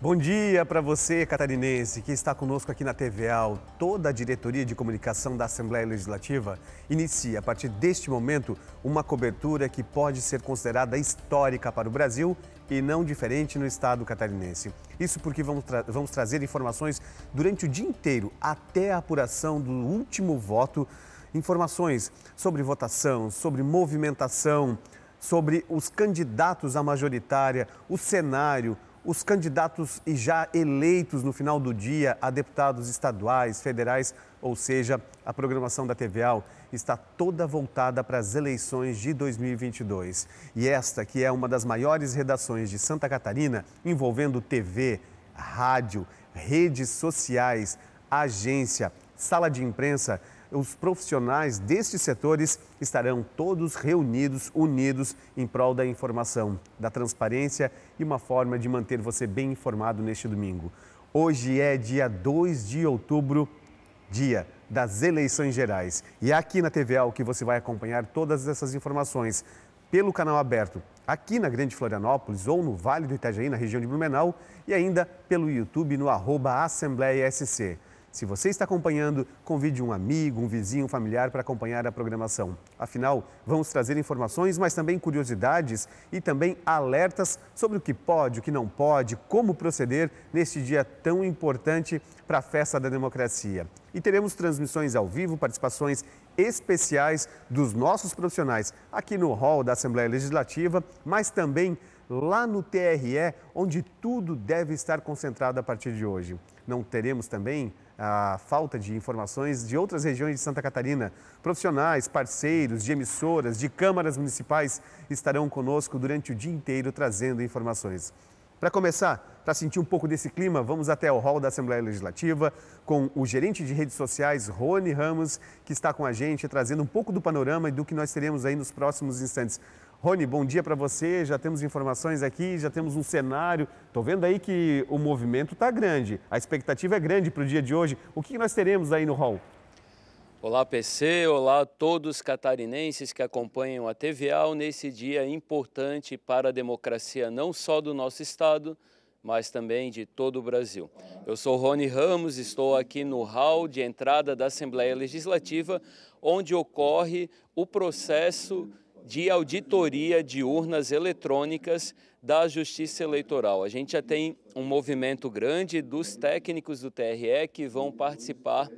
Bom dia para você, catarinense, que está conosco aqui na TVAL. Toda a diretoria de comunicação da Assembleia Legislativa inicia, a partir deste momento, uma cobertura que pode ser considerada histórica para o Brasil e não diferente no estado catarinense. Isso porque vamos, tra vamos trazer informações durante o dia inteiro, até a apuração do último voto informações sobre votação, sobre movimentação, sobre os candidatos à majoritária, o cenário, os candidatos e já eleitos no final do dia a deputados estaduais, federais, ou seja, a programação da TVAL está toda voltada para as eleições de 2022. E esta, que é uma das maiores redações de Santa Catarina, envolvendo TV, rádio, redes sociais, agência, sala de imprensa, os profissionais destes setores estarão todos reunidos, unidos em prol da informação, da transparência e uma forma de manter você bem informado neste domingo. Hoje é dia 2 de outubro, dia das eleições gerais. E é aqui na TVAL que você vai acompanhar todas essas informações pelo canal aberto aqui na Grande Florianópolis ou no Vale do Itajaí, na região de Blumenau, e ainda pelo YouTube no arroba Assembleia SC. Se você está acompanhando, convide um amigo, um vizinho, um familiar para acompanhar a programação. Afinal, vamos trazer informações, mas também curiosidades e também alertas sobre o que pode, o que não pode, como proceder neste dia tão importante para a festa da democracia. E teremos transmissões ao vivo, participações especiais dos nossos profissionais aqui no hall da Assembleia Legislativa, mas também lá no TRE, onde tudo deve estar concentrado a partir de hoje. Não teremos também a falta de informações de outras regiões de Santa Catarina. Profissionais, parceiros de emissoras, de câmaras municipais estarão conosco durante o dia inteiro trazendo informações. Para começar, para sentir um pouco desse clima, vamos até o hall da Assembleia Legislativa com o gerente de redes sociais, Rony Ramos, que está com a gente, trazendo um pouco do panorama e do que nós teremos aí nos próximos instantes. Rony, bom dia para você. Já temos informações aqui, já temos um cenário. Estou vendo aí que o movimento está grande, a expectativa é grande para o dia de hoje. O que nós teremos aí no hall? Olá, PC. Olá a todos catarinenses que acompanham a TVAL nesse dia importante para a democracia, não só do nosso estado, mas também de todo o Brasil. Eu sou Rony Ramos, estou aqui no hall de entrada da Assembleia Legislativa, onde ocorre o processo de auditoria de urnas eletrônicas da Justiça Eleitoral. A gente já tem um movimento grande dos técnicos do TRE que vão participar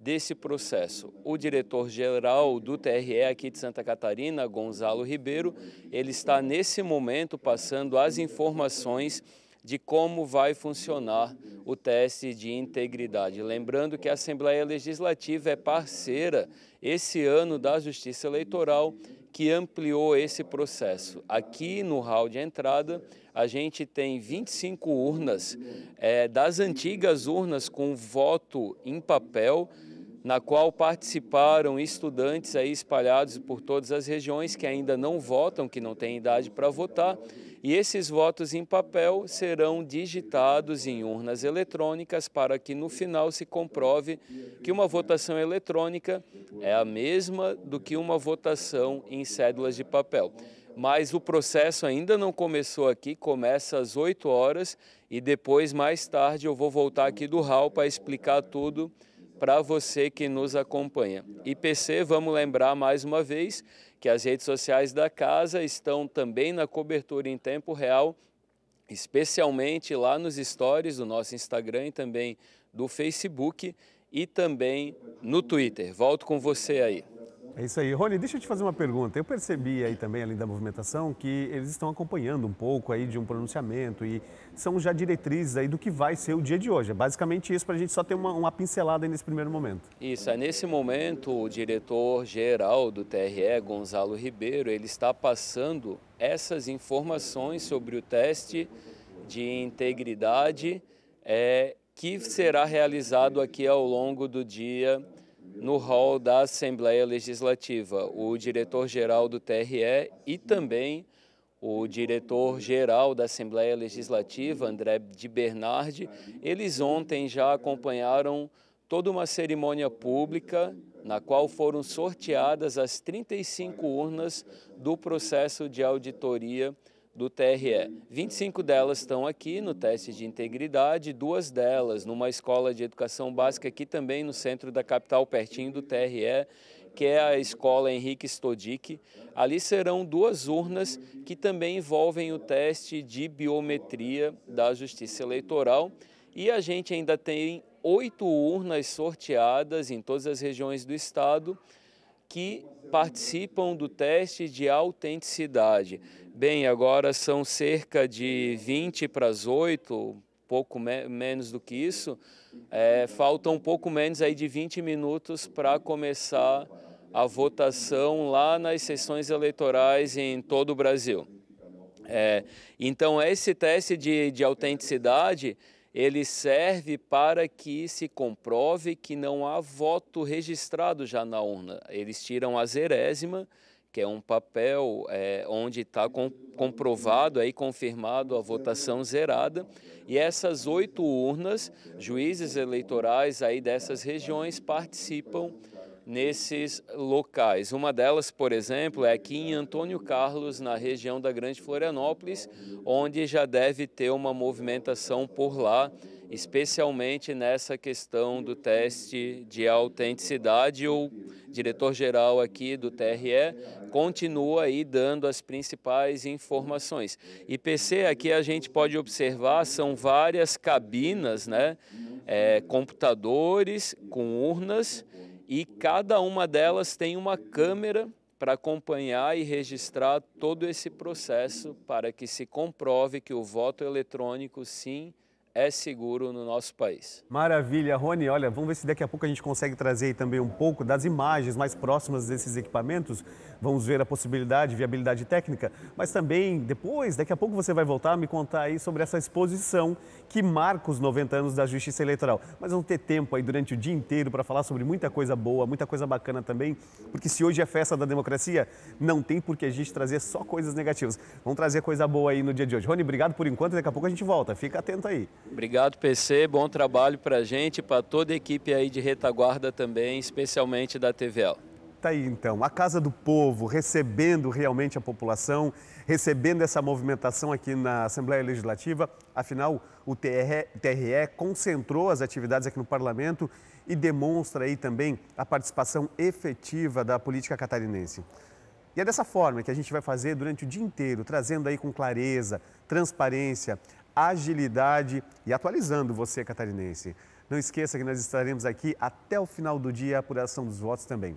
desse processo. O diretor-geral do TRE aqui de Santa Catarina, Gonzalo Ribeiro, ele está nesse momento passando as informações de como vai funcionar o teste de integridade. Lembrando que a Assembleia Legislativa é parceira esse ano da Justiça Eleitoral que ampliou esse processo. Aqui no hall de entrada, a gente tem 25 urnas, é, das antigas urnas com voto em papel, na qual participaram estudantes aí espalhados por todas as regiões que ainda não votam, que não têm idade para votar, e esses votos em papel serão digitados em urnas eletrônicas para que no final se comprove que uma votação eletrônica é a mesma do que uma votação em cédulas de papel mas o processo ainda não começou aqui, começa às 8 horas e depois, mais tarde, eu vou voltar aqui do hall para explicar tudo para você que nos acompanha. IPC, vamos lembrar mais uma vez que as redes sociais da casa estão também na cobertura em tempo real, especialmente lá nos stories do nosso Instagram e também do Facebook e também no Twitter. Volto com você aí. É isso aí. Rony, deixa eu te fazer uma pergunta. Eu percebi aí também, além da movimentação, que eles estão acompanhando um pouco aí de um pronunciamento e são já diretrizes aí do que vai ser o dia de hoje. É basicamente isso para a gente só ter uma, uma pincelada nesse primeiro momento. Isso, é nesse momento o diretor-geral do TRE, Gonzalo Ribeiro, ele está passando essas informações sobre o teste de integridade é, que será realizado aqui ao longo do dia no hall da Assembleia Legislativa, o diretor-geral do TRE e também o diretor-geral da Assembleia Legislativa, André de Bernardi, eles ontem já acompanharam toda uma cerimônia pública na qual foram sorteadas as 35 urnas do processo de auditoria do TRE. 25 uhum. delas estão aqui no teste de integridade, duas delas numa escola de educação básica aqui também no centro da capital, pertinho do TRE, que é a escola Henrique Stodic. Ali serão duas urnas que também envolvem o teste de biometria da Justiça Eleitoral. E a gente ainda tem oito urnas sorteadas em todas as regiões do estado que participam do teste de autenticidade. Bem, agora são cerca de 20 para as 8, pouco me menos do que isso. É, faltam um pouco menos aí de 20 minutos para começar a votação lá nas sessões eleitorais em todo o Brasil. É, então, esse teste de, de autenticidade ele serve para que se comprove que não há voto registrado já na urna. Eles tiram a zerésima, que é um papel é, onde está com, comprovado, aí, confirmado a votação zerada. E essas oito urnas, juízes eleitorais aí dessas regiões participam nesses locais. Uma delas, por exemplo, é aqui em Antônio Carlos, na região da Grande Florianópolis, onde já deve ter uma movimentação por lá, especialmente nessa questão do teste de autenticidade. O diretor-geral aqui do TRE continua aí dando as principais informações. IPC, aqui a gente pode observar, são várias cabinas, né? É, computadores com urnas e cada uma delas tem uma câmera para acompanhar e registrar todo esse processo para que se comprove que o voto eletrônico sim é seguro no nosso país. Maravilha, Rony. Olha, vamos ver se daqui a pouco a gente consegue trazer também um pouco das imagens mais próximas desses equipamentos. Vamos ver a possibilidade, viabilidade técnica, mas também depois, daqui a pouco você vai voltar a me contar aí sobre essa exposição que marca os 90 anos da Justiça Eleitoral. Mas vamos ter tempo aí durante o dia inteiro para falar sobre muita coisa boa, muita coisa bacana também, porque se hoje é festa da democracia, não tem por que a gente trazer só coisas negativas. Vamos trazer coisa boa aí no dia de hoje. Rony, obrigado por enquanto. Daqui a pouco a gente volta. Fica atento aí. Obrigado, PC. Bom trabalho para a gente, para toda a equipe aí de retaguarda também, especialmente da TVL. Tá aí então, a Casa do Povo recebendo realmente a população, recebendo essa movimentação aqui na Assembleia Legislativa. Afinal, o TRE, TRE concentrou as atividades aqui no Parlamento e demonstra aí também a participação efetiva da política catarinense. E é dessa forma que a gente vai fazer durante o dia inteiro, trazendo aí com clareza, transparência, agilidade e atualizando você, catarinense. Não esqueça que nós estaremos aqui até o final do dia, a apuração dos votos também.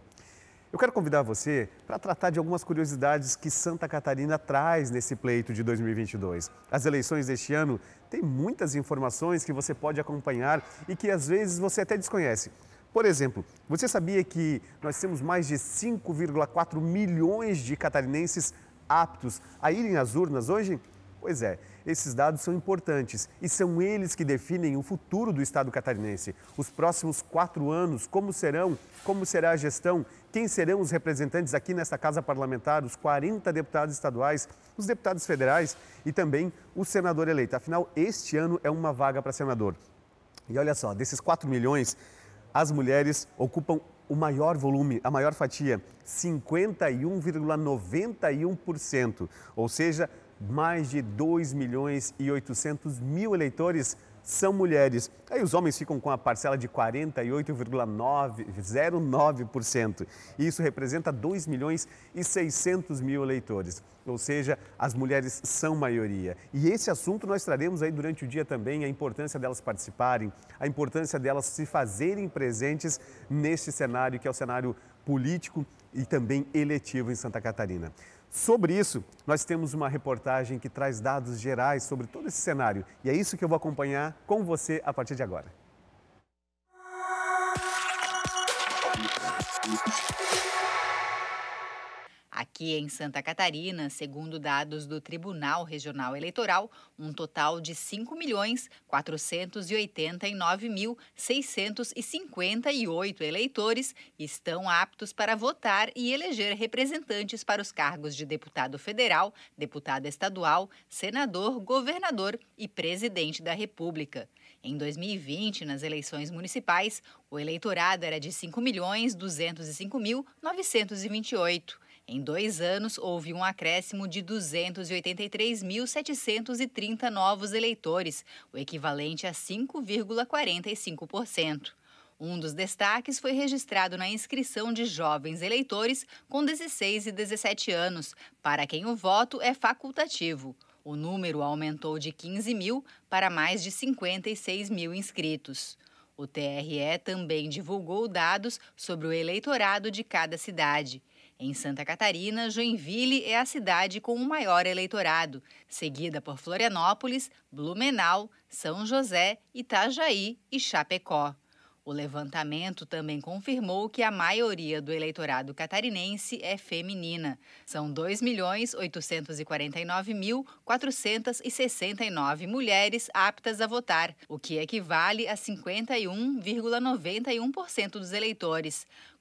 Eu quero convidar você para tratar de algumas curiosidades que Santa Catarina traz nesse pleito de 2022. As eleições deste ano têm muitas informações que você pode acompanhar e que às vezes você até desconhece. Por exemplo, você sabia que nós temos mais de 5,4 milhões de catarinenses aptos a irem às urnas hoje? Pois é, esses dados são importantes e são eles que definem o futuro do Estado catarinense. Os próximos quatro anos, como serão, como será a gestão, quem serão os representantes aqui nesta Casa Parlamentar, os 40 deputados estaduais, os deputados federais e também o senador eleito. Afinal, este ano é uma vaga para senador. E olha só, desses 4 milhões, as mulheres ocupam o maior volume, a maior fatia, 51,91%, ou seja, mais de 2 milhões e 800 mil eleitores são mulheres. Aí os homens ficam com a parcela de 48,09%. E isso representa 2 milhões e 600 mil eleitores. Ou seja, as mulheres são maioria. E esse assunto nós traremos aí durante o dia também, a importância delas participarem, a importância delas se fazerem presentes neste cenário, que é o cenário político e também eletivo em Santa Catarina. Sobre isso, nós temos uma reportagem que traz dados gerais sobre todo esse cenário e é isso que eu vou acompanhar com você a partir de agora. Aqui em Santa Catarina, segundo dados do Tribunal Regional Eleitoral, um total de 5.489.658 eleitores estão aptos para votar e eleger representantes para os cargos de deputado federal, deputado estadual, senador, governador e presidente da República. Em 2020, nas eleições municipais, o eleitorado era de 5.205.928. Em dois anos, houve um acréscimo de 283.730 novos eleitores, o equivalente a 5,45%. Um dos destaques foi registrado na inscrição de jovens eleitores com 16 e 17 anos, para quem o voto é facultativo. O número aumentou de 15 mil para mais de 56 mil inscritos. O TRE também divulgou dados sobre o eleitorado de cada cidade. Em Santa Catarina, Joinville é a cidade com o maior eleitorado, seguida por Florianópolis, Blumenau, São José, Itajaí e Chapecó. O levantamento também confirmou que a maioria do eleitorado catarinense é feminina. São 2.849.469 mulheres aptas a votar, o que equivale a 51,91% dos eleitores.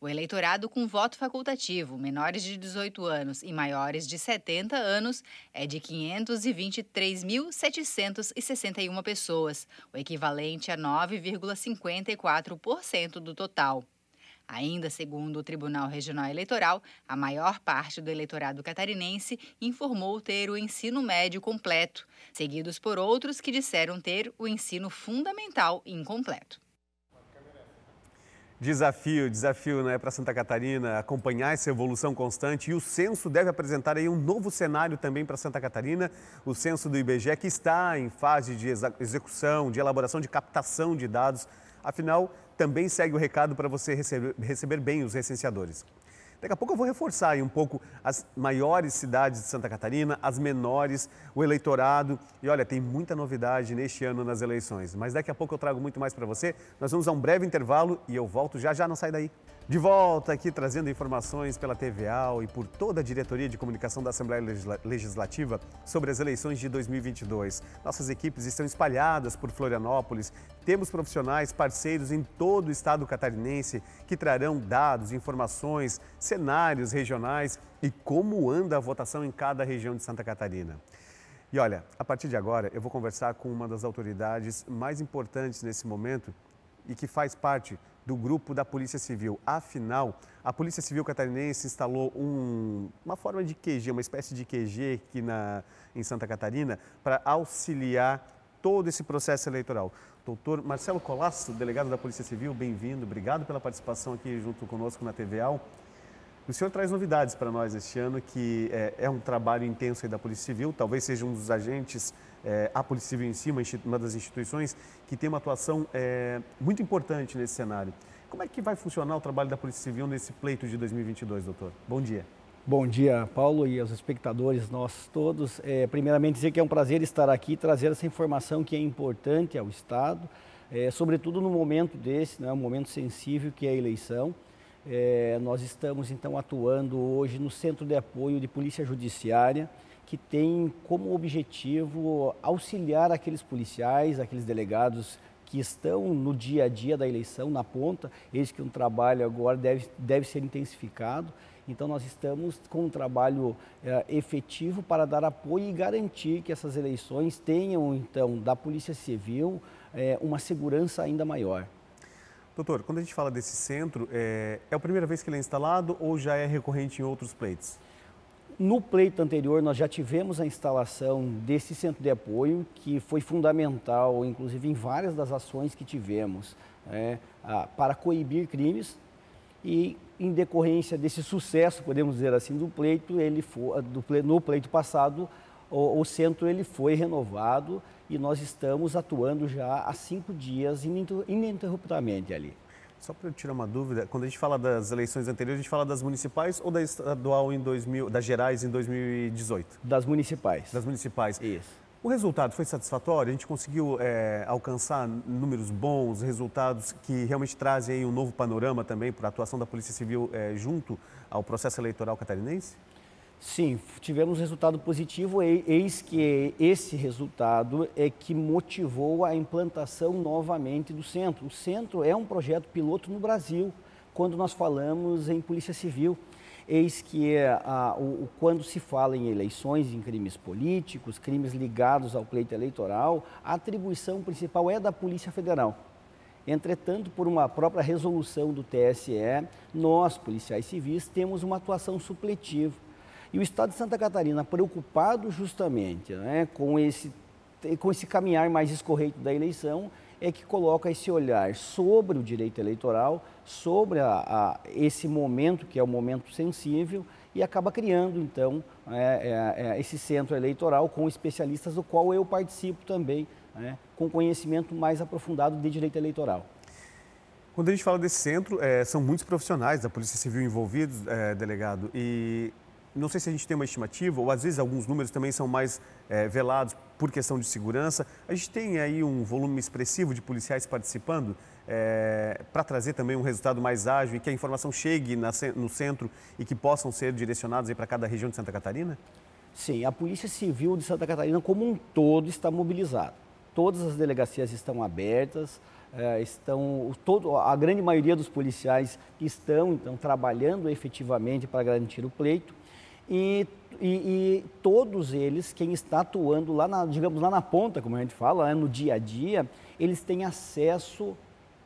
O eleitorado com voto facultativo, menores de 18 anos e maiores de 70 anos, é de 523.761 pessoas, o equivalente a 9,54% do total. Ainda segundo o Tribunal Regional Eleitoral, a maior parte do eleitorado catarinense informou ter o ensino médio completo, seguidos por outros que disseram ter o ensino fundamental incompleto. Desafio, desafio né, para Santa Catarina acompanhar essa evolução constante e o censo deve apresentar aí um novo cenário também para Santa Catarina. O censo do IBGE que está em fase de execução, de elaboração, de captação de dados. Afinal, também segue o recado para você receber, receber bem os recenseadores. Daqui a pouco eu vou reforçar aí um pouco as maiores cidades de Santa Catarina, as menores, o eleitorado. E olha, tem muita novidade neste ano nas eleições, mas daqui a pouco eu trago muito mais para você. Nós vamos a um breve intervalo e eu volto já já, não sai daí. De volta aqui trazendo informações pela TVA e por toda a diretoria de comunicação da Assembleia Legislativa sobre as eleições de 2022. Nossas equipes estão espalhadas por Florianópolis. Temos profissionais parceiros em todo o estado catarinense que trarão dados, informações, cenários regionais e como anda a votação em cada região de Santa Catarina. E olha, a partir de agora eu vou conversar com uma das autoridades mais importantes nesse momento e que faz parte do grupo da Polícia Civil. Afinal, a Polícia Civil Catarinense instalou um, uma forma de QG, uma espécie de QG aqui na, em Santa Catarina, para auxiliar todo esse processo eleitoral. Doutor Marcelo Colasso, delegado da Polícia Civil, bem-vindo, obrigado pela participação aqui junto conosco na TVAL. O senhor traz novidades para nós este ano, que é, é um trabalho intenso da Polícia Civil, talvez seja um dos agentes é, a Polícia Civil em si, uma, uma das instituições que tem uma atuação é, muito importante nesse cenário. Como é que vai funcionar o trabalho da Polícia Civil nesse pleito de 2022, doutor? Bom dia. Bom dia, Paulo e aos espectadores, nós todos. É, primeiramente, dizer que é um prazer estar aqui e trazer essa informação que é importante ao Estado, é, sobretudo no momento desse, né, um momento sensível que é a eleição. É, nós estamos, então, atuando hoje no Centro de Apoio de Polícia Judiciária, que tem como objetivo auxiliar aqueles policiais, aqueles delegados que estão no dia a dia da eleição, na ponta, eis que um trabalho agora deve, deve ser intensificado. Então, nós estamos com um trabalho eh, efetivo para dar apoio e garantir que essas eleições tenham, então, da Polícia Civil eh, uma segurança ainda maior. Doutor, quando a gente fala desse centro, é, é a primeira vez que ele é instalado ou já é recorrente em outros pleitos? No pleito anterior, nós já tivemos a instalação desse centro de apoio, que foi fundamental, inclusive, em várias das ações que tivemos é, a, para coibir crimes e, em decorrência desse sucesso, podemos dizer assim, do pleito, ele foi, do pleito, no pleito passado, o, o, centro ele foi renovado e nós estamos atuando já há cinco dias ininterruptamente ali. Só para eu tirar uma dúvida, quando a gente fala das eleições anteriores, a gente fala das municipais ou da estadual em 2000, das gerais em 2018? Das municipais. Das municipais. Isso. O resultado foi satisfatório? A gente conseguiu é, alcançar números bons, resultados que realmente trazem um novo panorama também para a atuação da Polícia Civil é, junto ao processo eleitoral catarinense? Sim, tivemos resultado positivo, eis que esse resultado é que motivou a implantação novamente do centro. O centro é um projeto piloto no Brasil, quando nós falamos em Polícia Civil. Eis que é a, o, quando se fala em eleições, em crimes políticos, crimes ligados ao pleito eleitoral, a atribuição principal é da Polícia Federal. Entretanto, por uma própria resolução do TSE, nós, policiais civis, temos uma atuação supletiva e o Estado de Santa Catarina, preocupado justamente né, com, esse, com esse caminhar mais escorreito da eleição, é que coloca esse olhar sobre o direito eleitoral, sobre a, a, esse momento, que é o momento sensível, e acaba criando, então, é, é, é, esse centro eleitoral com especialistas, do qual eu participo também, né, com conhecimento mais aprofundado de direito eleitoral. Quando a gente fala desse centro, é, são muitos profissionais da Polícia Civil envolvidos, é, delegado, e não sei se a gente tem uma estimativa, ou às vezes alguns números também são mais é, velados por questão de segurança. A gente tem aí um volume expressivo de policiais participando é, para trazer também um resultado mais ágil e que a informação chegue na, no centro e que possam ser direcionados para cada região de Santa Catarina? Sim, a Polícia Civil de Santa Catarina como um todo está mobilizada. Todas as delegacias estão abertas, é, estão todo, a grande maioria dos policiais estão então trabalhando efetivamente para garantir o pleito. E, e, e, todos eles, quem está atuando lá na, digamos, lá na ponta, como a gente fala, né, no dia a dia, eles têm acesso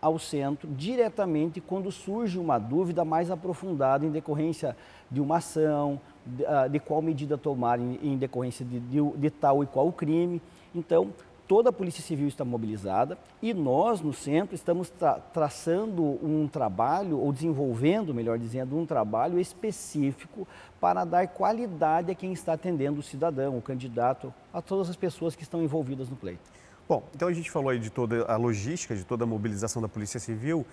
ao centro diretamente quando surge uma dúvida mais aprofundada em decorrência de uma ação, de, ah, de qual medida tomar em, em decorrência de, de, de tal e qual crime. Então, toda a Polícia Civil está mobilizada e nós, no centro, estamos tra traçando um trabalho, ou desenvolvendo, melhor dizendo, um trabalho específico para dar qualidade a quem está atendendo o cidadão, o candidato, a todas as pessoas que estão envolvidas no pleito. Bom, então a gente falou aí de toda a logística, de toda a mobilização da Polícia Civil.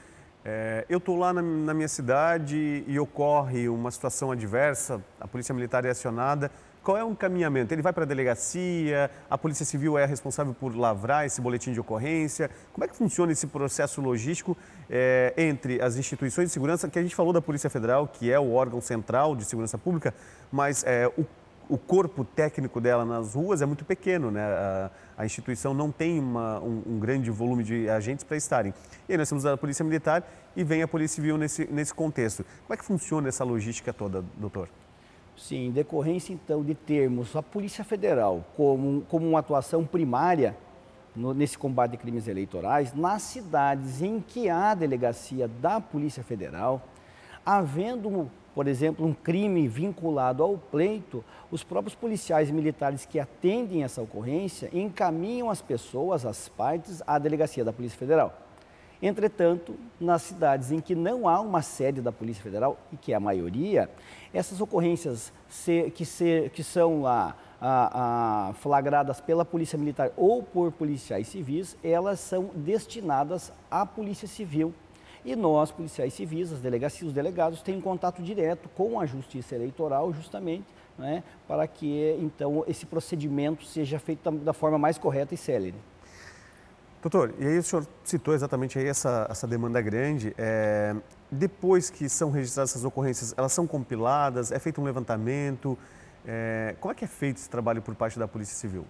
É, eu estou lá na, na minha cidade e ocorre uma situação adversa, a Polícia Militar é acionada. Qual é o encaminhamento? Ele vai para a delegacia? A Polícia Civil é responsável por lavrar esse boletim de ocorrência? Como é que funciona esse processo logístico é, entre as instituições de segurança? Que a gente falou da Polícia Federal, que é o órgão central de segurança pública, mas é, o o corpo técnico dela nas ruas é muito pequeno, né? A, a instituição não tem uma, um, um, grande volume de agentes para estarem. E aí nós temos a Polícia Militar e vem a Polícia Civil nesse, nesse contexto. Como é que funciona essa logística toda, doutor? Sim, em decorrência então de termos a Polícia Federal como, como uma atuação primária no, nesse combate de crimes eleitorais, nas cidades em que há delegacia da Polícia Federal, havendo, por exemplo, um crime vinculado ao pleito, os próprios policiais militares que atendem essa ocorrência encaminham as pessoas, as partes, à delegacia da Polícia Federal. Entretanto, nas cidades em que não há uma sede da Polícia Federal, e que é a maioria, essas ocorrências ser, que, ser, que são lá a, a flagradas pela Polícia Militar ou por policiais civis, elas são destinadas à Polícia Civil e nós, policiais civis, as delegacias, os delegados, têm um contato direto com a justiça eleitoral, justamente, né, para que então esse procedimento seja feito da forma mais correta e célere. Doutor, e aí o senhor citou exatamente aí essa, essa demanda grande. É, depois que são registradas essas ocorrências, elas são compiladas, é feito um levantamento. É, como é que é feito esse trabalho por parte da Polícia Civil?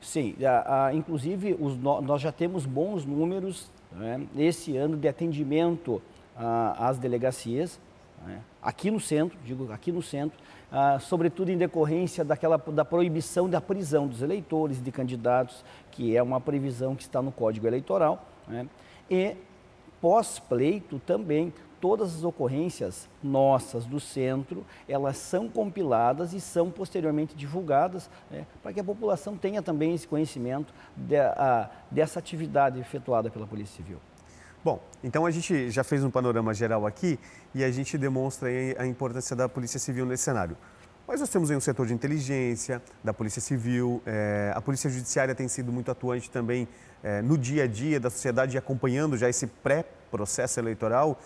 Sim, a, a, inclusive os, nós já temos bons números né, esse ano de atendimento a, às delegacias, né, aqui no centro, digo aqui no centro, ah, sobretudo em decorrência daquela, da proibição da prisão dos eleitores, de candidatos, que é uma previsão que está no Código Eleitoral. Né? E pós-pleito também, todas as ocorrências nossas do centro, elas são compiladas e são posteriormente divulgadas né, para que a população tenha também esse conhecimento de, a, ah, dessa atividade efetuada pela Polícia Civil. Bom, então a gente já fez um panorama geral aqui e a gente demonstra a importância da Polícia Civil nesse cenário. Mas nós temos aí um setor de inteligência, da Polícia Civil, é, a Polícia Judiciária tem sido muito atuante também é, no dia a dia da sociedade, acompanhando já esse pré-processo eleitoral.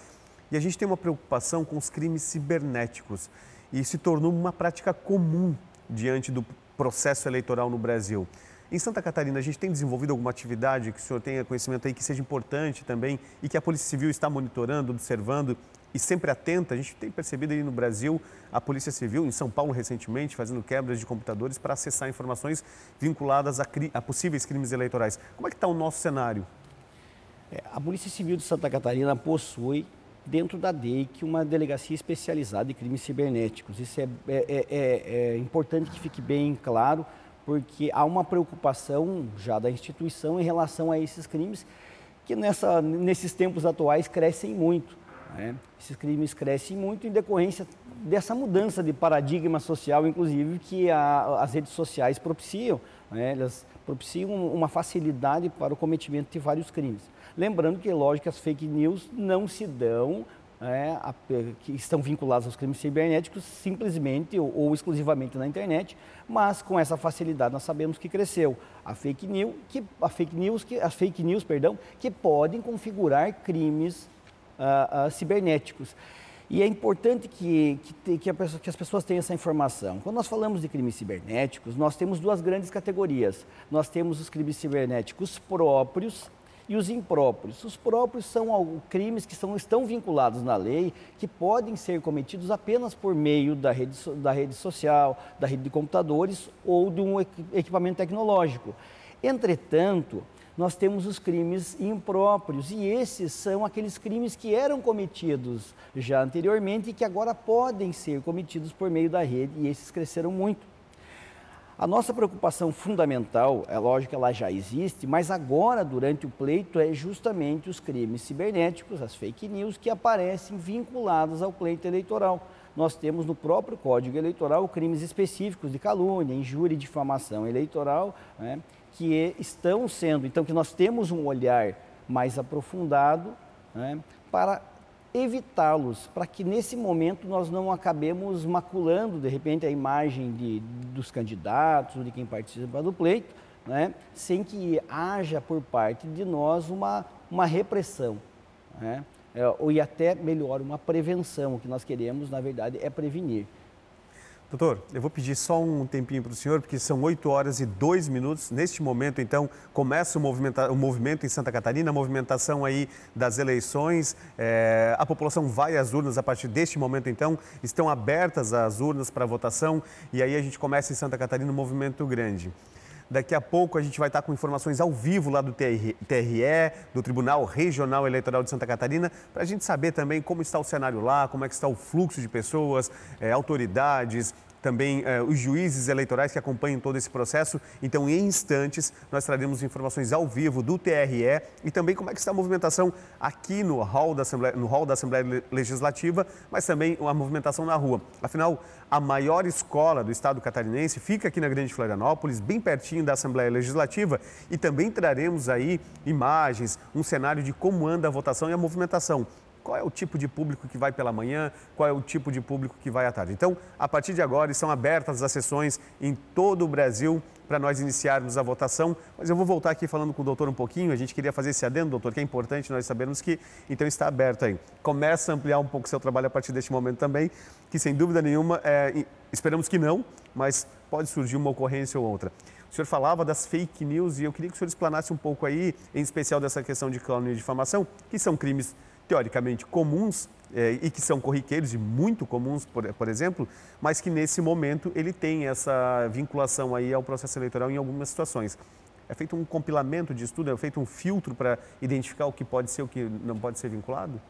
E a gente tem uma preocupação com os crimes cibernéticos e se tornou uma prática comum diante do processo eleitoral no Brasil. Em Santa Catarina, a gente tem desenvolvido alguma atividade que o senhor tenha conhecimento aí que seja importante também e que a Polícia Civil está monitorando, observando e sempre atenta? A gente tem percebido aí no Brasil a Polícia Civil, em São Paulo recentemente, fazendo quebras de computadores para acessar informações vinculadas a, cri... a possíveis crimes eleitorais. Como é que está o nosso cenário? É, a Polícia Civil de Santa Catarina possui dentro da DEIC uma delegacia especializada em crimes cibernéticos. Isso é, é, é, é, é importante que fique bem claro, porque há uma preocupação já da instituição em relação a esses crimes que nessa, nesses tempos atuais crescem muito. Né? Esses crimes crescem muito em decorrência dessa mudança de paradigma social, inclusive, que a, as redes sociais propiciam. Né? Elas propiciam uma facilidade para o cometimento de vários crimes. Lembrando que, lógico, as fake news não se dão é, a, que estão vinculados aos crimes cibernéticos simplesmente ou, ou, exclusivamente na internet, mas com essa facilidade nós sabemos que cresceu a fake news, que, a fake news, que, as fake news perdão, que podem configurar crimes ah, ah, cibernéticos. E é importante que, que, que, pessoa, que, as pessoas tenham essa informação. Quando nós falamos de crimes cibernéticos, nós temos duas grandes categorias. Nós temos os crimes cibernéticos próprios, e os impróprios. Os próprios são crimes que são, estão vinculados na lei, que podem ser cometidos apenas por meio da rede, da rede social, da rede de computadores ou de um equipamento tecnológico. Entretanto, nós temos os crimes impróprios e esses são aqueles crimes que eram cometidos já anteriormente e que agora podem ser cometidos por meio da rede e esses cresceram muito. A nossa preocupação fundamental, é lógico que ela já existe, mas agora, durante o pleito, é justamente os crimes cibernéticos, as fake news, que aparecem vinculadas ao pleito eleitoral. Nós temos no próprio Código Eleitoral crimes específicos de calúnia, injúria e difamação eleitoral, né, que é, estão sendo, então, que nós temos um olhar mais aprofundado né, para evitá-los, para que nesse momento nós não acabemos maculando, de repente, a imagem de, dos candidatos, de quem participa do pleito, né? sem que haja por parte de nós uma, uma repressão. Né? É, ou e até melhor, uma prevenção. O que nós queremos, na verdade, é prevenir. Doutor, eu vou pedir só um tempinho para o senhor, porque são 8 horas e 2 minutos. Neste momento, então, começa o, o movimento em Santa Catarina, a movimentação aí das eleições. É, a população vai às urnas a partir deste momento, então, estão abertas as urnas para votação. E aí a gente começa em Santa Catarina um movimento grande. Daqui a pouco a gente vai estar com informações ao vivo lá do TRE, do Tribunal Regional Eleitoral de Santa Catarina, para a gente saber também como está o cenário lá, como é que está o fluxo de pessoas, é, autoridades, também é, os juízes eleitorais que acompanham todo esse processo. Então, em instantes, nós traremos informações ao vivo do TRE e também como é que está a movimentação aqui no hall da Assembleia, no hall da Assembleia Legislativa, mas também a movimentação na rua. Afinal, a maior escola do estado catarinense fica aqui na Grande Florianópolis, bem pertinho da Assembleia Legislativa, e também traremos aí imagens, um cenário de como anda a votação e a movimentação qual é o tipo de público que vai pela manhã, qual é o tipo de público que vai à tarde. Então, a partir de agora, são abertas as sessões em todo o Brasil para nós iniciarmos a votação. Mas eu vou voltar aqui falando com o doutor um pouquinho. A gente queria fazer esse adendo, doutor, que é importante nós sabermos que então está aberto aí. Começa a ampliar um pouco o seu trabalho a partir deste momento também, que sem dúvida nenhuma, é, esperamos que não, mas pode surgir uma ocorrência ou outra. O senhor falava das fake news e eu queria que o senhor explanasse um pouco aí, em especial dessa questão de clone e difamação, que são crimes teoricamente comuns é, e que são corriqueiros e muito comuns, por, por, exemplo, mas que nesse momento ele tem essa vinculação aí ao processo eleitoral em algumas situações. É feito um compilamento de estudo, é feito um filtro para identificar o que pode ser o que não pode ser vinculado?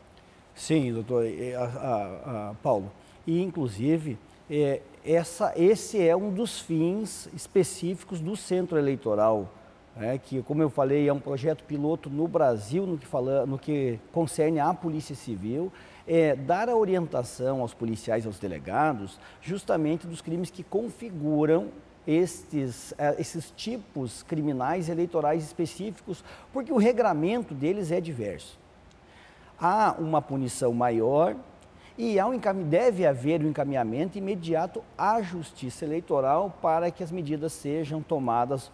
Sim, doutor a, a, a, Paulo. E, inclusive, é, essa, esse é um dos fins específicos do centro eleitoral é, que, como eu falei, é um projeto piloto no Brasil no que, fala, no que concerne à Polícia Civil, é dar a orientação aos policiais, aos delegados, justamente dos crimes que configuram estes, é, esses tipos criminais eleitorais específicos, porque o regramento deles é diverso. Há uma punição maior e há um deve haver um encaminhamento imediato à Justiça Eleitoral para que as medidas sejam tomadas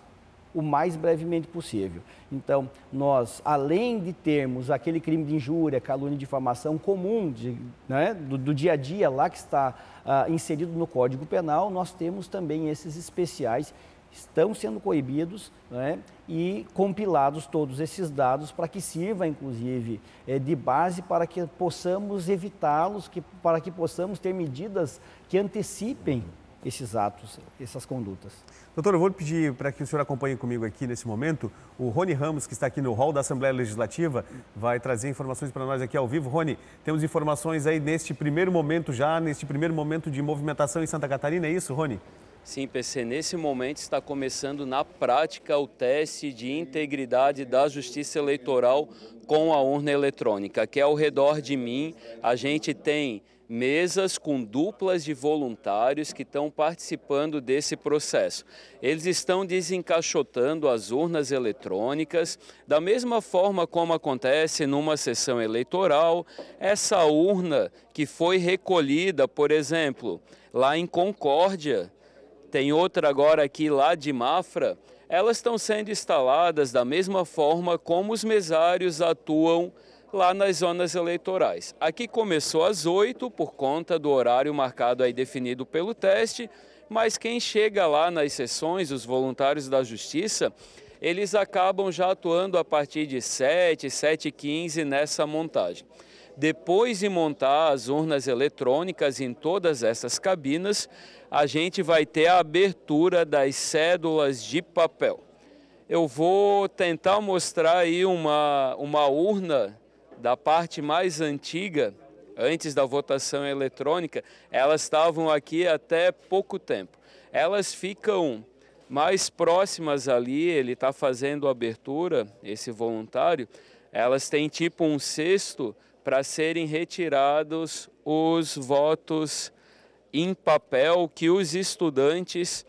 o mais brevemente possível. Então, nós, além de termos aquele crime de injúria, calúnia e difamação comum de, né, do, do, dia a dia lá que está uh, inserido no Código Penal, nós temos também esses especiais estão sendo coibidos né, e compilados todos esses dados para que sirva, inclusive, eh, de base para que possamos evitá-los, para que possamos ter medidas que antecipem esses atos, essas condutas. Doutor, eu vou pedir para que o senhor acompanhe comigo aqui nesse momento. O Rony Ramos, que está aqui no hall da Assembleia Legislativa, vai trazer informações para nós aqui ao vivo. Rony, temos informações aí neste primeiro momento já, neste primeiro momento de movimentação em Santa Catarina, é isso, Rony? Sim, PC, nesse momento está começando na prática o teste de integridade da justiça eleitoral com a urna eletrônica, que é ao redor de mim a gente tem mesas com duplas de voluntários que estão participando desse processo. Eles estão desencaixotando as urnas eletrônicas, da mesma forma como acontece numa sessão eleitoral, essa urna que foi recolhida, por exemplo, lá em Concórdia, tem outra agora aqui lá de Mafra, elas estão sendo instaladas da mesma forma como os mesários atuam lá nas zonas eleitorais. Aqui começou às 8 por conta do horário marcado aí definido pelo teste, mas quem chega lá nas sessões, os voluntários da Justiça, eles acabam já atuando a partir de 7, 7 e 15 nessa montagem. Depois de montar as urnas eletrônicas em todas essas cabinas, a gente vai ter a abertura das cédulas de papel. Eu vou tentar mostrar aí uma, uma urna da parte mais antiga, antes da votação eletrônica, elas estavam aqui até pouco tempo. Elas ficam mais próximas ali, ele está fazendo abertura, esse voluntário, elas têm tipo um cesto para serem retirados os votos em papel que os estudantes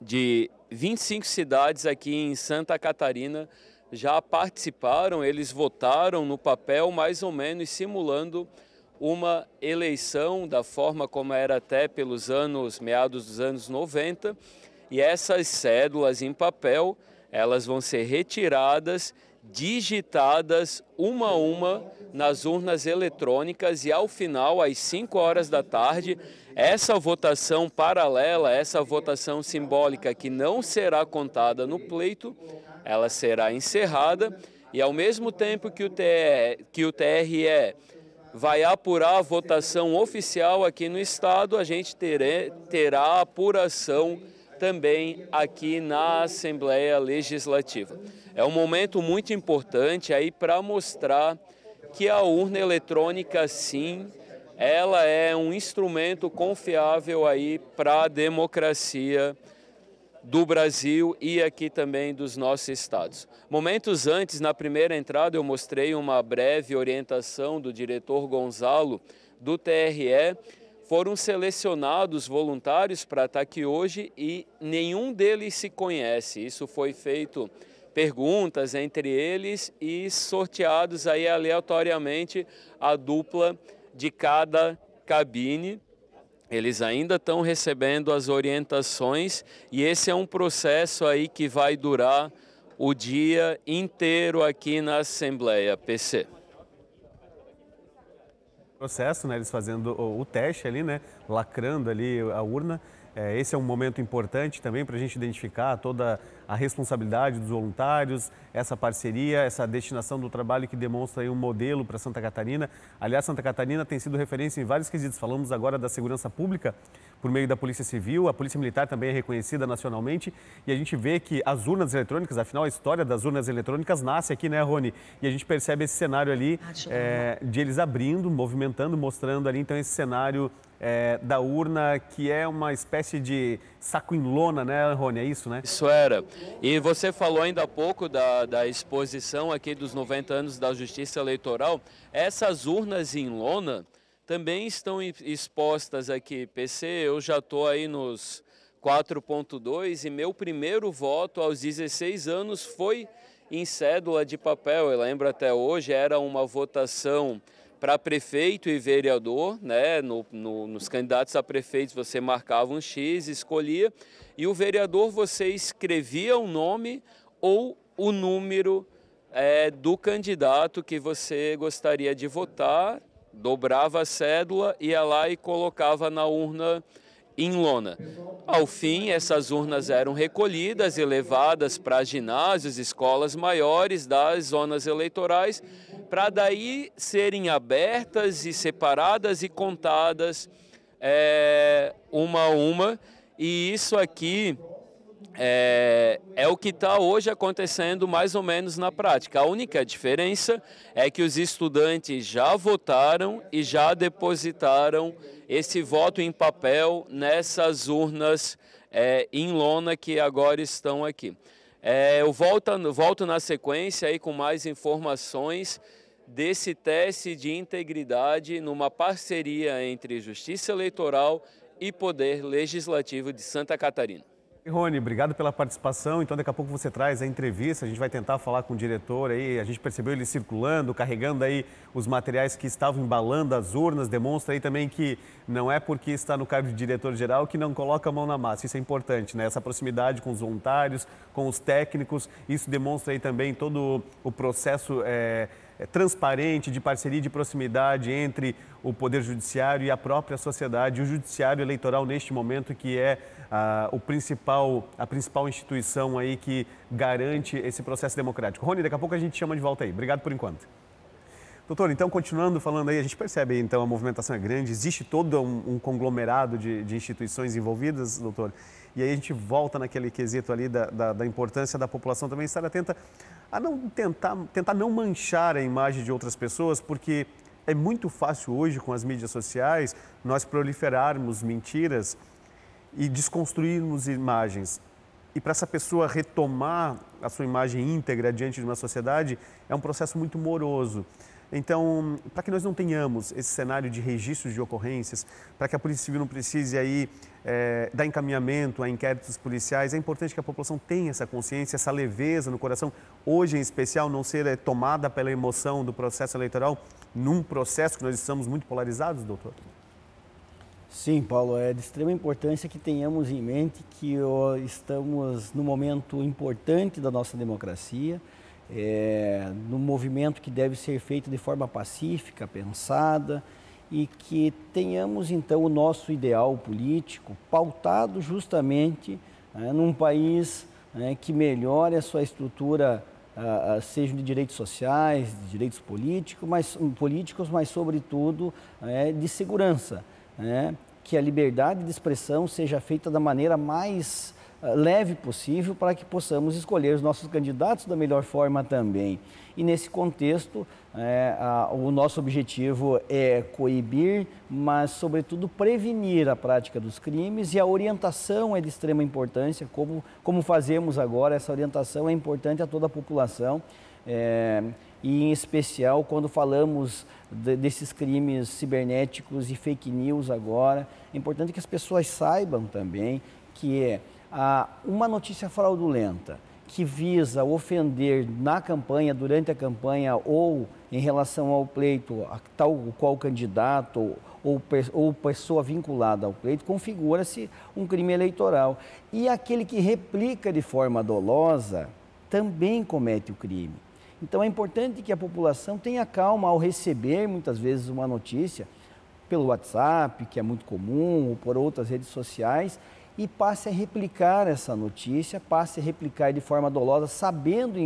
de 25 cidades aqui em Santa Catarina já participaram, eles votaram no papel mais ou menos simulando uma eleição da forma como era até pelos anos meados dos anos 90, e essas cédulas em papel, elas vão ser retiradas, digitadas uma a uma nas urnas eletrônicas e ao final às 5 horas da tarde, essa votação paralela, essa votação simbólica que não será contada no pleito, ela será encerrada e ao mesmo tempo que o, TR, que o TRE vai apurar a votação oficial aqui no Estado, a gente terá, terá apuração também aqui na Assembleia Legislativa. É um momento muito importante aí para mostrar que a urna eletrônica, sim, ela é um instrumento confiável aí para a democracia do Brasil e aqui também dos nossos estados. Momentos antes, na primeira entrada, eu mostrei uma breve orientação do diretor Gonzalo do TRE. Foram selecionados voluntários para estar aqui hoje e nenhum deles se conhece. Isso foi feito perguntas entre eles e sorteados aí aleatoriamente a dupla de cada cabine. Eles ainda estão recebendo as orientações e esse é um processo aí que vai durar o dia inteiro aqui na Assembleia PC. Processo, né? Eles fazendo o teste ali, né? Lacrando ali a urna. É, esse é um momento importante também para a gente identificar toda a responsabilidade dos voluntários, essa parceria, essa destinação do trabalho que demonstra um modelo para Santa Catarina. Aliás, Santa Catarina tem sido referência em vários quesitos. Falamos agora da segurança pública por meio da Polícia Civil, a Polícia Militar também é reconhecida nacionalmente e a gente vê que as urnas eletrônicas, afinal a história das urnas eletrônicas nasce aqui, né, Rony? E a gente percebe esse cenário ali é, eh, de eles abrindo, movimentando, mostrando ali então esse cenário é, da urna, que é uma espécie de saco em lona, né, Rony? É isso, né? Isso era. E você falou ainda há pouco da, da exposição aqui dos 90 anos da Justiça Eleitoral. Essas urnas em lona também estão expostas aqui. PC, eu já estou aí nos 4.2 e meu primeiro voto aos 16 anos foi em cédula de papel. Eu lembro até hoje, era uma votação para prefeito e vereador, né, no, no, nos candidatos a prefeitos você marcava um X, escolhia, e o vereador você escrevia o nome ou o número é, do candidato que você gostaria de votar, dobrava a cédula, ia lá e colocava na urna em lona. Ao fim, essas urnas eram recolhidas e levadas para ginásios, escolas maiores das zonas eleitorais, para daí serem abertas e separadas e contadas é, uma a uma. E isso aqui é, é, o que está hoje acontecendo mais ou menos na prática. A única diferença é que os estudantes já votaram e já depositaram esse voto em papel nessas urnas é, em lona que agora estão aqui. É, eu volto, volto na sequência aí com mais informações desse teste de integridade numa parceria entre Justiça Eleitoral e Poder Legislativo de Santa Catarina. Rony, obrigado pela participação. Então, daqui a pouco você traz a entrevista. A gente vai tentar falar com o diretor aí. A gente percebeu ele circulando, carregando aí os materiais que estavam embalando as urnas. Demonstra aí também que não é porque está no cargo de diretor-geral que não coloca a mão na massa. Isso é importante, né? Essa proximidade com os voluntários, com os técnicos. Isso demonstra aí também todo o processo. É é, transparente, de parceria de proximidade entre o Poder Judiciário e a própria sociedade, o Judiciário Eleitoral neste momento que é a, ah, o principal, a principal instituição aí que garante esse processo democrático. Rony, daqui a pouco a gente chama de volta aí. Obrigado por enquanto. Doutor, então continuando falando aí, a gente percebe então a movimentação é grande, existe todo um, um conglomerado de, de, instituições envolvidas, doutor, e aí a gente volta naquele quesito ali da, da, da importância da população também estar atenta a não tentar, tentar não manchar a imagem de outras pessoas, porque é muito fácil hoje com as mídias sociais nós proliferarmos mentiras e desconstruirmos imagens. E para essa pessoa retomar a sua imagem íntegra diante de uma sociedade é um processo muito moroso. Então, para que nós não tenhamos esse cenário de registros de ocorrências, para que a Polícia Civil não precise aí é, encaminhamento a inquéritos policiais. É importante que a população tenha essa consciência, essa leveza no coração, hoje em especial, não ser é, tomada pela emoção do processo eleitoral, num processo que nós estamos muito polarizados, doutor? Sim, Paulo, é de extrema importância que tenhamos em mente que ó, estamos no momento importante da nossa democracia, é, num movimento que deve ser feito de forma pacífica, pensada, e que tenhamos então o nosso ideal político pautado justamente né, num país né, que melhore a sua estrutura, uh, seja de direitos sociais, de direitos políticos, mas, hum, políticos, mas sobretudo é, de segurança. Né, que a liberdade de expressão seja feita da maneira mais ah, leve possível para que possamos escolher os nossos candidatos da melhor forma também. E nesse contexto, é, a, o nosso objetivo é coibir, mas, sobretudo, prevenir a prática dos crimes e a orientação é de extrema importância, como, como fazemos agora. Essa orientação é importante a toda a população. É, e em especial quando falamos de, desses crimes cibernéticos e fake news agora, é importante que as pessoas saibam também que é a, uma notícia fraudulenta, que visa ofender na campanha, durante a campanha ou em relação ao pleito, a tal qual candidato ou, ou pessoa vinculada ao pleito, configura-se um crime eleitoral. E aquele que replica de forma dolosa também comete o crime. Então é importante que a população tenha calma ao receber muitas vezes uma notícia pelo WhatsApp, que é muito comum, ou por outras redes sociais, e passe a replicar essa notícia, passe a replicar de forma dolosa, sabendo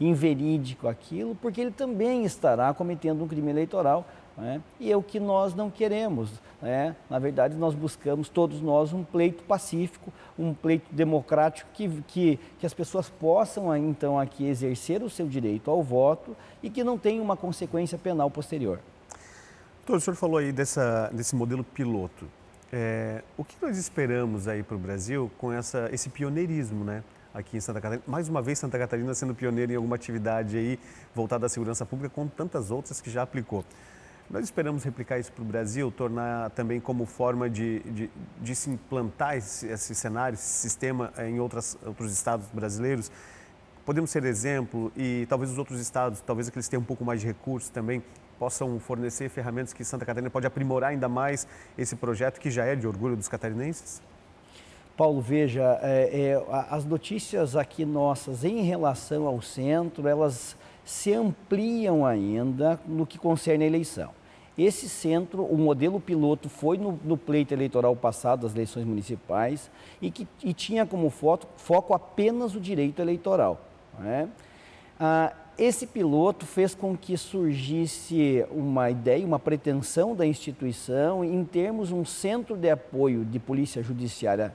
inverídico aquilo, porque ele também estará cometendo um crime eleitoral. Né? E é o que nós não queremos. Né? Na verdade, nós buscamos, todos nós, um pleito pacífico, um pleito democrático, que, que, que as pessoas possam, ah, então, aqui exercer o seu direito ao voto e que não tenha uma consequência penal posterior. Doutor, o senhor falou aí dessa, desse modelo piloto. É, o que nós esperamos aí para o Brasil com essa, esse pioneirismo, né? Aqui em Santa Catarina, mais uma vez Santa Catarina sendo pioneira em alguma atividade aí voltada à segurança pública, com tantas outras que já aplicou. Nós esperamos replicar isso para o Brasil, tornar também como forma de, de, de se implantar esse, esse, cenário, esse sistema é, em outras, outros estados brasileiros. Podemos ser exemplo e talvez os outros estados, talvez aqueles que tenham um pouco mais de recursos também, possam fornecer ferramentas que Santa Catarina pode aprimorar ainda mais esse projeto que já é de orgulho dos catarinenses? Paulo, veja, é, é, as notícias aqui nossas em relação ao centro, elas se ampliam ainda no que concerne a eleição. Esse centro, o modelo piloto foi no, no pleito eleitoral passado das eleições municipais e que e tinha como foto, foco apenas o direito eleitoral. Né? Ah, esse piloto fez com que surgisse uma ideia, uma pretensão da instituição em termos um centro de apoio de polícia judiciária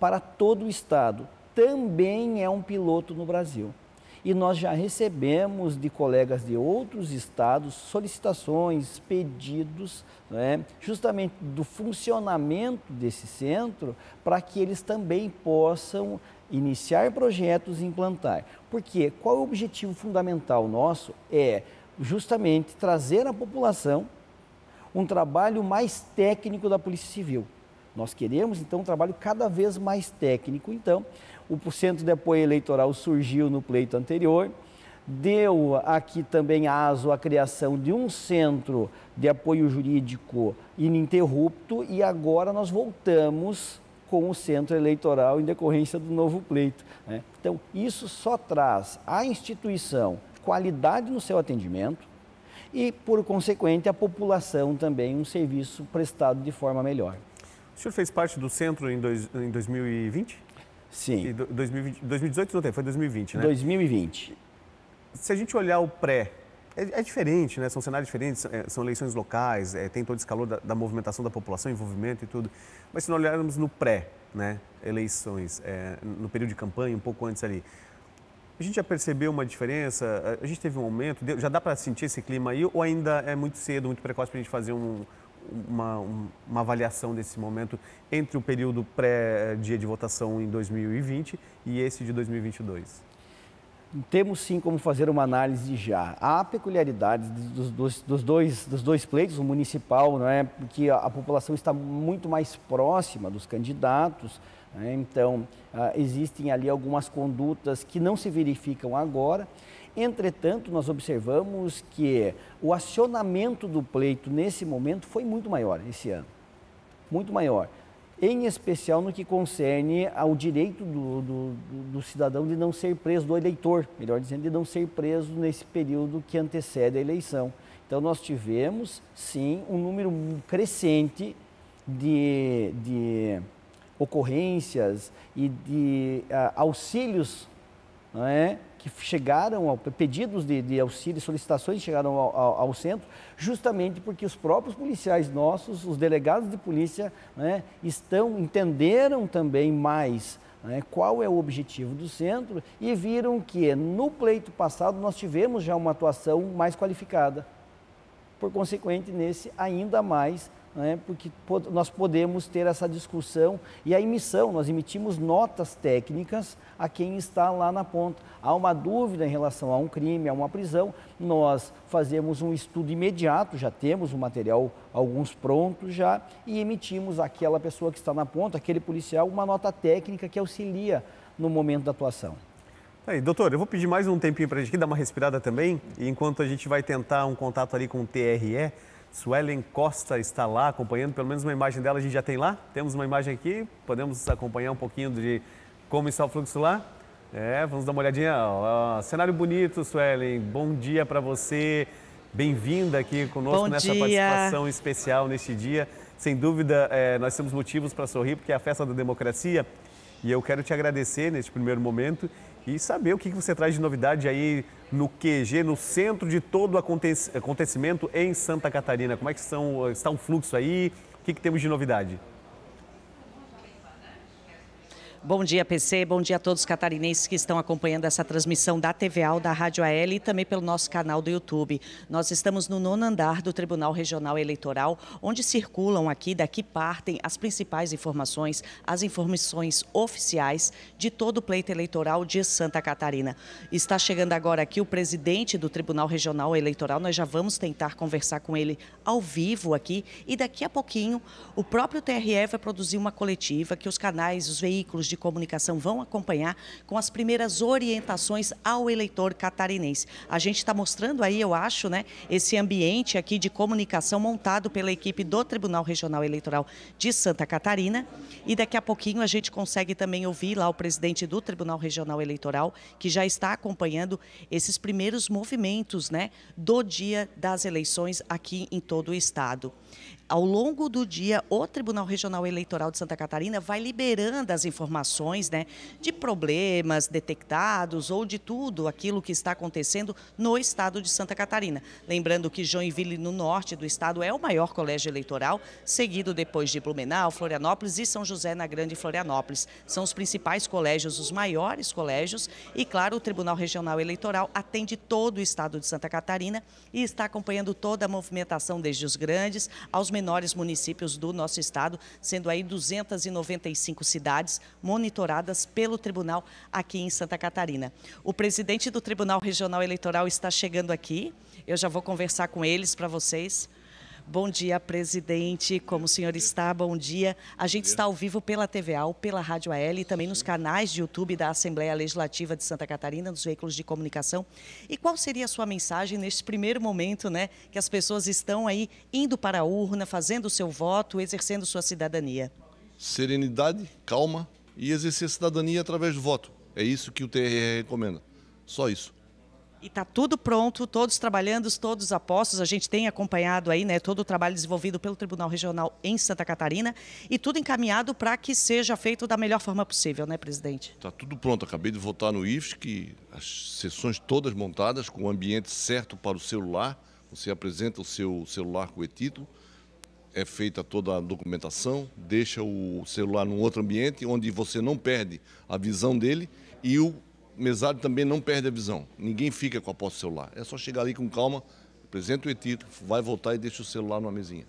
para todo o estado. Também é um piloto no Brasil. E nós já recebemos de colegas de outros estados solicitações, pedidos, né, justamente do funcionamento desse centro, para que eles também possam iniciar projetos e implantar. Porque qual é o objetivo fundamental nosso? É justamente trazer à população um trabalho mais técnico da Polícia Civil. Nós queremos, então, um trabalho cada vez mais técnico. Então, o Centro de Apoio Eleitoral surgiu no pleito anterior, deu aqui também aso à criação de um centro de apoio jurídico ininterrupto e agora nós voltamos com o centro eleitoral em decorrência do novo pleito. Né? Então, isso só traz à instituição qualidade no seu atendimento e, por consequente, à população também um serviço prestado de forma melhor. O senhor fez parte do centro em, dois, em 2020? Sim. E do, 2020, 2018 não tem, foi 2020, né? 2020. Se a gente olhar o pré é, é, diferente, né? São cenários diferentes, é, são eleições locais, é, tem todo esse calor da, da, movimentação da população, envolvimento e tudo. Mas se nós olharmos no pré, né? Eleições, é, no período de campanha, um pouco antes ali, a gente já percebeu uma diferença? A gente teve um aumento? Já dá para sentir esse clima aí? Ou ainda é muito cedo, muito precoce para a gente fazer um, uma, uma, avaliação desse momento entre o período pré-dia de votação em 2020 e esse de 2022? temos sim como fazer uma análise já. Há peculiaridades dos, dos, dos dois, dos dois pleitos, o municipal, né, porque a, a população está muito mais próxima dos candidatos, né, então ah, existem ali algumas condutas que não se verificam agora. Entretanto, nós observamos que o acionamento do pleito nesse momento foi muito maior esse ano, muito maior em especial no que concerne ao direito do, do, do, cidadão de não ser preso, do eleitor, melhor dizendo, de não ser preso nesse período que antecede a eleição. Então, nós tivemos, sim, um número crescente de, de ocorrências e de uh, auxílios não é? que chegaram, ao, pedidos de, de auxílio, solicitações chegaram ao, ao, ao, centro, justamente porque os próprios policiais nossos, os delegados de polícia, né, estão, entenderam também mais né, qual é o objetivo do centro e viram que no pleito passado nós tivemos já uma atuação mais qualificada. Por consequente, nesse ainda mais né, porque nós podemos ter essa discussão e a emissão, nós emitimos notas técnicas a quem está lá na ponta. Há uma dúvida em relação a um crime, a uma prisão, nós fazemos um estudo imediato, já temos o material, alguns prontos já, e emitimos àquela pessoa que está na ponta, aquele policial, uma nota técnica que auxilia no momento da atuação. Tá aí, doutor, eu vou pedir mais um tempinho para a gente aqui, dar uma respirada também, e enquanto a gente vai tentar um contato ali com o TRE, Suelen Costa está lá acompanhando, pelo menos uma imagem dela a gente já tem lá. Temos uma imagem aqui, podemos acompanhar um pouquinho de como está o fluxo lá. É, vamos dar uma olhadinha. Ó, cenário bonito, Suelen. Bom dia para você. Bem-vinda aqui conosco Bom nessa dia. participação especial neste dia. Sem dúvida, é, nós temos motivos para sorrir, porque é a festa da democracia. E eu quero te agradecer neste primeiro momento e saber o que você traz de novidade aí no QG, no centro de todo o acontecimento em Santa Catarina. Como é que são, está o fluxo aí? O que, que temos de novidade? Bom dia, PC. Bom dia a todos os catarinenses que estão acompanhando essa transmissão da TVA, da Rádio AL e também pelo nosso canal do YouTube. Nós estamos no nono andar do Tribunal Regional Eleitoral, onde circulam aqui, daqui partem as principais informações, as informações oficiais de todo o pleito eleitoral de Santa Catarina. Está chegando agora aqui o presidente do Tribunal Regional Eleitoral. Nós já vamos tentar conversar com ele ao vivo aqui e daqui a pouquinho o próprio TRE vai produzir uma coletiva que os canais, os veículos de de comunicação vão acompanhar com as primeiras orientações ao eleitor catarinense. A gente está mostrando aí, eu acho, né, esse ambiente aqui de comunicação montado pela equipe do Tribunal Regional Eleitoral de Santa Catarina. E daqui a pouquinho a gente consegue também ouvir lá o presidente do Tribunal Regional Eleitoral, que já está acompanhando esses primeiros movimentos né, do dia das eleições aqui em todo o estado ao longo do dia, o Tribunal Regional Eleitoral de Santa Catarina vai liberando as informações né, de problemas detectados ou de tudo aquilo que está acontecendo no estado de Santa Catarina. Lembrando que Joinville, no norte do estado, é o maior colégio eleitoral, seguido depois de Blumenau, Florianópolis e São José na Grande Florianópolis. São os principais colégios, os maiores colégios, e claro, o Tribunal Regional Eleitoral atende todo o estado de Santa Catarina e está acompanhando toda a movimentação, desde os grandes aos menores menores municípios do nosso estado, sendo aí 295 cidades monitoradas pelo tribunal aqui em Santa Catarina. O presidente do Tribunal Regional Eleitoral está chegando aqui. Eu já vou conversar com eles para vocês Bom dia, presidente. Como o senhor está? Bom dia. A gente está ao vivo pela TV AL, pela Rádio AL e também nos canais de YouTube da Assembleia Legislativa de Santa Catarina, nos veículos de comunicação. E qual seria a sua mensagem neste primeiro momento, né, que as pessoas estão aí indo para a urna, fazendo o seu voto, exercendo sua cidadania? Serenidade, calma e exercer cidadania através do voto. É isso que o TRE recomenda. Só isso. E está tudo pronto, todos trabalhando, todos apostos. A gente tem acompanhado aí né, todo o trabalho desenvolvido pelo Tribunal Regional em Santa Catarina e tudo encaminhado para que seja feito da melhor forma possível, né, presidente? Está tudo pronto. Acabei de votar no IFES, que as sessões todas montadas, com o ambiente certo para o celular. Você apresenta o seu celular com o e-título, é feita toda a documentação, deixa o celular num outro ambiente onde você não perde a visão dele e o mesário também não perde a visão. Ninguém fica com a posse do celular. É só chegar ali com calma, apresenta o e-título, vai voltar e deixa o celular numa mesinha.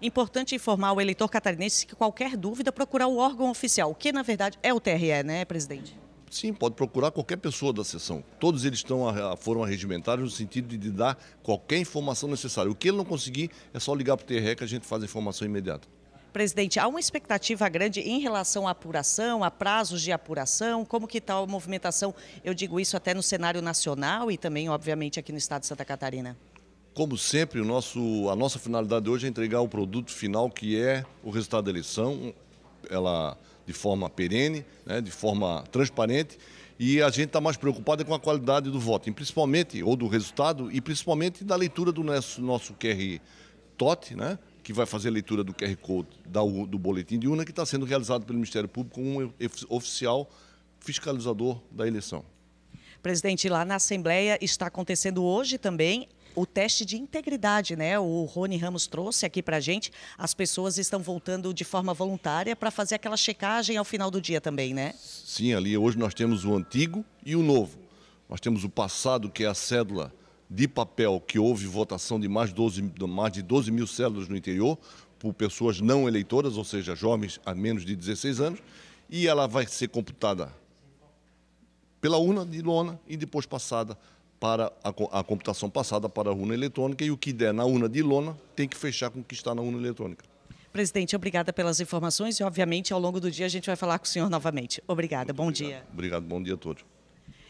Importante informar o eleitor catarinense que qualquer dúvida procurar o órgão oficial, que na verdade é o TRE, né, presidente? Sim, pode procurar qualquer pessoa da sessão. Todos eles estão a, foram arregimentados no sentido de dar qualquer informação necessária. O que ele não conseguir, é só ligar para o TRE que a gente faz a informação imediata. Presidente, há uma expectativa grande em relação à apuração, a prazos de apuração, como que está a movimentação, eu digo isso até no cenário nacional e também, obviamente, aqui no estado de Santa Catarina? Como sempre, o nosso, a nossa finalidade hoje é entregar o produto final que é o resultado da eleição, ela de forma perene, né, de forma transparente, e a gente está mais preocupado é com a qualidade do voto, principalmente, ou do resultado, e principalmente da leitura do nosso, nosso QR TOT, né, que vai fazer a leitura do QR Code do boletim de urna, que está sendo realizado pelo Ministério Público como um oficial fiscalizador da eleição. Presidente, lá na Assembleia está acontecendo hoje também o teste de integridade, né? O Rony Ramos trouxe aqui para a gente. As pessoas estão voltando de forma voluntária para fazer aquela checagem ao final do dia também, né? Sim, ali hoje nós temos o antigo e o novo. Nós temos o passado, que é a cédula de papel que houve votação de mais, 12, mais de 12 mil células no interior por pessoas não eleitoras, ou seja, jovens a menos de 16 anos, e ela vai ser computada pela urna de lona e depois passada para a, a, computação passada para a urna eletrônica e o que der na urna de lona tem que fechar com o que está na urna eletrônica. Presidente, obrigada pelas informações e, obviamente, ao longo do dia a gente vai falar com o senhor novamente. Obrigada, Muito bom obrigado. dia. Obrigado, bom dia a todos.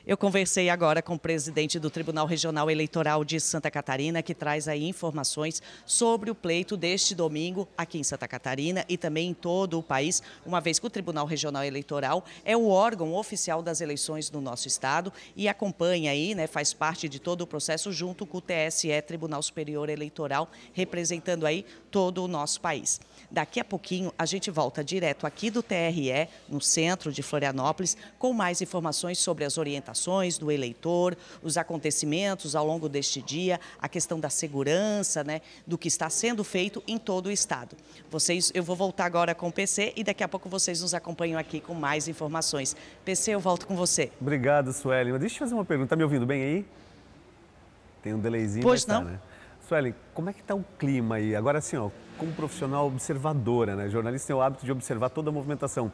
Eu conversei agora com o presidente do Tribunal Regional Eleitoral de Santa Catarina, que traz aí informações sobre o pleito deste domingo aqui em Santa Catarina e também em todo o país, uma vez que o Tribunal Regional Eleitoral é o órgão oficial das eleições no nosso estado e acompanha aí, né, faz parte de todo o processo junto com o TSE, Tribunal Superior Eleitoral, representando aí todo o nosso país. Daqui a pouquinho a gente volta direto aqui do TRE, no centro de Florianópolis, com mais informações sobre as orientações do eleitor, os acontecimentos ao longo deste dia, a questão da segurança, né, do que está sendo feito em todo o estado. Vocês, eu vou voltar agora com o PC e daqui a pouco vocês nos acompanham aqui com mais informações. PC, eu volto com você. Obrigado, Sueli. Mas deixa eu fazer uma pergunta. Está me ouvindo bem aí? Tem um delayzinho. Pois tá, não. Tá, né? Sueli, como é que está o clima aí? Agora assim, ó, como profissional observadora, né? Jornalista tem é o hábito de observar toda a movimentação.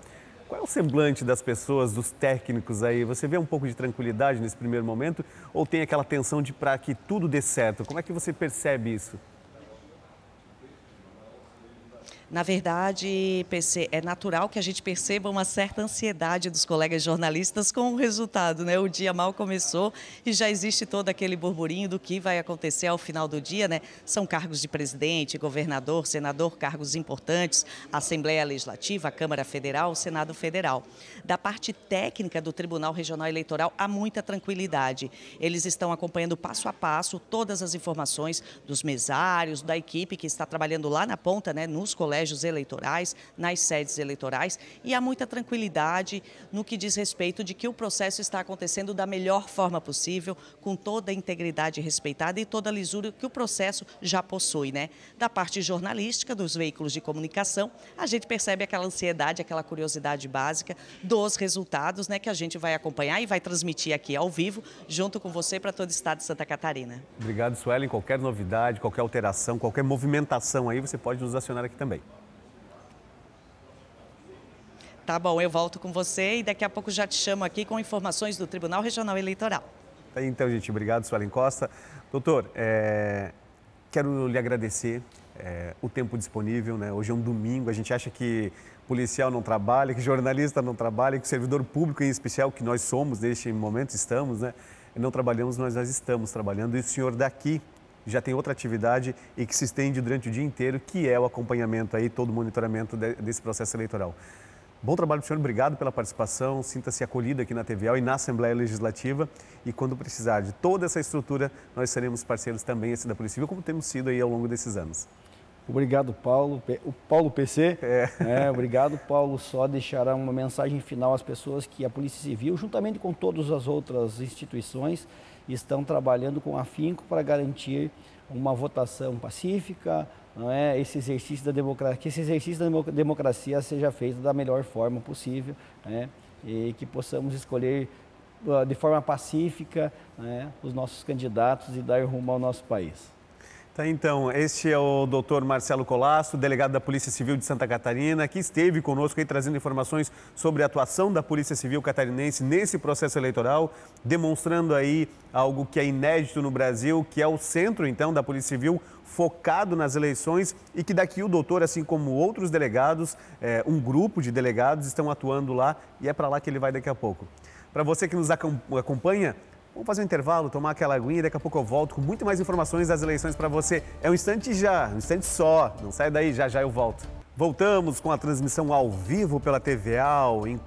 Qual é o semblante das pessoas, dos técnicos aí? Você vê um pouco de tranquilidade nesse primeiro momento ou tem aquela tensão de para que tudo dê certo? Como é que você percebe isso? Na verdade, PC, é natural que a gente perceba uma certa ansiedade dos colegas jornalistas com o resultado, né? O dia mal começou e já existe todo aquele burburinho do que vai acontecer ao final do dia, né? São cargos de presidente, governador, senador, cargos importantes, Assembleia Legislativa, Câmara Federal, Senado Federal. Da parte técnica do Tribunal Regional Eleitoral, há muita tranquilidade. Eles estão acompanhando passo a passo todas as informações dos mesários, da equipe que está trabalhando lá na ponta, né? Nos colégios colégios eleitorais, nas sedes eleitorais, e há muita tranquilidade no que diz respeito de que o processo está acontecendo da melhor forma possível, com toda a integridade respeitada e toda a lisura que o processo já possui. Né? Da parte jornalística, dos veículos de comunicação, a gente percebe aquela ansiedade, aquela curiosidade básica dos resultados né, que a gente vai acompanhar e vai transmitir aqui ao vivo, junto com você, para todo o estado de Santa Catarina. Obrigado, Suelen. Qualquer novidade, qualquer alteração, qualquer movimentação aí, você pode nos acionar aqui também. Tá bom, eu volto com você e daqui a pouco já te chamo aqui com informações do Tribunal Regional Eleitoral. Tá então, gente, obrigado, Suelen Costa. Doutor, é... quero lhe agradecer é, o tempo disponível, né? Hoje é um domingo, a gente acha que policial não trabalha, que jornalista não trabalha, que servidor público em especial, que nós somos neste momento, estamos, né? Não trabalhamos, mas nós estamos trabalhando. E o senhor daqui já tem outra atividade e que se estende durante o dia inteiro, que é o acompanhamento aí, todo o monitoramento de, desse processo eleitoral. Bom trabalho senhor, obrigado pela participação. Sinta-se acolhido aqui na TVL e na Assembleia Legislativa. E quando precisar de toda essa estrutura, nós seremos parceiros também assim, da Polícia Civil, como temos sido aí ao longo desses anos. Obrigado, Paulo. O Paulo PC. É. é. Obrigado, Paulo. Só deixará uma mensagem final às pessoas que a Polícia Civil, juntamente com todas as outras instituições, estão trabalhando com afinco para garantir uma votação pacífica, não é, esse exercício da democracia, que esse exercício da democracia seja feito da melhor forma possível, né, e que possamos escolher ah, de forma pacífica né, os nossos candidatos e dar rumo ao nosso país. Tá, então, este é o doutor Marcelo Colasso, delegado da Polícia Civil de Santa Catarina, que esteve conosco aí trazendo informações sobre a atuação da Polícia Civil catarinense nesse processo eleitoral, demonstrando aí algo que é inédito no Brasil, que é o centro, então, da Polícia Civil focado nas eleições e que daqui o doutor, assim como outros delegados, é, um grupo de delegados estão atuando lá e é para lá que ele vai daqui a pouco. Para você que nos acompanha, Vamos fazer um intervalo, tomar aquela aguinha e daqui a pouco eu volto com muito mais informações das eleições para você. É um instante já, um instante só. Não sai daí, já já eu volto. Voltamos com a transmissão ao vivo pela TVA, em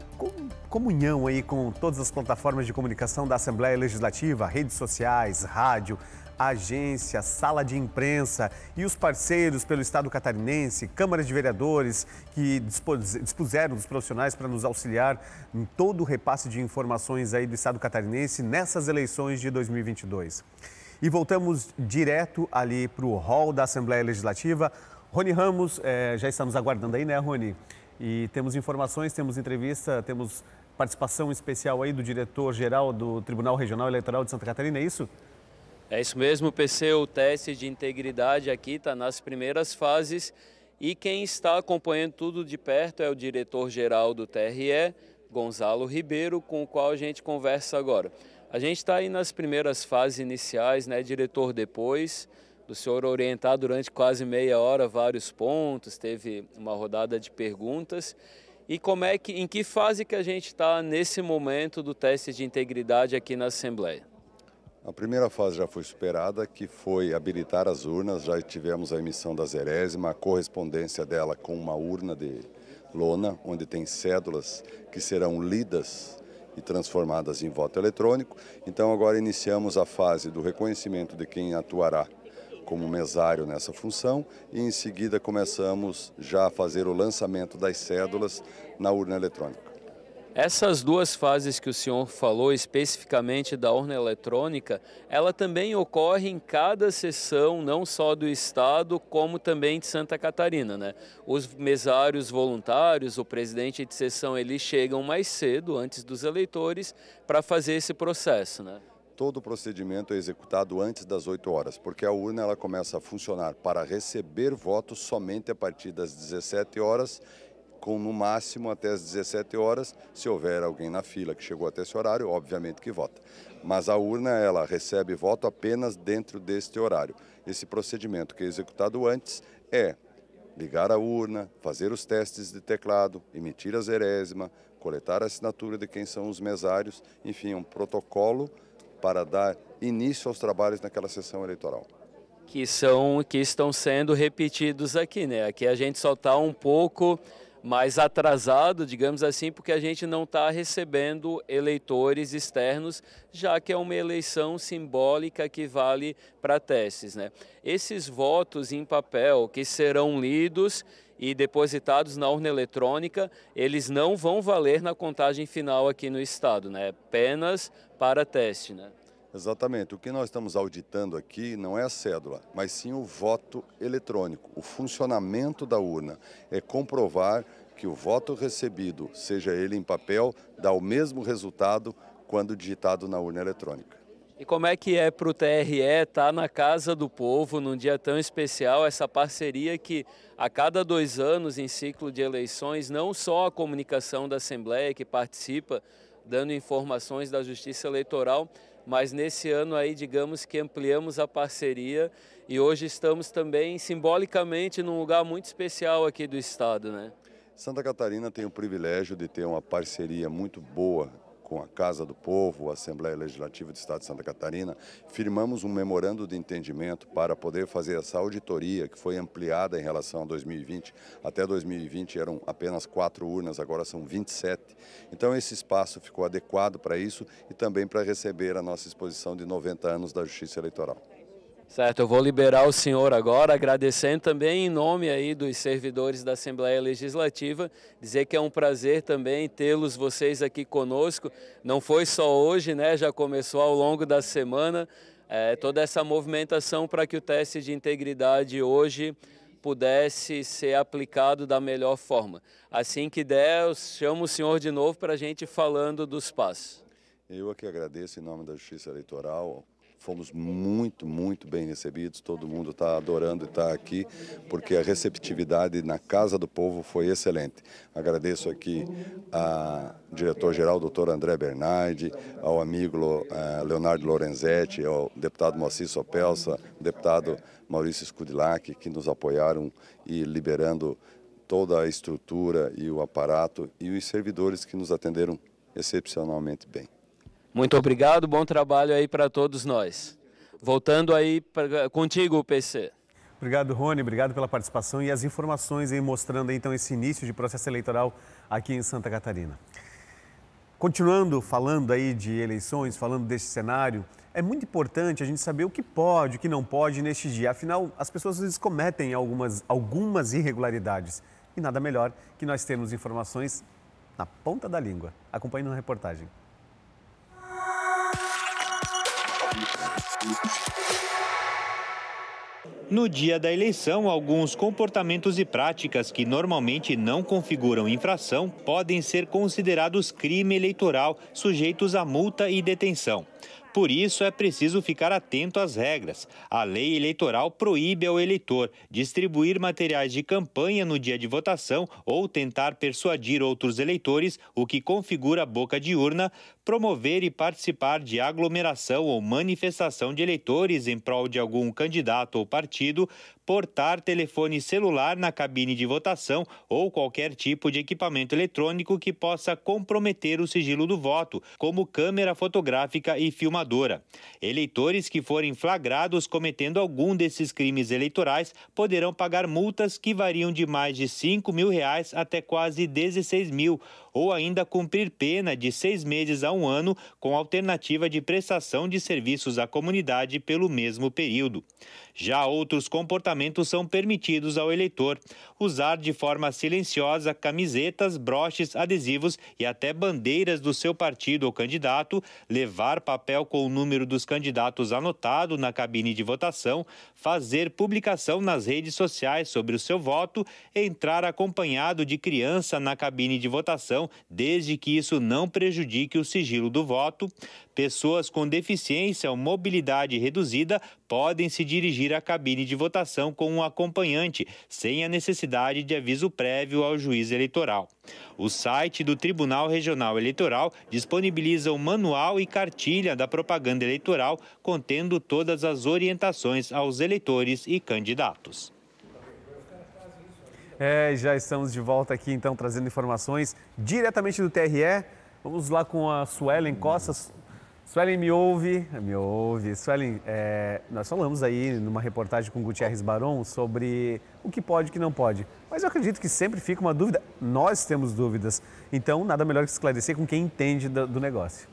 comunhão aí com todas as plataformas de comunicação da Assembleia Legislativa, redes sociais, rádio agência, sala de imprensa e os parceiros pelo Estado catarinense, câmaras de vereadores que dispuseram dos profissionais para nos auxiliar em todo o repasse de informações aí do Estado catarinense nessas eleições de 2022. E voltamos direto ali para o hall da Assembleia Legislativa. Rony Ramos, é, já estamos aguardando aí, né, Rony? E temos informações, temos entrevista, temos participação especial aí do diretor-geral do Tribunal Regional Eleitoral de Santa Catarina, é isso? É isso mesmo, PC, o teste de integridade aqui está nas primeiras fases e quem está acompanhando tudo de perto é o diretor-geral do TRE, Gonzalo Ribeiro, com o qual a gente conversa agora. A gente está aí nas primeiras fases iniciais, né, diretor, depois do senhor orientar durante quase meia hora vários pontos, teve uma rodada de perguntas. E como é que, em que fase que a gente está nesse momento do teste de integridade aqui na Assembleia? A primeira fase já foi superada, que foi habilitar as urnas. Já tivemos a emissão da zerésima, a correspondência dela com uma urna de lona, onde tem cédulas que serão lidas e transformadas em voto eletrônico. Então agora iniciamos a fase do reconhecimento de quem atuará como mesário nessa função e em seguida começamos já a fazer o lançamento das cédulas na urna eletrônica. Essas duas fases que o senhor falou, especificamente da urna eletrônica, ela também ocorre em cada sessão, não só do Estado, como também de Santa Catarina. Né? Os mesários voluntários, o presidente de sessão, eles chegam mais cedo, antes dos eleitores, para fazer esse processo. Né? Todo o procedimento é executado antes das 8 horas, porque a urna ela começa a funcionar para receber votos somente a partir das 17 horas com no máximo até as 17 horas. Se houver alguém na fila que chegou até esse horário, obviamente que vota. Mas a urna, ela recebe voto apenas dentro deste horário. Esse procedimento que é executado antes é ligar a urna, fazer os testes de teclado, emitir a zerésima, coletar a assinatura de quem são os mesários, enfim, um protocolo para dar início aos trabalhos naquela sessão eleitoral que são que estão sendo repetidos aqui, né? Aqui a gente só está um pouco mais atrasado, digamos assim, porque a gente não está recebendo eleitores externos, já que é uma eleição simbólica que vale para testes. Né? Esses votos em papel que serão lidos e depositados na urna eletrônica, eles não vão valer na contagem final aqui no estado, né? apenas para teste. Né? Exatamente. O que nós estamos auditando aqui não é a cédula, mas sim o voto eletrônico, o funcionamento da urna. É comprovar que o voto recebido, seja ele em papel, dá o mesmo resultado quando digitado na urna eletrônica. E como é que é para o TRE estar tá na Casa do Povo num dia tão especial, essa parceria que a cada dois anos em ciclo de eleições, não só a comunicação da Assembleia que participa, dando informações da Justiça Eleitoral, mas nesse ano aí, digamos que ampliamos a parceria e hoje estamos também simbolicamente num lugar muito especial aqui do estado, né? Santa Catarina tem o privilégio de ter uma parceria muito boa com a Casa do Povo, a Assembleia Legislativa do Estado de Santa Catarina, firmamos um memorando de entendimento para poder fazer essa auditoria, que foi ampliada em relação a 2020. Até 2020 eram apenas quatro urnas, agora são 27. Então esse espaço ficou adequado para isso e também para receber a nossa exposição de 90 anos da Justiça Eleitoral. Certo, eu vou liberar o senhor agora, agradecendo também em nome aí dos servidores da Assembleia Legislativa, dizer que é um prazer também tê-los vocês aqui conosco. Não foi só hoje, né? Já começou ao longo da semana é, toda essa movimentação para que o teste de integridade hoje pudesse ser aplicado da melhor forma. Assim que der, eu chamo o senhor de novo para a gente falando dos passos. Eu aqui é agradeço em nome da Justiça Eleitoral Fomos muito, muito bem recebidos. Todo mundo está adorando estar tá aqui, porque a receptividade na Casa do Povo foi excelente. Agradeço aqui ao diretor-geral, doutor André Bernardi, ao amigo eh, Leonardo Lorenzetti, ao deputado Moacir Sopelsa, deputado Maurício Scudilac, que nos apoiaram e liberando toda a estrutura e o aparato e os servidores que nos atenderam excepcionalmente bem. Muito obrigado, bom trabalho aí para todos nós. Voltando aí pra, contigo, PC. Obrigado, Rony, obrigado pela participação e as informações aí mostrando então esse início de processo eleitoral aqui em Santa Catarina. Continuando falando aí de eleições, falando desse cenário, é muito importante a gente saber o que pode, o que não pode neste dia. Afinal, as pessoas às vezes cometem algumas, algumas irregularidades e nada melhor que nós termos informações na ponta da língua. Acompanhe na reportagem. No dia da eleição, alguns comportamentos e práticas que normalmente não configuram infração podem ser considerados crime eleitoral, sujeitos a multa e detenção. Por isso, é preciso ficar atento às regras. A lei eleitoral proíbe ao eleitor distribuir materiais de campanha no dia de votação ou tentar persuadir outros eleitores, o que configura a boca de urna, promover e participar de aglomeração ou manifestação de eleitores em prol de algum candidato ou partido, portar telefone celular na cabine de votação ou qualquer tipo de equipamento eletrônico que possa comprometer o sigilo do voto, como câmera fotográfica e filmadora. Eleitores que forem flagrados cometendo algum desses crimes eleitorais poderão pagar multas que variam de mais de 5 mil reais até quase 16 mil ou ainda cumprir pena de seis meses a um ano com alternativa de prestação de serviços à comunidade pelo mesmo período. Já outros comportamentos são permitidos ao eleitor: usar de forma silenciosa camisetas, broches, adesivos e até bandeiras do seu partido ou candidato, levar papel com o número dos candidatos anotado na cabine de votação, fazer publicação nas redes sociais sobre o seu voto, entrar acompanhado de criança na cabine de votação eleição, desde que isso não prejudique o sigilo do voto. Pessoas com deficiência ou mobilidade reduzida podem se dirigir à cabine de votação com um acompanhante, sem a necessidade de aviso prévio ao juiz eleitoral. O site do Tribunal Regional Eleitoral disponibiliza o um manual e cartilha da propaganda eleitoral, contendo todas as orientações aos eleitores e candidatos. É, já estamos de volta aqui então trazendo informações diretamente do TRE. Vamos lá com a Suelen Costa. Suelen, me ouve? Me ouve. Suelen, é, nós falamos aí numa reportagem com Gutierrez Barão sobre o que pode e o que não pode. Mas eu acredito que sempre fica uma dúvida. Nós temos dúvidas. Então, nada melhor que esclarecer com quem entende do negócio.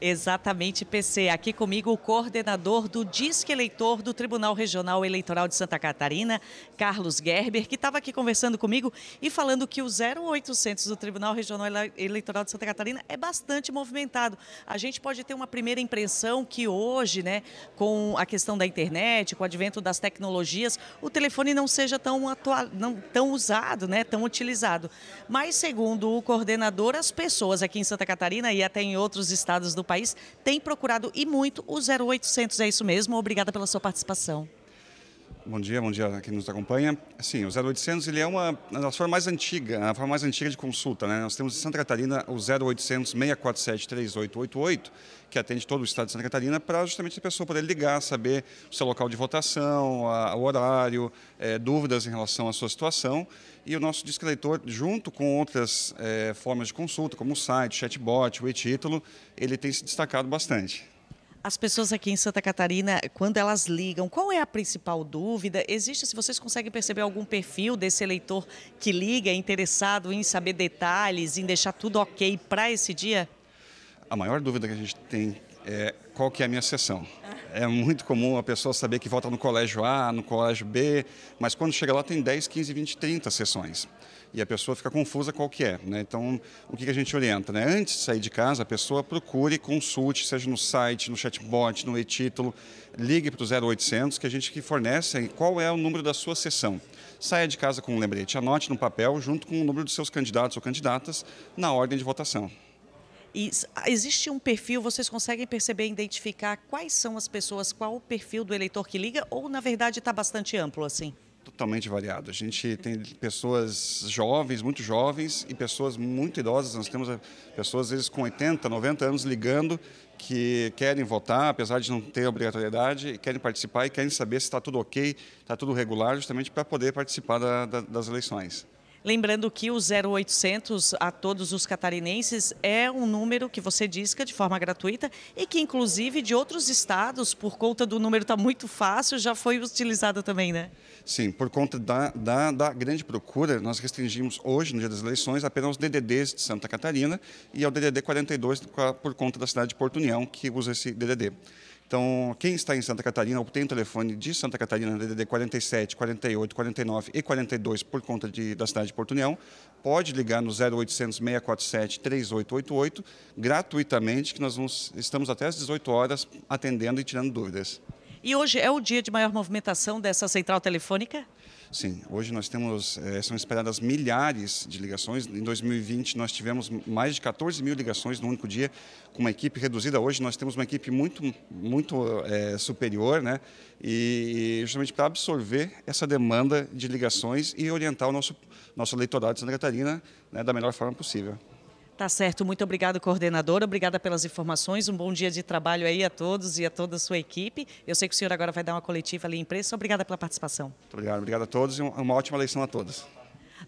Exatamente, PC. Aqui comigo o coordenador do Disque Eleitor do Tribunal Regional Eleitoral de Santa Catarina, Carlos Gerber, que estava aqui conversando comigo e falando que o 0800 do Tribunal Regional Eleitoral de Santa Catarina é bastante movimentado. A gente pode ter uma primeira impressão que hoje, né, com a questão da internet, com o advento das tecnologias, o telefone não seja tão, atual, não, tão usado, né, tão utilizado. Mas, segundo o coordenador, as pessoas aqui em Santa Catarina e até em outros estados do país tem procurado e muito o 0800, é isso mesmo. Obrigada pela sua participação. Bom dia, bom dia a quem nos acompanha. Sim, o 0800 ele é uma das formas mais antiga, a forma mais antiga de consulta. Né? Nós temos em Santa Catarina o 0800 647 3888, que atende todo o estado de Santa Catarina, para justamente a pessoa poder ligar, saber o seu local de votação, a, o horário, é, dúvidas em relação à sua situação. E o nosso descritor, junto com outras é, formas de consulta, como o site, chatbot, o e-título, ele tem se destacado bastante. As pessoas aqui em Santa Catarina, quando elas ligam, qual é a principal dúvida? Existe, se vocês conseguem perceber algum perfil desse eleitor que liga, é interessado em saber detalhes, em deixar tudo ok para esse dia? A maior dúvida que a gente tem é qual que é a minha sessão. É muito comum a pessoa saber que vota no colégio A, no colégio B, mas quando chega lá tem 10, 15, 20, 30 sessões. E a pessoa fica confusa qual que é. Né? Então, o que, que a gente orienta? Né? Antes de sair de casa, a pessoa procure, consulte, seja no site, no chatbot, no e-título, ligue para o 0800, que a gente que fornece qual é o número da sua sessão. Saia de casa com um lembrete, anote no papel, junto com o número dos seus candidatos ou candidatas, na ordem de votação. E ah, existe um perfil, vocês conseguem perceber e identificar quais são as pessoas, qual o perfil do eleitor que liga, ou na verdade está bastante amplo assim? Totalmente variado. A gente tem pessoas jovens, muito jovens, e pessoas muito idosas. Nós temos eh, pessoas, às vezes, com 80, 90 anos ligando que querem votar, apesar de não ter obrigatoriedade, querem participar e querem saber se está tudo ok, está tudo regular, justamente para poder participar da, da, das eleições. Lembrando que o 0800 a todos os catarinenses é um número que você disca de forma gratuita e que, inclusive, de outros estados, por conta do número estar tá muito fácil, já foi utilizado também, né? Sim, por conta da, da, da, grande procura, nós restringimos hoje, no dia das eleições, apenas os DDDs de Santa Catarina e ao DDD 42 por conta da cidade de Porto União, que usa esse DDD. Então, quem está em Santa Catarina obtém o telefone de Santa Catarina DDD 47, 48, 49 e 42 por conta de, da cidade de Porto União, pode ligar no 0800 647 3888 gratuitamente, que nós vamos, estamos até às 18 horas atendendo e tirando dúvidas. E hoje é o dia de maior movimentação dessa central telefônica? Sim, hoje nós temos, é, são esperadas milhares de ligações. Em 2020 nós tivemos mais de 14 mil ligações no único dia, com uma equipe reduzida. Hoje nós temos uma equipe muito, muito é, superior, né? E justamente para absorver essa demanda de ligações e orientar o nosso, nosso eleitorado de Santa Catarina né, da melhor forma possível. Tá certo, muito obrigado, coordenadora. Obrigada pelas informações. Um bom dia de trabalho aí a todos e a toda a sua equipe. Eu sei que o senhor agora vai dar uma coletiva ali em imprensa. Obrigada pela participação. Muito obrigado, obrigado a todos e uma ótima eleição a todos.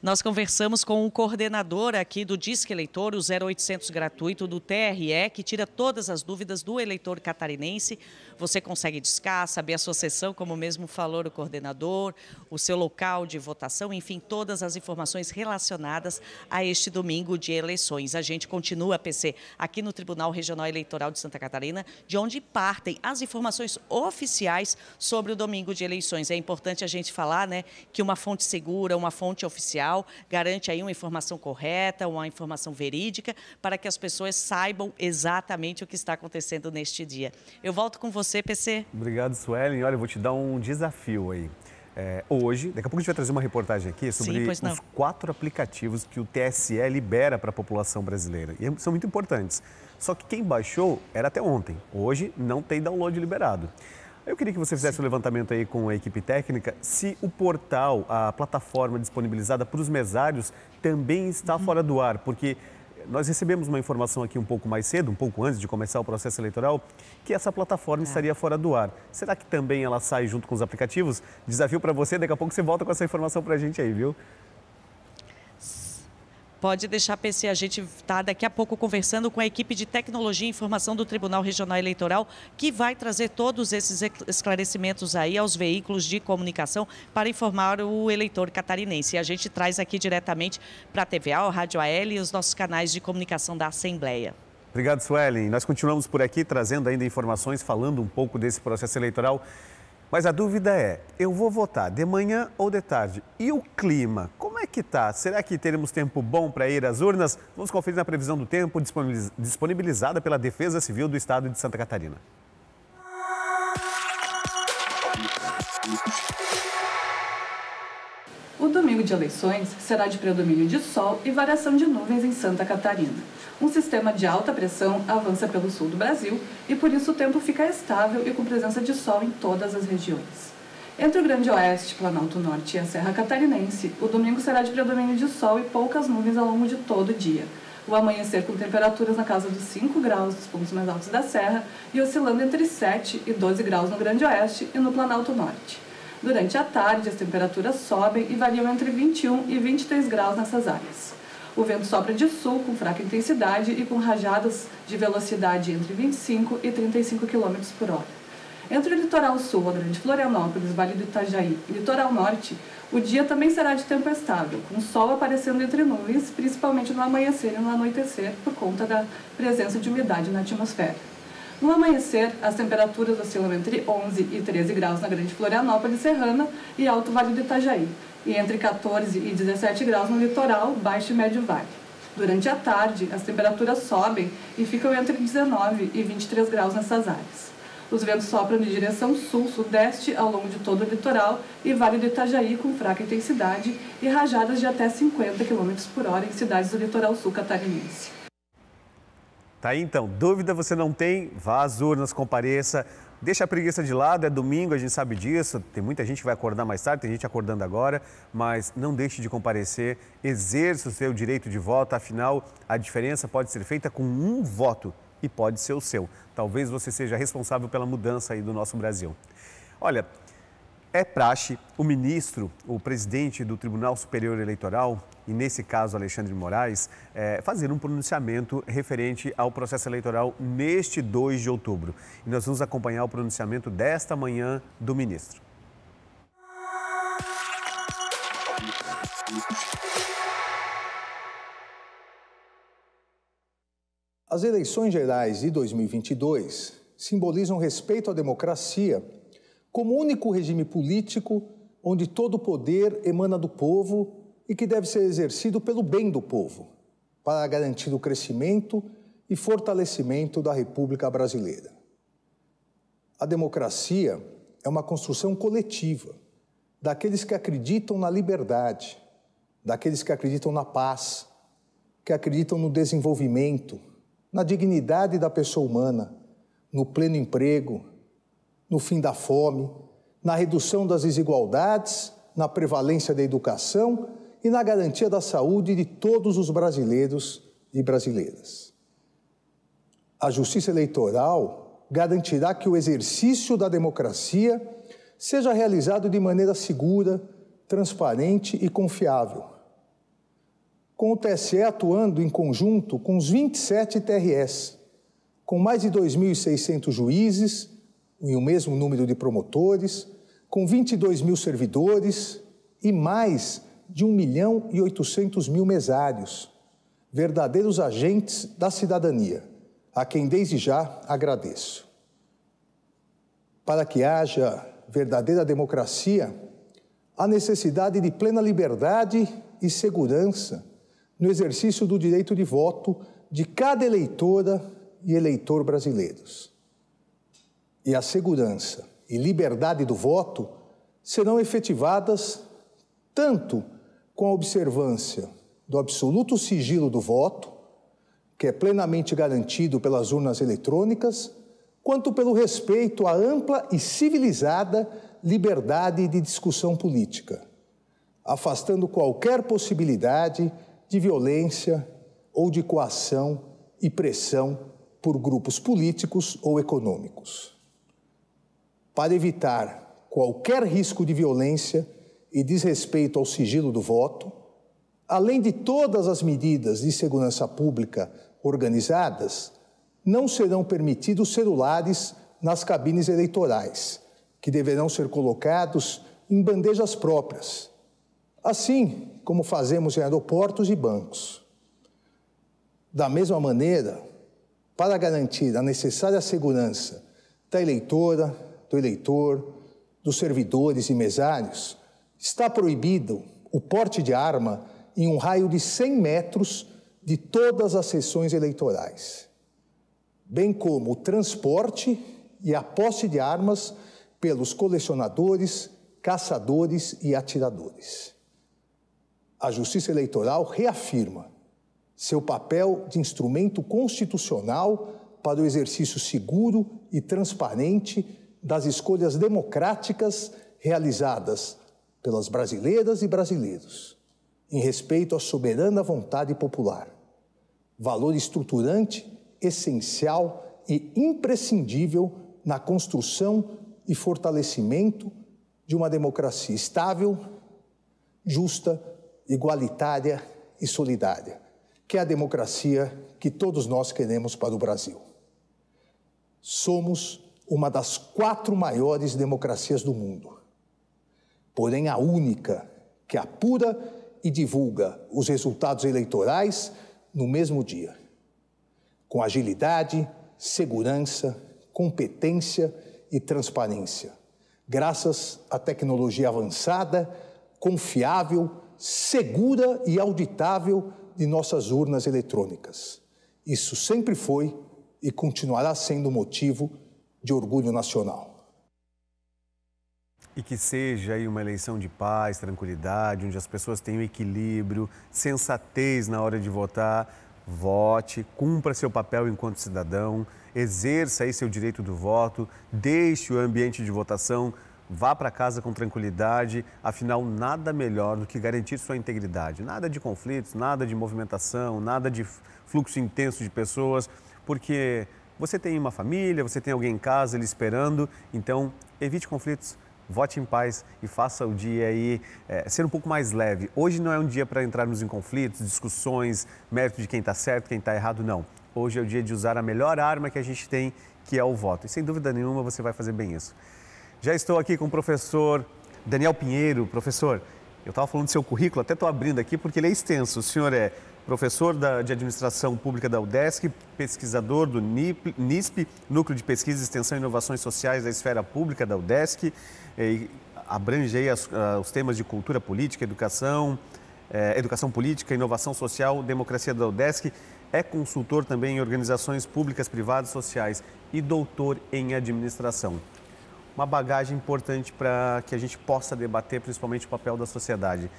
Nós conversamos com o um coordenador aqui do Disque Eleitor, o 0800 gratuito do TRE, que tira todas as dúvidas do eleitor catarinense você consegue discar, saber a sua sessão, como mesmo falou o coordenador, o seu local de votação, enfim, todas as informações relacionadas a este domingo de eleições. A gente continua, PC, aqui no Tribunal Regional Eleitoral de Santa Catarina, de onde partem as informações oficiais sobre o domingo de eleições. É importante a gente falar né, que uma fonte segura, uma fonte oficial, garante aí uma informação correta, uma informação verídica, para que as pessoas saibam exatamente o que está acontecendo neste dia. Eu volto com você você, PC. Obrigado, Suelen. Olha, eu vou te dar um desafio aí. É, hoje, daqui a pouco a gente vai trazer uma reportagem aqui sobre Sim, os quatro aplicativos que o TSE libera para a população brasileira. E é, são muito importantes. Só que quem baixou era até ontem. Hoje não tem download liberado. Eu queria que você fizesse Sim. um levantamento aí com a equipe técnica se o portal, a plataforma disponibilizada para os mesários, também está uhum. fora do ar, porque nós recebemos uma informação aqui um pouco mais cedo, um pouco antes de começar o processo eleitoral, que essa plataforma é. estaria fora do ar. Será que também ela sai junto com os aplicativos? Desafio para você, daqui a pouco você volta com essa informação para a gente aí, viu? Pode deixar, PC. A gente está daqui a pouco conversando com a equipe de tecnologia e informação do Tribunal Regional Eleitoral, que vai trazer todos esses esclarecimentos aí aos veículos de comunicação para informar o eleitor catarinense. E a gente traz aqui diretamente para a TVA, Rádio AL e os nossos canais de comunicação da Assembleia. Obrigado, Suelen. Nós continuamos por aqui trazendo ainda informações, falando um pouco desse processo eleitoral mas a dúvida é, eu vou votar de manhã ou de tarde? E o clima, como é que tá? Será que teremos tempo bom para ir às urnas? Vamos conferir na previsão do tempo disponibilizada pela Defesa Civil do Estado de Santa Catarina. O domingo de eleições será de predomínio de sol e variação de nuvens em Santa Catarina. Um sistema de alta pressão avança pelo sul do Brasil e por isso o tempo fica estável e com presença de sol em todas as regiões. Entre o Grande Oeste, Planalto Norte e a Serra Catarinense, o domingo será de predomínio de sol e poucas nuvens ao longo de todo o dia. O amanhecer com temperaturas na casa dos 5 graus nos pontos mais altos da Serra e oscilando entre 7 e 12 graus no Grande Oeste e no Planalto Norte. Durante a tarde, as temperaturas sobem e variam entre 21 e 23 graus nessas áreas. O vento sopra de sul com fraca intensidade e com rajadas de velocidade entre 25 e 35 km por hora. Entre o litoral sul, a Grande Florianópolis, Vale do Itajaí e litoral norte, o dia também será de tempo estável, com sol aparecendo entre nuvens, principalmente no amanhecer e no anoitecer, por conta da presença de umidade na atmosfera. No amanhecer, as temperaturas oscilam entre 11 e 13 graus na Grande Florianópolis Serrana e Alto Vale do Itajaí, e entre 14 e 17 graus no litoral, Baixo e Médio Vale. Durante a tarde, as temperaturas sobem e ficam entre 19 e 23 graus nessas áreas. Os ventos sopram de direção sul-sudeste ao longo de todo o litoral e Vale do Itajaí com fraca intensidade e rajadas de até 50 km por hora em cidades do litoral sul catarinense. Tá aí então, dúvida você não tem, vá às urnas, compareça. Deixa a preguiça de lado, é domingo, a gente sabe disso. Tem muita gente que vai acordar mais tarde, tem gente acordando agora, mas não deixe de comparecer, exerça o seu direito de voto, afinal, a diferença pode ser feita com um voto e pode ser o seu. Talvez você seja responsável pela mudança aí do nosso Brasil. Olha, é praxe o ministro, o presidente do Tribunal Superior Eleitoral, e nesse caso Alexandre Moraes, é, fazer um pronunciamento referente ao processo eleitoral neste 2 de outubro. E nós vamos acompanhar o pronunciamento desta manhã do ministro. As eleições gerais de 2022 simbolizam respeito à democracia como único regime político onde todo o poder emana do povo e que deve ser exercido pelo bem do povo, para garantir o crescimento e fortalecimento da República Brasileira. A democracia é uma construção coletiva daqueles que acreditam na liberdade, daqueles que acreditam na paz, que acreditam no desenvolvimento, na dignidade da pessoa humana, no pleno emprego, no fim da fome, na redução das desigualdades, na prevalência da educação e na garantia da saúde de todos os brasileiros e brasileiras. A justiça eleitoral garantirá que o exercício da democracia seja realizado de maneira segura, transparente e confiável. Com o TSE atuando em conjunto com os 27 TRS, com mais de 2.600 juízes, e o mesmo número de promotores, com 22 mil servidores e mais de 1 milhão e 800 mil mesários, verdadeiros agentes da cidadania, a quem desde já agradeço. Para que haja verdadeira democracia, há necessidade de plena liberdade e segurança no exercício do direito de voto de cada eleitora e eleitor brasileiros e a segurança e liberdade do voto serão efetivadas tanto com a observância do absoluto sigilo do voto, que é plenamente garantido pelas urnas eletrônicas, quanto pelo respeito à ampla e civilizada liberdade de discussão política, afastando qualquer possibilidade de violência ou de coação e pressão por grupos políticos ou econômicos para evitar qualquer risco de violência e desrespeito ao sigilo do voto, além de todas as medidas de segurança pública organizadas, não serão permitidos celulares nas cabines eleitorais, que deverão ser colocados em bandejas próprias, assim como fazemos em aeroportos e bancos. Da mesma maneira, para garantir a necessária segurança da eleitora, do eleitor, dos servidores e mesários, está proibido o porte de arma em um raio de 100 metros de todas as sessões eleitorais, bem como o transporte e a posse de armas pelos colecionadores, caçadores e atiradores. A Justiça Eleitoral reafirma seu papel de instrumento constitucional para o exercício seguro e transparente das escolhas democráticas realizadas pelas brasileiras e brasileiros, em respeito à soberana vontade popular, valor estruturante, essencial e imprescindível na construção e fortalecimento de uma democracia estável, justa, igualitária e solidária, que é a democracia que todos nós queremos para o Brasil. Somos uma das quatro maiores democracias do mundo, porém a única que apura e divulga os resultados eleitorais no mesmo dia, com agilidade, segurança, competência e transparência, graças à tecnologia avançada, confiável, segura e auditável de nossas urnas eletrônicas. Isso sempre foi e continuará sendo motivo de orgulho nacional. E que seja aí uma eleição de paz, tranquilidade, onde as pessoas tenham equilíbrio, sensatez na hora de votar. Vote, cumpra seu papel enquanto cidadão, exerça aí seu direito do voto, deixe o ambiente de votação, vá para casa com tranquilidade. Afinal, nada melhor do que garantir sua integridade. Nada de conflitos, nada de movimentação, nada de fluxo intenso de pessoas, porque você tem uma família, você tem alguém em casa ele esperando, então evite conflitos vote em paz e faça o dia aí é, ser um pouco mais leve. Hoje não é um dia para entrarmos em conflitos, discussões, mérito de quem está certo, quem está errado, não. Hoje é o dia de usar a melhor arma que a gente tem, que é o voto. E sem dúvida nenhuma você vai fazer bem isso. Já estou aqui com o professor Daniel Pinheiro. Professor, eu estava falando do seu currículo, até estou abrindo aqui porque ele é extenso. O senhor é professor da, de administração pública da UDESC, pesquisador do NIP, NISP, Núcleo de Pesquisa, Extensão e Inovações Sociais da Esfera Pública da UDESC. Eh, e abrange aí as, ah, os temas de cultura política, educação, eh, educação política, inovação social, democracia da UDESC. É consultor também em organizações públicas, privadas, sociais e doutor em administração. Uma bagagem importante para que a gente possa debater, principalmente o papel da sociedade.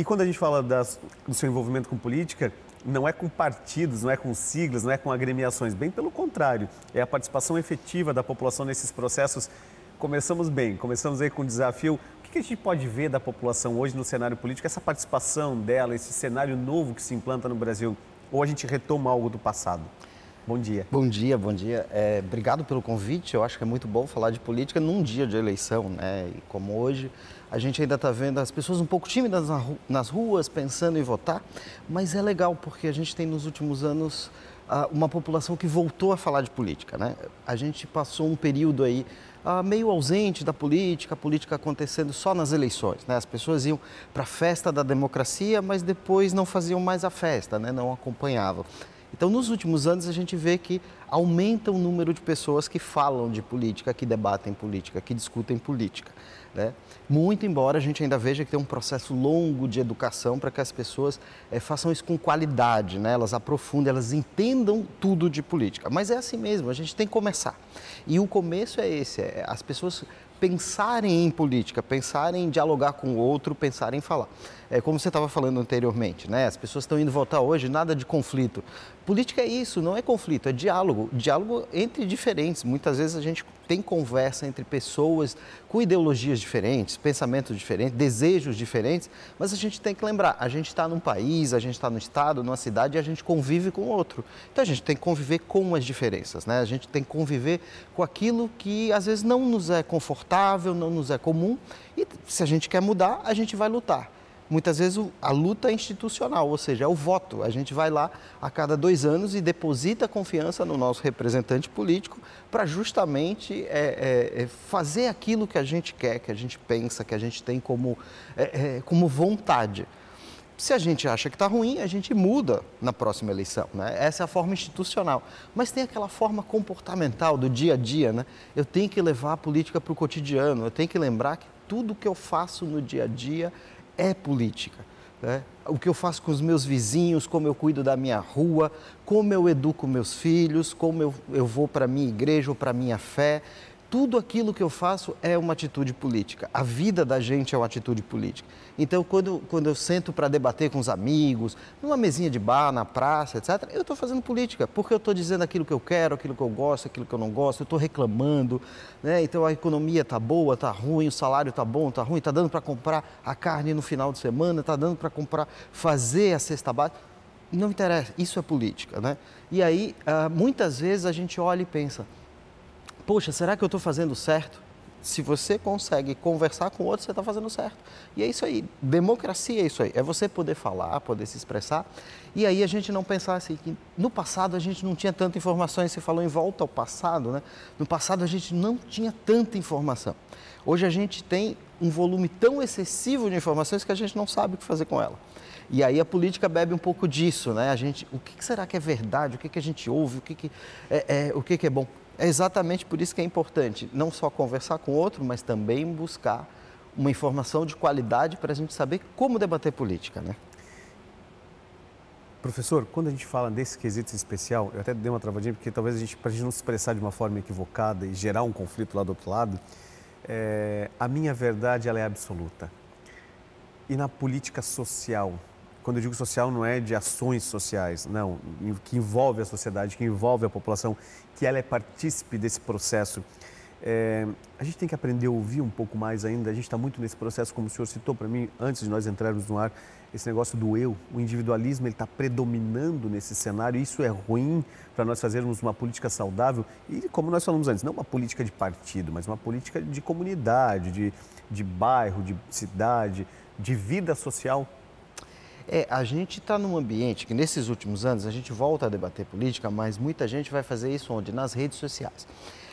E quando a gente fala das, do seu envolvimento com política, não é com partidos, não é com siglas, não é com agremiações. Bem pelo contrário, é a participação efetiva da população nesses processos. Começamos bem, começamos aí com um desafio. O que a gente pode ver da população hoje no cenário político, essa participação dela, esse cenário novo que se implanta no Brasil? Ou a gente retoma algo do passado? Bom dia. Bom dia, bom dia. É, obrigado pelo convite. Eu acho que é muito bom falar de política num dia de eleição, né? E como hoje. A gente ainda está vendo as pessoas um pouco tímidas nas ruas, pensando em votar, mas é legal porque a gente tem nos últimos anos ah, uma população que voltou a falar de política. Né? A gente passou um período aí ah, meio ausente da política, a política acontecendo só nas eleições. Né? As pessoas iam para a festa da democracia, mas depois não faziam mais a festa, né? não acompanhavam. Então, nos últimos anos, a gente vê que aumenta o número de pessoas que falam de política, que debatem política, que discutem política. Né? Muito embora a gente ainda veja que tem um processo longo de educação para que as pessoas é, façam isso com qualidade, né? elas aprofundem, elas entendam tudo de política. Mas é assim mesmo, a gente tem que começar. E o começo é esse: é as pessoas pensarem em política, pensarem em dialogar com o outro, pensarem em falar é, como você estava falando anteriormente, né? As pessoas estão indo votar hoje, nada de conflito. Política é isso, não é conflito, é diálogo. Diálogo entre diferentes. Muitas vezes a gente tem conversa entre pessoas com ideologias diferentes, pensamentos diferentes, desejos diferentes, mas a gente tem que lembrar, a gente está num país, a gente está num estado, numa cidade e a gente convive com outro. Então a gente tem que conviver com as diferenças, né? A gente tem que conviver com aquilo que às vezes não nos é confortável, não nos é comum e se a gente quer mudar, a gente vai lutar muitas vezes a luta é institucional, ou seja, é o voto. A gente vai lá a cada dois anos e deposita confiança no nosso representante político para justamente é, é, é, fazer aquilo que a gente quer, que a gente pensa, que a gente tem como, é, é como vontade. Se a gente acha que está ruim, a gente muda na próxima eleição. Né? Essa é a forma institucional. Mas tem aquela forma comportamental do dia a dia. Né? Eu tenho que levar a política para o cotidiano, eu tenho que lembrar que tudo que eu faço no dia a dia é política. Né? O que eu faço com os meus vizinhos, como eu cuido da minha rua, como eu educo meus filhos, como eu, eu vou para a minha igreja ou para a minha fé tudo aquilo que eu faço é uma atitude política. A vida da gente é uma atitude política. Então, quando, quando eu sento para debater com os amigos, numa mesinha de bar, na praça, etc., eu estou fazendo política, porque eu estou dizendo aquilo que eu quero, aquilo que eu gosto, aquilo que eu não gosto, eu estou reclamando. Né? Então, a economia está boa, está ruim, o salário está bom, está ruim, está dando para comprar a carne no final de semana, está dando para comprar, fazer a cesta básica. Não interessa, isso é política. Né? E aí, ah, muitas vezes a gente olha e pensa poxa, será que eu estou fazendo certo? Se você consegue conversar com outro, você está fazendo certo. E é isso aí. Democracia é isso aí. É você poder falar, poder se expressar. E aí a gente não pensar assim, que no passado a gente não tinha tanta informação. você falou em volta ao passado, né? No passado a gente não tinha tanta informação. Hoje a gente tem um volume tão excessivo de informações que a gente não sabe o que fazer com ela. E aí a política bebe um pouco disso, né? A gente, o que será que é verdade? O que, que a gente ouve? O que, é, é o que é bom? É exatamente por isso que é importante não só conversar com o outro, mas também buscar uma informação de qualidade para a gente saber como debater política, né? Professor, quando a gente fala desse quesito especial, eu até dei uma travadinha, porque talvez a gente, para a gente não se expressar de uma forma equivocada e gerar um conflito lá do outro lado, é, a minha verdade ela é absoluta. E na política social, quando eu digo social, não é de ações sociais, não, que envolve a sociedade, que envolve a população, que ela é partícipe desse processo. É, a gente tem que aprender a ouvir um pouco mais ainda. A gente está muito nesse processo, como o senhor citou para mim antes de nós entrarmos no ar, esse negócio do eu, o individualismo, ele está predominando nesse cenário. Isso é ruim para nós fazermos uma política saudável e, como nós falamos antes, não uma política de partido, mas uma política de comunidade, de, de bairro, de cidade, de vida social é, a gente está num ambiente que nesses últimos anos a gente volta a debater política, mas muita gente vai fazer isso onde? Nas redes sociais.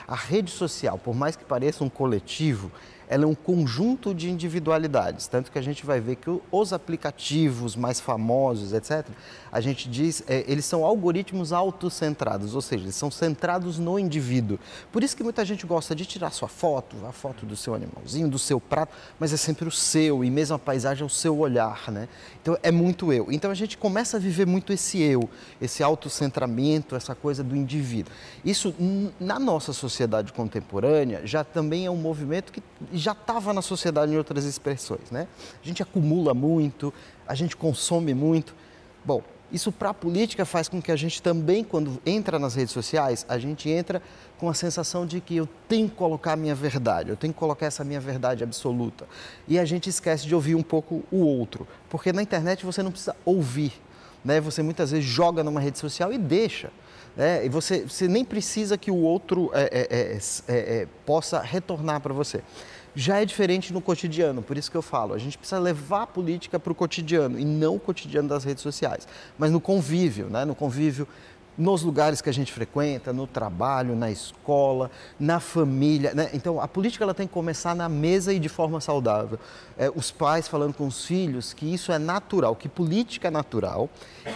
A rede social, por mais que pareça um coletivo, ela é um conjunto de individualidades. Tanto que a gente vai ver que os aplicativos mais famosos, etc., a gente diz, é, eles são algoritmos autocentrados, ou seja, eles são centrados no indivíduo. Por isso que muita gente gosta de tirar sua foto, a foto do seu animalzinho, do seu prato, mas é sempre o seu, e mesmo a paisagem é o seu olhar, né? Então é muito eu. Então a gente começa a viver muito esse eu, esse autocentramento, essa coisa do indivíduo. Isso, na nossa sociedade contemporânea, já também é um movimento que já estava na sociedade em outras expressões, né? A gente acumula muito, a gente consome muito. Bom, isso para a política faz com que a gente também, quando entra nas redes sociais, a gente entra com a sensação de que eu tenho que colocar a minha verdade, eu tenho que colocar essa minha verdade absoluta. E a gente esquece de ouvir um pouco o outro, porque na internet você não precisa ouvir, né? Você muitas vezes joga numa rede social e deixa. Né? E você, você nem precisa que o outro é, é, é, possa retornar para você já é diferente no cotidiano. Por isso que eu falo, a gente precisa levar a política para o cotidiano e não o cotidiano das redes sociais, mas no convívio, né? no convívio nos lugares que a gente frequenta, no trabalho, na escola, na família. Né? Então, a política ela tem que começar na mesa e de forma saudável. É, os pais falando com os filhos que isso é natural, que política é natural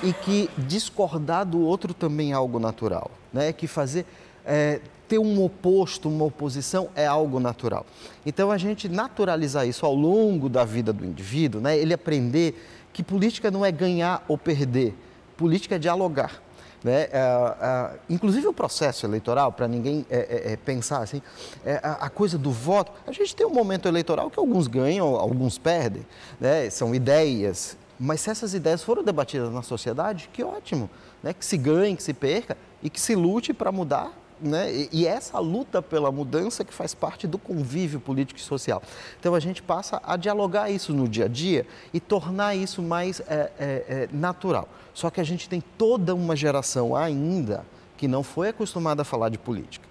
e que discordar do outro também é algo natural. Né? Que fazer. É, ter um oposto, uma oposição, é algo natural. Então, a gente naturalizar isso ao longo da vida do indivíduo, né, ele aprender que política não é ganhar ou perder, política é dialogar. Né? É, é, inclusive o processo eleitoral, para ninguém é, é, é, pensar assim, é, a, a, coisa do voto, a gente tem um momento eleitoral que alguns ganham, alguns perdem, né? são ideias, mas se essas ideias foram debatidas na sociedade, que ótimo, né? que se ganhe, que se perca e que se lute para mudar né? E essa luta pela mudança que faz parte do convívio político e social. Então a gente passa a dialogar isso no dia a dia e tornar isso mais é, é, é, natural. Só que a gente tem toda uma geração ainda que não foi acostumada a falar de política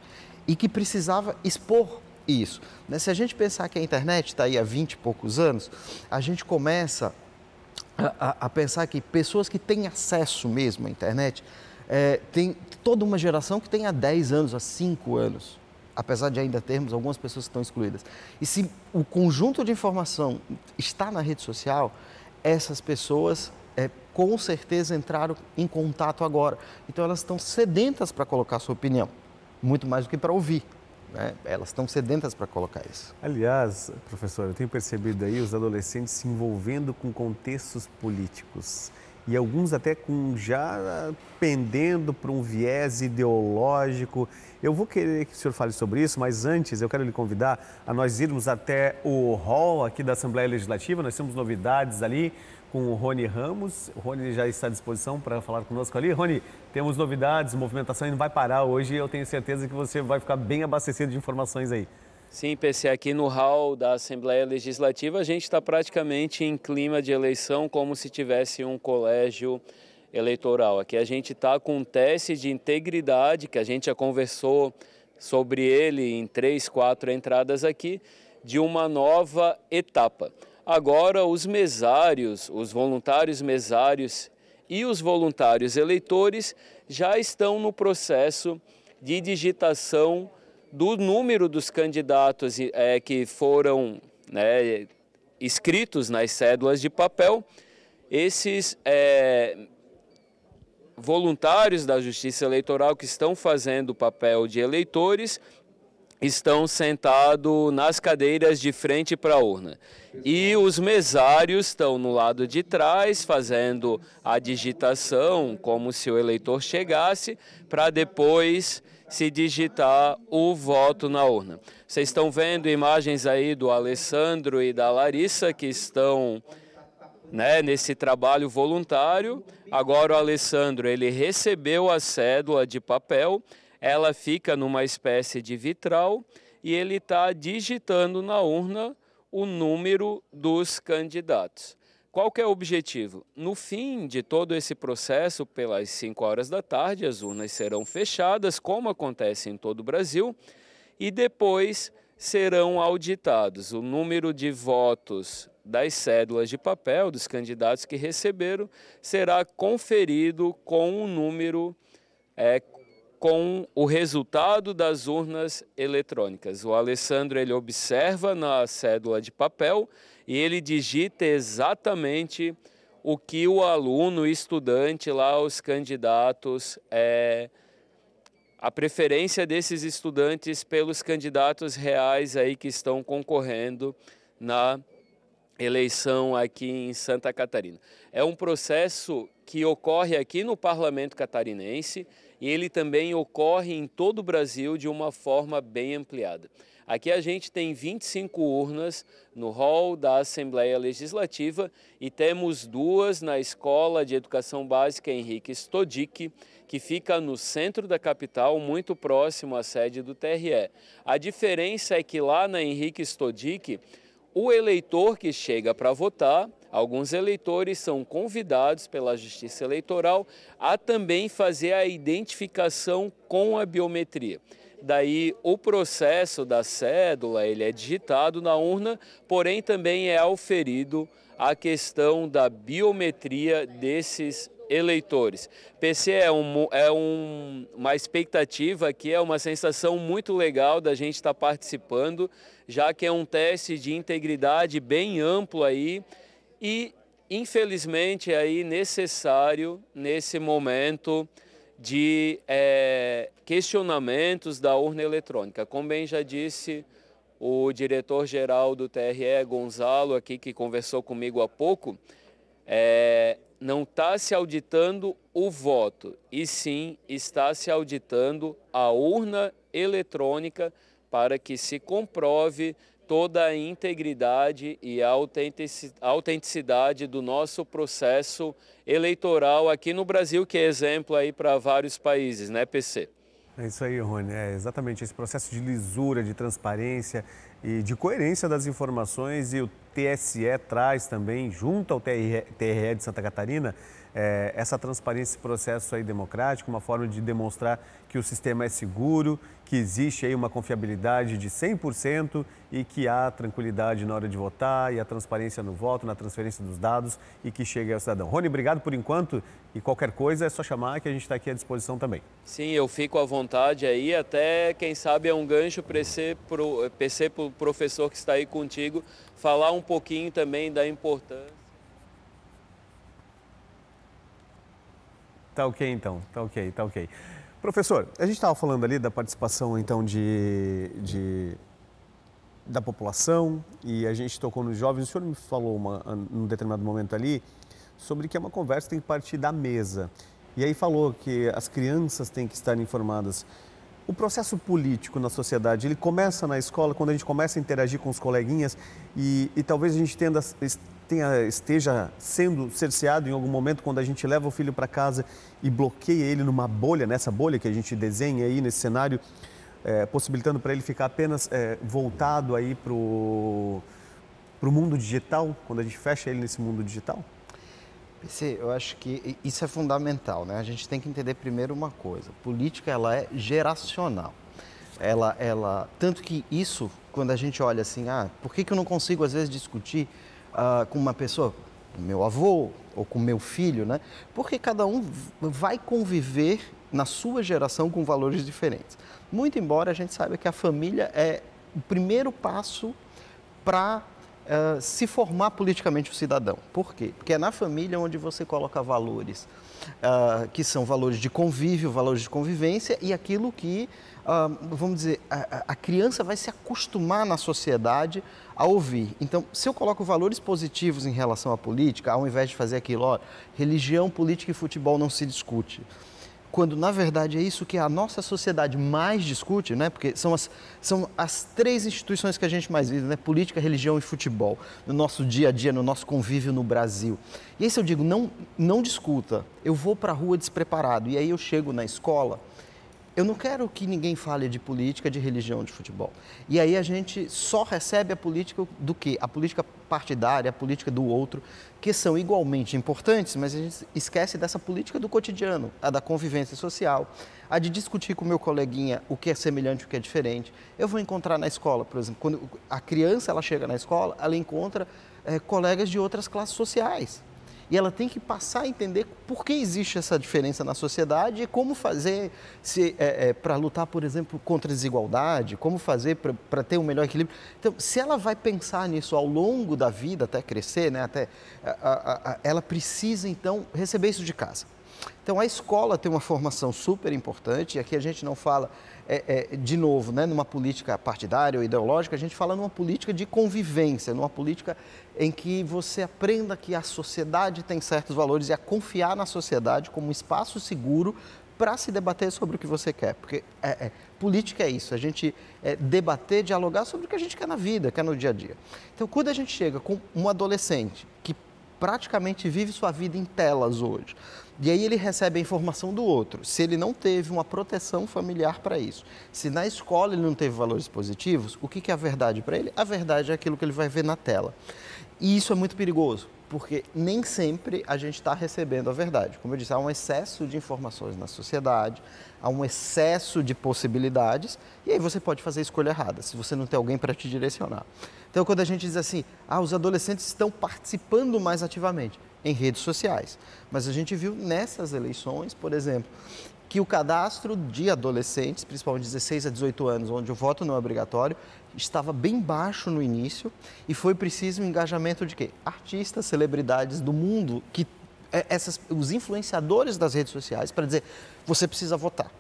e que precisava expor isso. Né? Se a gente pensar que a internet está aí há 20 e poucos anos, a gente começa a, a, a pensar que pessoas que têm acesso mesmo à internet é, tem toda uma geração que tem há 10 anos, há 5 anos, apesar de ainda termos algumas pessoas que estão excluídas. E se o conjunto de informação está na rede social, essas pessoas é, com certeza entraram em contato agora. Então elas estão sedentas para colocar sua opinião, muito mais do que para ouvir. Né? Elas estão sedentas para colocar isso. Aliás, professor, eu tenho percebido aí os adolescentes se envolvendo com contextos políticos e alguns até com já pendendo para um viés ideológico. Eu vou querer que o senhor fale sobre isso, mas antes eu quero lhe convidar a nós irmos até o hall aqui da Assembleia Legislativa. Nós temos novidades ali com o Rony Ramos. O Rony já está à disposição para falar conosco ali. Rony, temos novidades, movimentação e não vai parar hoje. Eu tenho certeza que você vai ficar bem abastecido de informações aí. Sim, PC, aqui no hall da Assembleia Legislativa a gente está praticamente em clima de eleição como se tivesse um colégio eleitoral. Aqui a gente está com um teste de integridade que a gente já conversou sobre ele em três, quatro entradas aqui, de uma nova etapa. Agora os mesários, os voluntários mesários e os voluntários eleitores já estão no processo de digitação do número dos candidatos é, que foram né, escritos nas cédulas de papel, esses é, voluntários da Justiça Eleitoral que estão fazendo o papel de eleitores estão sentados nas cadeiras de frente para a urna. E os mesários estão no lado de trás, fazendo a digitação, como se o eleitor chegasse, para depois se digitar o voto na urna. Vocês estão vendo imagens aí do Alessandro e da Larissa que estão né, nesse trabalho voluntário. Agora o Alessandro ele recebeu a cédula de papel, ela fica numa espécie de vitral e ele está digitando na urna o número dos candidatos. Qual que é o objetivo? No fim de todo esse processo, pelas 5 horas da tarde, as urnas serão fechadas, como acontece em todo o Brasil, e depois serão auditados o número de votos das cédulas de papel dos candidatos que receberam será conferido com o número é, com o resultado das urnas eletrônicas. O Alessandro ele observa na cédula de papel e ele digita exatamente o que o aluno, o estudante lá, os candidatos, é, a preferência desses estudantes pelos candidatos reais aí que estão concorrendo na eleição aqui em Santa Catarina. É um processo que ocorre aqui no parlamento catarinense e ele também ocorre em todo o Brasil de uma forma bem ampliada. Aqui a gente tem 25 urnas no hall da Assembleia Legislativa e temos duas na Escola de Educação Básica Henrique Stodic, que fica no centro da capital, muito próximo à sede do TRE. A diferença é que lá na Henrique Stodic, o eleitor que chega para votar, alguns eleitores são convidados pela Justiça Eleitoral a também fazer a identificação com a biometria. Daí o processo da cédula, ele é digitado na urna, porém também é auferido a questão da biometria desses eleitores. PC é, um, é um, uma expectativa que é uma sensação muito legal da gente estar participando, já que é um teste de integridade bem amplo aí e infelizmente é aí necessário nesse momento de é, questionamentos da urna eletrônica. Como bem já disse o diretor-geral do TRE, Gonzalo, aqui, que conversou comigo há pouco, é, não está se auditando o voto, e sim está se auditando a urna eletrônica para que se comprove toda a integridade e a autenticidade do nosso processo eleitoral aqui no Brasil, que é exemplo aí para vários países, né, PC? É isso aí, Rony. É exatamente esse processo de lisura, de transparência e de coerência das informações e o TSE traz também, junto ao TRE, de Santa Catarina, é, essa transparência, esse processo aí democrático, uma forma de demonstrar que o sistema é seguro, que existe aí uma confiabilidade de 100% e que há tranquilidade na hora de votar e a transparência no voto, na transferência dos dados e que chegue ao cidadão. Rony, obrigado por enquanto e qualquer coisa é só chamar que a gente está aqui à disposição também. Sim, eu fico à vontade aí, até quem sabe é um gancho para esse pro, PC, pro professor que está aí contigo falar um pouquinho também da importância. Tá ok então, tá ok, tá ok. Professor, a gente estava falando ali da participação então de, de, da população e a gente tocou nos jovens. O senhor me falou uma, num determinado momento ali sobre que é uma conversa tem que partir da mesa. E aí falou que as crianças têm que estar informadas. O processo político na sociedade, ele começa na escola, quando a gente começa a interagir com os coleguinhas e, e talvez a gente tenda, tenha, esteja sendo cerceado em algum momento quando a gente leva o filho para casa e bloqueia ele numa bolha, nessa bolha que a gente desenha aí nesse cenário, é, possibilitando para ele ficar apenas é, voltado aí para o mundo digital, quando a gente fecha ele nesse mundo digital? PC, eu acho que isso é fundamental, né? A gente tem que entender primeiro uma coisa, política ela é geracional. Ela, ela, tanto que isso, quando a gente olha assim, ah, por que, que eu não consigo às vezes discutir uh, com uma pessoa, meu avô ou com meu filho, né? Porque cada um vai conviver na sua geração com valores diferentes. Muito embora a gente saiba que a família é o primeiro passo para uh, ah, se formar politicamente o um cidadão. Por quê? Porque é na família onde você coloca valores uh, que são valores de convívio, valores de convivência e aquilo que vamos dizer, a, a criança vai se acostumar na sociedade a ouvir. Então, se eu coloco valores positivos em relação à política, ao invés de fazer aquilo, ó, religião, política e futebol não se discute quando na verdade é isso que a nossa sociedade mais discute, né? Porque são as, são as três instituições que a gente mais vive, né? Política, religião e futebol, no nosso dia a dia, no nosso convívio no Brasil. E aí se eu digo, não, não discuta, eu vou para a rua despreparado. E aí eu chego na escola eu não quero que ninguém fale de política, de religião, de futebol. E aí a gente só recebe a política do quê? A política partidária, a política do outro, que são igualmente importantes, mas a gente esquece dessa política do cotidiano, a da convivência social, a de discutir com o meu coleguinha o que é semelhante, o que é diferente. Eu vou encontrar na escola, por exemplo, quando a criança ela chega na escola, ela encontra é, colegas de outras classes sociais e ela tem que passar a entender por que existe essa diferença na sociedade e como fazer é, é, para lutar, por exemplo, contra a desigualdade, como fazer para ter um melhor equilíbrio. Então, se ela vai pensar nisso ao longo da vida, até crescer, né, até, a, a, a, ela precisa, então, receber isso de casa. Então a escola tem uma formação super importante, e aqui a gente não fala, é, é, de novo, né, numa política partidária ou ideológica, a gente fala numa política de convivência, numa política em que você aprenda que a sociedade tem certos valores e a confiar na sociedade como um espaço seguro para se debater sobre o que você quer. Porque é, é, política é isso, a gente é, debater, dialogar sobre o que a gente quer na vida, quer no dia a dia. Então, quando a gente chega com um adolescente que praticamente vive sua vida em telas hoje. E aí ele recebe a informação do outro. Se ele não teve uma proteção familiar para isso, se na escola ele não teve valores positivos, o que, que é a verdade para ele? A verdade é aquilo que ele vai ver na tela. E isso é muito perigoso, porque nem sempre a gente está recebendo a verdade. Como eu disse, há um excesso de informações na sociedade, há um excesso de possibilidades, e aí você pode fazer a escolha errada, se você não tem alguém para te direcionar. Então, quando a gente diz assim, ah, os adolescentes estão participando mais ativamente em redes sociais, mas a gente viu nessas eleições, por exemplo, que o cadastro de adolescentes, principalmente de 16 a 18 anos, onde o voto não é obrigatório, estava bem baixo no início e foi preciso o um engajamento de quê? Artistas, celebridades do mundo, que é, essas, os influenciadores das redes sociais, para dizer, você precisa votar.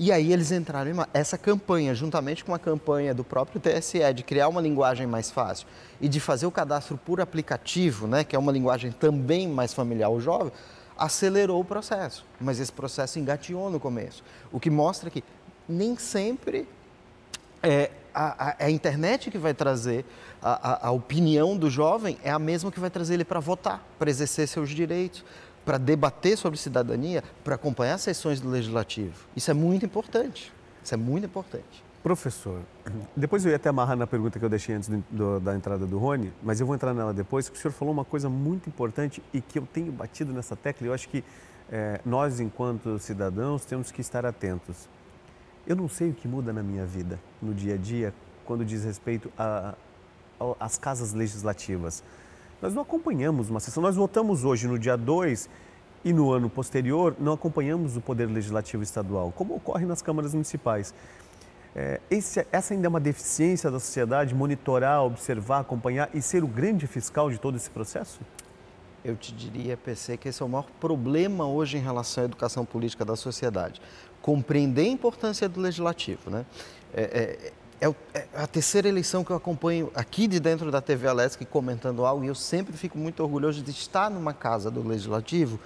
E aí eles entraram em uma, essa campanha, juntamente com a campanha do próprio TSE, de criar uma linguagem mais fácil e de fazer o cadastro por aplicativo, né, que é uma linguagem também mais familiar ao jovem, acelerou o processo. Mas esse processo engateou no começo. O que mostra que nem sempre é, a, a, é a internet que vai trazer a, a, opinião do jovem é a mesma que vai trazer ele para votar, para exercer seus direitos, para debater sobre cidadania, para acompanhar sessões do legislativo. Isso é muito importante. Isso é muito importante. Professor, depois eu ia até amarrar na pergunta que eu deixei antes do, do, da entrada do Rony, mas eu vou entrar nela depois, porque o senhor falou uma coisa muito importante e que eu tenho batido nessa tecla e eu acho que é, nós, enquanto cidadãos, temos que estar atentos. Eu não sei o que muda na minha vida, no dia a dia, quando diz respeito às casas legislativas. Nós não acompanhamos uma sessão, nós votamos hoje no dia 2 e no ano posterior não acompanhamos o Poder Legislativo Estadual, como ocorre nas câmaras municipais. É, esse, essa ainda é uma deficiência da sociedade monitorar, observar, acompanhar e ser o grande fiscal de todo esse processo? Eu te diria, PC, que esse é o maior problema hoje em relação à educação política da sociedade compreender a importância do legislativo. Né? É, é, é, é, a terceira eleição que eu acompanho aqui de dentro da TV Alesc comentando algo e eu sempre fico muito orgulhoso de estar numa casa do legislativo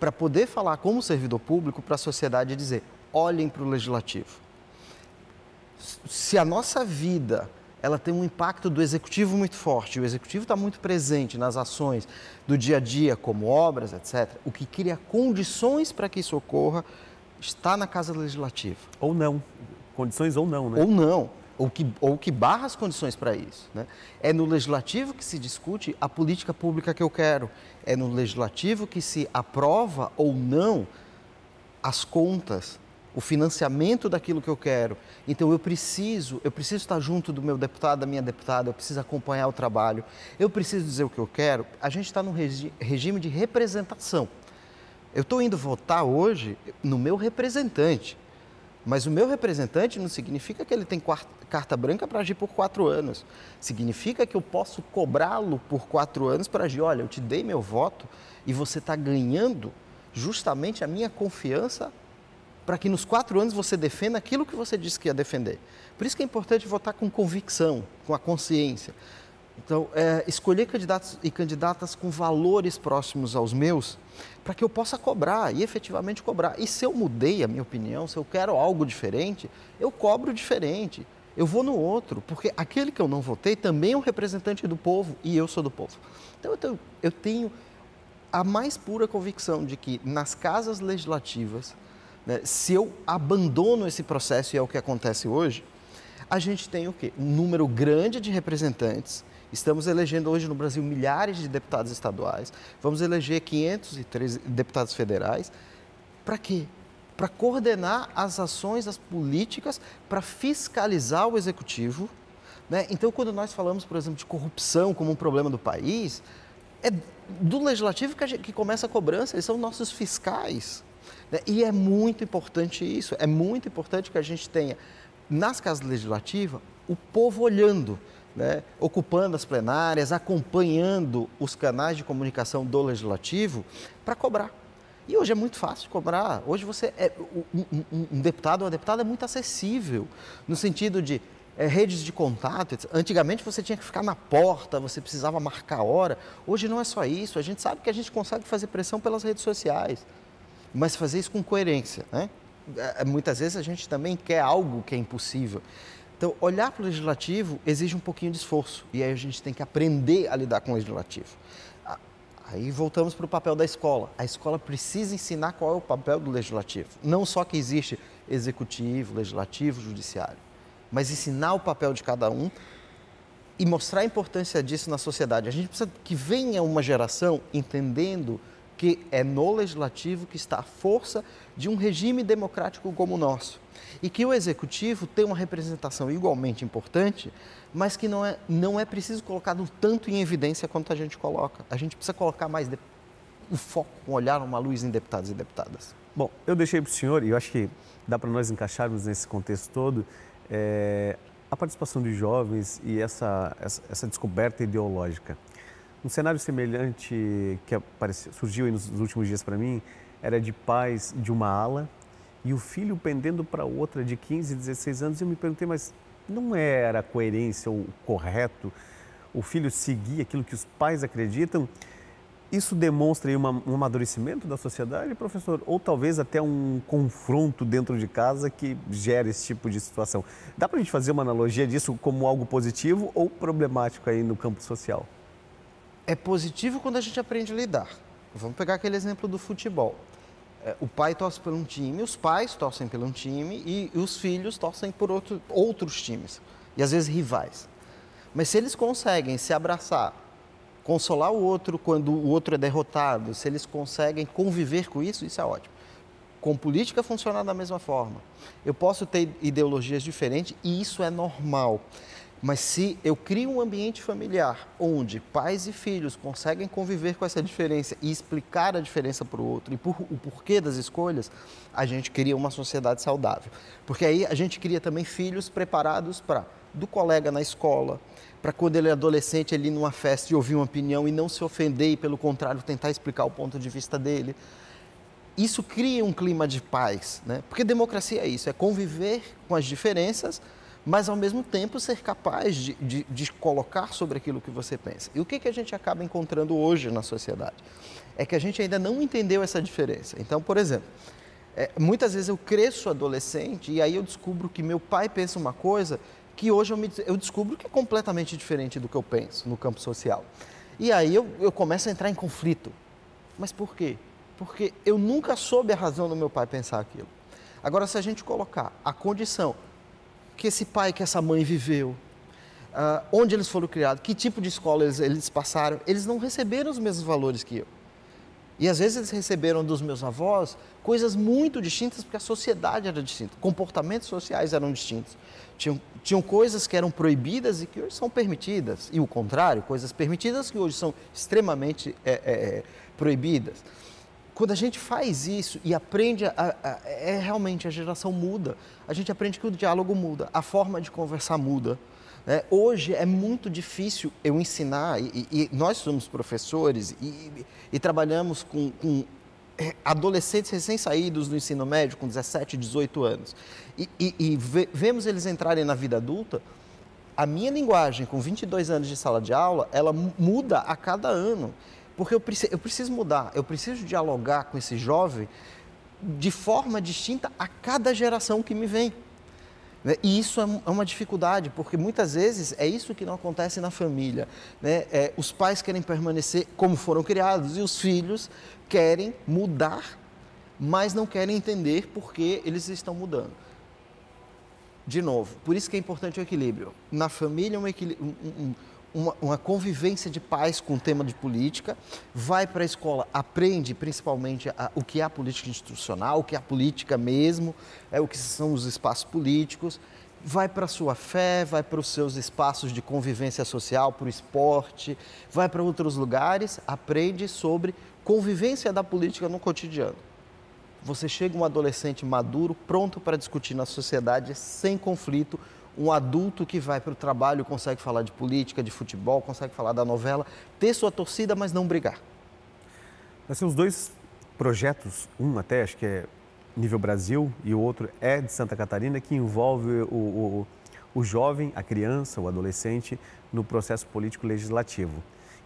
para poder falar como servidor público para a sociedade e dizer: olhem para o legislativo. Se a nossa vida ela tem um impacto do executivo muito forte. O executivo está muito presente nas ações do dia a dia, como obras, etc. O que cria condições para que isso ocorra está na Casa Legislativa. Ou não. Condições ou não, né? Ou não. Ou que, ou que barra as condições para isso. Né? É no legislativo que se discute a política pública que eu quero. É no legislativo que se aprova ou não as contas, o financiamento daquilo que eu quero. Então eu preciso, eu preciso estar junto do meu deputado, da minha deputada, eu preciso acompanhar o trabalho, eu preciso dizer o que eu quero. A gente está num regi regime de representação. Eu estou indo votar hoje no meu representante. Mas o meu representante não significa que ele tem carta branca para agir por quatro anos. Significa que eu posso cobrá-lo por quatro anos para agir. Olha, eu te dei meu voto e você está ganhando justamente a minha confiança para que nos quatro anos você defenda aquilo que você disse que ia defender. Por isso que é importante votar com convicção, com a consciência. Então, é, escolher candidatos e candidatas com valores próximos aos meus, para que eu possa cobrar e efetivamente cobrar. E se eu mudei a minha opinião, se eu quero algo diferente, eu cobro diferente. Eu vou no outro, porque aquele que eu não votei também é um representante do povo e eu sou do povo. Então, eu tenho, eu tenho a mais pura convicção de que nas casas legislativas, né, se eu abandono esse processo, e é o que acontece hoje, a gente tem o quê? Um número grande de representantes Estamos elegendo hoje no Brasil milhares de deputados estaduais, vamos eleger 503 deputados federais. Para quê? Para coordenar as ações, as políticas, para fiscalizar o executivo. Né? Então, quando nós falamos, por exemplo, de corrupção como um problema do país, é do legislativo que, gente, que começa a cobrança, eles são nossos fiscais. Né? E é muito importante isso, é muito importante que a gente tenha nas casas legislativas o povo olhando né, ocupando as plenárias, acompanhando os canais de comunicação do legislativo para cobrar. E hoje é muito fácil cobrar. Hoje você é um, um, um deputado ou uma deputada é muito acessível no sentido de é, redes de contato. Antigamente você tinha que ficar na porta, você precisava marcar a hora. Hoje não é só isso. A gente sabe que a gente consegue fazer pressão pelas redes sociais, mas fazer isso com coerência, né? É, é, muitas vezes a gente também quer algo que é impossível. Então, olhar para o legislativo exige um pouquinho de esforço e aí a gente tem que aprender a lidar com o legislativo. Ah, aí voltamos para o papel da escola. A escola precisa ensinar qual é o papel do legislativo. Não só que existe executivo, legislativo, judiciário, mas ensinar o papel de cada um e mostrar a importância disso na sociedade. A gente precisa que venha uma geração entendendo que é no legislativo que está a força de um regime democrático como o nosso. E que o executivo tem uma representação igualmente importante, mas que não é, não é preciso colocar tanto em evidência quanto a gente coloca. A gente precisa colocar mais de, o foco, um olhar, uma luz em deputados e deputadas. Bom, eu deixei para o senhor, e eu acho que dá para nós encaixarmos nesse contexto todo, é, a participação de jovens e essa, essa, essa descoberta ideológica. Um cenário semelhante que apareceu, surgiu nos últimos dias para mim era de pais de uma ala e o filho pendendo para outra de 15, 16 anos. E eu me perguntei, mas não era coerência o correto o filho seguir aquilo que os pais acreditam? Isso demonstra uma, um amadurecimento da sociedade, professor? Ou talvez até um confronto dentro de casa que gera esse tipo de situação? Dá para a gente fazer uma analogia disso como algo positivo ou problemático aí no campo social? É positivo quando a gente aprende a lidar. Vamos pegar aquele exemplo do futebol. É, o pai torce por um time, os pais torcem por um time e, os filhos torcem por outro, outros times, e às vezes rivais. Mas se eles conseguem se abraçar, consolar o outro quando o outro é derrotado, se eles conseguem conviver com isso, isso é ótimo. Com política funciona da mesma forma. Eu posso ter ideologias diferentes e isso é normal. Mas se eu crio um ambiente familiar onde pais e filhos conseguem conviver com essa diferença e explicar a diferença para o outro e por, o porquê das escolhas, a gente cria uma sociedade saudável. Porque aí a gente cria também filhos preparados para do colega na escola, para quando ele é adolescente ele ir numa festa e ouvir uma opinião e não se ofender e pelo contrário tentar explicar o ponto de vista dele. Isso cria um clima de paz, né? Porque democracia é isso, é conviver com as diferenças mas ao mesmo tempo ser capaz de, de, de, colocar sobre aquilo que você pensa. E o que, que a gente acaba encontrando hoje na sociedade? É que a gente ainda não entendeu essa diferença. Então, por exemplo, é, muitas vezes eu cresço adolescente e aí eu descubro que meu pai pensa uma coisa que hoje eu, me, eu descubro que é completamente diferente do que eu penso no campo social. E aí eu, eu começo a entrar em conflito. Mas por quê? Porque eu nunca soube a razão do meu pai pensar aquilo. Agora, se a gente colocar a condição que esse pai, que essa mãe viveu, uh, onde eles foram criados, que tipo de escola eles, eles passaram, eles não receberam os mesmos valores que eu. E às vezes eles receberam dos meus avós coisas muito distintas, porque a sociedade era distinta, comportamentos sociais eram distintos. Tinham, tinham coisas que eram proibidas e que hoje são permitidas, e o contrário, coisas permitidas que hoje são extremamente é, é, é proibidas quando a gente faz isso e aprende, a, a, é realmente a geração muda. A gente aprende que o diálogo muda, a forma de conversar muda. Né? Hoje é muito difícil eu ensinar, e, e nós somos professores e, e, e trabalhamos com, com é, adolescentes recém-saídos do ensino médio, com 17, 18 anos, e, e, e ve, vemos eles entrarem na vida adulta, a minha linguagem, com 22 anos de sala de aula, ela muda a cada ano. Porque eu preciso, eu preciso mudar, eu preciso dialogar com esse jovem de forma distinta a cada geração que me vem. Né? E isso é, é uma dificuldade, porque muitas vezes é isso que não acontece na família. Né? É, os pais querem permanecer como foram criados e os filhos querem mudar, mas não querem entender porque eles estão mudando. De novo, por isso que é importante o equilíbrio. Na família, um, equilíbrio, um, um, uma, uma, convivência de paz com o tema de política, vai para a escola, aprende principalmente a, o que é a política institucional, o que é a política mesmo, é o que são os espaços políticos, vai para a sua fé, vai para os seus espaços de convivência social, para o esporte, vai para outros lugares, aprende sobre convivência da política no cotidiano. Você chega um adolescente maduro, pronto para discutir na sociedade, sem conflito, um adulto que vai para o trabalho consegue falar de política, de futebol, consegue falar da novela, ter sua torcida, mas não brigar. Assim, os dois projetos, um até acho que é nível Brasil e o outro é de Santa Catarina, que envolve o, o, o jovem, a criança, o adolescente no processo político legislativo,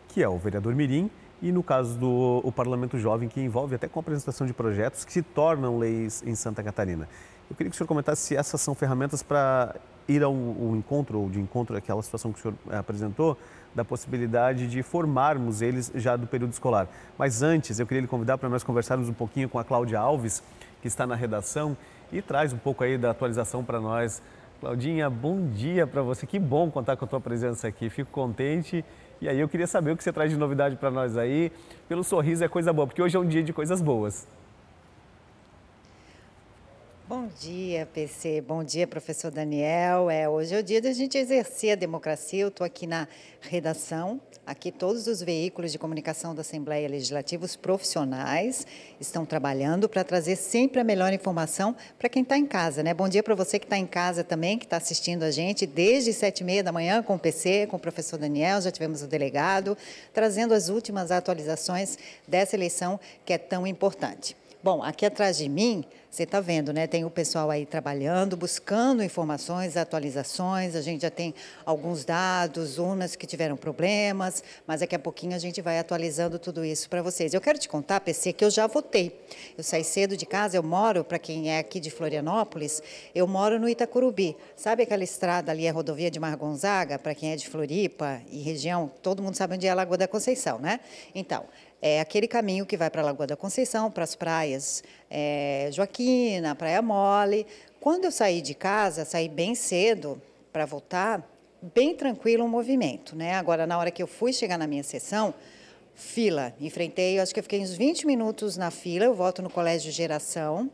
que é o vereador Mirim e no caso do Parlamento Jovem, que envolve até com a apresentação de projetos que se tornam leis em Santa Catarina. Eu queria que o senhor comentasse se essas são ferramentas para ir ao, ao, encontro, ou de encontro àquela situação que o senhor eh, apresentou, da possibilidade de formarmos eles já do período escolar. Mas antes, eu queria lhe convidar para nós conversarmos um pouquinho com a Cláudia Alves, que está na redação e traz um pouco aí da atualização para nós. Claudinha, bom dia para você. Que bom contar com a tua presença aqui. Fico contente. E aí eu queria saber o que você traz de novidade para nós aí. Pelo sorriso é coisa boa, porque hoje é um dia de coisas boas. Bom dia, PC. Bom dia, professor Daniel. É, hoje é o dia da gente exercer a democracia. Eu estou aqui na redação. Aqui todos os veículos de comunicação da Assembleia Legislativa, os profissionais, estão trabalhando para trazer sempre a melhor informação para quem está em casa. Né? Bom dia para você que está em casa também, que está assistindo a gente desde sete e meia da manhã com o PC, com o professor Daniel, já tivemos o delegado, trazendo as últimas atualizações dessa eleição que é tão importante. Bom, aqui atrás de mim você está vendo, né? Tem o pessoal aí trabalhando, buscando informações, atualizações. A gente já tem alguns dados, unas que tiveram problemas, mas daqui a pouquinho a gente vai atualizando tudo isso para vocês. Eu quero te contar, PC, que eu já votei. Eu saí cedo de casa, eu moro, para quem é aqui de Florianópolis, eu moro no Itacurubi. Sabe aquela estrada ali, a rodovia de Mar Gonzaga? Para quem é de Floripa e região, todo mundo sabe onde é a Lagoa da Conceição, né? Então, é aquele caminho que vai para a Lagoa da Conceição, para as praias é, Joaquina, Praia Mole. Quando eu saí de casa, saí bem cedo para voltar, bem tranquilo o movimento. Né? Agora, na hora que eu fui chegar na minha sessão, fila. Enfrentei, acho que eu fiquei uns 20 minutos na fila, eu volto no Colégio Geração,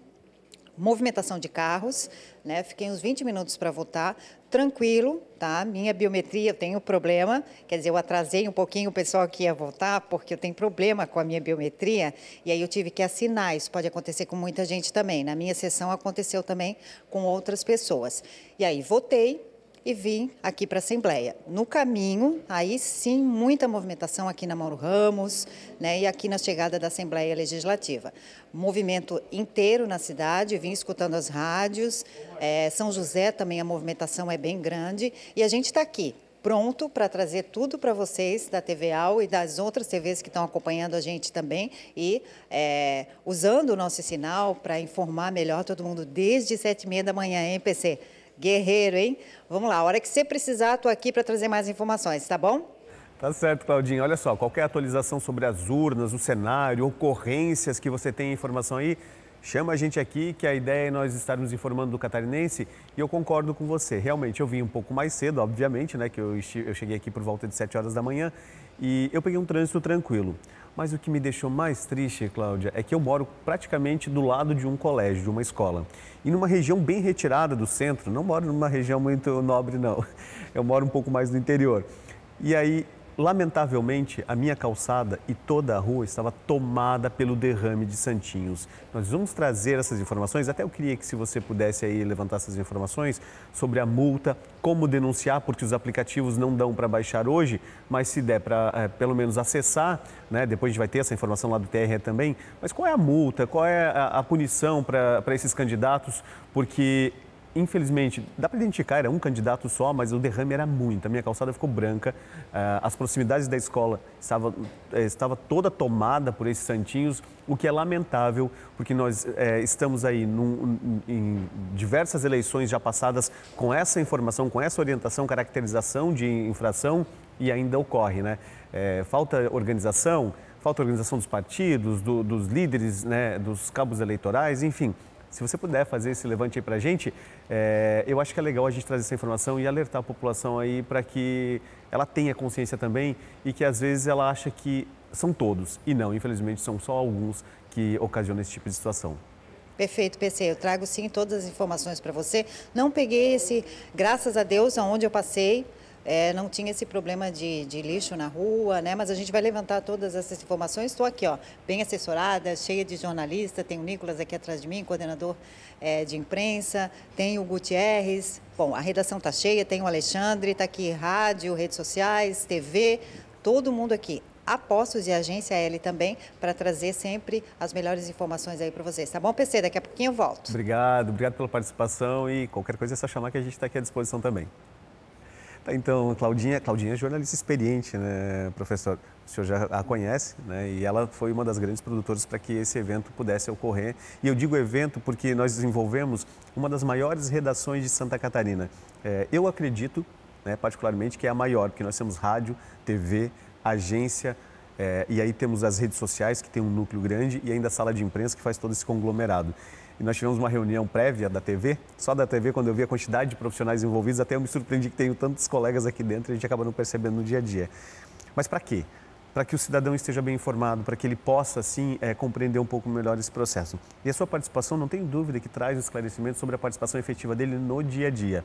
movimentação de carros, né? Fiquei uns 20 minutos para votar tranquilo, tá? Minha biometria, eu tenho problema, quer dizer, eu atrasei um pouquinho o pessoal que ia voltar, porque eu tenho problema com a minha biometria, e aí eu tive que assinar. Isso pode acontecer com muita gente também. Na minha sessão aconteceu também com outras pessoas. E aí votei, e vim aqui para a Assembleia. No caminho, aí sim, muita movimentação aqui na Mauro Ramos né, e aqui na chegada da Assembleia Legislativa. Movimento inteiro na cidade, vim escutando as rádios, é, São José também a movimentação é bem grande e a gente está aqui pronto para trazer tudo para vocês da TV Al e das outras TVs que estão acompanhando a gente também e é, usando o nosso sinal para informar melhor todo mundo desde sete e meia da manhã, hein, PC? Guerreiro, hein? Vamos lá, a hora que você precisar, estou aqui para trazer mais informações, tá bom? Tá certo, Claudinho. Olha só, qualquer atualização sobre as urnas, o cenário, ocorrências que você tem informação aí, Chama a gente aqui que a ideia é nós estarmos informando do catarinense e eu concordo com você. Realmente, eu vim um pouco mais cedo, obviamente, né? Que eu, eu cheguei aqui por volta de 7 horas da manhã e eu peguei um trânsito tranquilo. Mas o que me deixou mais triste, Cláudia, é que eu moro praticamente do lado de um colégio, de uma escola. E numa região bem retirada do centro, não moro numa região muito nobre, não. Eu moro um pouco mais no interior. E aí Lamentavelmente, a minha calçada e toda a rua estava tomada pelo derrame de santinhos. Nós vamos trazer essas informações. Até eu queria que, se você pudesse aí levantar essas informações sobre a multa, como denunciar, porque os aplicativos não dão para baixar hoje, mas se der para é, eh, pelo menos acessar, né? depois a gente vai ter essa informação lá do TRE também. Mas qual é a multa, qual é a, a punição para esses candidatos? Porque infelizmente, dá para identificar, era um candidato só, mas o derrame era muito. A minha calçada ficou branca, eh, as proximidades da escola estava, eh, estava toda tomada por esses santinhos, o que é lamentável, porque nós é, estamos aí num, em diversas eleições já passadas com essa informação, com essa orientação, caracterização de infração e ainda ocorre, né? É, falta organização, falta organização dos partidos, do, dos líderes, né, dos cabos eleitorais, enfim se você puder fazer esse levante aí para a gente, é, eu acho que é legal a gente trazer essa informação e alertar a população aí para que ela tenha consciência também e que às vezes ela acha que são todos. E não, infelizmente, são só alguns que ocasionam esse tipo de situação. Perfeito, PC. Eu trago sim todas as informações para você. Não peguei esse, graças a Deus, aonde eu passei. É, não tinha esse problema de, de, lixo na rua, né? Mas a gente vai levantar todas essas informações. Estou aqui, ó, bem assessorada, cheia de jornalista. Tem o Nicolas aqui atrás de mim, coordenador é, de imprensa. Tem o Gutierrez. Bom, a redação está cheia. Tem o Alexandre, está aqui rádio, redes sociais, TV. Todo mundo aqui. Apostos e agência L também, para trazer sempre as melhores informações aí para vocês. Tá bom, PC? Daqui a pouquinho eu volto. Obrigado, obrigado pela participação e qualquer coisa é só chamar que a gente está aqui à disposição também. Tá, então, Claudinha, Claudinha é jornalista experiente, né, professor? O senhor já a conhece, né? E ela foi uma das grandes produtoras para que esse evento pudesse ocorrer. E eu digo evento porque nós desenvolvemos uma das maiores redações de Santa Catarina. É, eu acredito, né, particularmente, que é a maior, porque nós temos rádio, TV, agência, é, e aí temos as redes sociais, que tem um núcleo grande, e ainda a sala de imprensa, que faz todo esse conglomerado e nós tivemos uma reunião prévia da TV, só da TV, quando eu vi a quantidade de profissionais envolvidos, até eu me surpreendi que tenho tantos colegas aqui dentro e a gente acaba não percebendo no dia a dia. Mas para quê? Para que o cidadão esteja bem informado, para que ele possa, assim, é, compreender um pouco melhor esse processo. E a sua participação, não tem dúvida, que traz esclarecimento sobre a participação efetiva dele no dia a dia.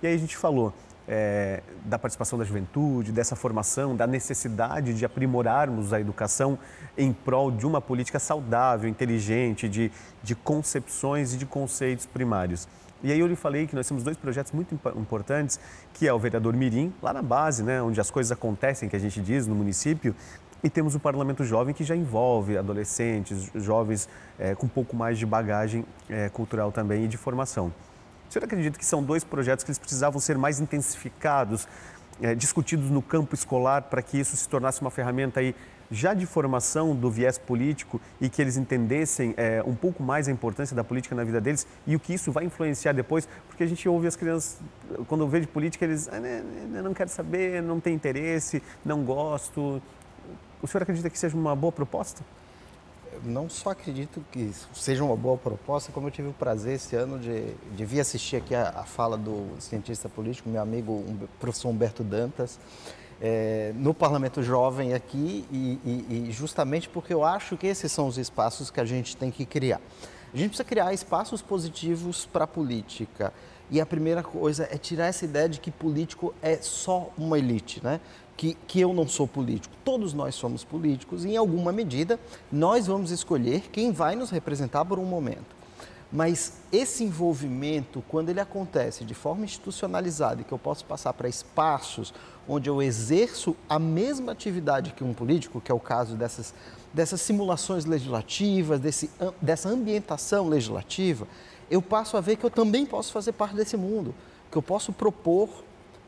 E aí a gente falou é, da participação da juventude, dessa formação, da necessidade de aprimorarmos a educação em prol de uma política saudável, inteligente, de, de concepções e de conceitos primários. E aí eu lhe falei que nós temos dois projetos muito importantes, que é o vereador Mirim, lá na base, né, onde as coisas acontecem, que a gente diz no município, e temos o Parlamento Jovem, que já envolve adolescentes, jovens é, com um pouco mais de bagagem é, cultural também e de formação. Você acredita que são dois projetos que eles precisavam ser mais intensificados, é, discutidos no campo escolar, para que isso se tornasse uma ferramenta aí já de formação do viés político e que eles entendessem é, um pouco mais a importância da política na vida deles e o que isso vai influenciar depois, porque a gente ouve as crianças, quando eu vejo política, eles ah, não, né, né, não quero saber, não tem interesse, não gosto. O senhor acredita que seja uma boa proposta? não só acredito que seja uma boa proposta, como eu tive o prazer esse ano de, de vir assistir aqui a, a fala do cientista político, meu amigo um, professor Humberto Dantas, é, no Parlamento Jovem aqui, e, e, e justamente porque eu acho que esses são os espaços que a gente tem que criar. A gente precisa criar espaços positivos para a política. E a primeira coisa é tirar essa ideia de que político é só uma elite, né? que, que eu não sou político. Todos nós somos políticos e, em alguma medida, nós vamos escolher quem vai nos representar por um momento. Mas esse envolvimento, quando ele acontece de forma institucionalizada e que eu posso passar para espaços onde eu exerço a mesma atividade que um político, que é o caso dessas, dessas simulações legislativas, desse, dessa ambientação legislativa, eu passo a ver que eu também posso fazer parte desse mundo, que eu posso propor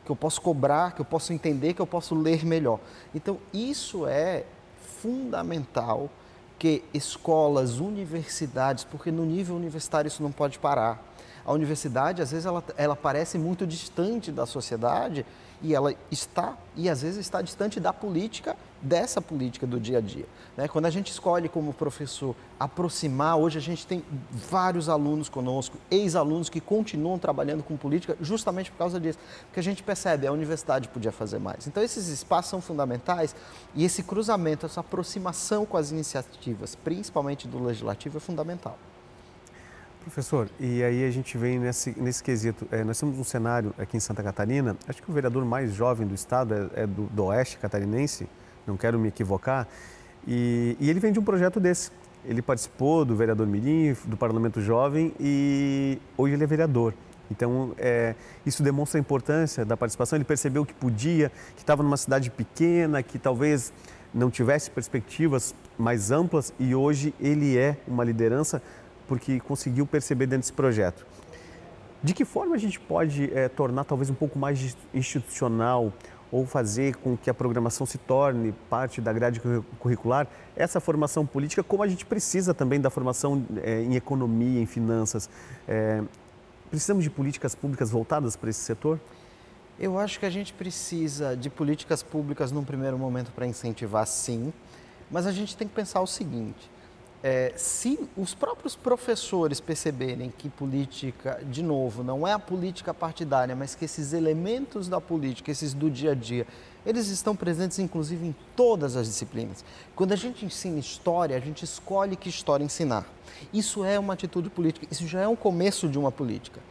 que eu posso cobrar, que eu posso entender, que eu posso ler melhor. Então, isso é fundamental que escolas, universidades, porque no nível universitário isso não pode parar. A universidade, às vezes, ela, ela parece muito distante da sociedade e ela está, e às vezes está distante da política dessa política do dia a dia. Né? Quando a gente escolhe como professor aproximar, hoje a gente tem vários alunos conosco, ex-alunos que continuam trabalhando com política justamente por causa disso, porque a gente percebe a universidade podia fazer mais. Então esses espaços são fundamentais e esse cruzamento, essa aproximação com as iniciativas, principalmente do legislativo, é fundamental. Professor, e aí a gente vem nesse, nesse quesito. É, nós temos um cenário aqui em Santa Catarina, acho que o vereador mais jovem do estado é, é do, do oeste catarinense, não quero me equivocar. E, e ele vem de um projeto desse. Ele participou do vereador Mirim, do Parlamento Jovem e hoje ele é vereador. Então, é, isso demonstra a importância da participação. Ele percebeu que podia, que estava numa cidade pequena, que talvez não tivesse perspectivas mais amplas e hoje ele é uma liderança porque conseguiu perceber dentro desse projeto. De que forma a gente pode é, tornar talvez um pouco mais institucional ou fazer com que a programação se torne parte da grade curricular, essa formação política, como a gente precisa também da formação é, em economia, em finanças. É, precisamos de políticas públicas voltadas para esse setor? Eu acho que a gente precisa de políticas públicas num primeiro momento para incentivar, sim, mas a gente tem que pensar o seguinte: é, se os próprios professores perceberem que política, de novo, não é a política partidária, mas que esses elementos da política, esses do dia a dia, eles estão presentes inclusive em todas as disciplinas. Quando a gente ensina história, a gente escolhe que história ensinar. Isso é uma atitude política, isso já é um começo de uma política.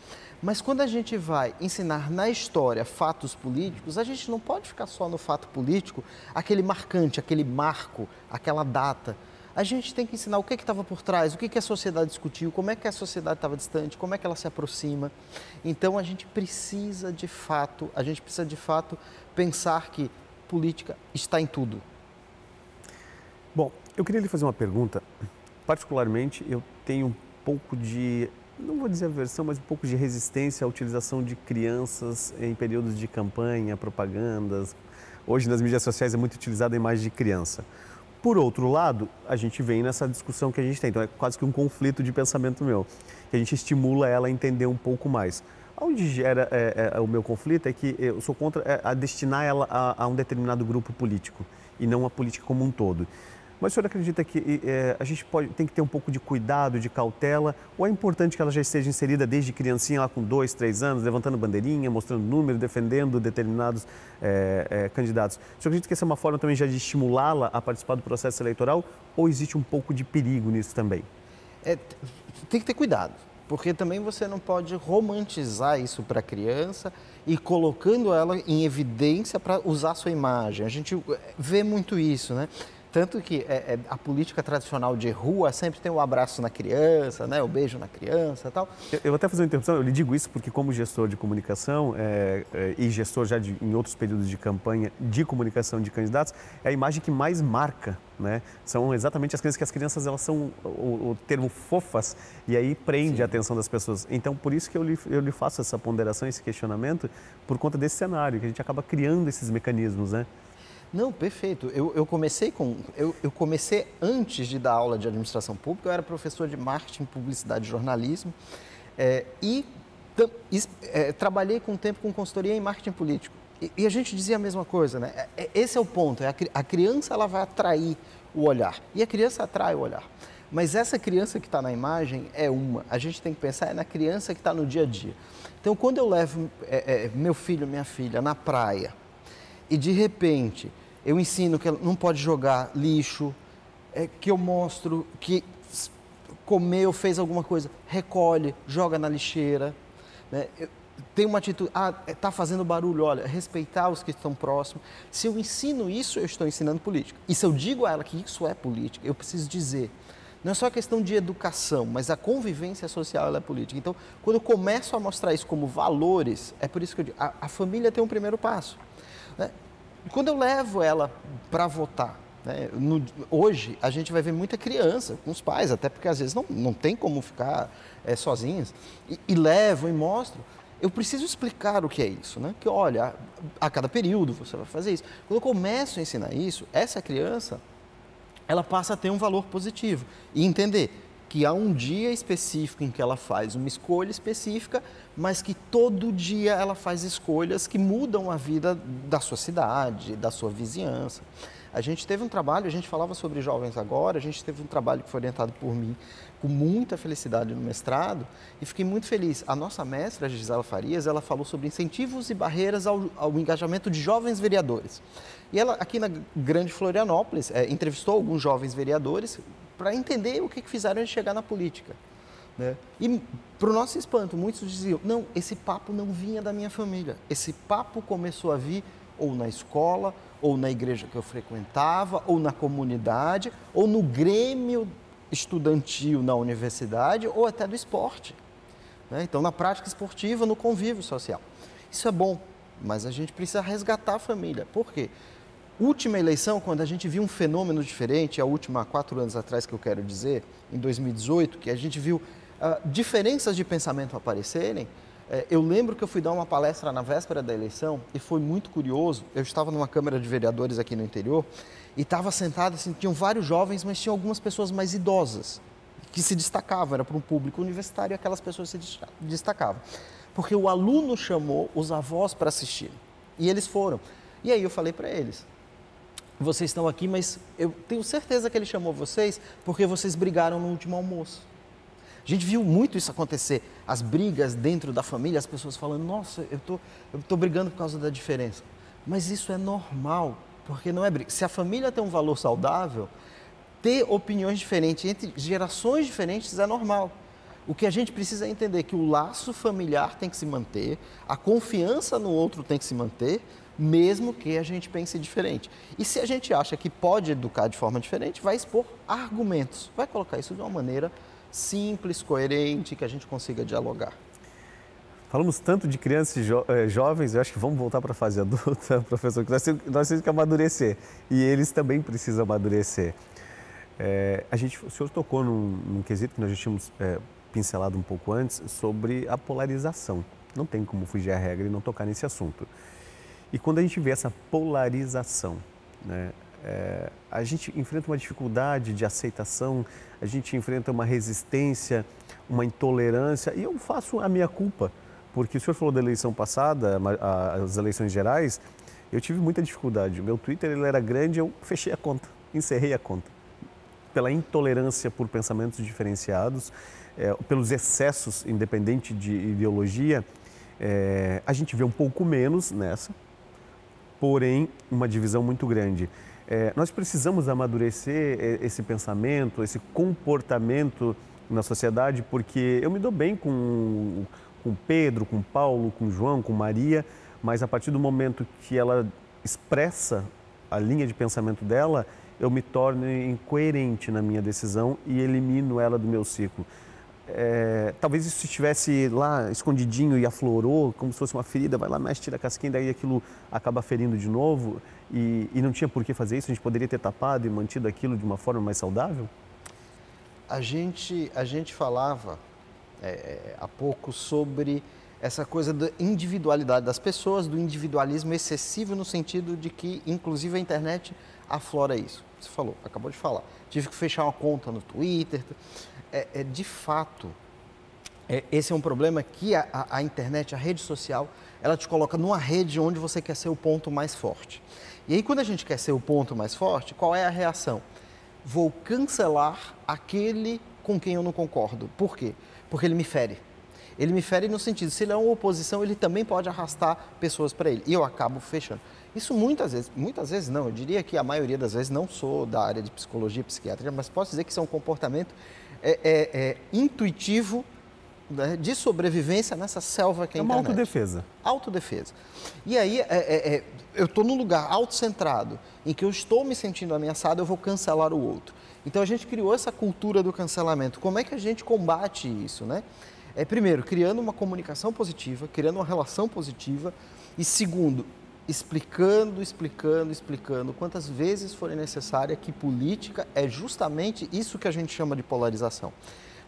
Mas quando a gente vai ensinar na história fatos políticos, a gente não pode ficar só no fato político, aquele marcante, aquele marco, aquela data a gente tem que ensinar o que é estava por trás, o que, é que a sociedade discutiu, como é que a sociedade estava distante, como é que ela se aproxima. Então a gente precisa de fato, a gente precisa de fato pensar que política está em tudo. Bom, eu queria lhe fazer uma pergunta. Particularmente, eu tenho um pouco de, não vou dizer aversão, mas um pouco de resistência à utilização de crianças em períodos de campanha, propagandas. Hoje nas mídias sociais é muito utilizada a imagem de criança. Por outro lado, a gente vem nessa discussão que a gente tem, então é quase que um conflito de pensamento meu, que a gente estimula ela a entender um pouco mais. Onde gera é, é, é, o meu conflito é que eu sou contra é, a destinar ela a, a um determinado grupo político e não a política como um todo. Mas o senhor acredita que é, a gente pode, tem que ter um pouco de cuidado, de cautela? Ou é importante que ela já esteja inserida desde criancinha, lá com dois, três anos, levantando bandeirinha, mostrando número, defendendo determinados é, é, candidatos? O senhor acredita que essa é uma forma também já de estimulá-la a participar do processo eleitoral? Ou existe um pouco de perigo nisso também? É, tem que ter cuidado, porque também você não pode romantizar isso para a criança e colocando ela em evidência para usar sua imagem. A gente vê muito isso, né? Tanto que é, é, a política tradicional de rua sempre tem o um abraço na criança, né? o beijo na criança tal. Eu, eu vou até fazer uma interrupção, eu lhe digo isso porque como gestor de comunicação é, é, e gestor já de, em outros períodos de campanha de comunicação de candidatos, é a imagem que mais marca né? São exatamente as coisas que as crianças elas são o, o termo fofas e aí prende Sim. a atenção das pessoas. Então por isso que eu lhe, eu lhe faço essa ponderação, esse questionamento por conta desse cenário que a gente acaba criando esses mecanismos, né? Não, perfeito. Eu, eu comecei com. Eu, eu, comecei antes de dar aula de administração pública, eu era professor de marketing, publicidade e jornalismo. É, e tam, é, trabalhei com o tempo com consultoria em marketing político. E, e, a gente dizia a mesma coisa, né? É, é, esse é o ponto. É a, a criança ela vai atrair o olhar. E a criança atrai o olhar. Mas essa criança que está na imagem é uma. A gente tem que pensar é na criança que está no dia a dia. Então, quando eu levo é, é, meu filho, minha filha, na praia e de repente eu ensino que ela não pode jogar lixo, é, que eu mostro que comeu, fez alguma coisa, recolhe, joga na lixeira. Né? Eu, tem uma atitude, ah, está é, fazendo barulho, olha, respeitar os que estão próximos. Se eu ensino isso, eu estou ensinando política. E se eu digo a ela que isso é política, eu preciso dizer. Não é só questão de educação, mas a convivência social é política. Então, quando eu começo a mostrar isso como valores, é por isso que eu digo, a, a família tem um primeiro passo. Né? Quando eu levo ela para votar, né, no, hoje a gente vai ver muita criança com os pais, até porque às vezes não, não tem como ficar é, sozinhas, e, e levam e mostram. Eu preciso explicar o que é isso, né? Que olha, a, a cada período você vai fazer isso. Quando eu começo a ensinar isso, essa criança ela passa a ter um valor positivo e entender que há um dia específico em que ela faz uma escolha específica, mas que todo dia ela faz escolhas que mudam a vida da sua cidade, da sua vizinhança. A gente teve um trabalho, a gente falava sobre jovens agora, a gente teve um trabalho que foi orientado por mim com muita felicidade no mestrado e fiquei muito feliz. A nossa mestra, a Gisela Farias, ela falou sobre incentivos e barreiras ao, ao engajamento de jovens vereadores. E ela, aqui na Grande Florianópolis, é, entrevistou alguns jovens vereadores para entender o que, que fizeram de chegar na política. Né? E, para o nosso espanto, muitos diziam: não, esse papo não vinha da minha família. Esse papo começou a vir ou na escola, ou na igreja que eu frequentava, ou na comunidade, ou no grêmio estudantil na universidade, ou até do esporte. Né? Então, na prática esportiva, no convívio social. Isso é bom, mas a gente precisa resgatar a família. Por quê? última eleição, quando a gente viu um fenômeno diferente, a última há quatro anos atrás que eu quero dizer, em 2018, que a gente viu uh, diferenças de pensamento aparecerem, eh, eu lembro que eu fui dar uma palestra na véspera da eleição e foi muito curioso. Eu estava numa Câmara de Vereadores aqui no interior e estava sentado, assim, tinham vários jovens, mas tinham algumas pessoas mais idosas que se destacavam, era para um público universitário e aquelas pessoas se destacavam. Porque o aluno chamou os avós para assistir e eles foram. E aí eu falei para eles, vocês estão aqui, mas eu tenho certeza que ele chamou vocês porque vocês brigaram no último almoço. A gente viu muito isso acontecer, as brigas dentro da família, as pessoas falando, nossa, eu tô, eu tô brigando por causa da diferença. Mas isso é normal, porque não é briga. Se a família tem um valor saudável, ter opiniões diferentes entre gerações diferentes é normal. O que a gente precisa é entender é que o laço familiar tem que se manter, a confiança no outro tem que se manter, mesmo que a gente pense diferente. E se a gente acha que pode educar de forma diferente, vai expor argumentos, vai colocar isso de uma maneira simples, coerente, que a gente consiga dialogar. Falamos tanto de crianças e jo eh, jovens, eu acho que vamos voltar para a fase adulta, professor, que nós, nós temos que amadurecer e eles também precisam amadurecer. É, a gente, o senhor tocou num, num quesito que nós já tínhamos é, pincelado um pouco antes sobre a polarização. Não tem como fugir à regra e não tocar nesse assunto. E quando a gente vê essa polarização, né, é, a gente enfrenta uma dificuldade de aceitação, a gente enfrenta uma resistência, uma intolerância, e eu faço a minha culpa, porque o senhor falou da eleição passada, as eleições gerais, eu tive muita dificuldade. O meu Twitter ele era grande, eu fechei a conta, encerrei a conta. Pela intolerância por pensamentos diferenciados, é, pelos excessos, independente de ideologia, é, a gente vê um pouco menos nessa, porém uma divisão muito grande. É, nós precisamos amadurecer é, esse pensamento, esse comportamento na sociedade, porque eu me dou bem com, com Pedro, com Paulo, com João, com Maria, mas a partir do momento que ela expressa a linha de pensamento dela, eu me torno incoerente na minha decisão e elimino ela do meu ciclo. É, talvez isso estivesse lá escondidinho e aflorou, como se fosse uma ferida, vai lá, mexe, tira a casquinha, daí aquilo acaba ferindo de novo e, e não tinha por que fazer isso, a gente poderia ter tapado e mantido aquilo de uma forma mais saudável? A gente, a gente falava é, é há pouco sobre essa coisa da individualidade das pessoas, do individualismo excessivo no sentido de que, inclusive, a internet aflora isso. Você falou, acabou de falar. Tive que fechar uma conta no Twitter é, é de fato, é, esse é um problema que a, a, a internet, a rede social, ela te coloca numa rede onde você quer ser o ponto mais forte. E aí, quando a gente quer ser o ponto mais forte, qual é a reação? Vou cancelar aquele com quem eu não concordo. Por quê? Porque ele me fere. Ele me fere no sentido, se ele é uma oposição, ele também pode arrastar pessoas para ele. E eu acabo fechando. Isso muitas vezes, muitas vezes não, eu diria que a maioria das vezes não sou da área de psicologia psiquiatria mas posso dizer que isso é um comportamento é, é, é, intuitivo né, de sobrevivência nessa selva que é a internet. É uma autodefesa. Autodefesa. E aí, é, é, eu estou num lugar autocentrado, em que eu estou me sentindo ameaçado, eu vou cancelar o outro. Então, a gente criou essa cultura do cancelamento. Como é que a gente combate isso, né? É, primeiro, criando uma comunicação positiva, criando uma relação positiva. E segundo, explicando, explicando, explicando, quantas vezes forem necessária que política é justamente isso que a gente chama de polarização.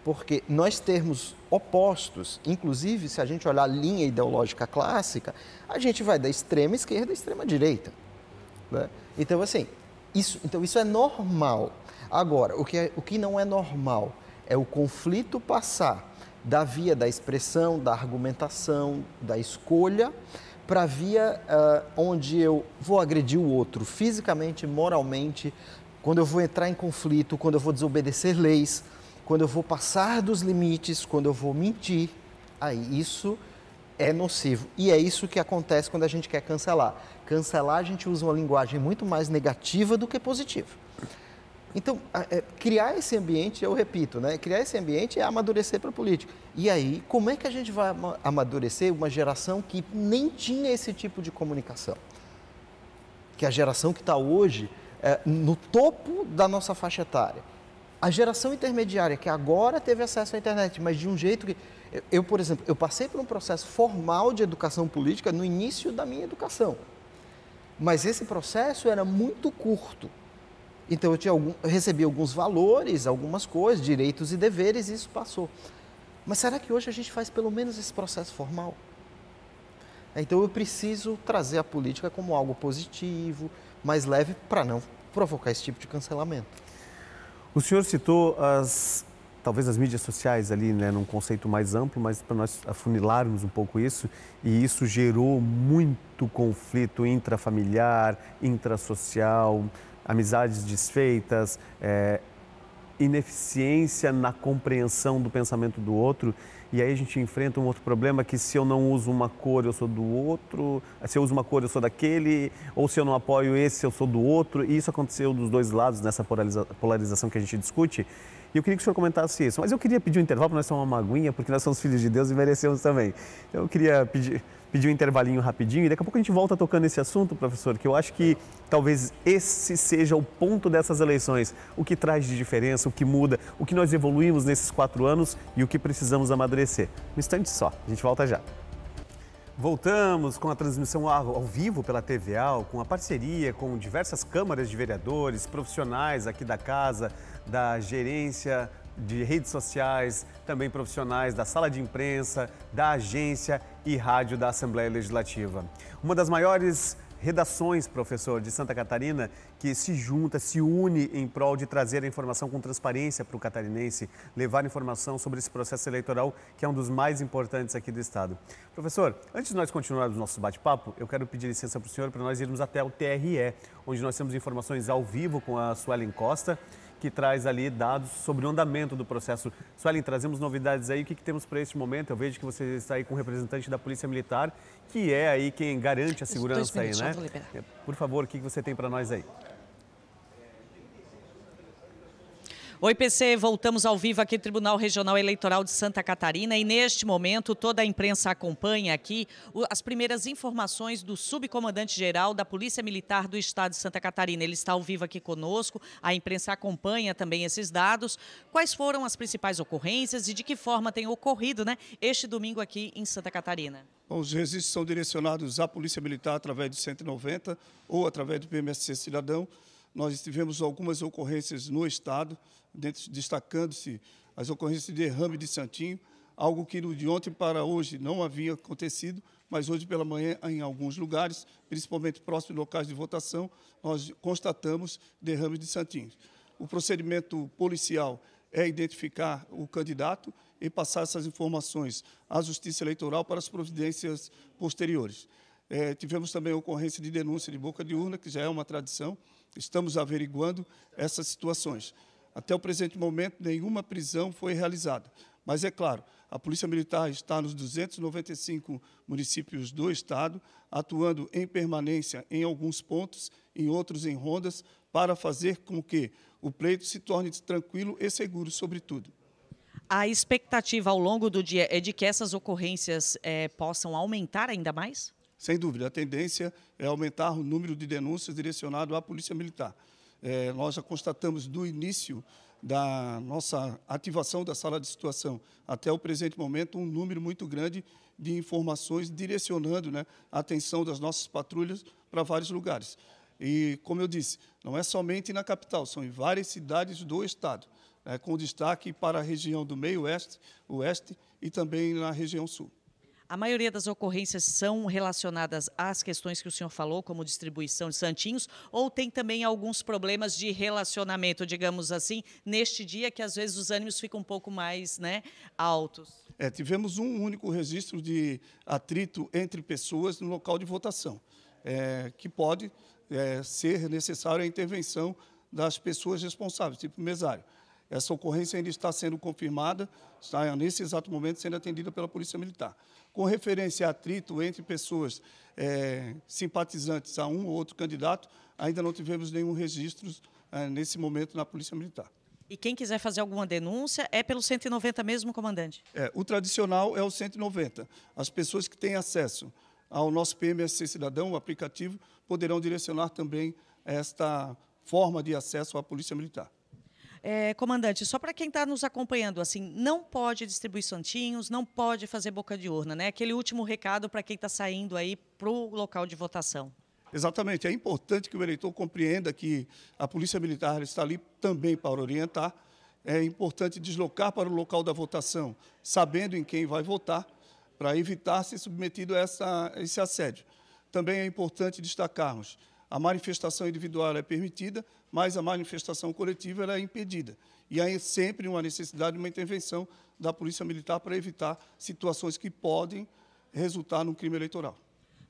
Porque nós termos opostos, inclusive se a gente olhar a linha ideológica clássica, a gente vai da extrema esquerda à extrema direita. Né? Então, assim, isso, então isso é normal. Agora, o que, é, o que não é normal é o conflito passar da via da expressão, da argumentação, da escolha, para via uh, onde eu vou agredir o outro fisicamente, moralmente, quando eu vou entrar em conflito, quando eu vou desobedecer leis, quando eu vou passar dos limites, quando eu vou mentir, aí isso é nocivo. E é isso que acontece quando a gente quer cancelar. Cancelar, a gente usa uma linguagem muito mais negativa do que positiva. Então, é, criar esse ambiente, eu repito, né? criar esse ambiente é amadurecer para a política. E aí, como é que a gente vai amadurecer uma geração que nem tinha esse tipo de comunicação? Que é a geração que está hoje é, no topo da nossa faixa etária. A geração intermediária, que agora teve acesso à internet, mas de um jeito que. Eu, por exemplo, eu passei por um processo formal de educação política no início da minha educação. Mas esse processo era muito curto então eu, tinha algum, eu recebi alguns valores, algumas coisas, direitos e deveres, e isso passou. Mas será que hoje a gente faz pelo menos esse processo formal? É, então eu preciso trazer a política como algo positivo, mais leve, para não provocar esse tipo de cancelamento. O senhor citou as talvez as mídias sociais ali, né, num conceito mais amplo, mas para nós afunilarmos um pouco isso, e isso gerou muito conflito intrafamiliar, intrasocial, amizades desfeitas, é, ineficiência na compreensão do pensamento do outro. E aí a gente enfrenta um outro problema que se eu não uso uma cor, eu sou do outro. Se eu uso uma cor, eu sou daquele. Ou se eu não apoio esse, eu sou do outro. E isso aconteceu dos dois lados nessa polariza polarização que a gente discute. E eu queria que o senhor comentasse isso. Mas eu queria pedir um intervalo, para nós somos uma maguinha, porque nós somos filhos de Deus e merecemos também. Então eu queria pedir pedir um intervalinho rapidinho e daqui a pouco a gente volta tocando esse assunto, professor, que eu acho que talvez esse seja o ponto dessas eleições. O que traz de diferença, o que muda, o que nós evoluímos nesses quatro anos e o que precisamos amadurecer. Um instante só, a gente volta já. Voltamos com a transmissão ao vivo pela TVA, com a parceria com diversas câmaras de vereadores, profissionais aqui da casa, da gerência de redes sociais, também profissionais da sala de imprensa, da agência e rádio da Assembleia Legislativa. Uma das maiores redações, professor, de Santa Catarina, que se junta, se une em prol de trazer a informação com transparência para o catarinense, levar informação sobre esse processo eleitoral, que é um dos mais importantes aqui do Estado. Professor, antes de nós continuarmos o nosso bate-papo, eu quero pedir licença para o senhor para nós irmos até o TRE, onde nós temos informações ao vivo com a Suelen Costa, que traz ali dados sobre o andamento do processo. Suelen, trazemos novidades aí. O que, que temos para este momento? Eu vejo que você está aí com o um representante da Polícia Militar, que é aí quem garante a segurança aí, né? É, por favor, o que, que você tem para nós aí? Oi, PC, voltamos ao vivo aqui no Tribunal Regional Eleitoral de Santa Catarina e neste momento toda a imprensa acompanha aqui as primeiras informações do subcomandante-geral da Polícia Militar do Estado de Santa Catarina. Ele está ao vivo aqui conosco, a imprensa acompanha também esses dados. Quais foram as principais ocorrências e de que forma tem ocorrido né, este domingo aqui em Santa Catarina? Bom, os registros são direcionados à Polícia Militar através do 190 ou através do PMSC Cidadão. Nós tivemos algumas ocorrências no Estado destacando-se as ocorrências de derrame de Santinho, algo que de ontem para hoje não havia acontecido, mas hoje pela manhã, em alguns lugares, principalmente próximos locais de votação, nós constatamos derrame de santinhos. O procedimento policial é identificar o candidato e passar essas informações à Justiça Eleitoral para as providências posteriores. É, tivemos também ocorrência de denúncia de boca de urna, que já é uma tradição, estamos averiguando essas situações. Até o presente momento, nenhuma prisão foi realizada. Mas é claro, a Polícia Militar está nos 295 municípios do Estado, atuando em permanência em alguns pontos, em outros em rondas, para fazer com que o pleito se torne tranquilo e seguro, sobretudo. A expectativa ao longo do dia é de que essas ocorrências é, possam aumentar ainda mais? Sem dúvida, a tendência é aumentar o número de denúncias direcionado à Polícia Militar é, nós já constatamos do início da nossa ativação da sala de situação até o presente momento um número muito grande de informações direcionando né, a atenção das nossas patrulhas para vários lugares. E, como eu disse, não é somente na capital, são em várias cidades do Estado, né, com destaque para a região do meio-oeste, oeste e também na região sul. A maioria das ocorrências são relacionadas às questões que o senhor falou, como distribuição de santinhos, ou tem também alguns problemas de relacionamento, digamos assim, neste dia que às vezes os ânimos ficam um pouco mais né, altos? É, tivemos um único registro de atrito entre pessoas no local de votação, é, que pode é, ser necessária a intervenção das pessoas responsáveis, tipo mesário. Essa ocorrência ainda está sendo confirmada, está nesse exato momento sendo atendida pela Polícia Militar com referência a atrito entre pessoas é, simpatizantes a um ou outro candidato, ainda não tivemos nenhum registro é, nesse momento na Polícia Militar. E quem quiser fazer alguma denúncia é pelo 190 mesmo, comandante? É, o tradicional é o 190. As pessoas que têm acesso ao nosso PMSC Cidadão, o aplicativo, poderão direcionar também esta forma de acesso à Polícia Militar. É, comandante, só para quem está nos acompanhando, assim, não pode distribuir santinhos, não pode fazer boca de urna, né? Aquele último recado para quem está saindo aí para o local de votação. Exatamente. É importante que o eleitor compreenda que a Polícia Militar está ali também para orientar. É importante deslocar para o local da votação, sabendo em quem vai votar, para evitar ser submetido a, essa, a esse assédio. Também é importante destacarmos a manifestação individual é permitida, mas a manifestação coletiva é impedida. E há sempre uma necessidade de uma intervenção da Polícia Militar para evitar situações que podem resultar num crime eleitoral.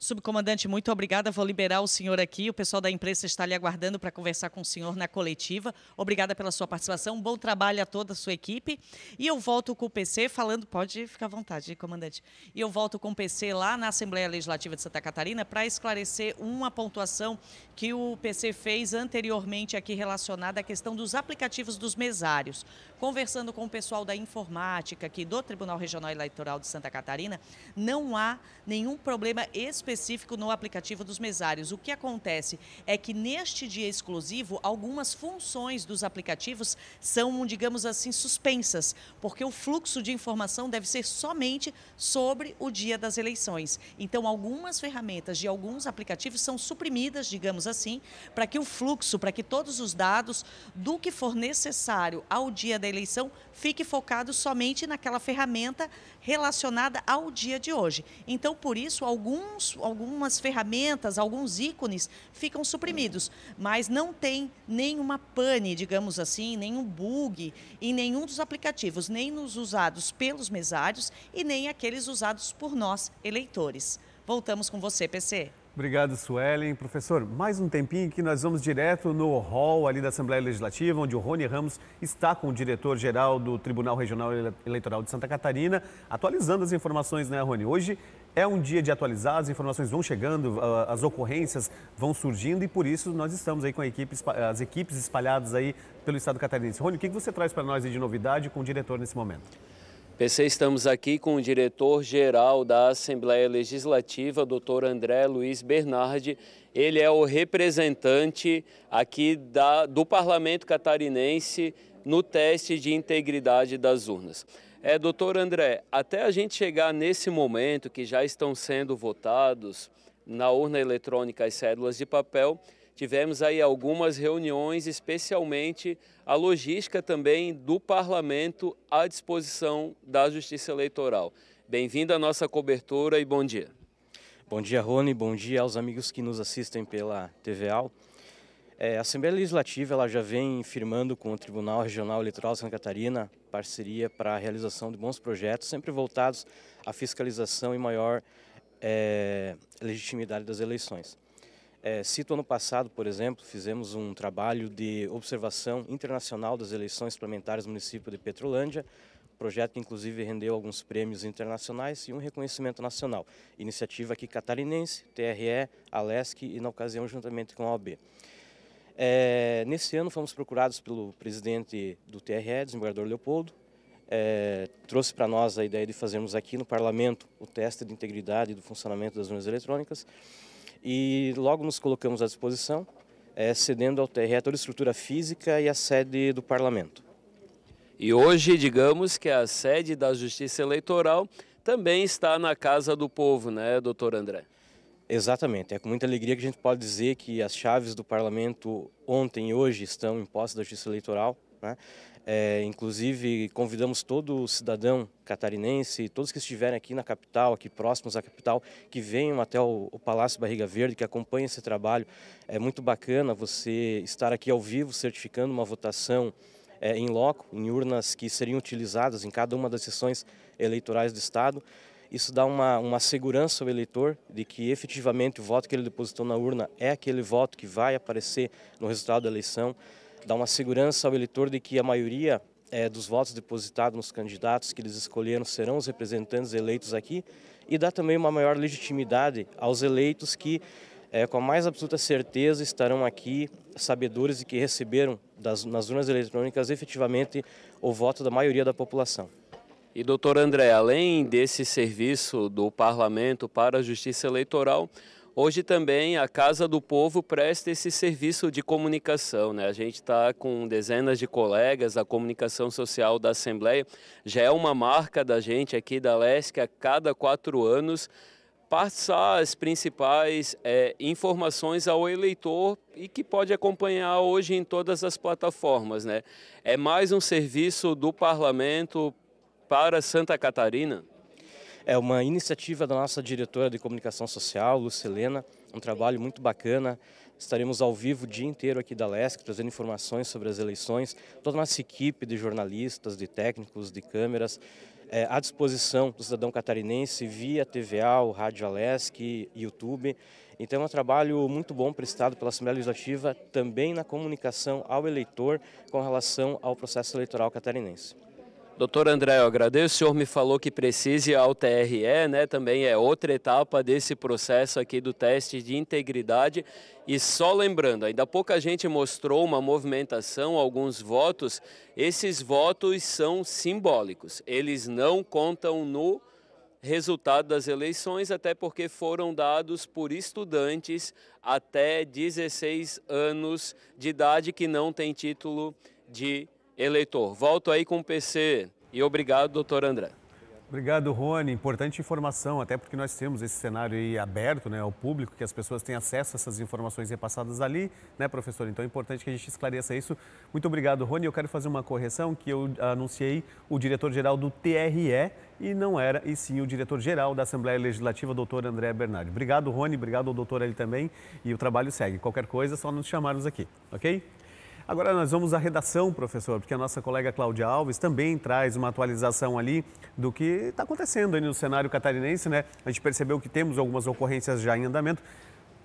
Subcomandante, muito obrigada. Vou liberar o senhor aqui. O pessoal da imprensa está ali aguardando para conversar com o senhor na coletiva. Obrigada pela sua participação. Um bom trabalho a toda a sua equipe. E eu volto com o PC falando. Pode ficar à vontade, comandante. E eu volto com o PC lá na Assembleia Legislativa de Santa Catarina para esclarecer uma pontuação que o PC fez anteriormente aqui relacionada à questão dos aplicativos dos mesários. Conversando com o pessoal da informática aqui do Tribunal Regional Eleitoral de Santa Catarina, não há nenhum problema específico específico no aplicativo dos mesários. O que acontece é que neste dia exclusivo, algumas funções dos aplicativos são, digamos assim, suspensas, porque o fluxo de informação deve ser somente sobre o dia das eleições. Então, algumas ferramentas de alguns aplicativos são suprimidas, digamos assim, para que o fluxo, para que todos os dados do que for necessário ao dia da eleição fique focado somente naquela ferramenta relacionada ao dia de hoje. Então, por isso, alguns algumas ferramentas, alguns ícones ficam suprimidos, mas não tem nenhuma pane, digamos assim, nenhum bug em nenhum dos aplicativos, nem nos usados pelos mesários e nem aqueles usados por nós, eleitores. Voltamos com você, PC. Obrigado, Suelen. Professor, mais um tempinho que nós vamos direto no hall ali da Assembleia Legislativa, onde o Rony Ramos está com o diretor-geral do Tribunal Regional Eleitoral de Santa Catarina, atualizando as informações, né, Rony? Hoje é um dia de atualizar, as informações vão chegando, ah, as ocorrências vão surgindo e por isso nós estamos aí com equipe, as equipes espalhadas aí pelo estado catarinense. Rony, o que você traz para nós de novidade com o diretor nesse momento? PC, estamos aqui com o diretor-geral da Assembleia Legislativa, doutor André Luiz Bernardi. Ele é o representante aqui da, do Parlamento Catarinense no teste de integridade das urnas. É, doutor André, até a gente chegar nesse momento que já estão sendo votados na urna eletrônica as cédulas de papel, tivemos aí algumas reuniões, especialmente a logística também do parlamento à disposição da Justiça Eleitoral. Bem-vindo à nossa cobertura e bom dia. Bom dia, Rony. Bom dia aos amigos que nos assistem pela TVAL. É, a Assembleia Legislativa ela já vem firmando com o Tribunal Regional Eleitoral de Santa Catarina parceria para a realização de bons projetos, sempre voltados à fiscalização e maior é, legitimidade das eleições. É, cito ano passado, por exemplo, fizemos um trabalho de observação internacional das eleições parlamentares no município de Petrolândia, o projeto inclusive rendeu alguns prêmios internacionais e um reconhecimento nacional. Iniciativa aqui catarinense, TRE, Alesc e na ocasião juntamente com a OAB. É, nesse ano fomos procurados pelo presidente do TRE, desembargador Leopoldo, é, trouxe para nós a ideia de fazermos aqui no parlamento o teste de integridade do funcionamento das urnas eletrônicas e logo nos colocamos à disposição, é, cedendo ao TRE toda a estrutura física e a sede do parlamento. E hoje, digamos que a sede da Justiça Eleitoral também está na Casa do Povo, né, doutor André? Exatamente. É com muita alegria que a gente pode dizer que as chaves do parlamento ontem e hoje estão em posse da Justiça Eleitoral. Né? É, inclusive, convidamos todo cidadão catarinense, todos que estiverem aqui na capital, aqui próximos à capital, que venham até o, o, Palácio Barriga Verde, que acompanhem esse trabalho. É muito bacana você estar aqui ao vivo certificando uma votação é, em é, loco, em urnas que seriam utilizadas em cada uma das sessões eleitorais do Estado. Isso dá uma, uma segurança ao eleitor de que efetivamente o voto que ele depositou na urna é aquele voto que vai aparecer no resultado da eleição. Dá uma segurança ao eleitor de que a maioria é, dos votos depositados nos candidatos que eles escolheram serão os representantes eleitos aqui. E dá também uma maior legitimidade aos eleitos que é, com a mais absoluta certeza estarão aqui sabedores de que receberam das, nas urnas eletrônicas efetivamente o voto da maioria da população. E, doutor André, além desse serviço do parlamento para a justiça eleitoral, Hoje também a Casa do Povo presta esse serviço de comunicação. Né? A gente está com dezenas de colegas, a comunicação social da Assembleia já é uma marca da gente aqui da LESC a cada quatro anos passar as principais é, informações ao eleitor e que pode acompanhar hoje em todas as plataformas. Né? É mais um serviço do parlamento para Santa Catarina? É uma iniciativa da nossa diretora de comunicação social, Lucilena, um trabalho muito bacana. Estaremos ao vivo o dia inteiro aqui da LESC, trazendo informações sobre as eleições. Toda a nossa equipe de jornalistas, de técnicos, de câmeras, é, à disposição do cidadão catarinense via TVA, o Rádio Alesc, YouTube. Então é um trabalho muito bom prestado pela Assembleia Legislativa também na comunicação ao eleitor com relação ao processo eleitoral catarinense. Doutor André, eu agradeço. O senhor me falou que precise ao TRE, né? Também é outra etapa desse processo aqui do teste de integridade. E só lembrando, ainda pouca gente mostrou uma movimentação, alguns votos. Esses votos são simbólicos. Eles não contam no resultado das eleições, até porque foram dados por estudantes até 16 anos de idade que não têm título de eleitor. Volto aí com o PC e obrigado, doutor André. Obrigado, Rony. Importante informação, até porque nós temos esse cenário aí aberto né, ao público, que as pessoas têm acesso a essas informações repassadas ali, né, professor? Então é importante que a gente esclareça isso. Muito obrigado, Rony. Eu quero fazer uma correção que eu anunciei o diretor-geral do TRE e não era, e sim o diretor-geral da Assembleia Legislativa, doutor André Bernardi. Obrigado, Rony. Obrigado ao doutor ali também. E o trabalho segue. Qualquer coisa, é só nos chamarmos aqui, ok? Agora nós vamos à redação, professor, porque a nossa colega Cláudia Alves também traz uma atualização ali do que está acontecendo ali no cenário catarinense, né? A gente percebeu que temos algumas ocorrências já em andamento,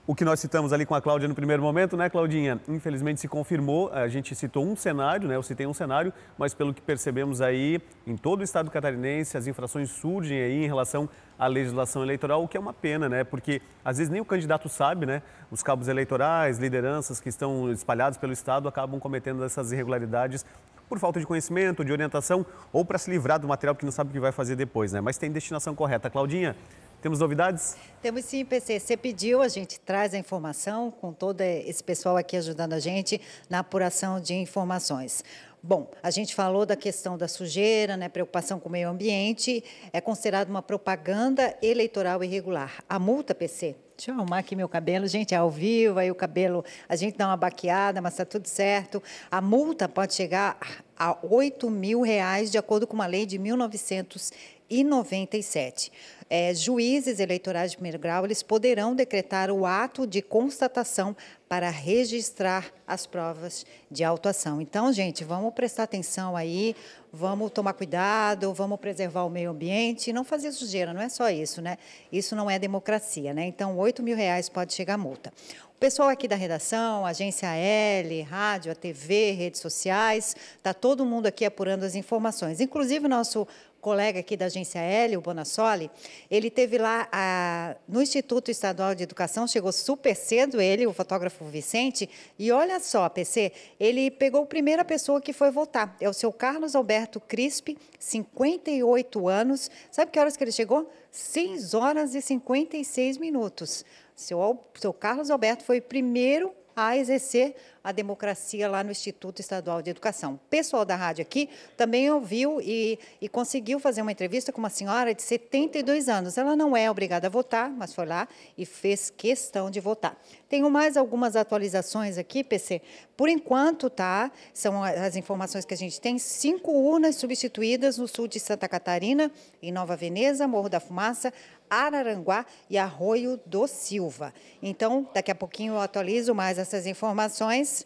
o que nós citamos ali com a Cláudia no primeiro momento, né, Claudinha? Infelizmente se confirmou, a gente citou um cenário, né? Eu citei um cenário, mas pelo que percebemos aí, em todo o estado catarinense, as infrações surgem aí em relação à legislação eleitoral, o que é uma pena, né? Porque às vezes nem o candidato sabe, né? Os cabos eleitorais, lideranças que estão espalhados pelo estado acabam cometendo essas irregularidades por falta de conhecimento, de orientação ou para se livrar do material que não sabe o que vai fazer depois, né? Mas tem destinação correta. Claudinha, temos novidades? Temos sim, PC. Você pediu, a gente traz a informação com todo esse pessoal aqui ajudando a gente na apuração de informações. Bom, a gente falou da questão da sujeira, né, preocupação com o meio ambiente, é considerado uma propaganda eleitoral irregular. A multa, PC, Deixa eu arrumar aqui meu cabelo, gente, é ao vivo, aí o cabelo, a gente dá uma baqueada, mas está tudo certo. A multa pode chegar a 8 mil reais, de acordo com uma lei de 1900 e 97. É, juízes eleitorais de primeiro grau, eles poderão decretar o ato de constatação para registrar as provas de autuação. Então, gente, vamos prestar atenção aí, vamos tomar cuidado, vamos preservar o meio ambiente e não fazer sujeira, não é só isso, né? Isso não é democracia, né? Então, 8 mil reais pode chegar a multa. O pessoal aqui da redação, agência L, rádio, a TV, redes sociais, está todo mundo aqui apurando as informações. Inclusive, nosso colega aqui da agência Hélio, o Bonassoli, ele teve lá a, no Instituto Estadual de Educação, chegou super cedo ele, o fotógrafo Vicente, e olha só, PC, ele pegou a primeira pessoa que foi votar, é o seu Carlos Alberto Crispe, 58 anos, sabe que horas que ele chegou? 6 horas e 56 minutos. Seu, seu Carlos Alberto foi o primeiro a exercer a democracia lá no Instituto Estadual de Educação. O pessoal da rádio aqui também ouviu e, e conseguiu fazer uma entrevista com uma senhora de 72 anos. Ela não é obrigada a votar, mas foi lá e fez questão de votar. Tenho mais algumas atualizações aqui, PC. Por enquanto, tá? São as informações que a gente tem. Cinco urnas substituídas no sul de Santa Catarina, em Nova Veneza, Morro da Fumaça, Araranguá e Arroio do Silva. Então, daqui a pouquinho eu atualizo mais essas informações.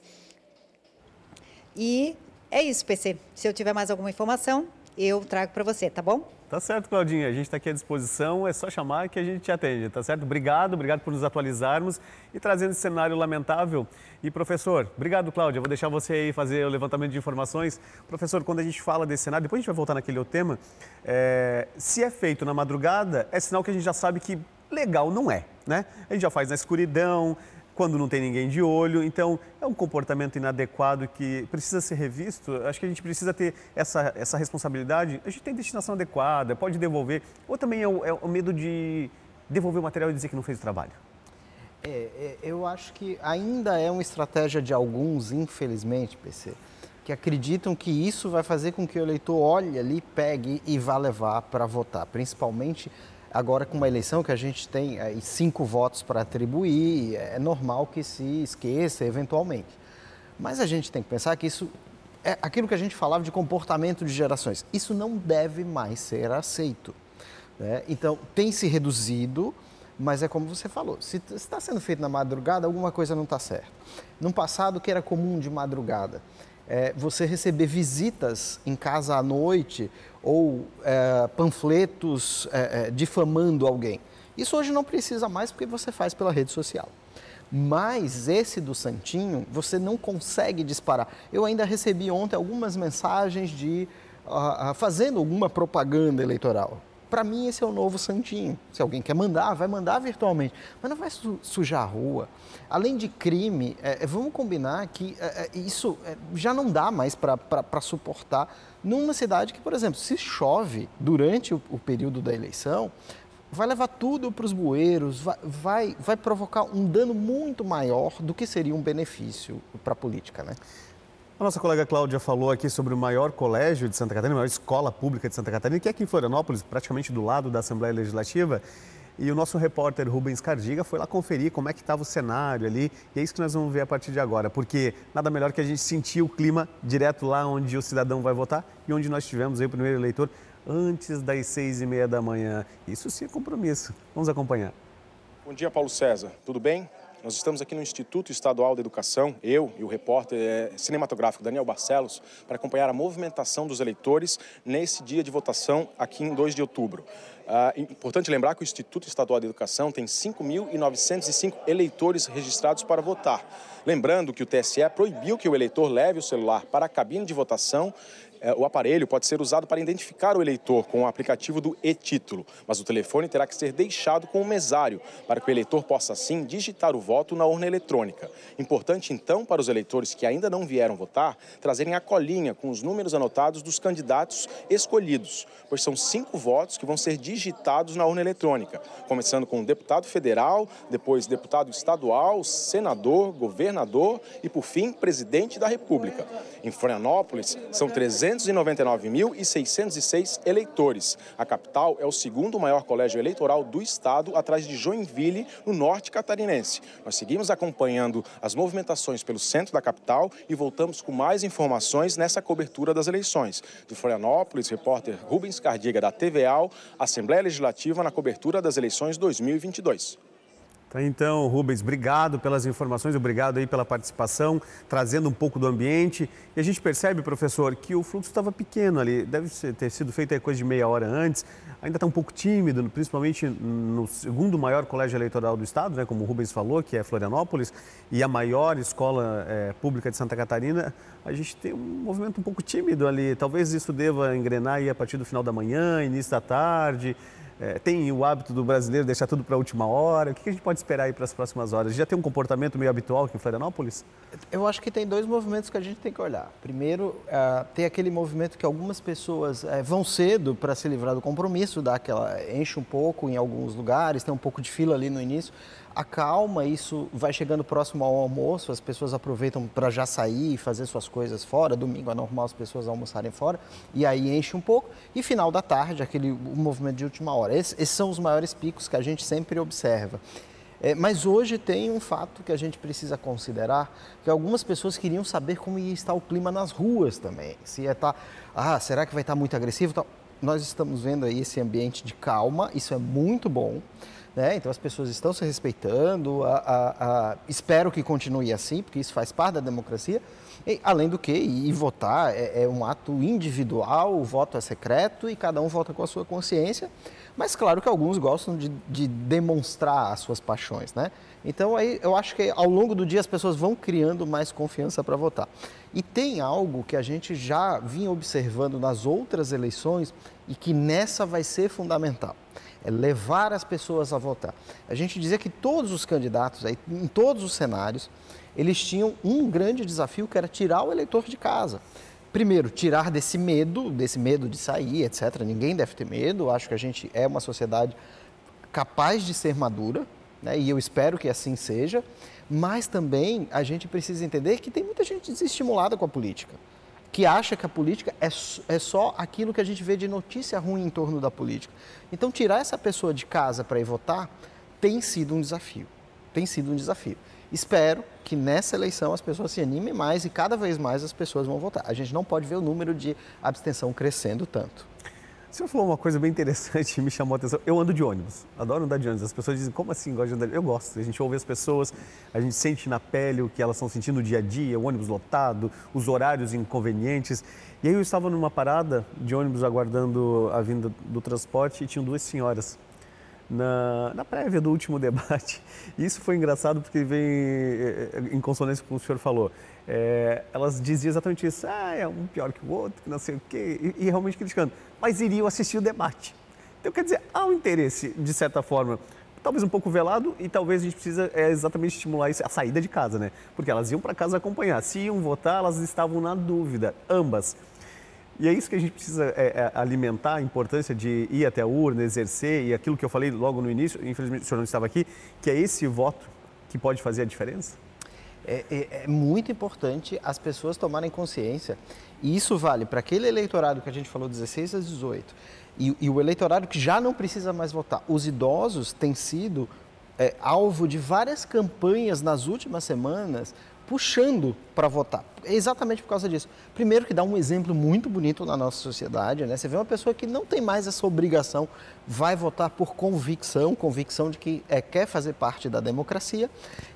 E é isso, PC. Se eu tiver mais alguma informação, eu trago para você, tá bom? Tá certo, Claudinha. A gente está aqui à disposição, é só chamar que a gente te atende, tá certo? Obrigado, obrigado por nos atualizarmos e trazendo esse cenário lamentável. E, professor, obrigado, Cláudia. Vou deixar você aí fazer o levantamento de informações. Professor, quando a gente fala desse cenário, depois a gente vai voltar naquele outro tema. É... se é feito na madrugada, é sinal que a gente já sabe que legal não é, né? A gente já faz na escuridão, quando não tem ninguém de olho. Então, é um comportamento inadequado que precisa ser revisto. Acho que a gente precisa ter essa, essa responsabilidade. A gente tem destinação adequada, pode devolver. Ou também é o, é o medo de devolver o material e dizer que não fez o trabalho. É, é eu acho que ainda é uma estratégia de alguns, infelizmente, PC, que acreditam que isso vai fazer com que o eleitor olhe ali, pegue e vá levar para votar. Principalmente Agora, com uma eleição que a gente tem é, cinco votos para atribuir, é, é normal que se esqueça eventualmente. Mas a gente tem que pensar que isso é aquilo que a gente falava de comportamento de gerações. Isso não deve mais ser aceito. Né? Então, tem se reduzido, mas é como você falou: se está sendo feito na madrugada, alguma coisa não está certa. Num passado que era comum de madrugada, é, você receber visitas em casa à noite ou é, panfletos é, é, difamando alguém. Isso hoje não precisa mais porque você faz pela rede social. Mas esse do Santinho, você não consegue disparar. Eu ainda recebi ontem algumas mensagens de uh, fazendo alguma propaganda eleitoral. Para mim, esse é o novo santinho. Se alguém quer mandar, vai mandar virtualmente. Mas não vai su sujar a rua. Além de crime, é, é vamos combinar que é, é, isso é, já não dá mais para suportar numa cidade que, por exemplo, se chove durante o, o período da eleição, vai levar tudo para os bueiros, vai, vai, vai provocar um dano muito maior do que seria um benefício para a política, né? A nossa colega Cláudia falou aqui sobre o maior colégio de Santa Catarina, a maior escola pública de Santa Catarina, que é aqui em Florianópolis, praticamente do lado da Assembleia Legislativa. E o nosso repórter Rubens Cardiga foi lá conferir como é que estava o cenário ali. E é isso que nós vamos ver a partir de agora, porque nada melhor que a gente sentir o clima direto lá onde o cidadão vai votar e onde nós tivemos o primeiro eleitor antes das seis e meia da manhã. Isso sim é compromisso. Vamos acompanhar. Bom dia, Paulo César. Tudo bem? Nós estamos aqui no Instituto Estadual da Educação, eu e o repórter eh, cinematográfico Daniel Barcelos, para acompanhar a movimentação dos eleitores nesse dia de votação aqui em 2 de outubro. Ah, importante lembrar que o Instituto Estadual de Educação tem 5.905 eleitores registrados para votar. Lembrando que o TSE proibiu que o eleitor leve o celular para a cabine de votação é, o aparelho pode ser usado para identificar o eleitor com o aplicativo do e-título, mas o telefone terá que ser deixado com o mesário, para que o eleitor possa, assim, digitar o voto na urna eletrônica. Importante, então, para os eleitores que ainda não vieram votar, trazerem a colinha com os números anotados dos candidatos escolhidos, pois são cinco votos que vão ser digitados na urna eletrônica, começando com o deputado federal, depois deputado estadual, senador, governador e, por fim, presidente da República. Em Florianópolis, são 300 299.606 eleitores. A capital é o segundo maior colégio eleitoral do estado, atrás de Joinville, no norte catarinense. Nós seguimos acompanhando as movimentações pelo centro da capital e voltamos com mais informações nessa cobertura das eleições. De Florianópolis, repórter Rubens Cardiga, da TVA, Assembleia Legislativa na cobertura das eleições 2022. Tá, então, Rubens, obrigado pelas informações, obrigado aí pela participação, trazendo um pouco do ambiente. E a gente percebe, professor, que o fluxo estava pequeno ali, deve ter sido feito aí coisa de meia hora antes, ainda está um pouco tímido, principalmente no segundo maior colégio eleitoral do estado, né, como o Rubens falou, que é Florianópolis, e a maior escola é, pública de Santa Catarina. A gente tem um movimento um pouco tímido ali, talvez isso deva engrenar aí a partir do final da manhã, início da tarde é, tem o hábito do brasileiro deixar tudo para a última hora? O que a gente pode esperar aí para as próximas horas? Já tem um comportamento meio habitual aqui em Florianópolis? Eu acho que tem dois movimentos que a gente tem que olhar. Primeiro, é, tem aquele movimento que algumas pessoas é, vão cedo para se livrar do compromisso, dá aquela enche um pouco em alguns lugares, tem um pouco de fila ali no início acalma, isso vai chegando próximo ao almoço, as pessoas aproveitam para já sair e fazer suas coisas fora, domingo é normal as pessoas almoçarem fora, e aí enche um pouco, e final da tarde, aquele movimento de última hora. Esses, esses são os maiores picos que a gente sempre observa. É, mas hoje tem um fato que a gente precisa considerar, que algumas pessoas queriam saber como ia estar o clima nas ruas também. Se ia estar, tá, ah, será que vai estar tá muito agressivo? Nós estamos vendo aí esse ambiente de calma, isso é muito bom. Né? Então as pessoas estão se respeitando, a, a, a, espero que continue assim, porque isso faz parte da democracia. E, além do que, votar é, é, um ato individual, o voto é secreto e cada um vota com a sua consciência. Mas claro que alguns gostam de, de demonstrar as suas paixões, né? Então aí eu acho que ao longo do dia as pessoas vão criando mais confiança para votar. E tem algo que a gente já vinha observando nas outras eleições e que nessa vai ser fundamental é levar as pessoas a votar. A gente dizia que todos os candidatos, aí, em todos os cenários, eles tinham um grande desafio que era tirar o eleitor de casa. Primeiro, tirar desse medo, desse medo de sair, etc. Ninguém deve ter medo. Acho que a gente é uma sociedade capaz de ser madura, né? e eu espero que assim seja. Mas também a gente precisa entender que tem muita gente desestimulada com a política que acha que a política é, é só aquilo que a gente vê de notícia ruim em torno da política. Então, tirar essa pessoa de casa para ir votar tem sido um desafio. Tem sido um desafio. Espero que nessa eleição as pessoas se animem mais e cada vez mais as pessoas vão votar. A gente não pode ver o número de abstenção crescendo tanto senhor falou uma coisa bem interessante e me chamou a atenção. Eu ando de ônibus, adoro andar de ônibus. As pessoas dizem, como assim gosta de andar? Eu gosto. A gente ouve as pessoas, a gente sente na pele o que elas estão sentindo no dia a dia, o ônibus lotado, os horários inconvenientes. E aí eu estava numa parada de ônibus aguardando a vinda do transporte e tinham duas senhoras na, na prévia do último debate. E isso foi engraçado porque vem eh, eh, em consonância com o que o senhor falou é, elas diziam exatamente isso. Ah, é um pior que o outro, que não sei o quê, e, e realmente criticando. Mas iriam assistir o debate. Então, quer dizer, há um interesse, de certa forma, talvez um pouco velado e talvez a gente precisa é, exatamente estimular isso, a saída de casa, né? Porque elas iam para casa acompanhar. Se iam votar, elas estavam na dúvida, ambas. E é isso que a gente precisa é, é, alimentar a importância de ir até a urna, exercer e aquilo que eu falei logo no início, infelizmente o senhor não estava aqui, que é esse voto que pode fazer a diferença é, é, é muito importante as pessoas tomarem consciência. E isso vale para aquele eleitorado que a gente falou 16 a 18 e, e o eleitorado que já não precisa mais votar. Os idosos têm sido é, alvo de várias campanhas nas últimas semanas puxando para votar. é Exatamente por causa disso. Primeiro que dá um exemplo muito bonito na nossa sociedade, né? Você vê uma pessoa que não tem mais essa obrigação, vai votar por convicção, convicção de que é, quer fazer parte da democracia.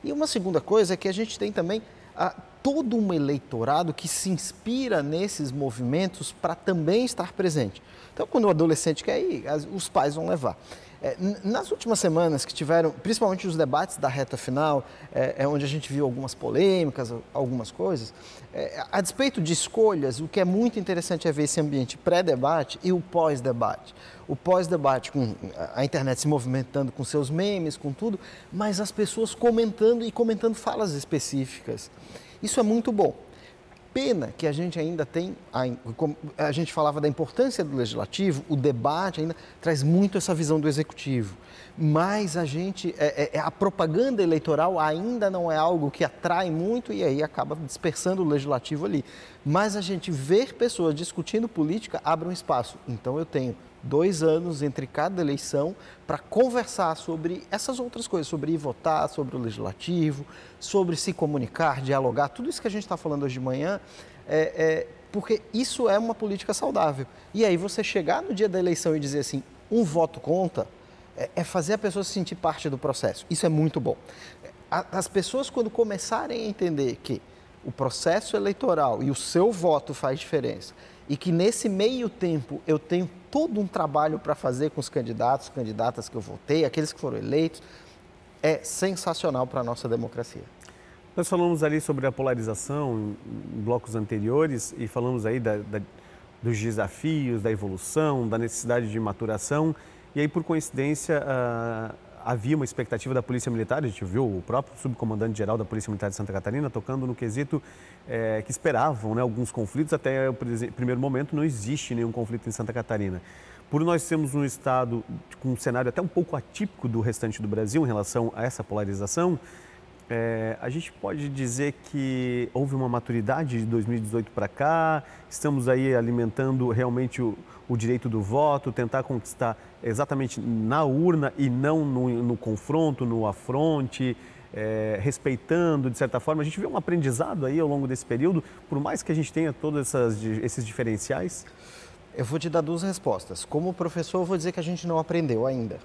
E uma segunda coisa é que a gente tem também a, ah, todo um eleitorado que se inspira nesses movimentos para também estar presente. Então, quando o adolescente quer ir, as, os pais vão levar. É, nas últimas semanas que tiveram, principalmente os debates da reta final, é, é onde a gente viu algumas polêmicas, algumas coisas, é, a despeito de escolhas, o que é muito interessante é ver esse ambiente pré-debate e o pós-debate. O pós-debate com a internet se movimentando com seus memes, com tudo, mas as pessoas comentando e comentando falas específicas. Isso é muito bom pena que a gente ainda tem, a, a, gente falava da importância do legislativo, o debate ainda traz muito essa visão do executivo. Mas a gente, é, é, é, a propaganda eleitoral ainda não é algo que atrai muito e aí acaba dispersando o legislativo ali. Mas a gente ver pessoas discutindo política abre um espaço. Então eu tenho dois anos entre cada eleição para conversar sobre essas outras coisas, sobre ir votar, sobre o legislativo, sobre se comunicar, dialogar, tudo isso que a gente está falando hoje de manhã, é, é, porque isso é uma política saudável. E aí você chegar no dia da eleição e dizer assim, um voto conta, é, é fazer a pessoa se sentir parte do processo. Isso é muito bom. As pessoas, quando começarem a entender que o processo eleitoral e o seu voto faz diferença, e que nesse meio tempo eu tenho todo um trabalho para fazer com os candidatos, candidatas que eu votei, aqueles que foram eleitos. É sensacional para a nossa democracia. Nós falamos ali sobre a polarização em blocos anteriores e falamos aí da, da, dos desafios, da evolução, da necessidade de maturação. E aí, por coincidência, havia uma expectativa da Polícia Militar, a gente viu o próprio subcomandante-geral da Polícia Militar de Santa Catarina tocando no quesito é, que esperavam né, alguns conflitos, até o primeiro momento não existe nenhum conflito em Santa Catarina. Por nós termos um estado com um cenário até um pouco atípico do restante do Brasil em relação a essa polarização, é, a gente pode dizer que houve uma maturidade de 2018 para cá, estamos aí alimentando realmente o, o direito do voto, tentar conquistar exatamente na urna e não no, no confronto, no afronte, é, respeitando, de certa forma. A gente vê um aprendizado aí ao longo desse período, por mais que a gente tenha todos essas, esses diferenciais? Eu vou te dar duas respostas. Como professor, eu vou dizer que a gente não aprendeu ainda,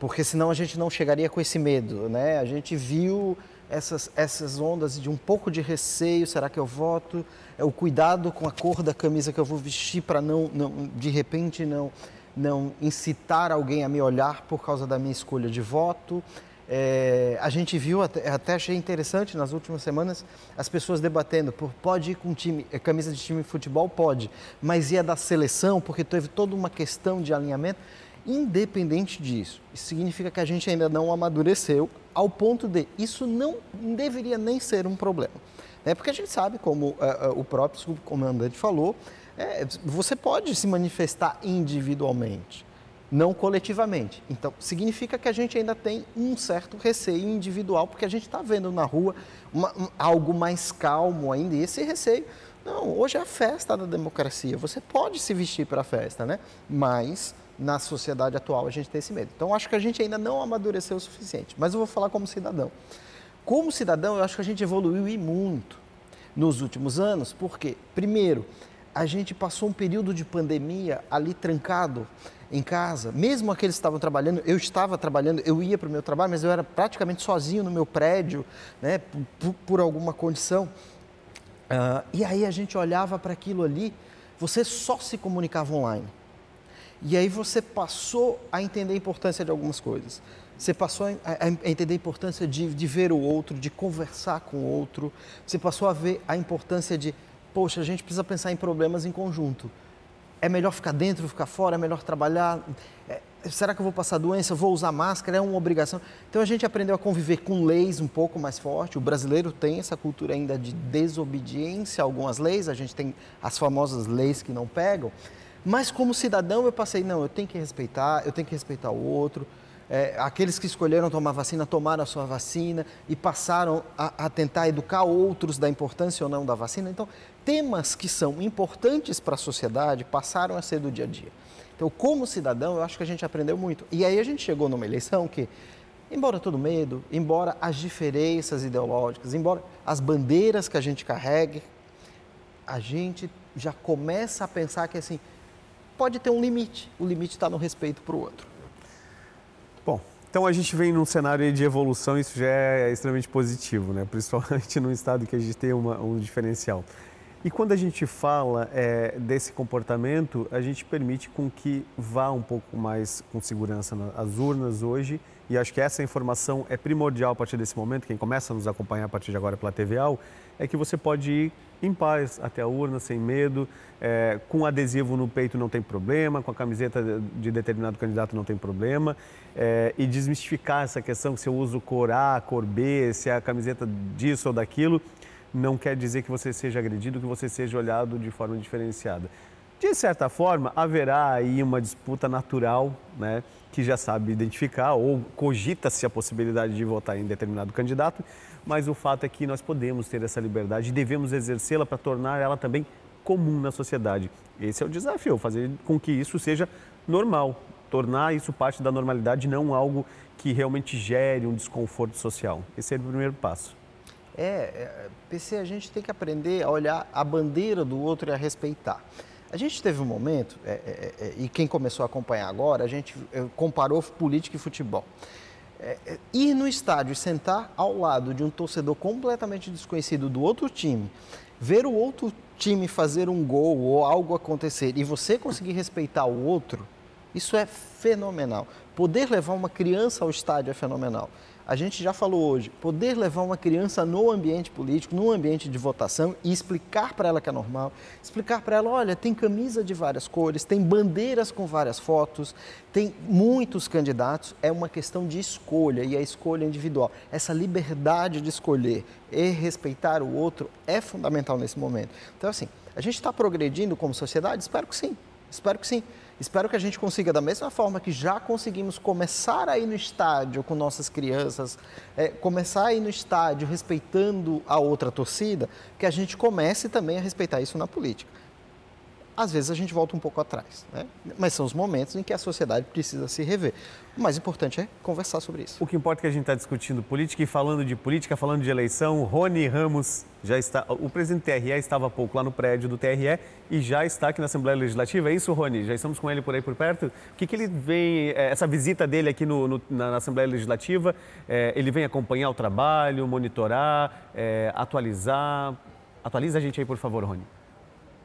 porque senão a gente não chegaria com esse medo, né? A gente viu essas, essas ondas de um pouco de receio, será que eu voto? É o cuidado com a cor da camisa que eu vou vestir para não, não, de repente, não, não incitar alguém a me olhar por causa da minha escolha de voto. É, a gente viu, até, até, achei interessante nas últimas semanas, as pessoas debatendo por pode ir com time, é, camisa de time de futebol? Pode, mas ia da seleção, porque teve toda uma questão de alinhamento. Independente disso, isso significa que a gente ainda não amadureceu ao ponto de isso não deveria nem ser um problema. Né? Porque a gente sabe, como uh, uh, o próprio subcomandante falou, é, você pode se manifestar individualmente, não coletivamente. Então, significa que a gente ainda tem um certo receio individual, porque a gente está vendo na rua uma, um, algo mais calmo ainda, e esse receio. Não, hoje é a festa da democracia. Você pode se vestir para a festa, né? Mas na sociedade atual a gente tem esse medo. Então acho que a gente ainda não amadureceu o suficiente. Mas eu vou falar como cidadão. Como cidadão, eu acho que a gente evoluiu e muito nos últimos anos, porque, primeiro, a gente passou um período de pandemia ali trancado em casa, mesmo aqueles que estavam trabalhando, eu estava trabalhando, eu ia para o meu trabalho, mas eu era praticamente sozinho no meu prédio, né, por, por alguma condição. Uh, e aí a gente olhava para aquilo ali, você só se comunicava online. E aí você passou a entender a importância de algumas coisas. Você passou a, entender a importância de, de ver o outro, de conversar com o outro. Você passou a ver a importância de, poxa, a gente precisa pensar em problemas em conjunto. É melhor ficar dentro, ficar fora, é melhor trabalhar. É, será que eu vou passar doença? Vou usar máscara? É uma obrigação. Então a gente aprendeu a conviver com leis um pouco mais forte. O brasileiro tem essa cultura ainda de desobediência a algumas leis. A gente tem as famosas leis que não pegam. Mas como cidadão eu passei, não, eu tenho que respeitar, eu tenho que respeitar o outro é, aqueles que escolheram tomar vacina tomaram a sua vacina e passaram a, a tentar educar outros da importância ou não da vacina. Então, temas que são importantes para a sociedade passaram a ser do dia a dia. Então, como cidadão, eu acho que a gente aprendeu muito. E aí a gente chegou numa eleição que, embora todo medo, embora as diferenças ideológicas, embora as bandeiras que a gente carregue, a gente já começa a pensar que assim pode ter um limite. O limite está no respeito para o outro. Bom, então a gente vem num cenário de evolução, isso já é extremamente positivo, né? principalmente num estado que a gente tem uma, um diferencial. E quando a gente fala é, desse comportamento, a gente permite com que vá um pouco mais com segurança nas urnas hoje. E acho que essa informação é primordial a partir desse momento. Quem começa a nos acompanhar a partir de agora pela TV Al, é que você pode ir em paz até a urna, sem medo, é, com adesivo no peito não tem problema, com a camiseta de determinado candidato não tem problema, é, e desmistificar essa questão que se eu uso cor A, cor B, se é a camiseta disso ou daquilo, não quer dizer que você seja agredido, que você seja olhado de forma diferenciada. De certa forma, haverá aí uma disputa natural, né, que já sabe identificar ou cogita-se a possibilidade de votar em determinado candidato, mas o fato é que nós podemos ter essa liberdade e devemos exercê-la para tornar ela também comum na sociedade. Esse é o desafio, fazer com que isso seja normal, tornar isso parte da normalidade, não algo que realmente gere um desconforto social. Esse é o primeiro passo. É, é PC, a gente tem que aprender a olhar a bandeira do outro e a respeitar. A gente teve um momento, é, é, é, é e quem começou a acompanhar agora, a gente é, comparou política e futebol. É, é, ir no estádio e sentar ao lado de um torcedor completamente desconhecido do outro time, ver o outro time fazer um gol ou algo acontecer e você conseguir respeitar o outro, isso é fenomenal. Poder levar uma criança ao estádio é fenomenal a gente já falou hoje, poder levar uma criança no ambiente político, no ambiente de votação e explicar para ela que é normal, explicar para ela, olha, tem camisa de várias cores, tem bandeiras com várias fotos, tem muitos candidatos, é uma questão de escolha e a escolha individual. Essa liberdade de escolher e respeitar o outro é fundamental nesse momento. Então, assim, a gente está progredindo como sociedade? Espero que sim, espero que sim. Espero que a gente consiga, da mesma forma que já conseguimos começar aí no estádio com nossas crianças, é, começar aí no estádio respeitando a outra torcida, que a gente comece também a respeitar isso na política às vezes a gente volta um pouco atrás, né? Mas são os momentos em que a sociedade precisa se rever. O mais importante é conversar sobre isso. O que importa é que a gente está discutindo política e falando de política, falando de eleição, Rony Ramos já está. O presidente do TRE estava há pouco lá no prédio do TRE e já está aqui na Assembleia Legislativa. É isso, Rony? Já estamos com ele por aí por perto. O que, que ele vem. Eh, essa visita dele aqui no, no, na, Assembleia Legislativa, é, ele vem acompanhar o trabalho, monitorar, é, atualizar. Atualiza a gente aí, por favor, Rony.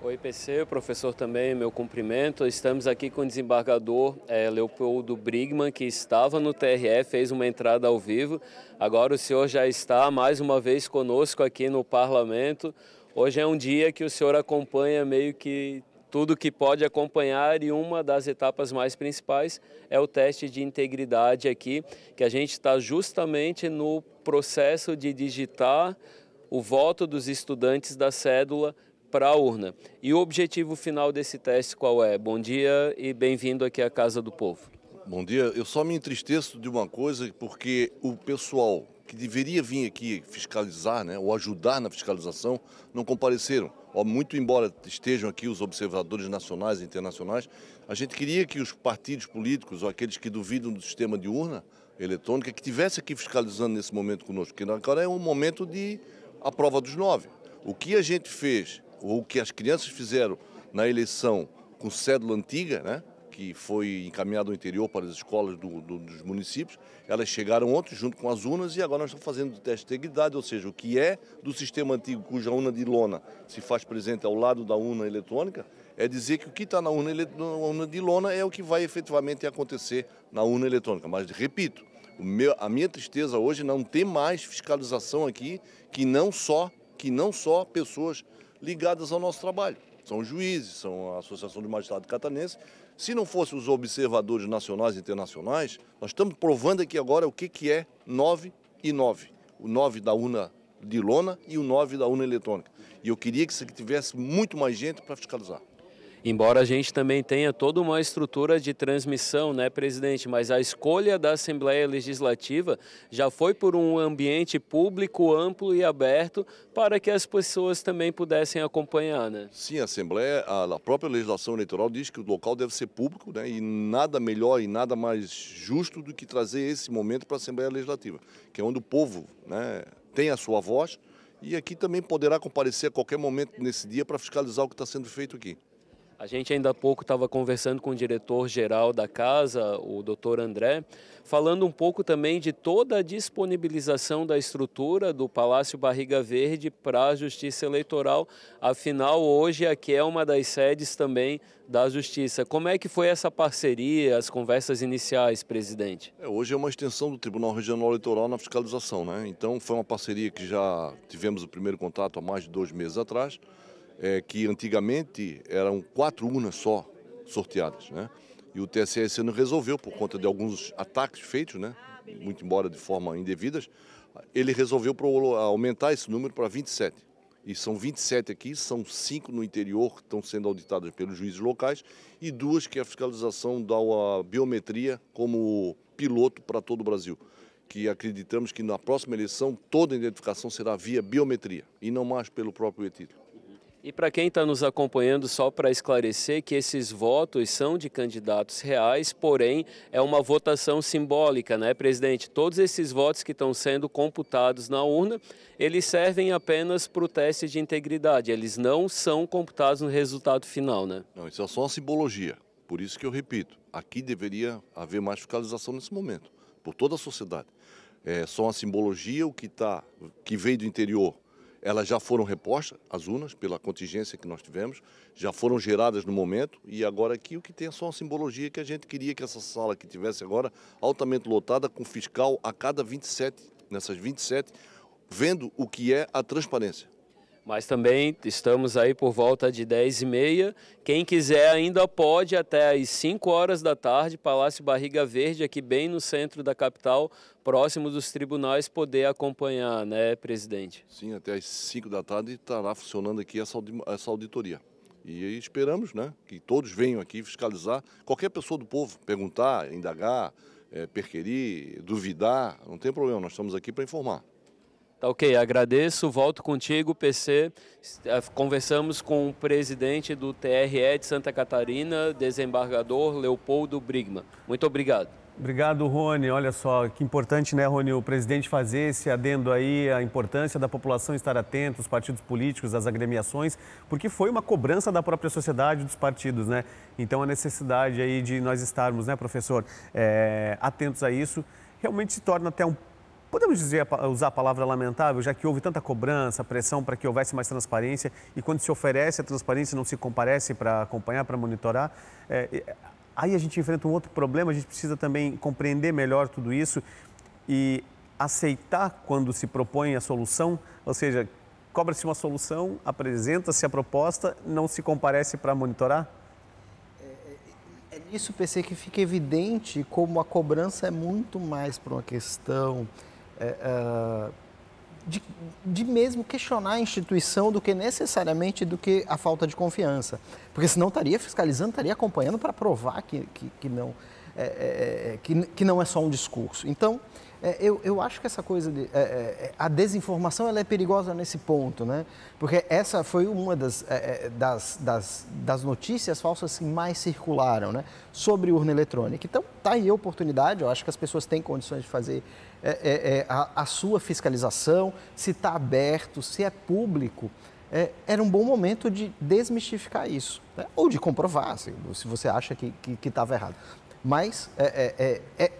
Oi, PC, professor também, meu cumprimento. Estamos aqui com o desembargador é, Leopoldo Brigman, que estava no TRE, fez uma entrada ao vivo. Agora o senhor já está mais uma vez conosco aqui no parlamento. Hoje é um dia que o senhor acompanha meio que tudo que pode acompanhar e uma das etapas mais principais é o teste de integridade aqui, que a gente está justamente no processo de digitar o voto dos estudantes da cédula para a urna. E o objetivo final desse teste qual é? Bom dia e bem-vindo aqui à Casa do Povo. Bom dia. Eu só me entristeço de uma coisa, porque o pessoal que deveria vir aqui fiscalizar, né, ou ajudar na fiscalização, não compareceram. muito embora estejam aqui os observadores nacionais e internacionais, a gente queria que os partidos políticos, ou aqueles que duvidam do sistema de urna eletrônica, que estivesse aqui fiscalizando nesse momento conosco, porque agora é um momento de a prova dos nove. O que a gente fez o que as crianças fizeram na eleição com cédula antiga, né, que foi encaminhado ao interior para as escolas do, do, dos municípios, elas chegaram ontem junto com as urnas e agora nós estamos fazendo o teste de integridade, ou seja, o que é do sistema antigo, cuja urna de lona se faz presente ao lado da urna eletrônica, é dizer que o que está na urna, na urna de lona é o que vai efetivamente acontecer na urna eletrônica. Mas, repito, meu, a minha tristeza hoje é não tem mais fiscalização aqui que não só, que não só pessoas ligadas ao nosso trabalho. São juízes, são a Associação de Magistrados Catanense. Se não fossem os observadores nacionais e internacionais, nós estamos provando aqui agora o que, que é 9 e 9. O 9 da urna de lona e o 9 da urna eletrônica. E eu queria que tivesse muito mais gente para fiscalizar. Embora a gente também tenha toda uma estrutura de transmissão, né, presidente? Mas a escolha da Assembleia Legislativa já foi por um ambiente público amplo e aberto para que as pessoas também pudessem acompanhar, né? Sim, a Assembleia, a própria legislação eleitoral diz que o local deve ser público, né? E nada melhor e nada mais justo do que trazer esse momento para a Assembleia Legislativa, que é onde o povo, né, tem a sua voz. E aqui também poderá comparecer a qualquer momento nesse dia para fiscalizar o que está sendo feito aqui. A gente ainda há pouco estava conversando com o diretor-geral da casa, o doutor André, falando um pouco também de toda a disponibilização da estrutura do Palácio Barriga Verde para a Justiça Eleitoral. Afinal, hoje aqui é uma das sedes também da Justiça. Como é que foi essa parceria, as conversas iniciais, presidente? É, hoje é uma extensão do Tribunal Regional Eleitoral na fiscalização, né? Então foi uma parceria que já tivemos o primeiro contato há mais de dois meses atrás é, que antigamente eram quatro urnas só sorteadas, né? E o TSE esse ano resolveu, por conta de alguns ataques feitos, né? muito embora de forma indevidas, ele resolveu aumentar esse número para 27. E são 27 aqui, são cinco no interior que estão sendo auditadas pelos juízes locais e duas que a fiscalização dá a biometria como piloto para todo o Brasil. Que acreditamos que na próxima eleição toda a identificação será via biometria e não mais pelo próprio e-título. E para quem está nos acompanhando, só para esclarecer que esses votos são de candidatos reais, porém é uma votação simbólica, né, presidente? Todos esses votos que estão sendo computados na urna, eles servem apenas para o teste de integridade, eles não são computados no resultado final, né? Não, isso é só uma simbologia. Por isso que eu repito, aqui deveria haver mais fiscalização nesse momento, por toda a sociedade. É só uma simbologia, o que, tá, que veio do interior elas já foram repostas, as urnas, pela contingência que nós tivemos, já foram geradas no momento e agora aqui o que tem é só uma simbologia que a gente queria que essa sala que tivesse agora altamente lotada com fiscal a cada 27, nessas 27, vendo o que é a transparência. Mas também estamos aí por volta de 10 e meia. Quem quiser ainda pode até às 5 horas da tarde, Palácio Barriga Verde, aqui bem no centro da capital, próximo dos tribunais, poder acompanhar, né, presidente? Sim, até às 5 da tarde estará funcionando aqui essa auditoria. E esperamos né, que todos venham aqui fiscalizar. Qualquer pessoa do povo perguntar, indagar, é, eh, perquirir, duvidar, não tem problema, nós estamos aqui para informar. Tá ok, agradeço, volto contigo, PC. Eh, conversamos com o presidente do TRE de Santa Catarina, desembargador Leopoldo Brigman. Muito obrigado. Obrigado, Rony. Olha só, que importante, né, Rony, o presidente fazer esse adendo aí, a importância da população estar atenta, os partidos políticos, as agremiações, porque foi uma cobrança da própria sociedade dos partidos, né? Então, a necessidade aí de nós estarmos, né, professor, é, atentos a isso, realmente se torna até um Podemos dizer, usar a palavra lamentável, já que houve tanta cobrança, pressão para que houvesse mais transparência, e quando se oferece a transparência não se comparece para acompanhar, para monitorar. É, aí a gente enfrenta um outro problema, a gente precisa também compreender melhor tudo isso e aceitar quando se propõe a solução, ou seja, cobra-se uma solução, apresenta-se a proposta, não se comparece para monitorar? É, é, é nisso, pensei que fica evidente como a cobrança é muito mais para uma questão é, é, de, de, mesmo questionar a instituição do que necessariamente do que a falta de confiança. Porque senão estaria fiscalizando, estaria acompanhando para provar que, que, que não, é, é, é, que, que, não é só um discurso. Então, é, eu, eu acho que essa coisa, de, a desinformação ela é perigosa nesse ponto, né? Porque essa foi uma das, das, das, das, notícias falsas que mais circularam, né? Sobre urna eletrônica. Então, está aí a oportunidade, eu acho que as pessoas têm condições de fazer é, é, é, a, a, sua fiscalização, se está aberto, se é público, é, era um bom momento de desmistificar isso, né? ou de comprovar, se, assim, se você acha que estava errado. Mas é, é,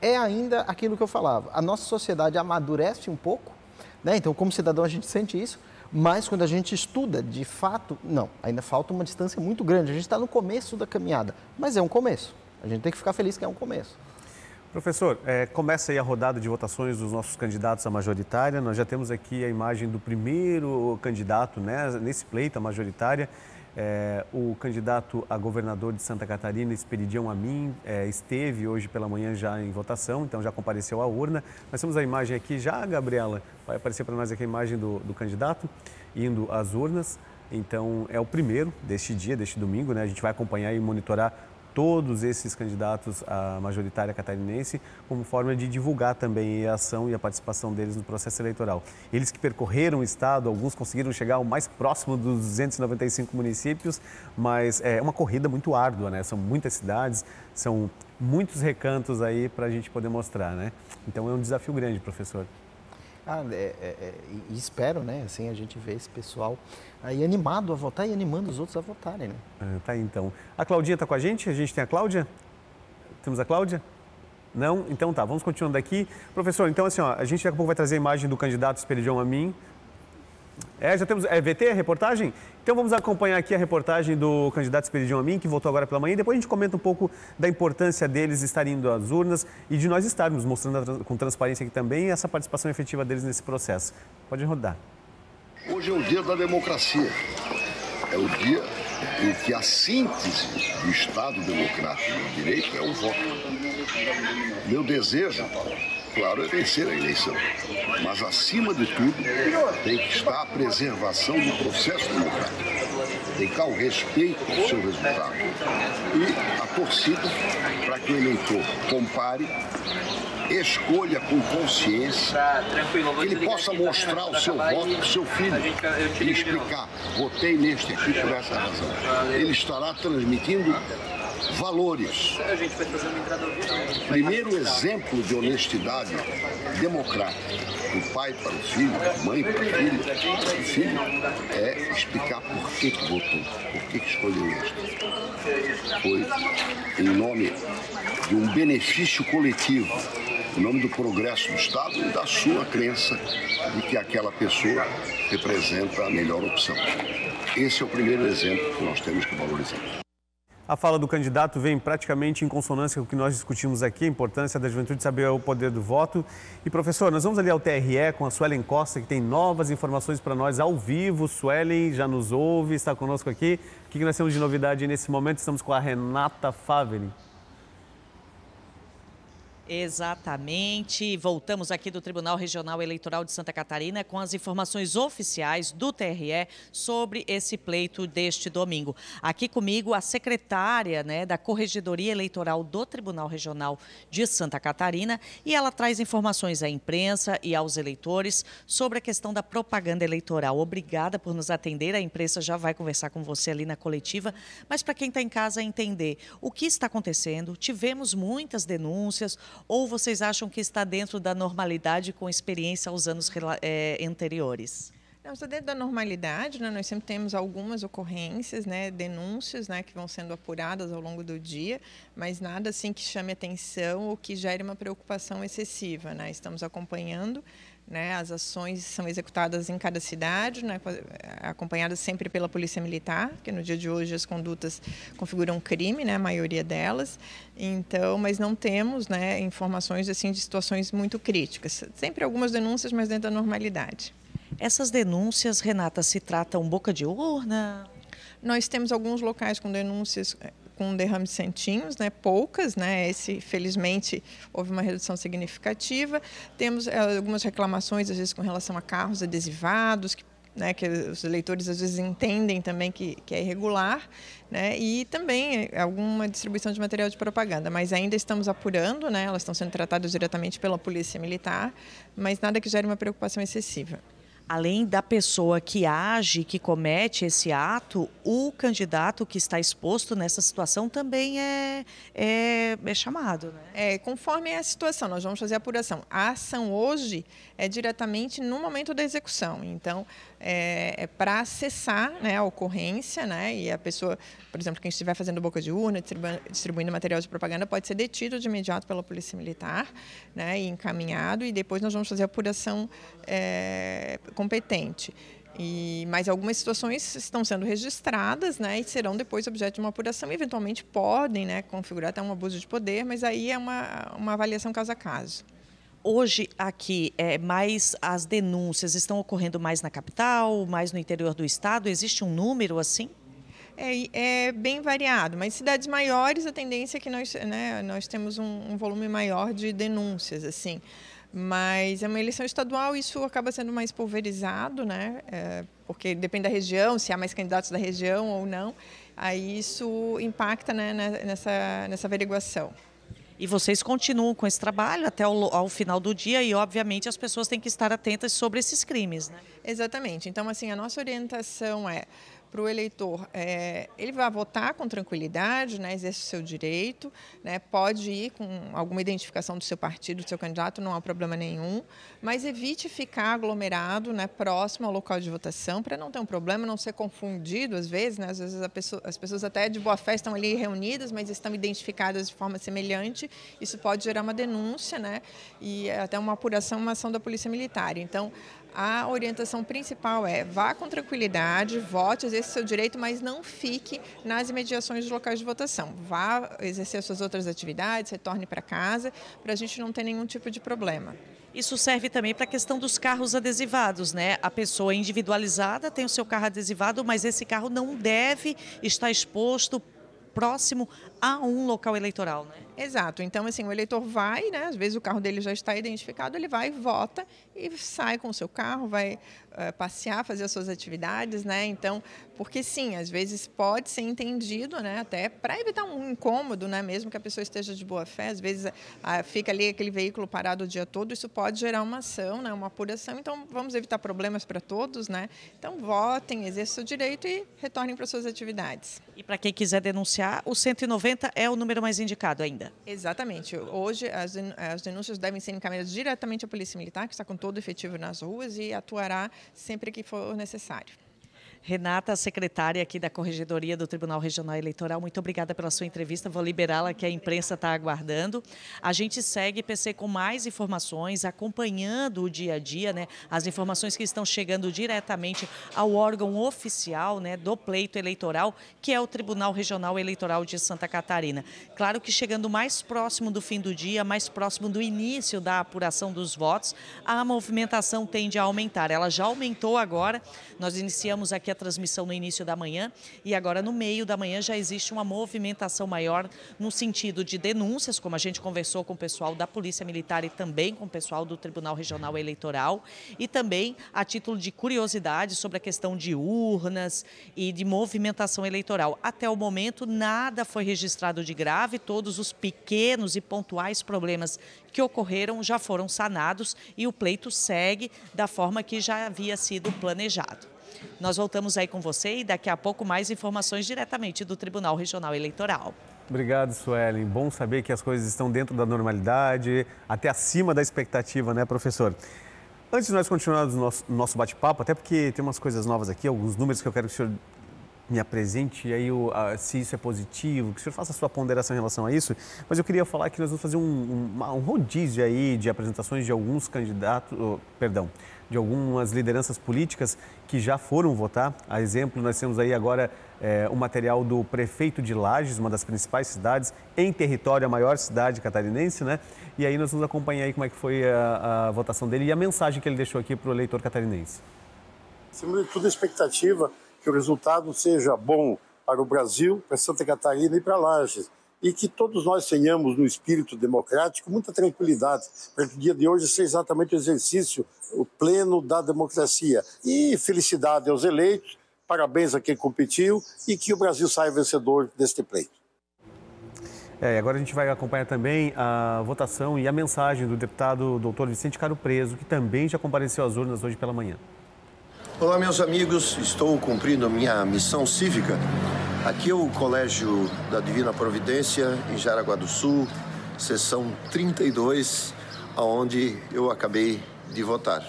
é ainda aquilo que eu falava, a nossa sociedade amadurece um pouco, né? então, como cidadão, a gente sente isso, mas quando a gente estuda, de fato, não, ainda falta uma distância muito grande. A gente está no começo da caminhada, mas é um começo. A gente tem que ficar feliz que é um começo. Professor, é, começa aí a rodada de votações dos nossos candidatos à majoritária. Nós já temos aqui a imagem do primeiro candidato né, nesse pleito, à majoritária. É, o candidato a governador de Santa Catarina, Esperidião Amin, é, esteve hoje pela manhã já em votação, então já compareceu à urna. Nós temos a imagem aqui já, Gabriela, vai aparecer para nós aqui a imagem do, do candidato indo às urnas. Então, é o primeiro deste dia, deste domingo, né? A gente vai acompanhar e monitorar todos esses candidatos à majoritária catarinense como forma de divulgar também a ação e a participação deles no processo eleitoral. Eles que percorreram o estado, alguns conseguiram chegar ao mais próximo dos 295 municípios, mas é uma corrida muito árdua, né? São muitas cidades, são muitos recantos aí para a gente poder mostrar, né? Então é um desafio grande, professor. Ah, é, é, é e espero, né? Assim, a gente vê esse pessoal aí animado a votar e animando os outros a votarem, né? Ah, tá aí, então. A Claudinha está com a gente? A gente tem a Cláudia? Temos a Cláudia? Não? Então tá, vamos continuando aqui. Professor, então assim, ó, a gente daqui a pouco vai trazer a imagem do candidato Espelhão a mim, é, já temos. É VT, reportagem? Então vamos acompanhar aqui a reportagem do candidato Espiridion Amin, que voltou agora pela manhã. E depois a gente comenta um pouco da importância deles estarem indo às urnas e de nós estarmos mostrando com transparência aqui também essa participação efetiva deles nesse processo. Pode rodar. Hoje é o dia da democracia. É o dia em que a síntese do Estado democrático de direito é o voto. Meu desejo claro, é vencer a eleição. Mas, acima de tudo, tem que estar a preservação do processo democrático. Tem que estar o respeito ao seu resultado. E a torcida para que o eleitor compare escolha com consciência, tá, que ele possa tá? mostrar o seu voto para o seu filho e explicar, votei neste aqui por essa razão. Ele estará transmitindo valores. Primeiro exemplo de honestidade democrática, do pai para o filho, da mãe para o filho, o filho, é explicar por que, que votou, por que, que escolheu este. Foi em nome de um benefício coletivo, em nome do progresso do Estado e da sua crença de que aquela pessoa representa a melhor opção. Esse é o primeiro exemplo que nós temos que valorizar. A fala do candidato vem praticamente em consonância com o que nós discutimos aqui, a importância da juventude saber o poder do voto. E, professor, nós vamos ali ao TRE com a Suelen Costa, que tem novas informações para nós ao vivo. Suelen já nos ouve, está conosco aqui. O que nós temos de novidade nesse momento? Estamos com a Renata Faveli. Exatamente. Voltamos aqui do Tribunal Regional Eleitoral de Santa Catarina com as informações oficiais do TRE sobre esse pleito deste domingo. Aqui comigo a secretária né, da Corregedoria Eleitoral do Tribunal Regional de Santa Catarina e ela traz informações à imprensa e aos eleitores sobre a questão da propaganda eleitoral. Obrigada por nos atender. A imprensa já vai conversar com você ali na coletiva, mas para quem está em casa entender o que está acontecendo, tivemos muitas denúncias. Ou vocês acham que está dentro da normalidade com experiência aos anos é, anteriores? Não, está dentro da normalidade, né? nós sempre temos algumas ocorrências, né? denúncias né? que vão sendo apuradas ao longo do dia, mas nada assim que chame atenção ou que gere uma preocupação excessiva. Né? Estamos acompanhando né? As ações são executadas em cada cidade, né? acompanhadas sempre pela polícia militar, que no dia de hoje as condutas configuram crime, né? a maioria delas. Então, mas não temos né, informações assim de situações muito críticas. Sempre algumas denúncias, mas dentro da normalidade. Essas denúncias, Renata, se tratam boca de urna? Nós temos alguns locais com denúncias eh, com derrames derrame de centinhos, né, poucas, né, esse, felizmente, houve uma redução significativa. Temos eh, algumas reclamações, às vezes, com relação a carros adesivados, que né, que os eleitores às vezes entendem também que, que é irregular, né, e também eh, alguma distribuição de material de propaganda. Mas ainda estamos apurando, né, elas estão sendo tratadas diretamente pela Polícia Militar, mas nada que gere uma preocupação excessiva além da pessoa que age, que comete esse ato, o candidato que está exposto nessa situação também é, é, é chamado. Né? É, conforme a situação, nós vamos fazer a apuração. A ação hoje é diretamente no momento da execução. Então, é, é para acessar né, a ocorrência, né, e a pessoa, por exemplo, quem estiver fazendo boca de urna, distribuindo material de propaganda, pode ser detido de imediato pela polícia militar, né, e encaminhado, e depois nós vamos fazer a apuração é, competente. E, mas algumas situações estão sendo registradas né, e serão depois objeto de uma apuração. eventualmente podem né, configurar até um abuso de poder, mas aí é uma, uma avaliação caso a caso hoje aqui é mais as denúncias estão ocorrendo mais na capital, mais no interior do estado? Existe um número assim? É, é bem variado, mas cidades maiores a tendência é que nós, né, nós temos um, um volume maior de denúncias, assim. Mas é uma eleição estadual, isso acaba sendo mais pulverizado, né? É, porque depende da região, se há mais candidatos da região ou não. Aí isso impacta né, né nessa, nessa averiguação. E vocês continuam com esse trabalho até ao, ao, final do dia e, obviamente, as pessoas têm que estar atentas sobre esses crimes, né? Exatamente. Então, assim, a nossa orientação é para o eleitor, é, ele vai votar com tranquilidade, né, exerce o seu direito, né, pode ir com alguma identificação do seu partido, do seu candidato, não há problema nenhum, mas evite ficar aglomerado né, próximo ao local de votação para não ter um problema, não ser confundido às vezes. Né, às vezes pessoa, as pessoas até de boa fé estão ali reunidas, mas estão identificadas de forma semelhante. Isso pode gerar uma denúncia né, e é até uma apuração, uma ação da Polícia Militar. Então, a orientação principal é vá com tranquilidade, vote, exerça seu direito, mas não fique nas imediações dos locais de votação. Vá exercer suas outras atividades, retorne para casa, para a gente não ter nenhum tipo de problema. Isso serve também para a questão dos carros adesivados, né? A pessoa individualizada tem o seu carro adesivado, mas esse carro não deve estar exposto próximo a um local eleitoral, né? Exato. Então, assim, o eleitor vai, né? Às vezes o carro dele já está identificado, ele vai, vota e sai com o seu carro, vai eh, passear, fazer as suas atividades, né? Então, porque sim, às vezes pode ser entendido, né? Até para evitar um incômodo, né? Mesmo que a pessoa esteja de boa fé, às vezes ah, fica ali aquele veículo parado o dia todo, isso pode gerar uma ação, né? Uma apuração. Então, vamos evitar problemas para todos, né? Então, votem, exerçam o direito e retornem para suas atividades. E para quem quiser denunciar, o 190 é o número mais indicado ainda. Exatamente. Hoje, as denúncias devem ser encaminhadas diretamente à Polícia Militar, que está com todo o efetivo nas ruas e atuará sempre que for necessário. Renata, secretária aqui da Corregedoria do Tribunal Regional Eleitoral, muito obrigada pela sua entrevista. Vou liberá-la que a imprensa está aguardando. A gente segue PC com mais informações, acompanhando o dia a dia, né? As informações que estão chegando diretamente ao órgão oficial, né, do pleito eleitoral, que é o Tribunal Regional Eleitoral de Santa Catarina. Claro que chegando mais próximo do fim do dia, mais próximo do início da apuração dos votos, a movimentação tende a aumentar. Ela já aumentou agora. Nós iniciamos aqui a transmissão no início da manhã e agora no meio da manhã já existe uma movimentação maior no sentido de denúncias, como a gente conversou com o pessoal da Polícia Militar e também com o pessoal do Tribunal Regional Eleitoral e também a título de curiosidade sobre a questão de urnas e de movimentação eleitoral. Até o momento nada foi registrado de grave, todos os pequenos e pontuais problemas que ocorreram já foram sanados e o pleito segue da forma que já havia sido planejado. Nós voltamos aí com você e daqui a pouco mais informações diretamente do Tribunal Regional Eleitoral. Obrigado, Suelen. Bom saber que as coisas estão dentro da normalidade, até acima da expectativa, né, professor? Antes de nós continuarmos o nosso, nosso bate-papo, até porque tem umas coisas novas aqui, alguns números que eu quero que o senhor me apresente, e aí eu, se isso é positivo, que o senhor faça a sua ponderação em relação a isso. Mas eu queria falar que nós vamos fazer um, um, um rodízio aí de apresentações de alguns candidatos, oh, perdão, de algumas lideranças políticas que já foram votar. A exemplo, nós temos aí agora é, o material do prefeito de Lages, uma das principais cidades, em território, a maior cidade catarinense, né? E aí nós vamos acompanhar aí como é que foi a, a votação dele e a mensagem que ele deixou aqui para o eleitor catarinense. Acima de tudo, a expectativa que o resultado seja bom para o Brasil, para Santa Catarina e para Lages e que todos nós tenhamos no espírito democrático muita tranquilidade, para que o dia de hoje seja exatamente o exercício pleno da democracia. E felicidade aos eleitos, parabéns a quem competiu e que o Brasil saia vencedor deste pleito. É, agora a gente vai acompanhar também a votação e a mensagem do deputado doutor Vicente Caro Preso, que também já compareceu às urnas hoje pela manhã. Olá, meus amigos. Estou cumprindo minha missão cívica. Aqui é o Colégio da Divina Providência, em Jaraguá do Sul, sessão 32, aonde eu acabei de votar.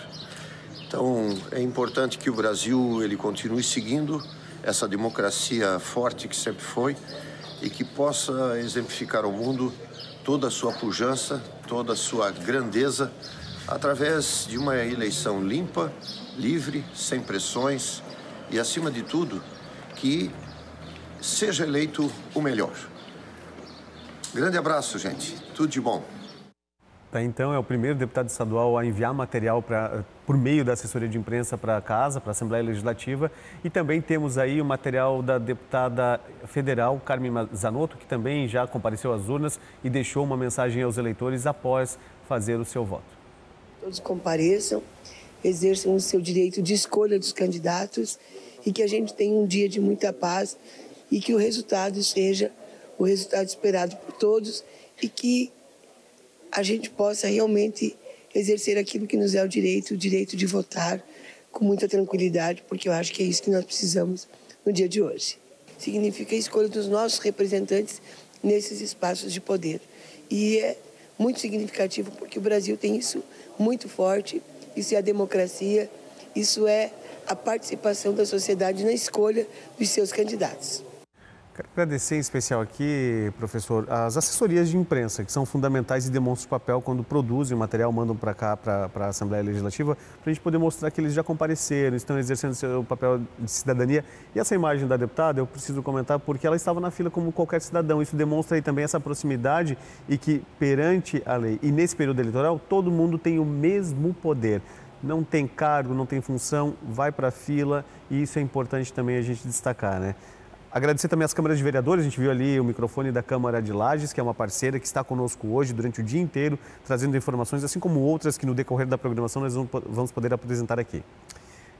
Então, é importante que o Brasil ele continue seguindo essa democracia forte que sempre foi e que possa exemplificar ao mundo toda a sua pujança, toda a sua grandeza através de uma eleição limpa, livre, sem pressões e, acima de tudo, que seja eleito o melhor. Grande abraço, gente. Tudo de bom. Tá, então, é o primeiro deputado estadual a enviar material pra, eh, por meio da assessoria de imprensa para a Casa, para a Assembleia Legislativa. E também temos aí o material da deputada federal, Carmen Zanotto, que também já compareceu às urnas e deixou uma mensagem aos eleitores após fazer o seu voto. Todos compareçam exerçam o seu direito de escolha dos candidatos e que a gente tenha um dia de muita paz e que o resultado seja o resultado esperado por todos e que a gente possa realmente exercer aquilo que nos é o direito, o direito de votar com muita tranquilidade, porque eu acho que é isso que nós precisamos no dia de hoje. Significa a escolha dos nossos representantes nesses espaços de poder. E é muito significativo porque o Brasil tem isso muito forte isso é a democracia, isso é a participação da sociedade na escolha dos seus candidatos. Quero agradecer em especial aqui, professor, as assessorias de imprensa, que são fundamentais e demonstram o papel quando produzem o material, mandam para cá, para a Assembleia Legislativa, para a gente poder mostrar que eles já compareceram, estão exercendo seu papel de cidadania. E essa imagem da deputada, eu preciso comentar, porque ela estava na fila como qualquer cidadão. Isso demonstra aí também essa proximidade e que, perante a lei e nesse período eleitoral, todo mundo tem o mesmo poder não tem cargo, não tem função, vai para a fila e isso é importante também a gente destacar, né? Agradecer também às câmaras de vereadores, a gente viu ali o microfone da Câmara de Lages, que é uma parceira que está conosco hoje durante o dia inteiro, trazendo informações, assim como outras que no decorrer da programação nós vamos poder apresentar aqui.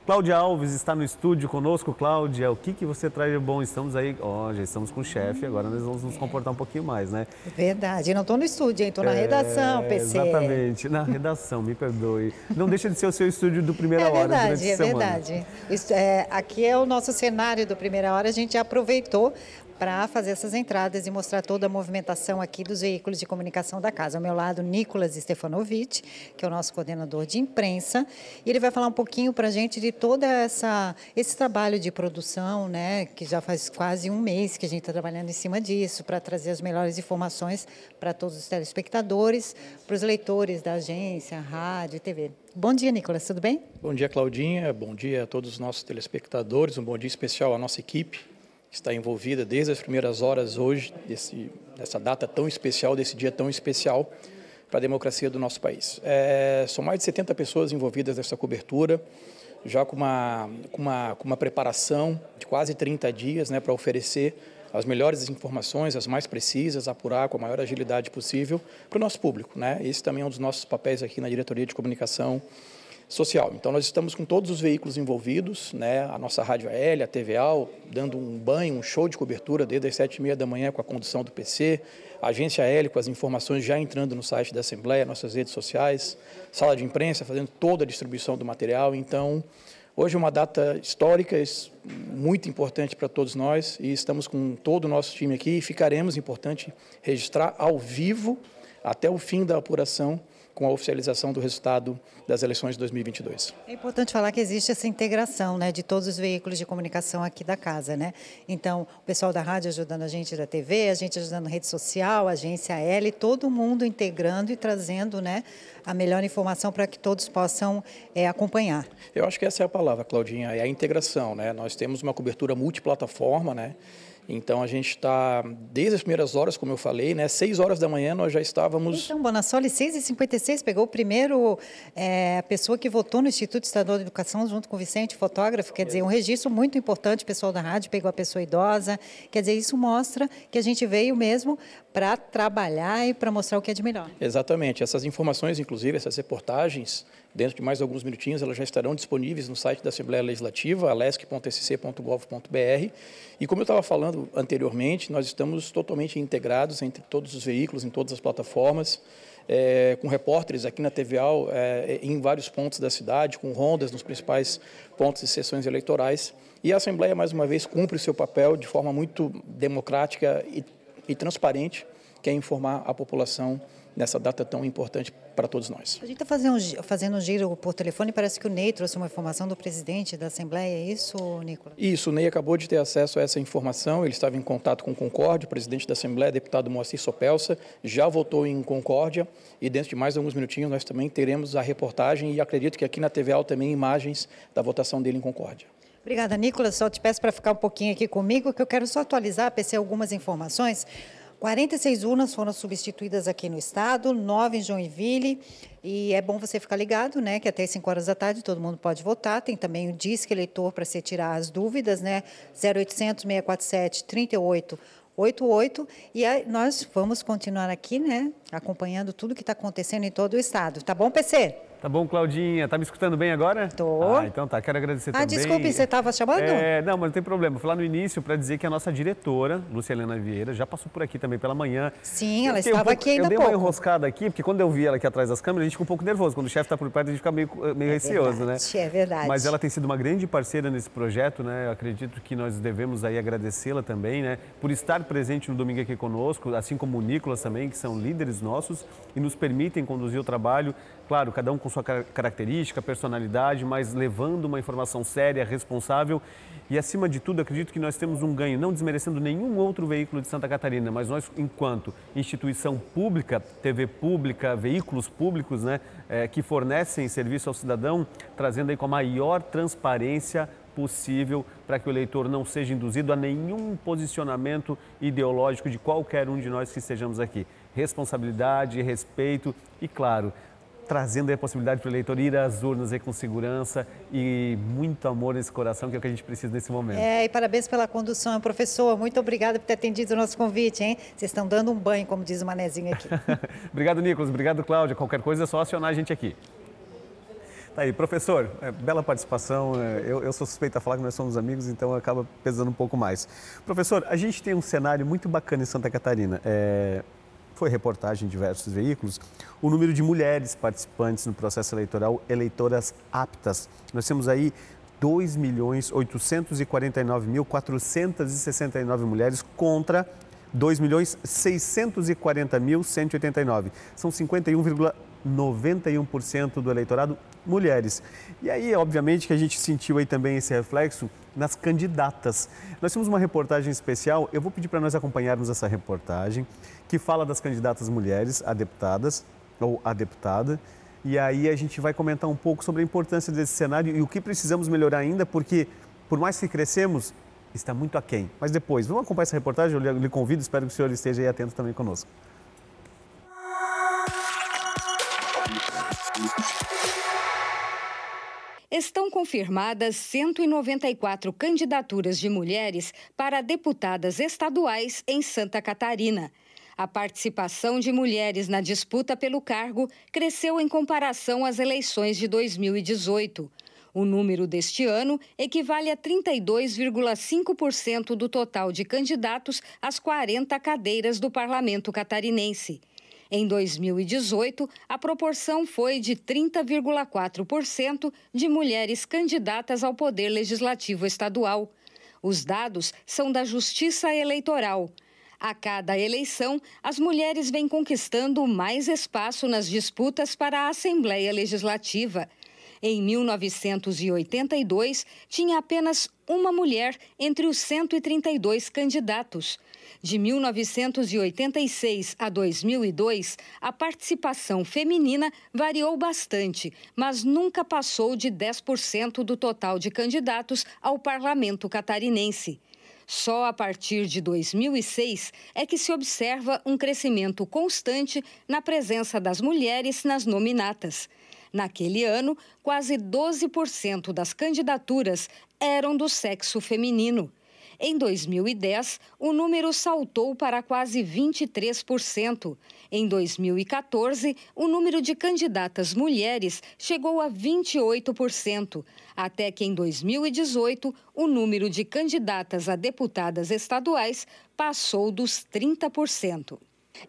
Cláudia Alves está no estúdio conosco. Cláudia, o que, que você traz de bom? Estamos aí, ó, já estamos com o chefe, agora nós vamos nos é. comportar um pouquinho mais, né? Verdade, não estou no estúdio, estou na é, redação, PC. Exatamente, na redação, me perdoe. Não deixa de ser o seu estúdio do Primeira é Hora verdade, durante é semana. Verdade. Isso, é verdade. Aqui é o nosso cenário do Primeira Hora, a gente aproveitou para fazer essas entradas e mostrar toda a movimentação aqui dos veículos de comunicação da casa. Ao meu lado, Nicolas Stefanovic, que é o nosso coordenador de imprensa, e ele vai falar um pouquinho para a gente de toda essa esse trabalho de produção, né, que já faz quase um mês que a gente está trabalhando em cima disso para trazer as melhores informações para todos os telespectadores, para os leitores da agência, rádio e TV. Bom dia, Nicolas, tudo bem? Bom dia, Claudinha. Bom dia a todos os nossos telespectadores. Um bom dia especial à nossa equipe está envolvida desde as primeiras horas hoje, desse, dessa data tão especial, desse dia tão especial para a democracia do nosso país. É, são mais de 70 pessoas envolvidas nessa cobertura, já com uma, com uma, com uma preparação de quase 30 dias né, para oferecer as melhores informações, as mais precisas, apurar com a maior agilidade possível para o nosso público. Né? Esse também é um dos nossos papéis aqui na Diretoria de Comunicação social. Então, nós estamos com todos os veículos envolvidos, né? a nossa rádio AL, a TVAL, dando um banho, um show de cobertura desde as sete e meia da manhã com a condução do PC, a agência AL com as informações já entrando no site da Assembleia, nossas redes sociais, sala de imprensa fazendo toda a distribuição do material. Então, hoje é uma data histórica, é muito importante para todos nós e estamos com todo o nosso time aqui e ficaremos, importante registrar, ao vivo até o fim da apuração com a oficialização do resultado das eleições de 2022. É importante falar que existe essa integração né, de todos os veículos de comunicação aqui da casa. Né? Então, o pessoal da rádio ajudando a gente da TV, a gente ajudando a rede social, a agência L, todo mundo integrando e trazendo né, a melhor informação para que todos possam é, acompanhar. Eu acho que essa é a palavra, Claudinha, é a integração. Né? Nós temos uma cobertura multiplataforma, né? Então a gente está, desde as primeiras horas, como eu falei, né, 6 horas da manhã nós já estávamos. Então, Bonassoli, 6h56, pegou o primeiro é, pessoa que votou no Instituto Estadual de Educação, junto com o Vicente, fotógrafo. Quer dizer, um registro muito importante, pessoal da rádio pegou a pessoa idosa. Quer dizer, isso mostra que a gente veio mesmo para trabalhar e para mostrar o que é de melhor. Exatamente. Essas informações, inclusive, essas reportagens, Dentro de mais alguns minutinhos, elas já estarão disponíveis no site da Assembleia Legislativa, alesc.sc.gov.br. E como eu estava falando anteriormente, nós estamos totalmente integrados entre todos os veículos, em todas as plataformas. É, com repórteres aqui na TVAL é, eh, em vários pontos da cidade, com rondas nos principais pontos e sessões eleitorais. E a Assembleia, mais uma vez, cumpre o seu papel de forma muito democrática e, e transparente, que é informar a população nessa data tão importante para todos nós. A gente está fazendo, fazendo um giro por telefone, parece que o Ney trouxe uma informação do presidente da Assembleia, é isso, Nicolas? Isso, o Ney acabou de ter acesso a essa informação, ele estava em contato com o Concórdia, o presidente da Assembleia, deputado Moacir Sopelsa, já votou em Concórdia e dentro de mais alguns minutinhos nós também teremos a reportagem e acredito que aqui na TVA também imagens da votação dele em Concórdia. Obrigada, Nicolas. Só te peço para ficar um pouquinho aqui comigo, que eu quero só atualizar, pensei algumas informações 46 urnas foram substituídas aqui no estado, 9 em Joinville. E é bom você ficar ligado, né? Que até 5 horas da tarde todo mundo pode votar. Tem também o Disque Eleitor para você tirar as dúvidas, né? 0800 647 38 88 e nós vamos continuar aqui, né, acompanhando tudo que está acontecendo em todo o estado. Tá bom, PC? Tá bom, Claudinha. Tá me escutando bem agora? Tô. Ah, então tá. Quero agradecer ah, também. Ah, desculpe, você estava chamando? É, não, mas não tem problema. Vou falar no início para dizer que a nossa diretora, Lúcia Helena Vieira, já passou por aqui também pela manhã. Sim, ela estava um pouco, aqui ainda Eu dei pouco. uma enroscada aqui, porque quando eu vi ela aqui atrás das câmeras, a gente fica um pouco nervoso. Quando o chefe tá por perto, a gente fica meio, eh, meio é receoso, né? verdade, né? É verdade. Mas ela tem sido uma grande parceira nesse projeto, né? Eu acredito que nós devemos aí agradecê-la também, né? Por estar presente no domingo aqui conosco, assim como o Nicolas também, que são líderes nossos e nos permitem conduzir o trabalho claro, cada um com sua característica, personalidade, mas levando uma informação séria, responsável e, acima de tudo, acredito que nós temos um ganho, não desmerecendo nenhum outro veículo de Santa Catarina, mas nós, enquanto instituição pública, TV pública, veículos públicos, né, é, que fornecem serviço ao cidadão, trazendo aí com a maior transparência possível para que o eleitor não seja induzido a nenhum posicionamento ideológico de qualquer um de nós que estejamos aqui. Responsabilidade, respeito e, claro, trazendo a possibilidade para o eleitor ir às urnas aí com segurança e muito amor nesse coração, que é o que a gente precisa nesse momento. É, e parabéns pela condução, professor. Muito obrigada por ter atendido o nosso convite, hein? Vocês estão dando um banho, como diz o Manezinho aqui. obrigado, Nicolas. Obrigado, Cláudia. Qualquer coisa é só acionar a gente aqui. Tá aí, professor, é, bela participação. É, eu, eu, sou suspeito a falar que nós somos amigos, então acaba pesando um pouco mais. Professor, a gente tem um cenário muito bacana em Santa Catarina. É, foi reportagem em diversos veículos, o número de mulheres participantes no processo eleitoral, eleitoras aptas. Nós temos aí 2.849.469 milhões mil mulheres contra 2.640.189. milhões mil São 51,91% do eleitorado mulheres. E aí, obviamente, que a gente sentiu aí também esse reflexo nas candidatas. Nós temos uma reportagem especial, eu vou pedir para nós acompanharmos essa reportagem que fala das candidatas mulheres a deputadas ou a deputada. E aí a gente vai comentar um pouco sobre a importância desse cenário e o que precisamos melhorar ainda, porque por mais que crescemos, está muito aquém. Mas depois, vamos acompanhar essa reportagem, eu lhe convido, espero que o senhor esteja aí atento também conosco. Estão confirmadas 194 candidaturas de mulheres para deputadas estaduais em Santa Catarina. A participação de mulheres na disputa pelo cargo cresceu em comparação às eleições de 2018. O número deste ano equivale a 32,5% do total de candidatos às 40 cadeiras do parlamento catarinense. Em 2018, a proporção foi de 30,4% de mulheres candidatas ao Poder Legislativo Estadual. Os dados são da Justiça Eleitoral. A cada eleição, as mulheres vêm conquistando mais espaço nas disputas para a Assembleia Legislativa. Em 1982, tinha apenas uma mulher entre os 132 candidatos. De 1986 a 2002, a participação feminina variou bastante, mas nunca passou de 10% do total de candidatos ao parlamento catarinense. Só a partir de 2006 é que se observa um crescimento constante na presença das mulheres nas nominatas. Naquele ano, quase 12% das candidaturas eram do sexo feminino. Em 2010, o número saltou para quase 23%. Em 2014, o número de candidatas mulheres chegou a 28%, até que em 2018, o número de candidatas a deputadas estaduais passou dos 30%.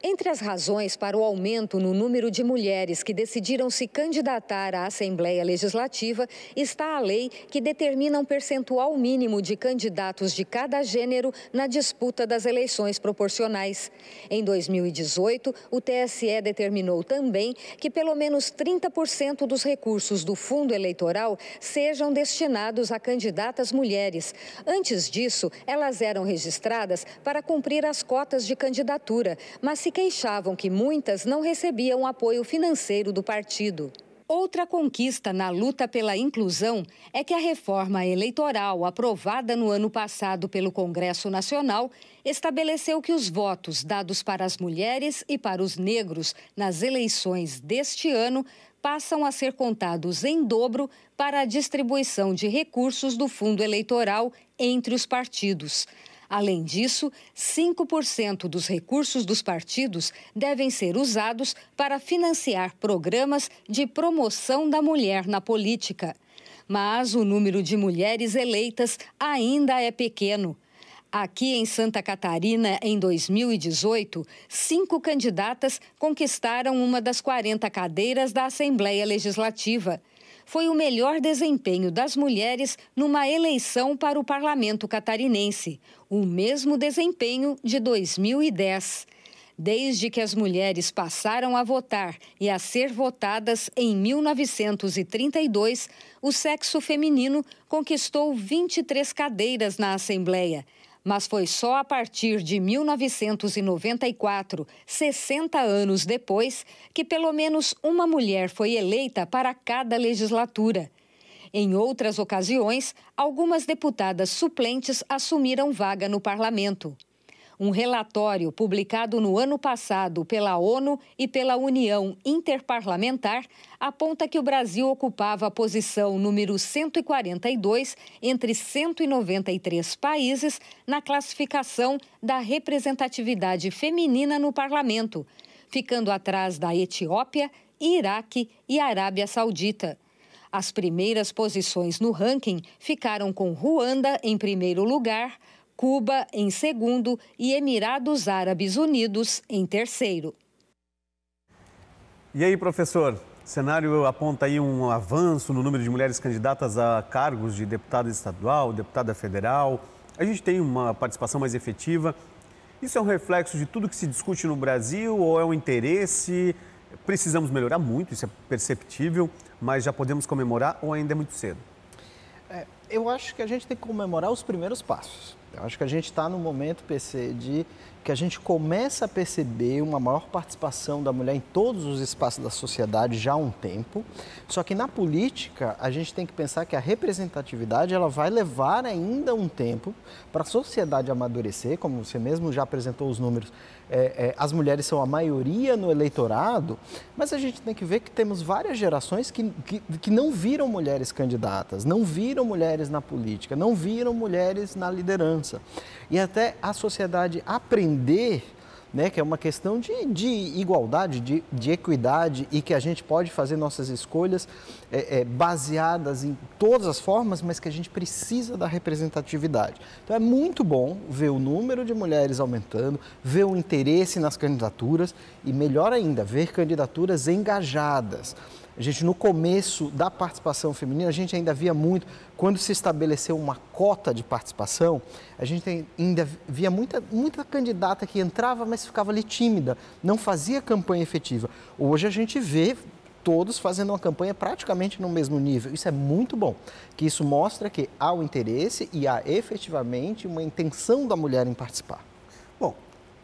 Entre as razões para o aumento no número de mulheres que decidiram se candidatar à Assembleia Legislativa está a lei que determina um percentual mínimo de candidatos de cada gênero na disputa das eleições proporcionais. Em 2018, o TSE determinou também que pelo menos 30% dos recursos do fundo eleitoral sejam destinados a candidatas mulheres. Antes disso, elas eram registradas para cumprir as cotas de candidatura, mas se queixavam que muitas não recebiam apoio financeiro do partido. Outra conquista na luta pela inclusão é que a reforma eleitoral aprovada no ano passado pelo Congresso Nacional estabeleceu que os votos dados para as mulheres e para os negros nas eleições deste ano passam a ser contados em dobro para a distribuição de recursos do fundo eleitoral entre os partidos. Além disso, 5% dos recursos dos partidos devem ser usados para financiar programas de promoção da mulher na política. Mas o número de mulheres eleitas ainda é pequeno. Aqui em Santa Catarina, em 2018, cinco candidatas conquistaram uma das 40 cadeiras da Assembleia Legislativa foi o melhor desempenho das mulheres numa eleição para o parlamento catarinense, o mesmo desempenho de 2010. Desde que as mulheres passaram a votar e a ser votadas em 1932, o sexo feminino conquistou 23 cadeiras na Assembleia. Mas foi só a partir de 1994, 60 anos depois, que pelo menos uma mulher foi eleita para cada legislatura. Em outras ocasiões, algumas deputadas suplentes assumiram vaga no parlamento. Um relatório publicado no ano passado pela ONU e pela União Interparlamentar aponta que o Brasil ocupava a posição número 142 entre 193 países na classificação da representatividade feminina no parlamento, ficando atrás da Etiópia, Iraque e Arábia Saudita. As primeiras posições no ranking ficaram com Ruanda em primeiro lugar, Cuba em segundo e Emirados Árabes Unidos em terceiro. E aí, professor? O cenário aponta aí um avanço no número de mulheres candidatas a cargos de deputada estadual, deputada federal. A gente tem uma participação mais efetiva. Isso é um reflexo de tudo que se discute no Brasil ou é um interesse? Precisamos melhorar muito, isso é perceptível, mas já podemos comemorar ou ainda é muito cedo? É, eu acho que a gente tem que comemorar os primeiros passos. Eu acho que a gente está no momento, PC, de que a gente começa a perceber uma maior participação da mulher em todos os espaços da sociedade já há um tempo. Só que na política, a gente tem que pensar que a representatividade ela vai levar ainda um tempo para a sociedade amadurecer, como você mesmo já apresentou os números. É, é, as mulheres são a maioria no eleitorado, mas a gente tem que ver que temos várias gerações que, que, que não viram mulheres candidatas, não viram mulheres na política, não viram mulheres na liderança e até a sociedade aprender né, que é uma questão de, de igualdade, de, de, equidade e que a gente pode fazer nossas escolhas é, é, baseadas em todas as formas, mas que a gente precisa da representatividade. Então é muito bom ver o número de mulheres aumentando, ver o interesse nas candidaturas e, melhor ainda, ver candidaturas engajadas. A gente, no começo da participação feminina, a gente ainda via muito quando se estabeleceu uma cota de participação, a gente ainda via muita, muita candidata que entrava, mas ficava ali tímida, não fazia campanha efetiva. Hoje a gente vê todos fazendo uma campanha praticamente no mesmo nível. Isso é muito bom, que isso mostra que há o interesse e há efetivamente uma intenção da mulher em participar. Bom,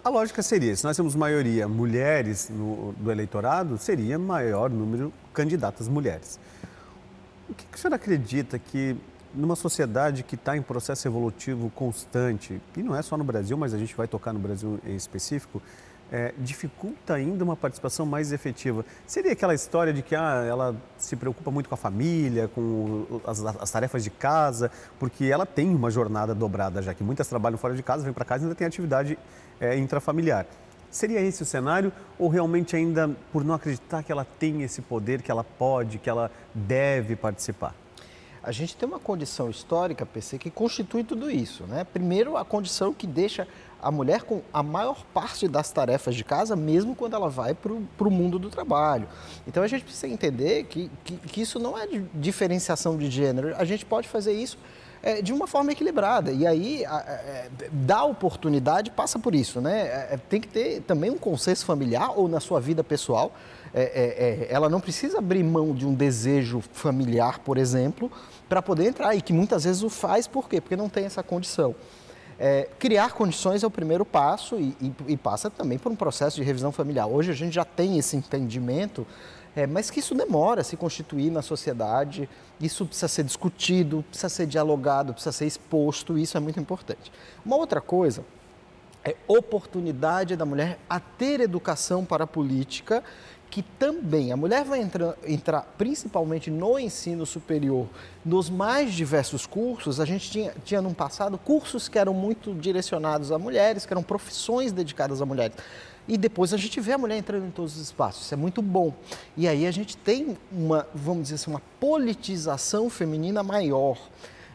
a lógica seria, se nós temos maioria mulheres no, do eleitorado, seria maior número de candidatas mulheres. O que, que o senhor acredita que numa sociedade que está em processo evolutivo constante, e não é só no Brasil, mas a gente vai tocar no Brasil em específico, é, dificulta ainda uma participação mais efetiva. Seria aquela história de que ah, ela se preocupa muito com a família, com as, as, tarefas de casa, porque ela tem uma jornada dobrada, já que muitas trabalham fora de casa, vêm para casa e ainda tem atividade é, intrafamiliar. Seria esse o cenário ou realmente ainda por não acreditar que ela tem esse poder, que ela pode, que ela deve participar? A gente tem uma condição histórica, PC, que constitui tudo isso. Né? Primeiro, a condição que deixa a mulher com a maior parte das tarefas de casa, mesmo quando ela vai para o mundo do trabalho. Então a gente precisa entender que, que, que isso não é diferenciação de gênero. A gente pode fazer isso é, de uma forma equilibrada. E aí, a, é, é, dar oportunidade passa por isso, né? É, tem que ter também um consenso familiar ou na sua vida pessoal. É, é, ela não precisa abrir mão de um desejo familiar, por exemplo, para poder entrar. E que muitas vezes o faz, por quê? Porque não tem essa condição. É, criar condições é o primeiro passo e, e, e, passa também por um processo de revisão familiar. Hoje a gente já tem esse entendimento é, mas que isso demora a se constituir na sociedade, isso precisa ser discutido, precisa ser dialogado, precisa ser exposto, e isso é muito importante. Uma outra coisa é oportunidade da mulher a ter educação para a política, que também a mulher vai entrar, entrar principalmente no ensino superior, nos mais diversos cursos. A gente tinha, tinha no passado cursos que eram muito direcionados a mulheres, que eram profissões dedicadas a mulheres. E depois a gente vê a mulher entrando em todos os espaços. Isso é muito bom. E aí a gente tem uma, vamos dizer assim, uma politização feminina maior.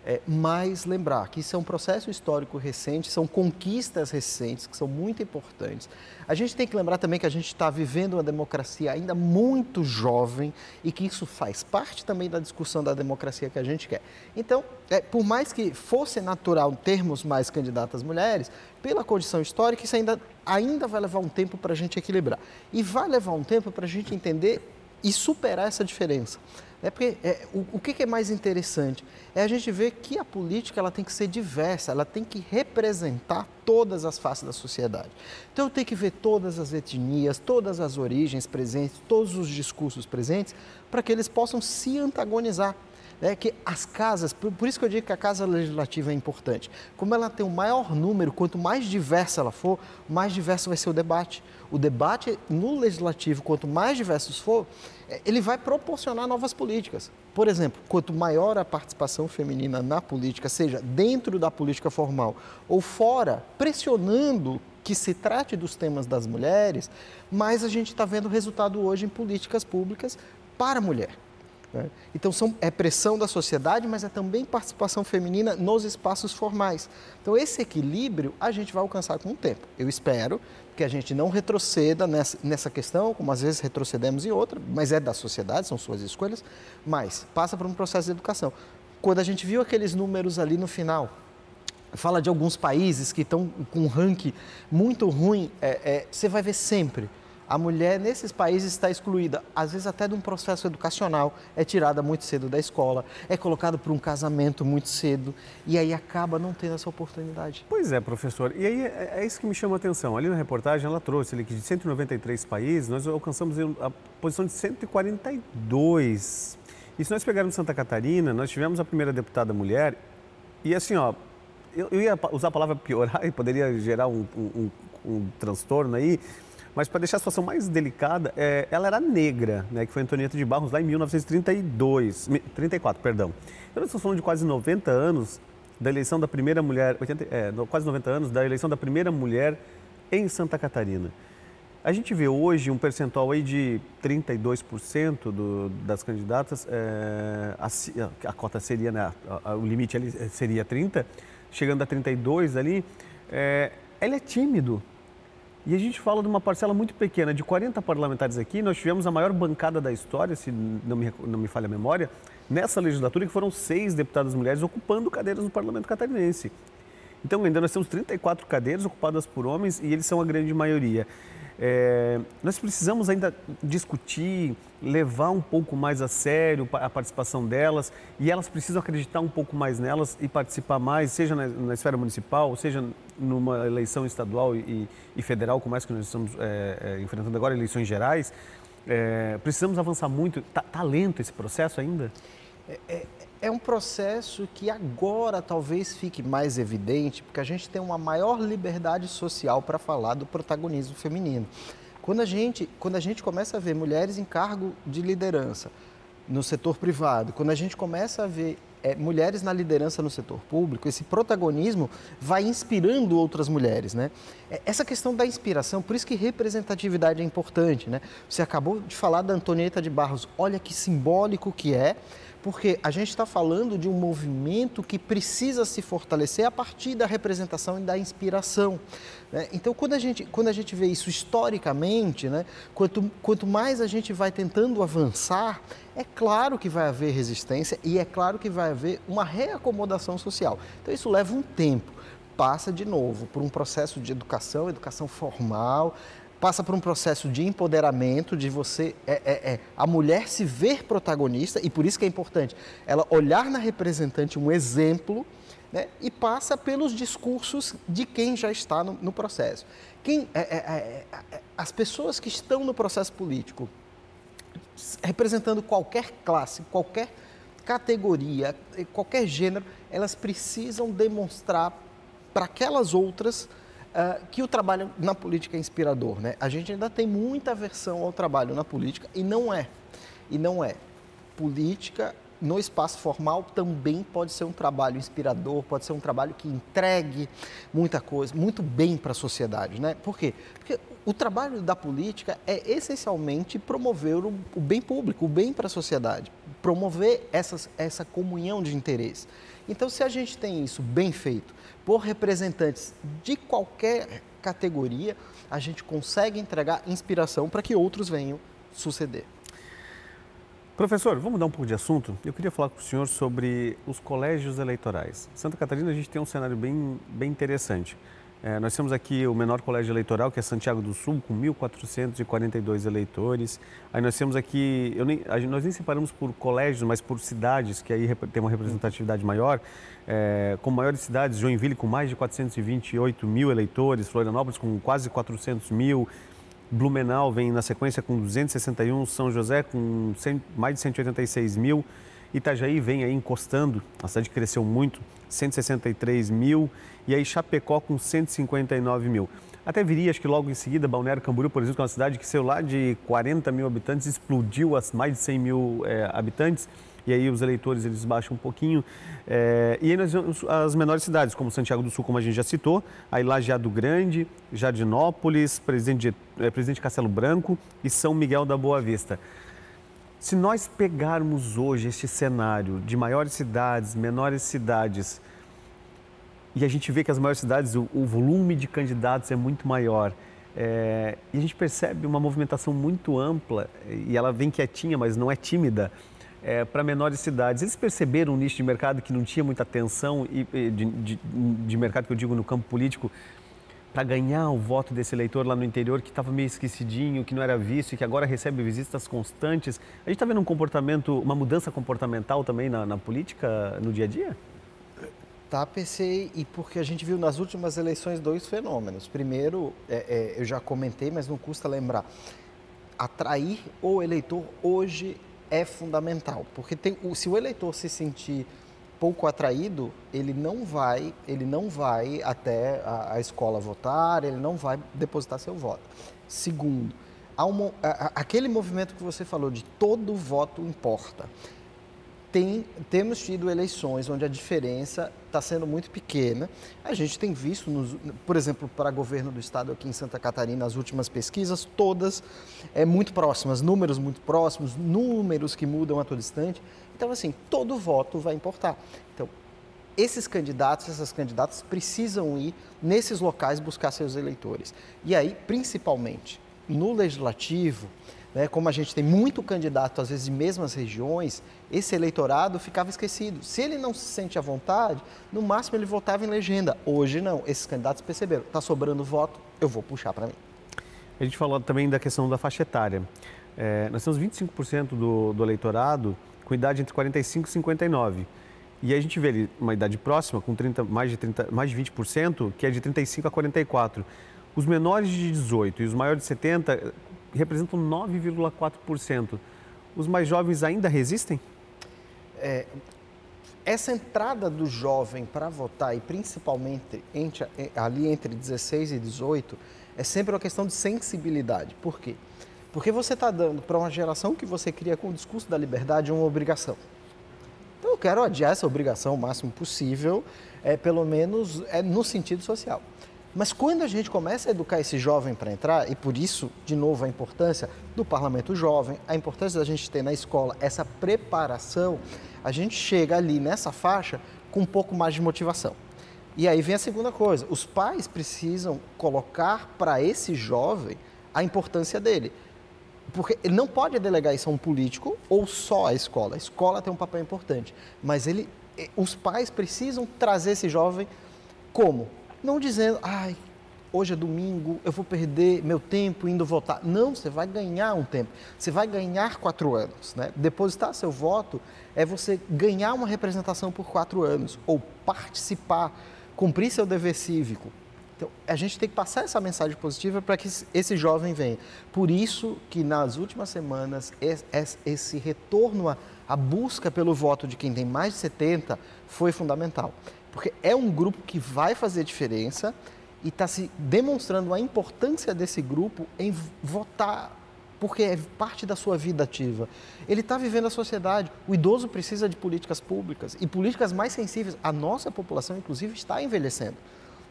É, mas lembrar que isso é um processo histórico recente, são conquistas recentes que são muito importantes. A gente tem que lembrar também que a gente está vivendo uma democracia ainda muito jovem e que isso faz parte também da discussão da democracia que a gente quer. Então, é, por mais que fosse natural termos mais candidatas mulheres, pela condição histórica, isso ainda, ainda vai levar um tempo para a gente equilibrar. E vai levar um tempo para a gente entender e superar essa diferença. É Porque é, o, o que, que é mais interessante? É a gente ver que a política ela tem que ser diversa, ela tem que representar todas as faces da sociedade. Então tem que ver todas as etnias, todas as origens presentes, todos os discursos presentes, para que eles possam se antagonizar é que as casas, por, por isso que eu digo que a casa legislativa é importante, como ela tem o um maior número, quanto mais diversa ela for, mais diverso vai ser o debate. O debate no legislativo, quanto mais diversos for, é, ele vai proporcionar novas políticas. Por exemplo, quanto maior a participação feminina na política, seja dentro da política formal ou fora, pressionando que se trate dos temas das mulheres, mas a gente está vendo resultado hoje em políticas públicas para a mulher. Né? Então são, é pressão da sociedade, mas é também participação feminina nos espaços formais. Então esse equilíbrio a gente vai alcançar com o tempo. Eu espero que a gente não retroceda nessa, nessa questão, como às vezes retrocedemos em outra, mas é da sociedade, são suas escolhas, mas passa por um processo de educação. Quando a gente viu aqueles números ali no final, fala de alguns países que estão com um ranking muito ruim, é, é, você vai ver sempre a mulher nesses países está excluída, às vezes até de um processo educacional, é tirada muito cedo da escola, é colocada para um casamento muito cedo e aí acaba não tendo essa oportunidade. Pois é, professor. E aí é, é, é isso que me chama a atenção. Ali na reportagem ela trouxe ali que de 193 países nós alcançamos a posição de 142. E se nós pegarmos Santa Catarina, nós tivemos a primeira deputada mulher e assim, ó, eu, eu ia usar a palavra piorar e poderia gerar um, um, um, um transtorno aí, mas para deixar a situação mais delicada, é, ela era negra, né, que foi Antonieta de Barros lá em 1932, 34, perdão. Então, nós estamos de quase 90 anos da eleição da primeira mulher, 80, é, quase 90 anos da eleição da primeira mulher em Santa Catarina. A gente vê hoje um percentual aí de 32% do, das candidatas, é, a, a, cota seria, né, a, a, o limite é, seria 30%, chegando a 32% ali, é, ele é tímido, e a gente fala de uma parcela muito pequena, de 40 parlamentares aqui, nós tivemos a maior bancada da história, se não me, não me falha a memória, nessa legislatura, que foram seis deputadas mulheres ocupando cadeiras no parlamento catarinense. Então, ainda nós temos 34 cadeiras ocupadas por homens e eles são a grande maioria. É, nós precisamos ainda discutir, levar um pouco mais a sério a participação delas e elas precisam acreditar um pouco mais nelas e participar mais, seja na, na esfera municipal, seja numa eleição estadual e, e federal, como essa que nós estamos é, é, enfrentando agora, eleições gerais, é, precisamos avançar muito. Está tá lento esse processo ainda? É, é, é um processo que agora talvez fique mais evidente, porque a gente tem uma maior liberdade social para falar do protagonismo feminino. Quando a, gente, quando a gente começa a ver mulheres em cargo de liderança no setor privado, quando a gente começa a ver é, mulheres na liderança no setor público, esse protagonismo vai inspirando outras mulheres, né? É, essa questão da inspiração, por isso que representatividade é importante, né? Você acabou de falar da Antonieta de Barros, olha que simbólico que é porque a gente está falando de um movimento que precisa se fortalecer a partir da representação e da inspiração. Né? Então, quando a, gente, quando a gente vê isso historicamente, né? quanto, quanto mais a gente vai tentando avançar, é claro que vai haver resistência e é claro que vai haver uma reacomodação social. Então, isso leva um tempo passa de novo por um processo de educação, educação formal, passa por um processo de empoderamento, de você. É, é, é, a mulher se ver protagonista, e por isso que é importante ela olhar na representante um exemplo. Né, e passa pelos discursos de quem já está no, no processo. Quem, é, é, é, é as pessoas que estão no processo político, representando qualquer classe, qualquer categoria, qualquer gênero, elas precisam demonstrar para aquelas outras uh, que o trabalho na política é inspirador, né? A gente ainda tem muita aversão ao trabalho na política e não é. E não é. Política no espaço formal também pode ser um trabalho inspirador, pode ser um trabalho que entregue muita coisa, muito bem para a sociedade, né? Por quê? Porque o trabalho da política é essencialmente promover o, o bem público, o bem para a sociedade, promover essas, essa comunhão de interesse. Então, se a gente tem isso bem feito, por representantes de qualquer categoria, a gente consegue entregar inspiração para que outros venham suceder. Professor, vamos mudar um pouco de assunto? Eu queria falar com o senhor sobre os colégios eleitorais. Santa Catarina, a gente tem um cenário bem, bem interessante. É, nós temos aqui o menor colégio eleitoral, que é Santiago do Sul, com 1.442 eleitores. Aí nós temos aqui, nem, nós nem separamos por colégios, mas por cidades, que aí tem uma representatividade maior é, maiores cidades, Joinville com mais de 428 mil eleitores, Florianópolis com quase 400 mil, Blumenau vem na sequência com 261, São José com 100, mais de 186 mil, Itajaí vem aí encostando, a cidade cresceu muito, 163 mil, e aí Chapecó com 159 mil. Até viria, acho que logo em seguida, Balneário Camboriú, por exemplo, que é uma cidade que saiu lá de 40 mil habitantes, explodiu as mais de 100 mil é, habitantes, e aí os eleitores eles baixam um pouquinho. É, e aí nós vemos as menores cidades, como Santiago do Sul, como a gente já citou, aí Lajeado Grande, Jardinópolis, Presidente, é, Presidente Castelo Branco e São Miguel da Boa Vista. Se nós pegarmos hoje este cenário de maiores cidades, menores cidades, e a gente vê que as maiores cidades, o, o volume de candidatos é muito maior, é, e a gente percebe uma movimentação muito ampla, e ela vem quietinha, mas não é tímida é, para menores cidades. Eles perceberam um nicho de mercado que não tinha muita atenção, e, de, de, de mercado que eu digo no campo político, para ganhar o voto desse eleitor lá no interior que estava meio esquecidinho, que não era visto e que agora recebe visitas constantes. A gente está vendo um comportamento, uma mudança comportamental também na, na política no dia a dia? Tá, pensei, e porque a gente viu nas últimas eleições dois fenômenos. Primeiro, é, é, eu já comentei, mas não custa lembrar, atrair o eleitor hoje é fundamental, porque tem, se o eleitor se sentir pouco atraído, ele não vai, ele não vai até a, a escola votar, ele não vai depositar seu voto. Segundo, a, aquele movimento que você falou de todo voto importa tem, temos tido eleições onde a diferença está sendo muito pequena. A gente tem visto, nos, por exemplo, para governo do estado aqui em Santa Catarina, as últimas pesquisas, todas é, muito próximas, números muito próximos, números que mudam a todo instante. Então, assim, todo voto vai importar. Então, esses candidatos, essas candidatas precisam ir nesses locais buscar seus eleitores. E aí, principalmente no legislativo, né? Como a gente tem muito candidato, às vezes, de mesmas regiões, esse eleitorado ficava esquecido. Se ele não se sente à vontade, no máximo ele votava em legenda. Hoje não, esses candidatos perceberam, está sobrando voto, eu vou puxar para mim. A gente falou também da questão da faixa etária. É, nós temos 25% do, do eleitorado com idade entre 45 e 59. E a gente vê ali uma idade próxima, com 30, mais, de 30, mais de 20%, que é de 35 a 44. Os menores de 18 e os maiores de 70 representam 9,4%. Os mais jovens ainda resistem? É, essa entrada do jovem para votar, e principalmente entre, é, ali entre 16 e 18, é sempre uma questão de sensibilidade. Por quê? Porque você está dando para uma geração que você cria com o discurso da liberdade uma obrigação. Então eu quero adiar essa obrigação o máximo possível, é, pelo menos é, no sentido social. Mas quando a gente começa a educar esse jovem para entrar, e por isso, de novo, a importância do parlamento jovem, a importância da gente ter na escola essa preparação, a gente chega ali nessa faixa com um pouco mais de motivação. E aí vem a segunda coisa: os pais precisam colocar para esse jovem a importância dele. Porque ele não pode delegar isso a um político ou só à escola. A escola tem um papel importante, mas ele, eh, os pais precisam trazer esse jovem como? Não dizendo, ai, hoje é domingo, eu vou perder meu tempo indo votar. Não, você vai ganhar um tempo. Você vai ganhar quatro anos. Né? Depositar seu voto é você ganhar uma representação por quatro anos, ou participar, cumprir seu dever cívico. Então, a gente tem que passar essa mensagem positiva para que esse jovem venha. Por isso que nas últimas semanas, esse retorno à busca pelo voto de quem tem mais de 70 foi fundamental porque é um grupo que vai fazer diferença e está se demonstrando a importância desse grupo em votar porque é parte da sua vida ativa. Ele está vivendo a sociedade. O idoso precisa de políticas públicas e políticas mais sensíveis. A nossa população, inclusive, está envelhecendo.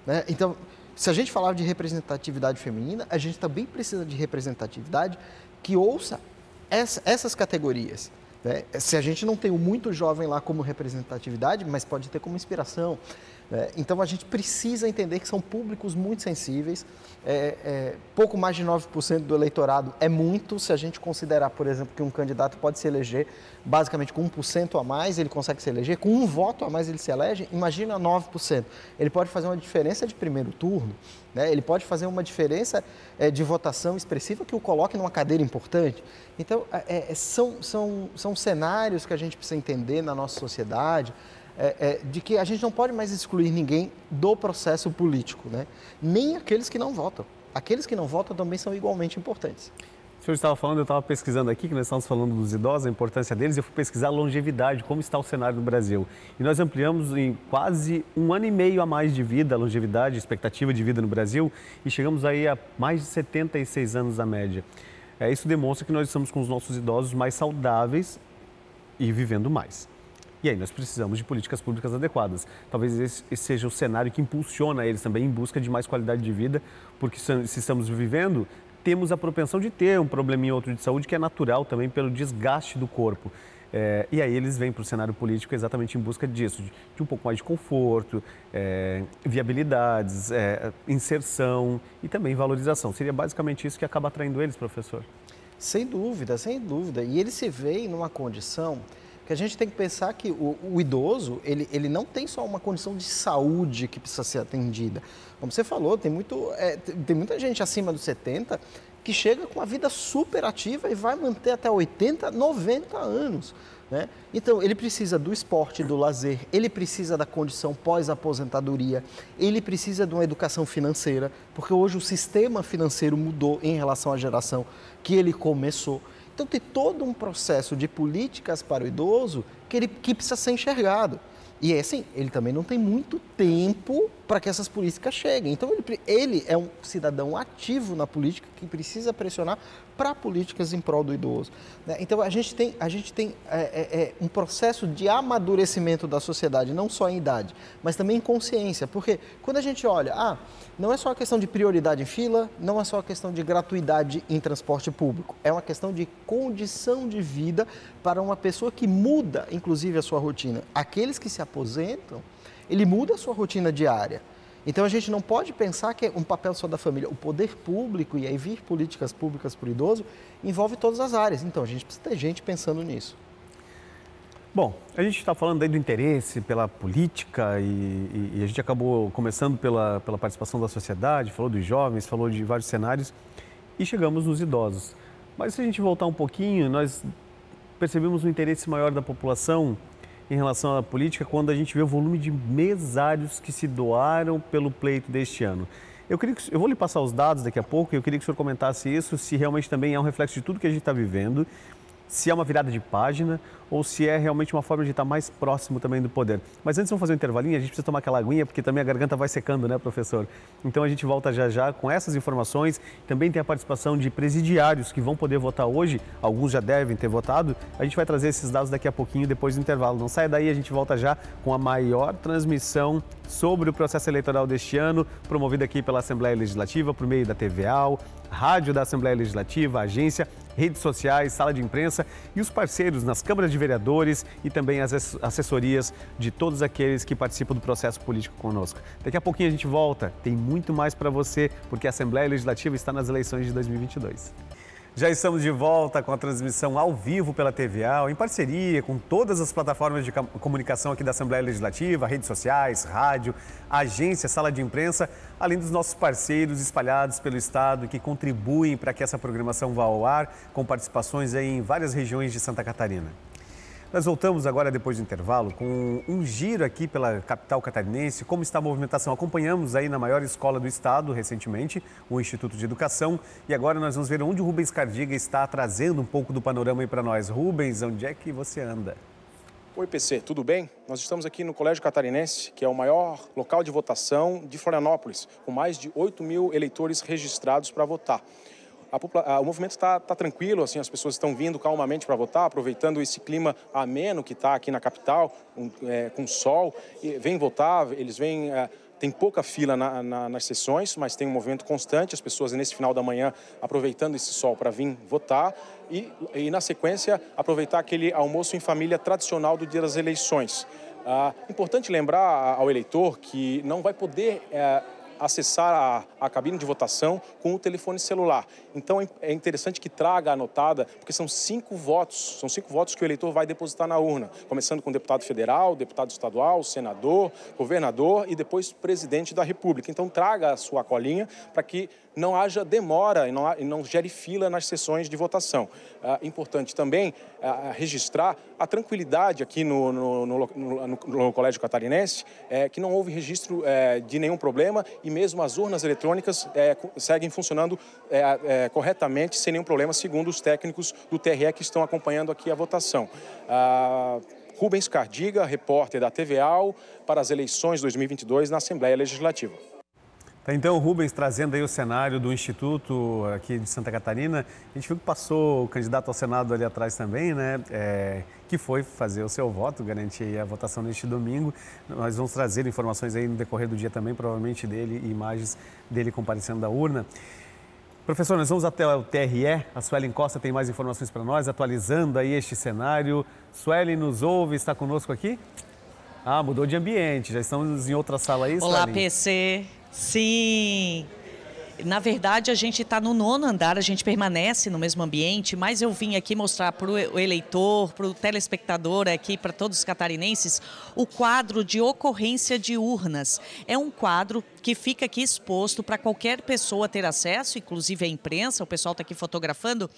Né? Então, se a gente falar de representatividade feminina, a gente também precisa de representatividade que ouça essa, essas categorias. Né? Se a gente não tem o muito jovem lá como representatividade, mas pode ter como inspiração. Né? Então a gente precisa entender que são públicos muito sensíveis. É, é, pouco mais de 9% do eleitorado é muito, se a gente considerar, por exemplo, que um candidato pode se eleger basicamente com 1% a mais, ele consegue se eleger, com um voto a mais ele se elege, imagina 9%. Ele pode fazer uma diferença de primeiro turno, né? ele pode fazer uma diferença é, de votação expressiva que o coloque numa cadeira importante. Então, é, é, são, são, são cenários que a gente precisa entender na nossa sociedade, é, é, de que a gente não pode mais excluir ninguém do processo político, né? nem aqueles que não votam. Aqueles que não votam também são igualmente importantes. O senhor estava falando, eu estava pesquisando aqui, que nós estamos falando dos idosos, a importância deles, eu fui pesquisar a longevidade, como está o cenário no Brasil. E nós ampliamos em quase um ano e meio a mais de vida, a longevidade, a expectativa de vida no Brasil, e chegamos aí a mais de 76 anos na média. É, isso demonstra que nós estamos com os nossos idosos mais saudáveis e vivendo mais. E aí nós precisamos de políticas públicas adequadas. Talvez esse seja o cenário que impulsiona eles também em busca de mais qualidade de vida, porque se estamos vivendo, temos a propensão de ter um probleminha ou outro de saúde que é natural também pelo desgaste do corpo. É, e aí eles vêm para o cenário político exatamente em busca disso, de, de um pouco mais de conforto, é, viabilidades, é, inserção e também valorização. Seria basicamente isso que acaba atraindo eles, professor? Sem dúvida, sem dúvida. E eles se veem numa condição que a gente tem que pensar que o, o, idoso, ele, ele não tem só uma condição de saúde que precisa ser atendida. Como você falou, tem, muito, é, tem muita gente acima dos 70 que chega com uma vida super ativa e vai manter até 80, 90 anos. Né? Então, ele precisa do esporte, do lazer, ele precisa da condição pós-aposentadoria, ele precisa de uma educação financeira, porque hoje o sistema financeiro mudou em relação à geração que ele começou. Então tem todo um processo de políticas para o idoso que ele que precisa ser enxergado. E é assim, ele também não tem muito tempo para que essas políticas cheguem. Então, ele, ele é um cidadão ativo na política que precisa pressionar para políticas em prol do idoso. Né? Então, a gente tem, a gente tem é, é, é, um processo de amadurecimento da sociedade, não só em idade, mas também em consciência. Porque quando a gente olha, ah, não é só a questão de prioridade em fila, não é só a questão de gratuidade em transporte público, é uma questão de condição de vida para uma pessoa que muda, inclusive, a sua rotina. Aqueles que se aposentam, ele muda a sua rotina diária. Então a gente não pode pensar que é um papel só da família. O poder público e aí vir políticas públicas para o idoso envolve todas as áreas. Então a gente precisa ter gente pensando nisso. Bom, a gente está falando aí do interesse pela política e, e, e, a gente acabou começando pela, pela participação da sociedade, falou dos jovens, falou de vários cenários e chegamos nos idosos. Mas se a gente voltar um pouquinho, nós percebemos um interesse maior da população em relação à política quando a gente vê o volume de mesários que se doaram pelo pleito deste ano. Eu, queria que, eu vou lhe passar os dados daqui a pouco, eu queria que o senhor comentasse isso, se realmente também é um reflexo de tudo que a gente está vivendo se é uma virada de página ou se é realmente uma forma de estar mais próximo também do poder. Mas antes vamos fazer um intervalinho, a gente precisa tomar aquela aguinha, porque também a garganta vai secando, né, professor? Então a gente volta já já com essas informações. Também tem a participação de presidiários que vão poder votar hoje, alguns já devem ter votado. A gente vai trazer esses dados daqui a pouquinho, depois do intervalo. Não sai daí, a gente volta já com a maior transmissão sobre o processo eleitoral deste ano, promovida aqui pela Assembleia Legislativa, por meio da TVAL, rádio da Assembleia Legislativa, agência redes sociais, sala de imprensa e os parceiros nas câmaras de vereadores e também as assessorias de todos aqueles que participam do processo político conosco. Daqui a pouquinho a gente volta, tem muito mais para você, porque a Assembleia Legislativa está nas eleições de 2022. Já estamos de volta com a transmissão ao vivo pela TVA, em parceria com todas as plataformas de comunicação aqui da Assembleia Legislativa, redes sociais, rádio, agência, sala de imprensa, além dos nossos parceiros espalhados pelo Estado que contribuem para que essa programação vá ao ar, com participações em várias regiões de Santa Catarina. Nós voltamos agora depois do intervalo com um giro aqui pela capital catarinense, como está a movimentação. Acompanhamos aí na maior escola do estado recentemente, o Instituto de Educação, e agora nós vamos ver onde o Rubens Cardiga está trazendo um pouco do panorama aí para nós. Rubens, onde é que você anda? Oi, PC, tudo bem? Nós estamos aqui no Colégio Catarinense, que é o maior local de votação de Florianópolis, com mais de 8 mil eleitores registrados para votar a, a, o movimento está tá tranquilo, assim, as pessoas estão vindo calmamente para votar, aproveitando esse clima ameno que está aqui na capital, um, é, com sol, e vêm votar, eles vêm... É, tem pouca fila na, na, nas sessões, mas tem um movimento constante, as pessoas nesse final da manhã aproveitando esse sol para vir votar e, e, na sequência, aproveitar aquele almoço em família tradicional do dia das eleições. Ah, importante lembrar ao eleitor que não vai poder. É, acessar a, a cabine de votação com o telefone celular. Então é, é interessante que traga a anotada, porque são cinco votos, são cinco votos que o eleitor vai depositar na urna, começando com deputado federal, deputado estadual, senador, governador e depois presidente da República. Então traga a sua colinha para que não haja demora e não, não, gere fila nas sessões de votação. Ah, importante também ah, ah, registrar a tranquilidade aqui no, no, no, no Colégio Catarinense, é, que não houve registro é, de nenhum problema e mesmo as urnas eletrônicas é, seguem funcionando corretamente, sem nenhum problema, segundo os técnicos do TRE que estão acompanhando aqui a votação. Ah, Rubens Cardiga, repórter da TVAL, para as eleições 2022 na Assembleia Legislativa. Tá, então, Rubens, trazendo aí o cenário do Instituto aqui de Santa Catarina, a gente viu que passou o candidato ao Senado ali atrás também, né? É, que foi fazer o seu voto, garantir a votação neste domingo. Nós vamos trazer informações aí no decorrer do dia também, provavelmente dele e imagens dele comparecendo da urna. Professor, nós vamos até o TRE. A Suelen Costa tem mais informações para nós, atualizando aí este cenário. Suelen nos ouve, está conosco aqui? Ah, mudou de ambiente, já estamos em outra sala aí, Olá, PC. Sim. Na verdade, a gente está no nono andar, a gente permanece no mesmo ambiente, mas eu vim aqui mostrar para o eleitor, para o telespectador aqui, para todos os catarinenses, o quadro de ocorrência de urnas. É um quadro que fica aqui exposto para qualquer pessoa ter acesso, inclusive a imprensa, o pessoal está aqui fotografando,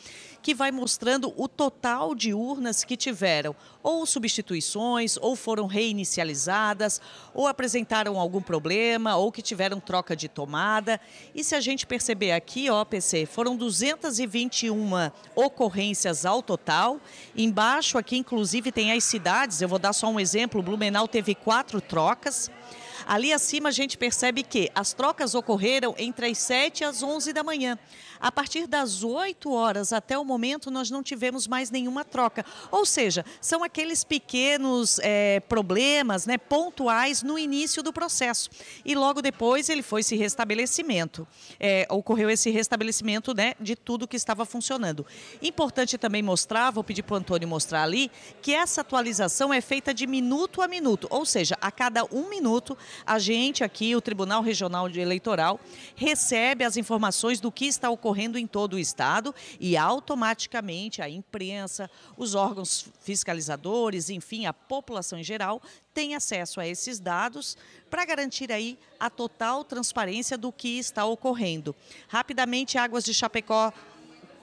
que vai mostrando o total de urnas que tiveram ou substituições, ou foram reinicializadas, ou apresentaram algum problema, ou que tiveram troca de tomada. E se a gente perceber aqui, ó, PC, foram 221 ocorrências ao total. Embaixo aqui, inclusive, tem as cidades. Eu vou dar só um exemplo. Blumenau teve quatro trocas. Ali acima a gente percebe que as trocas ocorreram entre as 7 e as 11 da manhã. A partir das 8 horas até o momento, nós não tivemos mais nenhuma troca. Ou seja, são aqueles pequenos é, problemas né, pontuais no início do processo. E logo depois ele foi se restabelecimento. É, ocorreu esse restabelecimento né, de tudo que estava funcionando. Importante também mostrar, vou pedir para o Antônio mostrar ali, que essa atualização é feita de minuto a minuto. Ou seja, a cada um minuto, a gente aqui, o Tribunal Regional Eleitoral, recebe as informações do que está ocorrendo ocorrendo em todo o estado e automaticamente a imprensa, os órgãos fiscalizadores, enfim, a população em geral tem acesso a esses dados para garantir aí a total transparência do que está ocorrendo. Rapidamente, Águas de Chapecó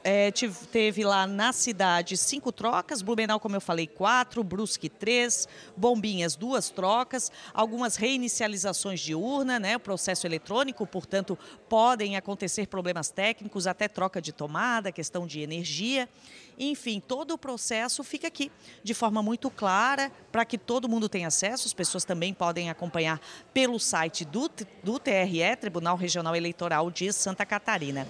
é, teve lá na cidade cinco trocas, Blumenau, como eu falei, quatro, Brusque, três, Bombinhas, duas trocas, algumas reinicializações de urna, né, o processo eletrônico, portanto, podem acontecer problemas técnicos, até troca de tomada, questão de energia. Enfim, todo o processo fica aqui de forma muito clara para que todo mundo tenha acesso. As pessoas também podem acompanhar pelo site do, do TRE, Tribunal Regional Eleitoral de Santa Catarina.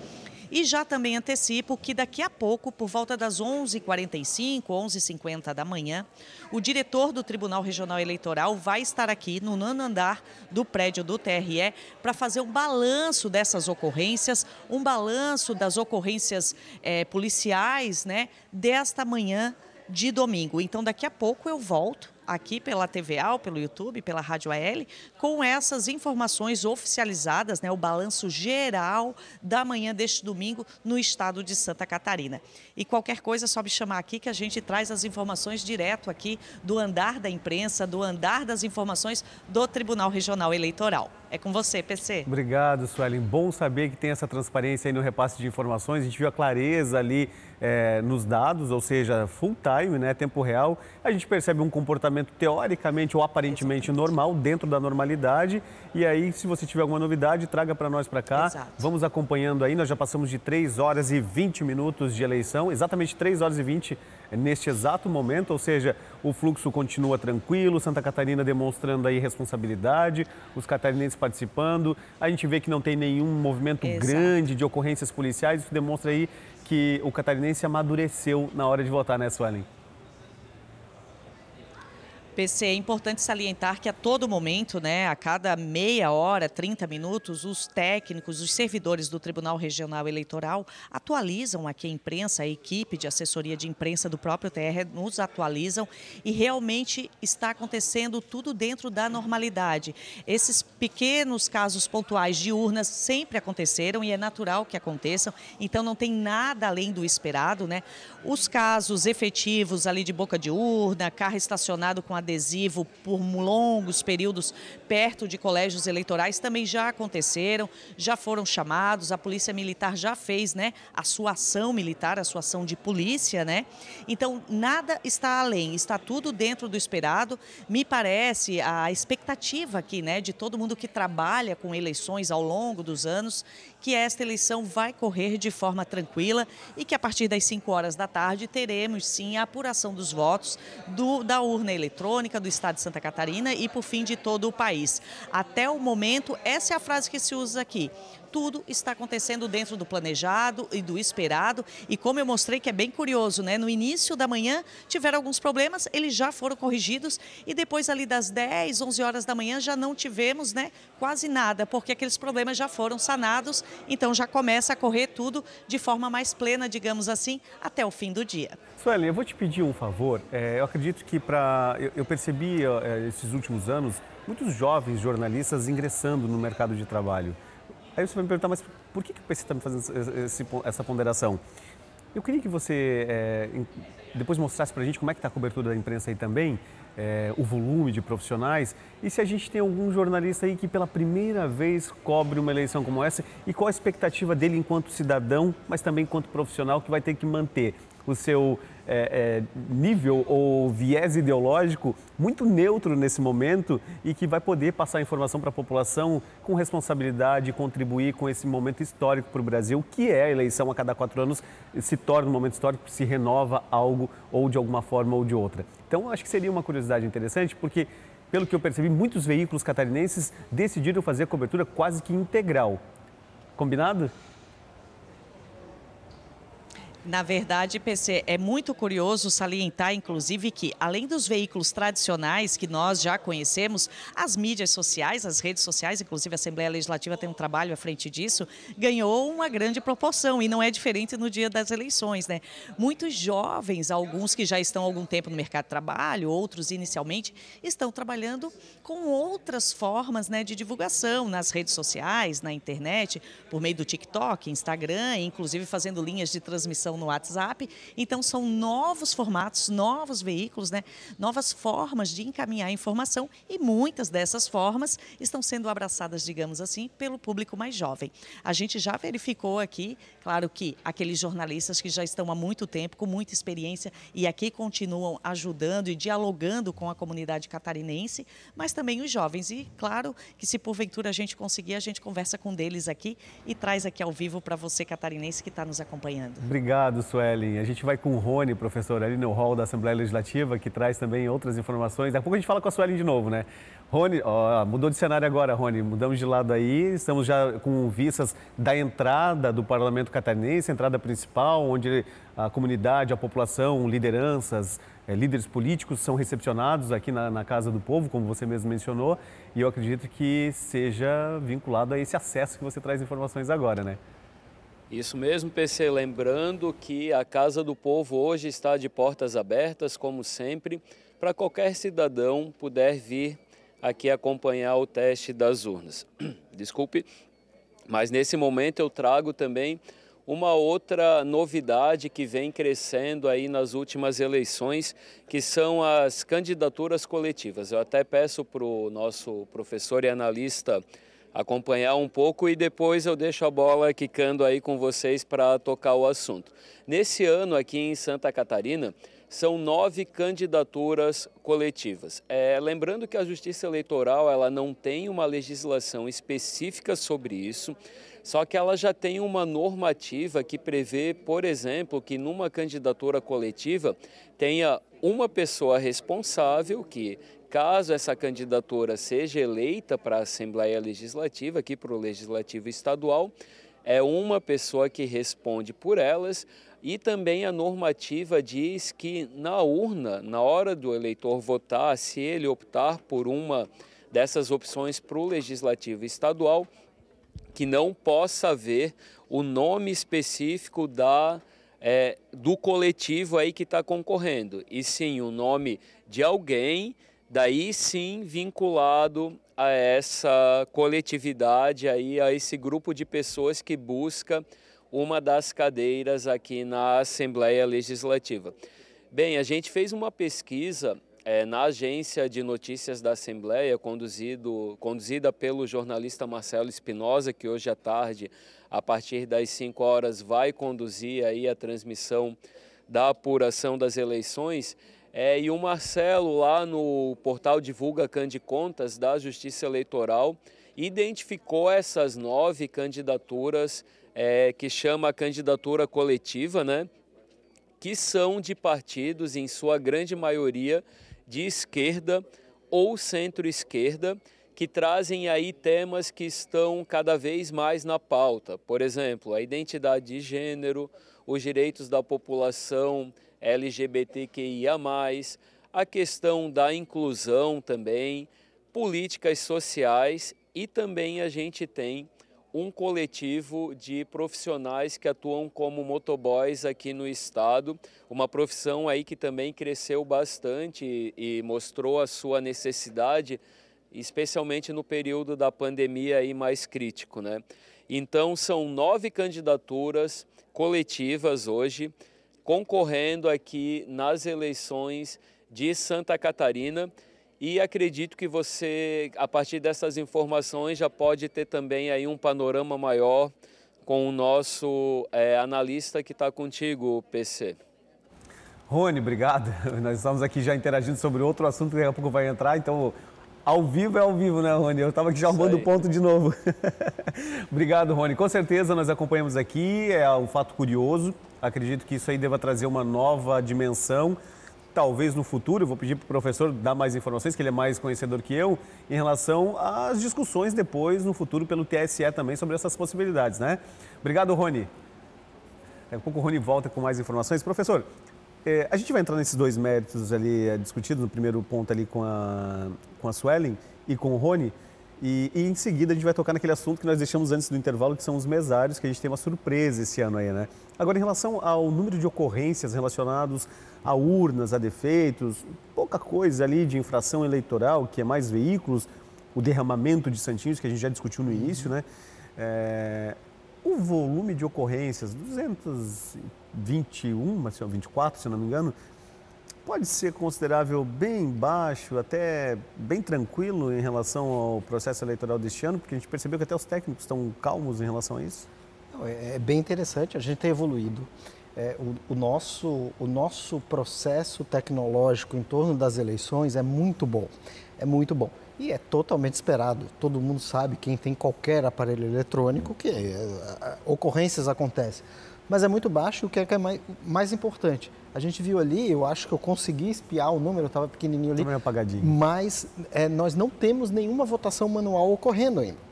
E já também antecipo que daqui a pouco, por volta das 11h45, 11h50 da manhã, o diretor do Tribunal Regional Eleitoral vai estar aqui no nono andar do prédio do TRE para fazer um balanço dessas ocorrências, um balanço das ocorrências é, policiais, né, desta manhã de domingo. Então, daqui a pouco eu volto aqui pela TVA, pelo YouTube, pela Rádio AL, com essas informações oficializadas, né, o balanço geral da manhã deste domingo no estado de Santa Catarina. E qualquer coisa é só me chamar aqui que a gente traz as informações direto aqui do andar da imprensa, do andar das informações do Tribunal Regional Eleitoral. É com você, PC. Obrigado, Suelen. Bom saber que tem essa transparência aí no repasse de informações. A gente viu a clareza ali é, nos dados, ou seja, full time, né, tempo real, a gente percebe um comportamento teoricamente ou aparentemente normal, dentro da normalidade. E aí, se você tiver alguma novidade, traga para nós para cá. Exato. Vamos acompanhando aí. Nós já passamos de 3 horas e 20 minutos de eleição, exatamente 3 horas e 20 neste exato momento, ou seja, o fluxo continua tranquilo, Santa Catarina demonstrando aí responsabilidade, os catarinenses participando. A gente vê que não tem nenhum movimento Exato. grande de ocorrências policiais, isso demonstra aí que o catarinense amadureceu na hora de votar, né, Suelen? PC, é importante salientar que a todo momento, né, a cada meia hora, 30 minutos, os técnicos, os servidores do Tribunal Regional Eleitoral atualizam aqui a imprensa, a equipe de assessoria de imprensa do próprio TR nos atualizam e realmente está acontecendo tudo dentro da normalidade. Esses pequenos casos pontuais de urnas sempre aconteceram e é natural que aconteçam, então não tem nada além do esperado, né? Os casos efetivos ali de boca de urna, carro estacionado com a adesivo por longos períodos perto de colégios eleitorais também já aconteceram, já foram chamados, a Polícia Militar já fez né, a sua ação militar, a sua ação de polícia, né? Então, nada está além, está tudo dentro do esperado. Me parece a expectativa aqui, né, de todo mundo que trabalha com eleições ao longo dos anos, que esta eleição vai correr de forma tranquila e que a partir das 5 horas da tarde teremos sim a apuração dos votos do, da urna eletrônica do estado de Santa Catarina e, por fim, de todo o país. Até o momento, essa é a frase que se usa aqui tudo está acontecendo dentro do planejado e do esperado. E como eu mostrei que é bem curioso, né? No início da manhã tiveram alguns problemas, eles já foram corrigidos e depois ali das 10, 11 horas da manhã já não tivemos, né, quase nada, porque aqueles problemas já foram sanados, então já começa a correr tudo de forma mais plena, digamos assim, até o fim do dia. Sueli, eu vou te pedir um favor. É, eu acredito que para eu, eu, percebi é, esses últimos anos muitos jovens jornalistas ingressando no mercado de trabalho. Aí você vai me perguntar, mas por que, que você está me fazendo esse, essa ponderação? Eu queria que você é, depois mostrasse para a gente como é que está a cobertura da imprensa aí também, é, o volume de profissionais e se a gente tem algum jornalista aí que pela primeira vez cobre uma eleição como essa e qual a expectativa dele enquanto cidadão, mas também enquanto profissional que vai ter que manter o seu é, é, nível ou viés ideológico muito neutro nesse momento e que vai poder passar informação para a população com responsabilidade contribuir com esse momento histórico para o Brasil, que é a eleição a cada quatro anos, se torna um momento histórico, se renova algo ou de alguma forma ou de outra. Então, acho que seria uma curiosidade interessante, porque pelo que eu percebi, muitos veículos catarinenses decidiram fazer a cobertura quase que integral. Combinado? Na verdade, PC, é muito curioso salientar, inclusive, que além dos veículos tradicionais que nós já conhecemos, as mídias sociais, as redes sociais, inclusive a Assembleia Legislativa tem um trabalho à frente disso, ganhou uma grande proporção e não é diferente no dia das eleições, né? Muitos jovens, alguns que já estão há algum tempo no mercado de trabalho, outros inicialmente, estão trabalhando com outras formas né, de divulgação nas redes sociais, na internet, por meio do TikTok, Instagram, inclusive fazendo linhas de transmissão no WhatsApp. Então, são novos formatos, novos veículos, né? novas formas de encaminhar informação e muitas dessas formas estão sendo abraçadas, digamos assim, pelo público mais jovem. A gente já verificou aqui, claro que aqueles jornalistas que já estão há muito tempo, com muita experiência e aqui continuam ajudando e dialogando com a comunidade catarinense, mas também os jovens. E claro que se porventura a gente conseguir, a gente conversa com deles aqui e traz aqui ao vivo para você catarinense que está nos acompanhando. Obrigado. Obrigado, Suelen. A gente vai com o Rony, professor, ali no hall da Assembleia Legislativa, que traz também outras informações. Daqui a pouco a gente fala com a Suelen de novo, né? Rony, ó, mudou de cenário agora, Rony. Mudamos de lado aí. Estamos já com vistas da entrada do parlamento catarinense, entrada principal, onde a comunidade, a população, lideranças, é, líderes políticos são recepcionados aqui na, na, Casa do Povo, como você mesmo mencionou. E eu acredito que seja vinculado a esse acesso que você traz informações agora, né? Isso mesmo, PC. Lembrando que a Casa do Povo hoje está de portas abertas, como sempre, para qualquer cidadão puder vir aqui acompanhar o teste das urnas. Desculpe, mas nesse momento eu trago também uma outra novidade que vem crescendo aí nas últimas eleições, que são as candidaturas coletivas. Eu até peço para o nosso professor e analista acompanhar um pouco e depois eu deixo a bola quicando aí com vocês para tocar o assunto. Nesse ano aqui em Santa Catarina, são nove candidaturas coletivas. É, lembrando que a Justiça Eleitoral ela não tem uma legislação específica sobre isso, só que ela já tem uma normativa que prevê, por exemplo, que numa candidatura coletiva tenha uma pessoa responsável, que Caso essa candidatura seja eleita para a Assembleia Legislativa, aqui para o Legislativo Estadual, é uma pessoa que responde por elas e também a normativa diz que na urna, na hora do eleitor votar, se ele optar por uma dessas opções para o Legislativo Estadual, que não possa haver o nome específico da é, do coletivo aí que está concorrendo, e sim o nome de alguém daí sim vinculado a essa coletividade aí, a esse grupo de pessoas que busca uma das cadeiras aqui na Assembleia Legislativa. Bem, a gente fez uma pesquisa é, na agência de notícias da Assembleia, conduzido, conduzida pelo jornalista Marcelo Espinosa, que hoje à tarde, a partir das 5 horas, vai conduzir aí a transmissão da apuração das eleições. É, e o Marcelo, lá no portal Divulga Cande Contas da Justiça Eleitoral, identificou essas nove candidaturas é, que chama a candidatura coletiva, né? que são de partidos, em sua grande maioria, de esquerda ou centro-esquerda, que trazem aí temas que estão cada vez mais na pauta. Por exemplo, a identidade de gênero, os direitos da população LGBTQIA, a questão da inclusão também, políticas sociais e também a gente tem um coletivo de profissionais que atuam como motoboys aqui no estado, uma profissão aí que também cresceu bastante e mostrou a sua necessidade, especialmente no período da pandemia aí mais crítico, né? Então são nove candidaturas coletivas hoje concorrendo aqui nas eleições de Santa Catarina. E acredito que você, a partir dessas informações, já pode ter também aí um panorama maior com o nosso é, analista que está contigo, PC. Rony, obrigado. Nós estamos aqui já interagindo sobre outro assunto que daqui a pouco vai entrar, então ao vivo é ao vivo, né, Rony? Eu estava aqui já arrumando o ponto de novo. obrigado, Rony. Com certeza nós acompanhamos aqui, é um fato curioso Acredito que isso aí deva trazer uma nova dimensão. Talvez no futuro, vou pedir para o professor dar mais informações, que ele é mais conhecedor que eu, em relação às discussões depois, no futuro, pelo TSE também, sobre essas possibilidades, né? Obrigado, Rony. Daqui a pouco o Rony volta com mais informações. Professor, eh, a gente vai entrar nesses dois méritos ali eh, discutidos, no primeiro ponto ali com a, com a Suelen e com o Rony, e, e, em seguida a gente vai tocar naquele assunto que nós deixamos antes do intervalo, que são os mesários, que a gente tem uma surpresa esse ano aí, né? Agora, em relação ao número de ocorrências relacionados a urnas, a defeitos, pouca coisa ali de infração eleitoral, que é mais veículos, o derramamento de santinhos, que a gente já discutiu no início, né? É, o volume de ocorrências, 221, 24, se não me engano, pode ser considerável bem baixo, até bem tranquilo em relação ao processo eleitoral deste ano, porque a gente percebeu que até os técnicos estão calmos em relação a isso? É, é bem interessante, a gente tem evoluído. É, o, o, nosso, o nosso processo tecnológico em torno das eleições é muito bom. É muito bom. E é totalmente esperado. Todo mundo sabe, quem tem qualquer aparelho eletrônico, que é, ocorrências acontecem mas é muito baixo, o que é, que é mais, mais, importante. A gente viu ali, eu acho que eu consegui espiar o número, estava pequenininho ali. Também apagadinho. Mas é, nós não temos nenhuma votação manual ocorrendo ainda.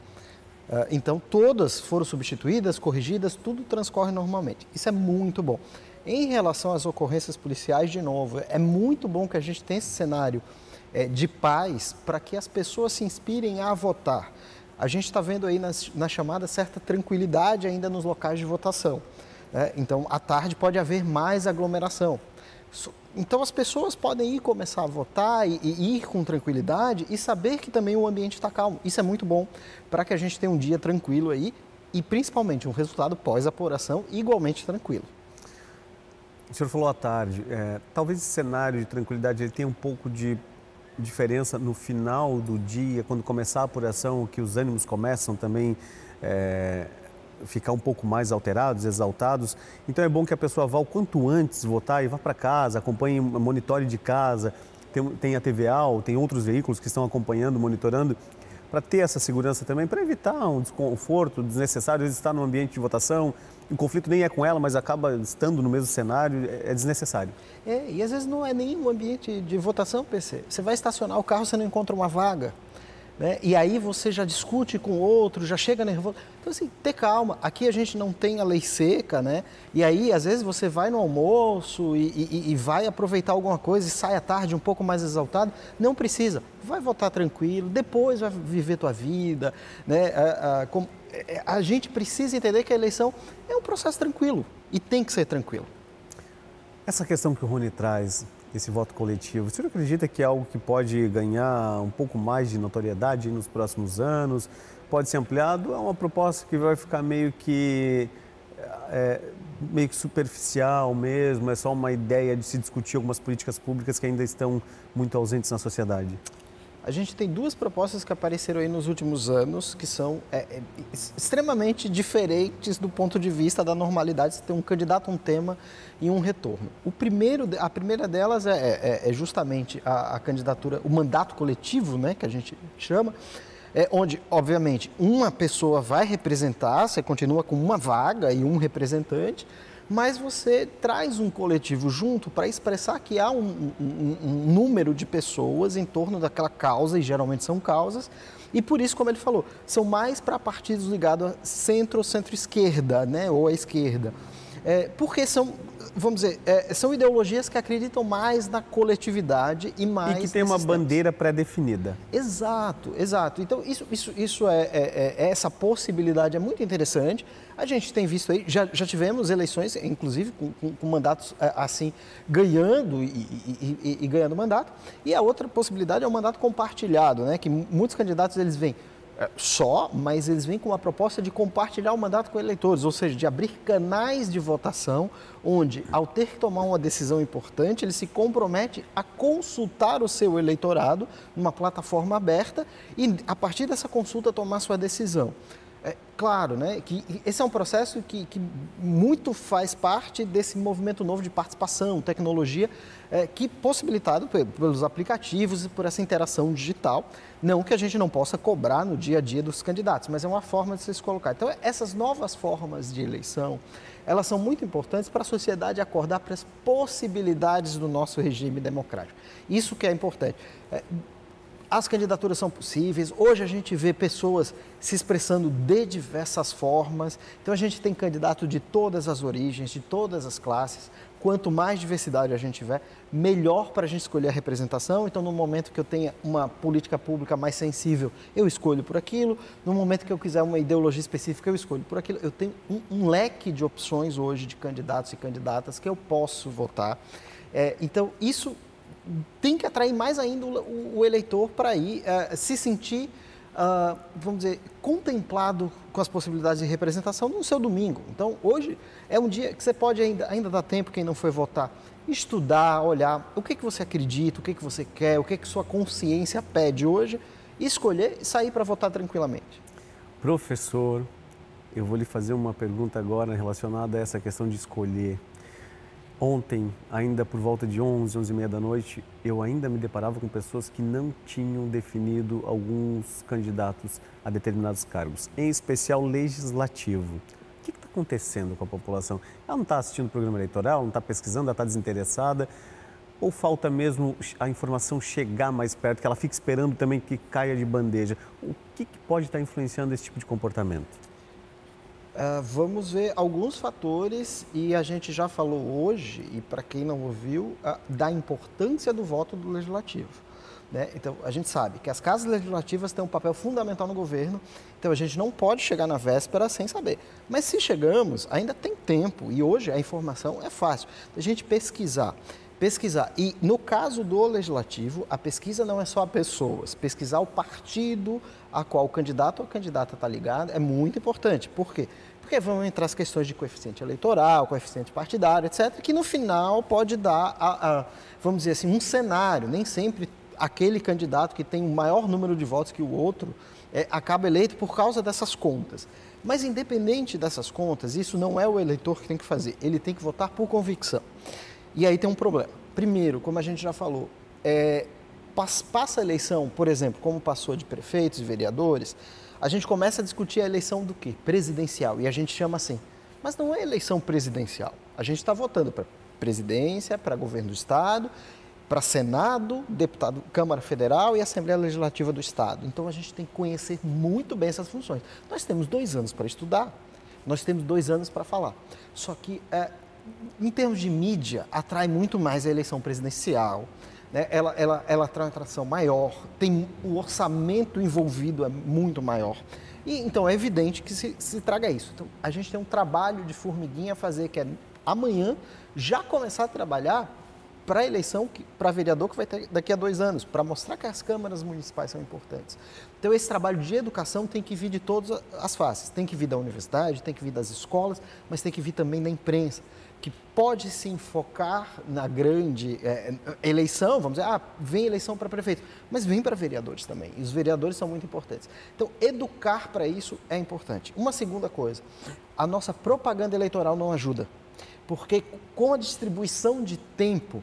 Uh, então, todas foram substituídas, corrigidas, tudo transcorre normalmente. Isso é muito bom. Em relação às ocorrências policiais, de novo, é muito bom que a gente tenha esse cenário é, de paz para que as pessoas se inspirem a votar. A gente está vendo aí nas, na chamada certa tranquilidade ainda nos locais de votação. Né? Então, à tarde pode haver mais aglomeração. Então, as pessoas podem ir começar a votar e, e ir com tranquilidade e saber que também o ambiente está calmo. Isso é muito bom para que a gente tenha um dia tranquilo aí e, principalmente, um resultado pós-apuração igualmente tranquilo. O senhor falou à tarde. É, talvez esse cenário de tranquilidade ele tenha um pouco de diferença no final do dia, quando começar a apuração, que os ânimos começam também é, ficar um pouco mais alterados, exaltados. Então é bom que a pessoa vá o quanto antes votar e vá para casa, acompanhe, monitore de casa. Tem, tem a TVA, tem outros veículos que estão acompanhando, monitorando, para ter essa segurança também, para evitar um desconforto desnecessário, às vezes estar tá no ambiente de votação, o conflito nem é com ela, mas acaba estando no mesmo cenário, é, é desnecessário. É, e às vezes não é nem um ambiente de votação, PC. Você vai estacionar o carro, você não encontra uma vaga. Né? E aí você já discute com outro, já chega nervoso. Então, assim, ter calma. Aqui a gente não tem a lei seca, né? E aí, às vezes, você vai no almoço e, e, e vai aproveitar alguma coisa e sai à tarde um pouco mais exaltado. Não precisa. Vai votar tranquilo, depois vai viver tua vida, né? A, a, com... É, a gente precisa entender que a eleição é um processo tranquilo e tem que ser tranquilo. Essa questão que o Rony traz esse voto coletivo. O senhor acredita que é algo que pode ganhar um pouco mais de notoriedade nos próximos anos? Pode ser ampliado? É uma proposta que vai ficar meio que é, meio que superficial mesmo, é só uma ideia de se discutir algumas políticas públicas que ainda estão muito ausentes na sociedade? a gente tem duas propostas que apareceram aí nos últimos anos que são é, é, extremamente diferentes do ponto de vista da normalidade. Você tem um candidato, um tema e um retorno. O primeiro, a primeira delas é é, é, é justamente a, a, candidatura, o mandato coletivo, né, que a gente chama, é onde, obviamente, uma pessoa vai representar, você continua com uma vaga e um representante, mas você traz um coletivo junto para expressar que há um, um, um, número de pessoas em torno daquela causa, e geralmente são causas, e por isso, como ele falou, são mais para partidos ligados a centro ou centro-esquerda, né, ou à esquerda. É, porque são vamos dizer, é, são ideologias que acreditam mais na coletividade e mais. E que tem uma bandeira pré-definida. Exato, exato. Então, isso, isso, isso é, é, é, é, essa possibilidade é muito interessante. A gente tem visto aí, já, já tivemos eleições, inclusive, com, com, com mandatos é, assim, ganhando e, e, e, e ganhando mandato. E a outra possibilidade é o mandato compartilhado, né? Que muitos candidatos eles vêm é, só, mas eles vêm com uma proposta de compartilhar o mandato com eleitores, ou seja, de abrir canais de votação, onde, ao ter que tomar uma decisão importante, ele se compromete a consultar o seu eleitorado numa plataforma aberta e, a partir dessa consulta, tomar sua decisão. É, claro, né? Que esse é um processo que, que, muito faz parte desse movimento novo de participação, tecnologia, é, que possibilitado pelos aplicativos e por essa interação digital. Não que a gente não possa cobrar no dia a dia dos candidatos, mas é uma forma de se colocar. Então, essas novas formas de eleição, elas são muito importantes para a sociedade acordar para as possibilidades do nosso regime democrático. Isso que é importante. É, as candidaturas são possíveis. Hoje a gente vê pessoas se expressando de diversas formas. Então a gente tem candidato de todas as origens, de todas as classes. Quanto mais diversidade a gente tiver, melhor para a gente escolher a representação. Então, no momento que eu tenha uma política pública mais sensível, eu escolho por aquilo. No momento que eu quiser uma ideologia específica, eu escolho por aquilo. Eu tenho um, um leque de opções hoje de candidatos e candidatas que eu posso votar. É, então, isso tem que atrair mais ainda o, o eleitor para ir uh, se sentir, uh, vamos dizer, contemplado com as possibilidades de representação no seu domingo. Então, hoje é um dia que você pode ainda, ainda dá tempo quem não foi votar, estudar, olhar o que, que você acredita, o que, que você quer, o que, que sua consciência pede hoje, escolher e sair para votar tranquilamente. Professor, eu vou lhe fazer uma pergunta agora relacionada a essa questão de escolher. Ontem, ainda por volta de 11, 11 e meia da noite, eu ainda me deparava com pessoas que não tinham definido alguns candidatos a determinados cargos, em especial legislativo. O que está acontecendo com a população? Ela não está assistindo o programa eleitoral, não está pesquisando, ela está desinteressada? Ou falta mesmo a informação chegar mais perto, que ela fica esperando também que caia de bandeja? O que, que pode estar tá influenciando esse tipo de comportamento? Ah, vamos ver alguns fatores e a gente já falou hoje, e para quem não ouviu, uh, da importância do voto do legislativo. Né? Então, a gente sabe que as casas legislativas têm um papel fundamental no governo, então a gente não pode chegar na véspera sem saber. Mas se chegamos, ainda tem tempo e hoje a informação é fácil. A gente pesquisar pesquisar. E no caso do legislativo, a pesquisa não é só a pessoas. Pesquisar o partido a qual o candidato ou a candidata está ligado é muito importante. Por quê? Porque vão entrar as questões de coeficiente eleitoral, coeficiente partidário, etc., que no final pode dar, a, a, vamos dizer assim, um cenário. Nem sempre aquele candidato que tem o um maior número de votos que o outro é, acaba eleito por causa dessas contas. Mas, independente dessas contas, isso não é o eleitor que tem que fazer. Ele tem que votar por convicção. E aí tem um problema. Primeiro, como a gente já falou, é, passa a eleição, por exemplo, como passou de prefeitos e vereadores, a gente começa a discutir a eleição do quê? Presidencial. E a gente chama assim. Mas não é eleição presidencial. A gente está votando para presidência, para governo do Estado, para Senado, deputado, Câmara Federal e Assembleia Legislativa do Estado. Então a gente tem que conhecer muito bem essas funções. Nós temos dois anos para estudar, nós temos dois anos para falar. Só que é, em termos de mídia, atrai muito mais a eleição presidencial. Né? Ela, ela, ela atrai uma atração maior, tem o orçamento envolvido é muito maior. E, então é evidente que se, se traga isso. Então, a gente tem um trabalho de formiguinha a fazer, que é amanhã já começar a trabalhar para a eleição, para vereador que vai ter daqui a dois anos, para mostrar que as câmaras municipais são importantes. Então, esse trabalho de educação tem que vir de todas as faces. Tem que vir da universidade, tem que vir das escolas, mas tem que vir também da imprensa que pode se enfocar na grande é, é, eleição, vamos dizer, ah, vem eleição para prefeito, mas vem para vereadores também. E os vereadores são muito importantes. Então, educar para isso é importante. Uma segunda coisa, a nossa propaganda eleitoral não ajuda, porque com a distribuição de tempo,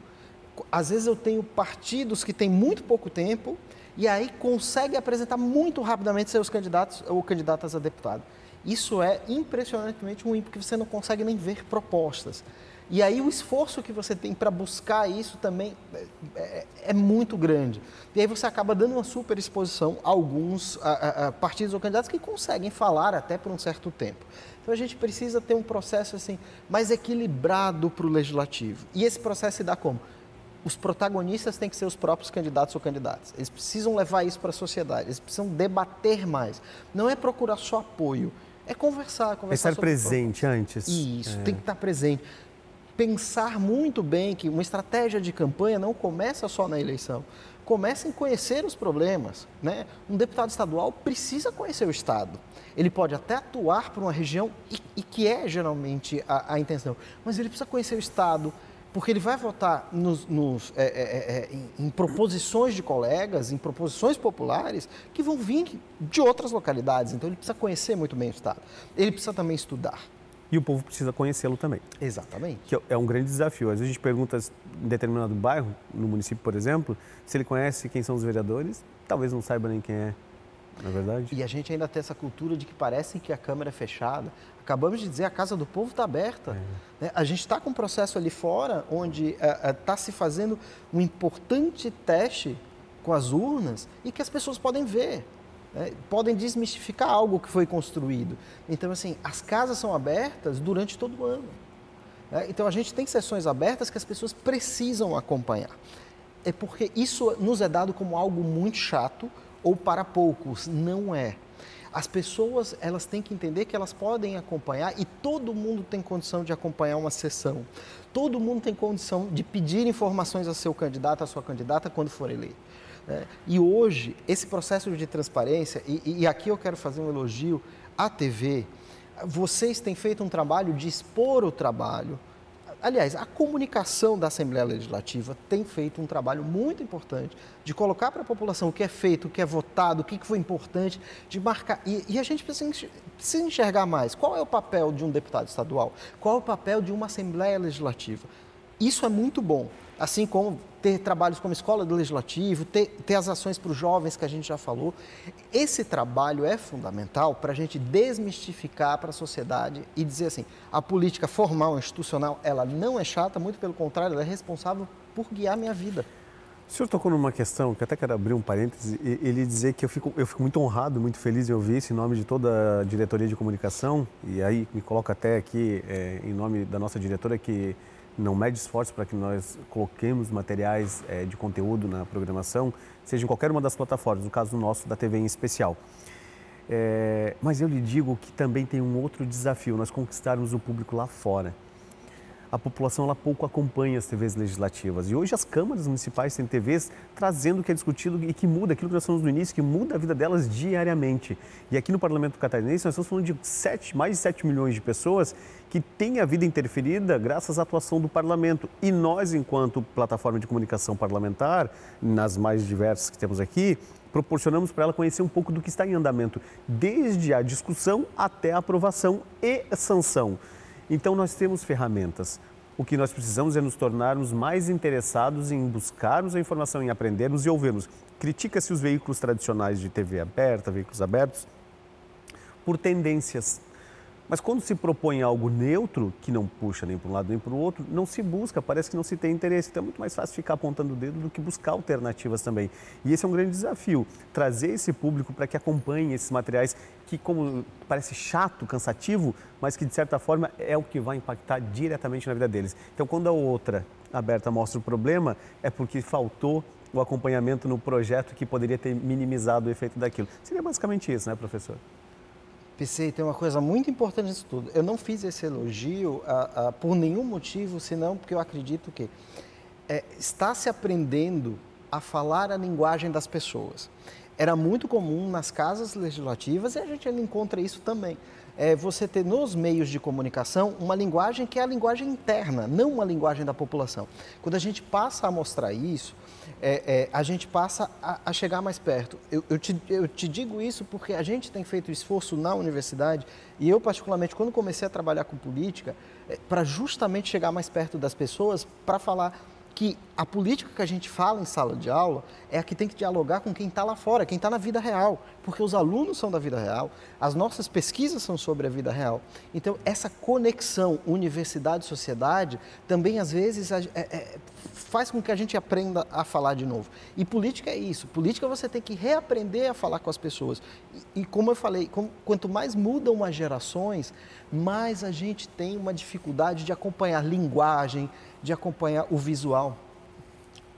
às vezes eu tenho partidos que têm muito pouco tempo e aí consegue apresentar muito rapidamente seus candidatos ou candidatas a deputado. Isso é impressionantemente ruim, porque você não consegue nem ver propostas. E aí o esforço que você tem para buscar isso também é, é, é, muito grande. E aí você acaba dando uma super exposição a alguns a, a, a partidos ou candidatos que conseguem falar até por um certo tempo. Então a gente precisa ter um processo assim mais equilibrado para o legislativo. E esse processo se dá como? Os protagonistas têm que ser os próprios candidatos ou candidatas. Eles precisam levar isso para a sociedade, eles precisam debater mais. Não é procurar só apoio, é conversar, conversar. Estar presente tudo. antes. Isso, é. tem que estar presente. Pensar muito bem que uma estratégia de campanha não começa só na eleição. Começa em conhecer os problemas. Né? Um deputado estadual precisa conhecer o Estado. Ele pode até atuar por uma região, e, e que é geralmente a, a intenção, mas ele precisa conhecer o Estado, porque ele vai votar nos, nos, é, é, é, é, em, em, proposições de colegas, em proposições populares, que vão vir de outras localidades. Então ele precisa conhecer muito bem o Estado. Ele precisa também estudar. E o povo precisa conhecê-lo também. Exatamente. Que é, é um grande desafio. Às vezes a gente pergunta em determinado bairro, no município, por exemplo, se ele conhece quem são os vereadores, talvez não saiba nem quem é é verdade. E a gente ainda tem essa cultura de que parece que a Câmara é fechada. Acabamos de dizer, a Casa do Povo está aberta. É. Né? A gente está com um processo ali fora, onde está é, é, se fazendo um importante teste com as urnas e que as pessoas podem ver. Né? podem desmistificar algo que foi construído. Então, assim, as casas são abertas durante todo o ano. Né? Então, a gente tem sessões abertas que as pessoas precisam acompanhar. É porque isso nos é dado como algo muito chato, ou para poucos. Não é. As pessoas elas têm que entender que elas podem acompanhar e todo mundo tem condição de acompanhar uma sessão. Todo mundo tem condição de pedir informações ao seu candidato, à sua candidata, quando for eleito. É. E hoje, esse processo de transparência, e, e, aqui eu quero fazer um elogio à TV, vocês têm feito um trabalho de expor o trabalho, Aliás, a comunicação da Assembleia Legislativa tem feito um trabalho muito importante de colocar para a população o que é feito, o que é votado, o que foi importante, de marcar. E, e a gente precisa enxergar mais. Qual é o papel de um deputado estadual? Qual é o papel de uma Assembleia Legislativa? Isso é muito bom. Assim como ter trabalhos como Escola do Legislativo, ter, ter as ações para os jovens que a gente já falou. Esse trabalho é fundamental para a gente desmistificar para a sociedade e dizer assim, a política formal, institucional, ela não é chata, muito pelo contrário, ela é responsável por guiar a minha vida. O senhor tocou numa questão que até quero abrir um parêntese e ele dizer que eu fico, eu fico muito honrado, muito feliz em ouvir isso em nome de toda a diretoria de comunicação e aí me coloca até aqui é, em nome da nossa diretora que não mede esforço para que nós coloquemos materiais é, de conteúdo na programação, seja em qualquer uma das plataformas, no caso nosso da TV em especial. É, mas eu lhe digo que também tem um outro desafio, nós conquistarmos o público lá fora a população ela pouco acompanha as TVs legislativas. E hoje as câmaras municipais têm TVs trazendo o que é discutido e que muda, aquilo que nós falamos no início, que muda a vida delas diariamente. E aqui no Parlamento Catarinense nós estamos falando de 7, mais de 7 milhões de pessoas que têm a vida interferida graças à atuação do parlamento. E nós, enquanto plataforma de comunicação parlamentar, nas mais diversas que temos aqui, proporcionamos para ela conhecer um pouco do que está em andamento, desde a discussão até a aprovação e sanção. Então nós temos ferramentas. O que nós precisamos é nos tornarmos mais interessados em buscarmos a informação, em aprendermos e ouvirmos. Critica-se os veículos tradicionais de TV aberta, veículos abertos, por tendências mas quando se propõe algo neutro, que não puxa nem para um lado nem para o outro, não se busca, parece que não se tem interesse. Então é muito mais fácil ficar apontando o dedo do que buscar alternativas também. E esse é um grande desafio, trazer esse público para que acompanhe esses materiais que, como parece chato, cansativo, mas que de certa forma é o que vai impactar diretamente na vida deles. Então quando a outra aberta mostra o problema, é porque faltou o acompanhamento no projeto que poderia ter minimizado o efeito daquilo. Seria basicamente isso, né, professor? Pensei, tem uma coisa muito importante nisso tudo. Eu não fiz esse elogio por nenhum motivo, senão porque eu acredito que é, está se aprendendo a falar a linguagem das pessoas. Era muito comum nas casas legislativas e a gente ainda encontra isso também é você ter nos meios de comunicação uma linguagem que é a linguagem interna, não uma linguagem da população. Quando a gente passa a mostrar isso, é, é, a gente passa a, a chegar mais perto. Eu, eu, te, eu te digo isso porque a gente tem feito esforço na universidade e eu, particularmente, quando comecei a trabalhar com política, é, para justamente chegar mais perto das pessoas, para falar que a política que a gente fala em sala de aula é a que tem que dialogar com quem está lá fora, quem está na vida real, porque os alunos são da vida real, as nossas pesquisas são sobre a vida real. Então, essa conexão universidade-sociedade também, às vezes, é, é, faz com que a gente aprenda a falar de novo. E política é isso: política você tem que reaprender a falar com as pessoas. E, e como eu falei, com, quanto mais mudam as gerações, mais a gente tem uma dificuldade de acompanhar linguagem de acompanhar o visual.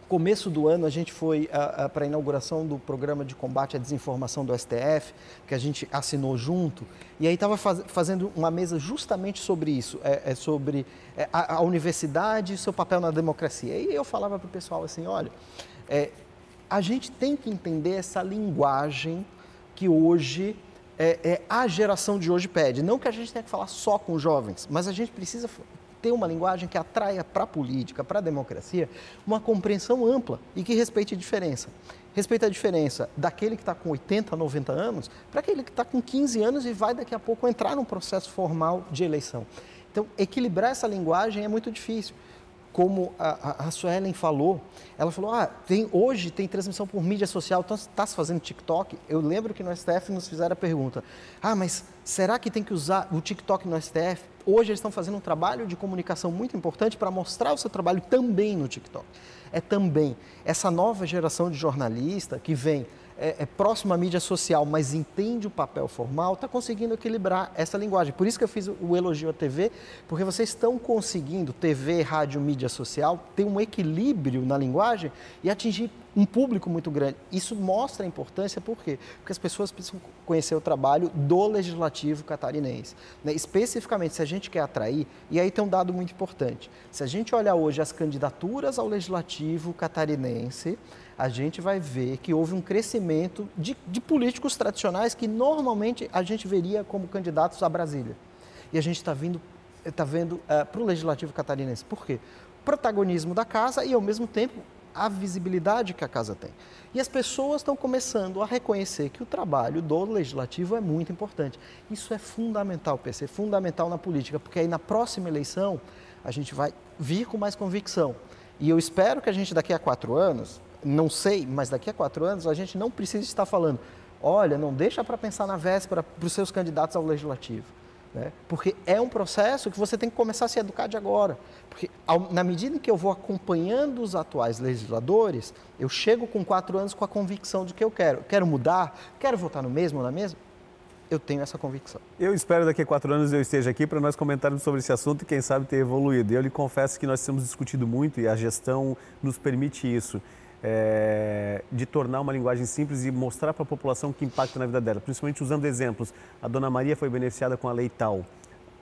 começo do ano, a gente foi para a inauguração do programa de combate à desinformação do STF, que a gente assinou junto, e aí estava faz, fazendo uma mesa justamente sobre isso, é, é sobre é, a, a, universidade e seu papel na democracia. E eu falava para o pessoal assim: olha, é, a gente tem que entender essa linguagem que hoje é, é, a geração de hoje pede. Não que a gente tenha que falar só com jovens, mas a gente precisa ter uma linguagem que atraia para a política, para a democracia, uma compreensão ampla e que respeite a diferença. Respeita a diferença daquele que está com 80, 90 anos para aquele que está com 15 anos e vai daqui a pouco entrar num processo formal de eleição. Então, equilibrar essa linguagem é muito difícil como a, a Suelen falou, ela falou, ah, tem, hoje tem transmissão por mídia social, então está tá se fazendo TikTok? Eu lembro que no STF nos fizeram a pergunta, ah, mas será que tem que usar o TikTok no STF? Hoje eles estão fazendo um trabalho de comunicação muito importante para mostrar o seu trabalho também no TikTok. É também essa nova geração de jornalista que vem é, é próximo à mídia social, mas entende o papel formal, está conseguindo equilibrar essa linguagem. Por isso que eu fiz o elogio à TV, porque vocês estão conseguindo, TV, rádio, mídia social, ter um equilíbrio na linguagem e atingir um público muito grande. Isso mostra a importância, por quê? Porque as pessoas precisam conhecer o trabalho do legislativo catarinense. Né? Especificamente, se a gente quer atrair, e aí tem um dado muito importante: se a gente olhar hoje as candidaturas ao legislativo catarinense, a gente vai ver que houve um crescimento de, de políticos tradicionais que normalmente a gente veria como candidatos à Brasília. E a gente está vindo está vendo uh, eh, para o legislativo catarinense. Por quê? Protagonismo da casa e, ao mesmo tempo, a visibilidade que a casa tem. E as pessoas estão começando a reconhecer que o trabalho do legislativo é muito importante. Isso é fundamental, PC, fundamental na política, porque aí na próxima eleição a gente vai vir com mais convicção. E eu espero que a gente, daqui a quatro anos, não sei, mas daqui a quatro anos a gente não precisa estar falando, olha, não deixa para pensar na véspera para os seus candidatos ao legislativo. Né? Porque é um processo que você tem que começar a se educar de agora. Porque ao, na medida em que eu vou acompanhando os atuais legisladores, eu chego com quatro anos com a convicção de que eu quero. Quero mudar? Quero votar no mesmo ou na mesma? Eu tenho essa convicção. Eu espero daqui a quatro anos eu esteja aqui para nós comentarmos sobre esse assunto e quem sabe ter evoluído. Eu lhe confesso que nós temos discutido muito e a gestão nos permite isso é, de tornar uma linguagem simples e mostrar para a população que impacta na vida dela, principalmente usando exemplos. A Dona Maria foi beneficiada com a lei tal.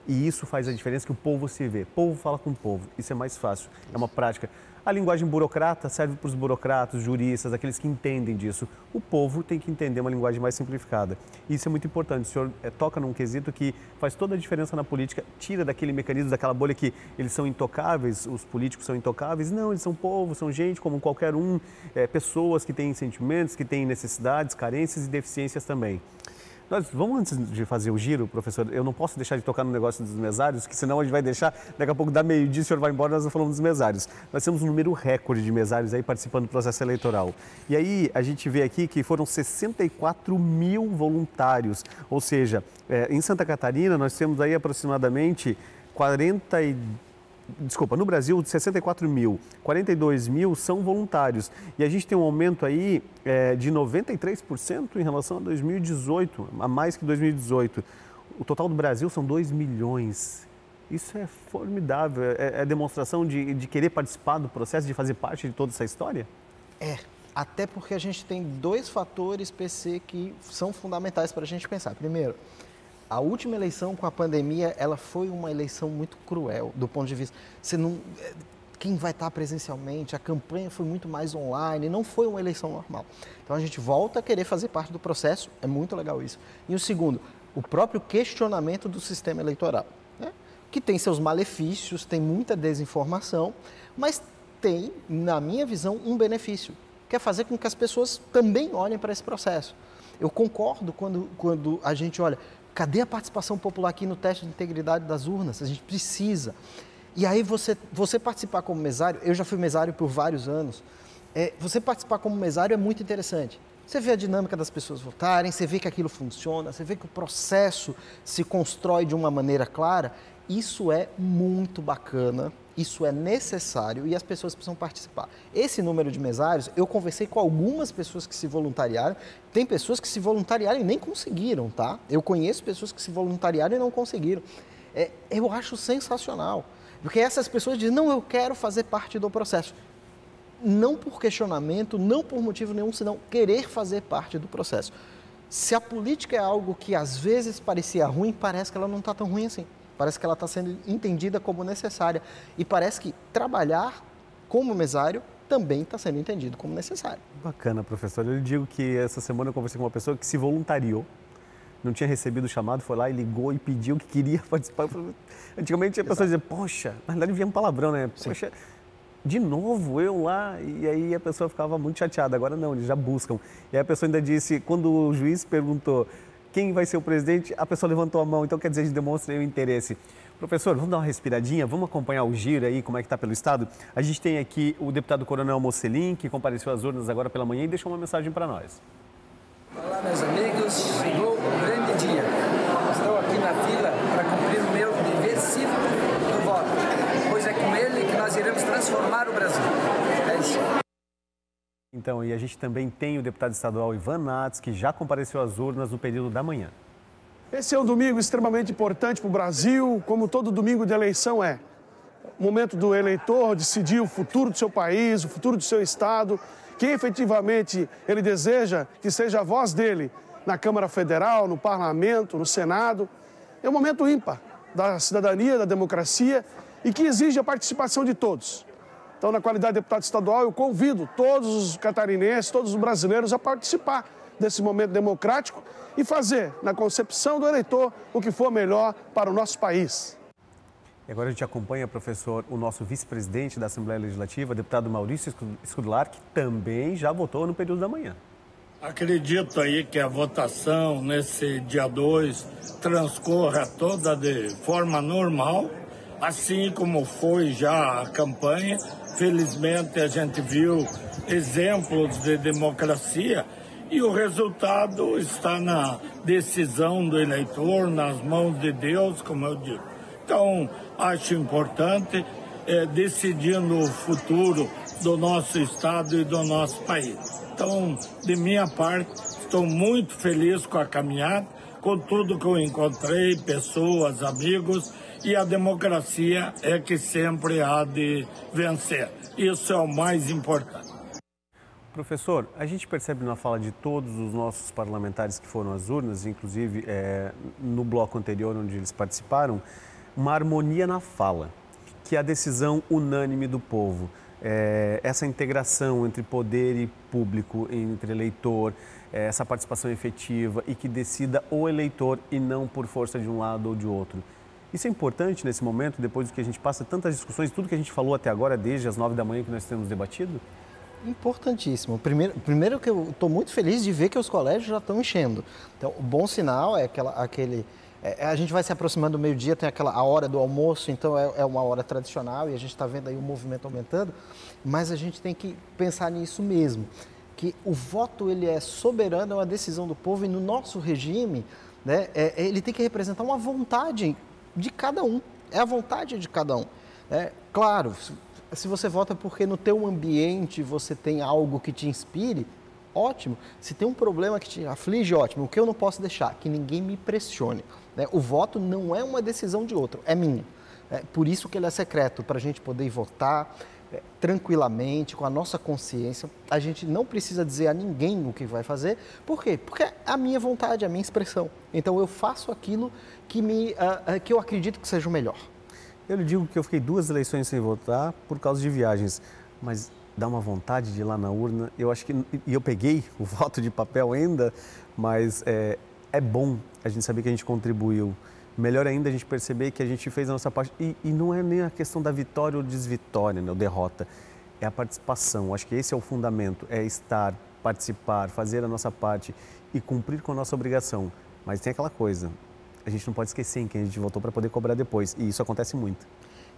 E isso faz a diferença que o povo se vê. O povo fala com o povo. Isso é mais fácil. É uma prática. A linguagem burocrata serve para os burocratas, juristas, aqueles que entendem disso. O povo tem que entender uma linguagem mais simplificada. Isso é muito importante. O senhor é, toca num quesito que faz toda a diferença na política, tira daquele mecanismo, daquela bolha que eles são intocáveis, os políticos são intocáveis. Não, eles são povo, são gente como qualquer um, é, pessoas que têm sentimentos, que têm necessidades, carências e deficiências também vamos antes de fazer o giro, professor, eu não posso deixar de tocar no negócio dos mesários, que senão a gente vai deixar, daqui a pouco dá meio-dia, o senhor vai embora, nós não falamos dos mesários. Nós temos um número recorde de mesários aí participando do processo eleitoral. E aí a gente vê aqui que foram 64 mil voluntários, ou seja, é, em Santa Catarina nós temos aí aproximadamente 40 e desculpa, no Brasil, de 64 mil, 42 mil são voluntários. E a gente tem um aumento aí é, de 93% em relação a 2018, a mais que 2018. O total do Brasil são 2 milhões. Isso é formidável, é, é demonstração de, de querer participar do processo, de fazer parte de toda essa história? É, até porque a gente tem dois fatores PC que são fundamentais para a gente pensar. Primeiro, a última eleição com a pandemia, ela foi uma eleição muito cruel do ponto de vista. Você não, eh, quem vai estar presencialmente, a campanha foi muito mais online, não foi uma eleição normal. Então a gente volta a querer fazer parte do processo, é muito legal isso. E o segundo, o próprio questionamento do sistema eleitoral, né? que tem seus malefícios, tem muita desinformação, mas tem, na minha visão, um benefício, que é fazer com que as pessoas também olhem para esse processo. Eu concordo quando, quando a gente olha, Cadê a participação popular aqui no teste de integridade das urnas? A gente precisa. E aí você, você participar como mesário, eu já fui mesário por vários anos, é, você participar como mesário é muito interessante. Você vê a dinâmica das pessoas votarem, você vê que aquilo funciona, você vê que o processo se constrói de uma maneira clara. Isso é muito bacana isso é necessário e as pessoas precisam participar. Esse número de mesários, eu conversei com algumas pessoas que se voluntariaram. Tem pessoas que se voluntariaram e nem conseguiram, tá? Eu conheço pessoas que se voluntariaram e não conseguiram. É, eu acho sensacional. Porque essas pessoas dizem, não, eu quero fazer parte do processo não por questionamento, não por motivo nenhum, senão querer fazer parte do processo. Se a política é algo que às vezes parecia ruim, parece que ela não está tão ruim assim. Parece que ela está sendo entendida como necessária. E parece que trabalhar como mesário também está sendo entendido como necessário. Bacana, professor. Eu digo que essa semana eu conversei com uma pessoa que se voluntariou não tinha recebido o chamado, foi lá e ligou e pediu que queria participar. Antigamente a pessoa dizia, poxa, na verdade vinha um palavrão, né? Poxa, Sim. de novo eu lá? E aí a pessoa ficava muito chateada. Agora não, eles já buscam. E aí a pessoa ainda disse, quando o juiz perguntou, quem vai ser o presidente, a pessoa levantou a mão, então quer dizer, a gente demonstra o interesse. Professor, vamos dar uma respiradinha, vamos acompanhar o giro aí, como é que está pelo Estado? A gente tem aqui o deputado Coronel Mocelin, que compareceu às urnas agora pela manhã e deixou uma mensagem para nós. Olá, meus amigos, chegou um grande dia. Estou aqui na fila para cumprir o meu dever cívico do voto, pois é com ele que nós iremos transformar o Brasil. É isso. Então, e a gente também tem o deputado estadual Ivan Nats, que já compareceu às urnas no período da manhã. Esse é um domingo extremamente importante para o Brasil, como todo domingo de eleição é. momento do eleitor decidir o futuro do seu país, o futuro do seu estado, quem efetivamente ele deseja que seja a voz dele na Câmara Federal, no Parlamento, no Senado. É um momento ímpar da cidadania, da democracia e que exige a participação de todos. Então, na qualidade de deputado estadual, eu convido todos os catarinenses, todos os brasileiros a participar desse momento democrático e fazer, na concepção do eleitor, o que for melhor para o nosso país. E agora a gente acompanha, professor, o nosso vice-presidente da Assembleia Legislativa, deputado Maurício Escudular, que também já votou no período da manhã. Acredito aí que a votação nesse dia 2 transcorra toda de forma normal, assim como foi já a campanha, Felizmente a gente viu exemplos de democracia e o resultado está na decisão do eleitor, nas mãos de Deus, como eu digo. Então, acho importante é, decidindo o futuro do nosso Estado e do nosso país. Então, de minha parte, estou muito feliz com a caminhada, com tudo que eu encontrei, pessoas, amigos e a democracia é que sempre há de vencer. Isso é o mais importante. Professor, a gente percebe na fala de todos os nossos parlamentares que foram às urnas, inclusive é, no bloco anterior onde eles participaram, uma harmonia na fala, que é a decisão unânime do povo. É, essa integração entre poder e público, entre eleitor, é, essa participação efetiva e que decida o eleitor e não por força de um lado ou de outro. Isso é importante nesse momento, depois do que a gente passa tantas discussões, tudo que a gente falou até agora, desde as nove da manhã que nós temos debatido? Importantíssimo. Primeiro, primeiro que eu estou muito feliz de ver que os colégios já estão enchendo. Então, o bom sinal é aquela, aquele é, é, a gente vai se aproximando do meio-dia, tem aquela a hora do almoço, então é, é uma hora tradicional e a gente está vendo aí o movimento aumentando, mas a gente tem que pensar nisso mesmo, que o voto ele é soberano, é uma decisão do povo e no nosso regime, né, é, ele tem que representar uma vontade de cada um, é a vontade de cada um. É, claro, se você vota porque no teu ambiente você tem algo que te inspire, ótimo. Se tem um problema que te aflige, ótimo. O que eu não posso deixar? Que ninguém me pressione. Né? O voto não é uma decisão de outro, é minha. É por isso que ele é secreto, para a gente poder votar é, tranquilamente, com a nossa consciência. A gente não precisa dizer a ninguém o que vai fazer. Por quê? Porque é a minha vontade, é a minha expressão. Então eu faço aquilo que, me, uh, uh, que eu acredito que seja o melhor. Eu lhe digo que eu fiquei duas eleições sem votar por causa de viagens, mas dá uma vontade de ir lá na urna. Eu acho que. E eu peguei o voto de papel ainda, mas é, é bom a gente saber que a gente contribuiu. Melhor ainda a gente perceber que a gente fez a nossa parte. E, e não é nem a questão da vitória ou desvitória, né, ou derrota. É a participação. acho que esse é o fundamento. É estar, participar, fazer a nossa parte e cumprir com a nossa obrigação. Mas tem aquela coisa, a gente não pode esquecer em quem a gente votou para poder cobrar depois. E isso acontece muito.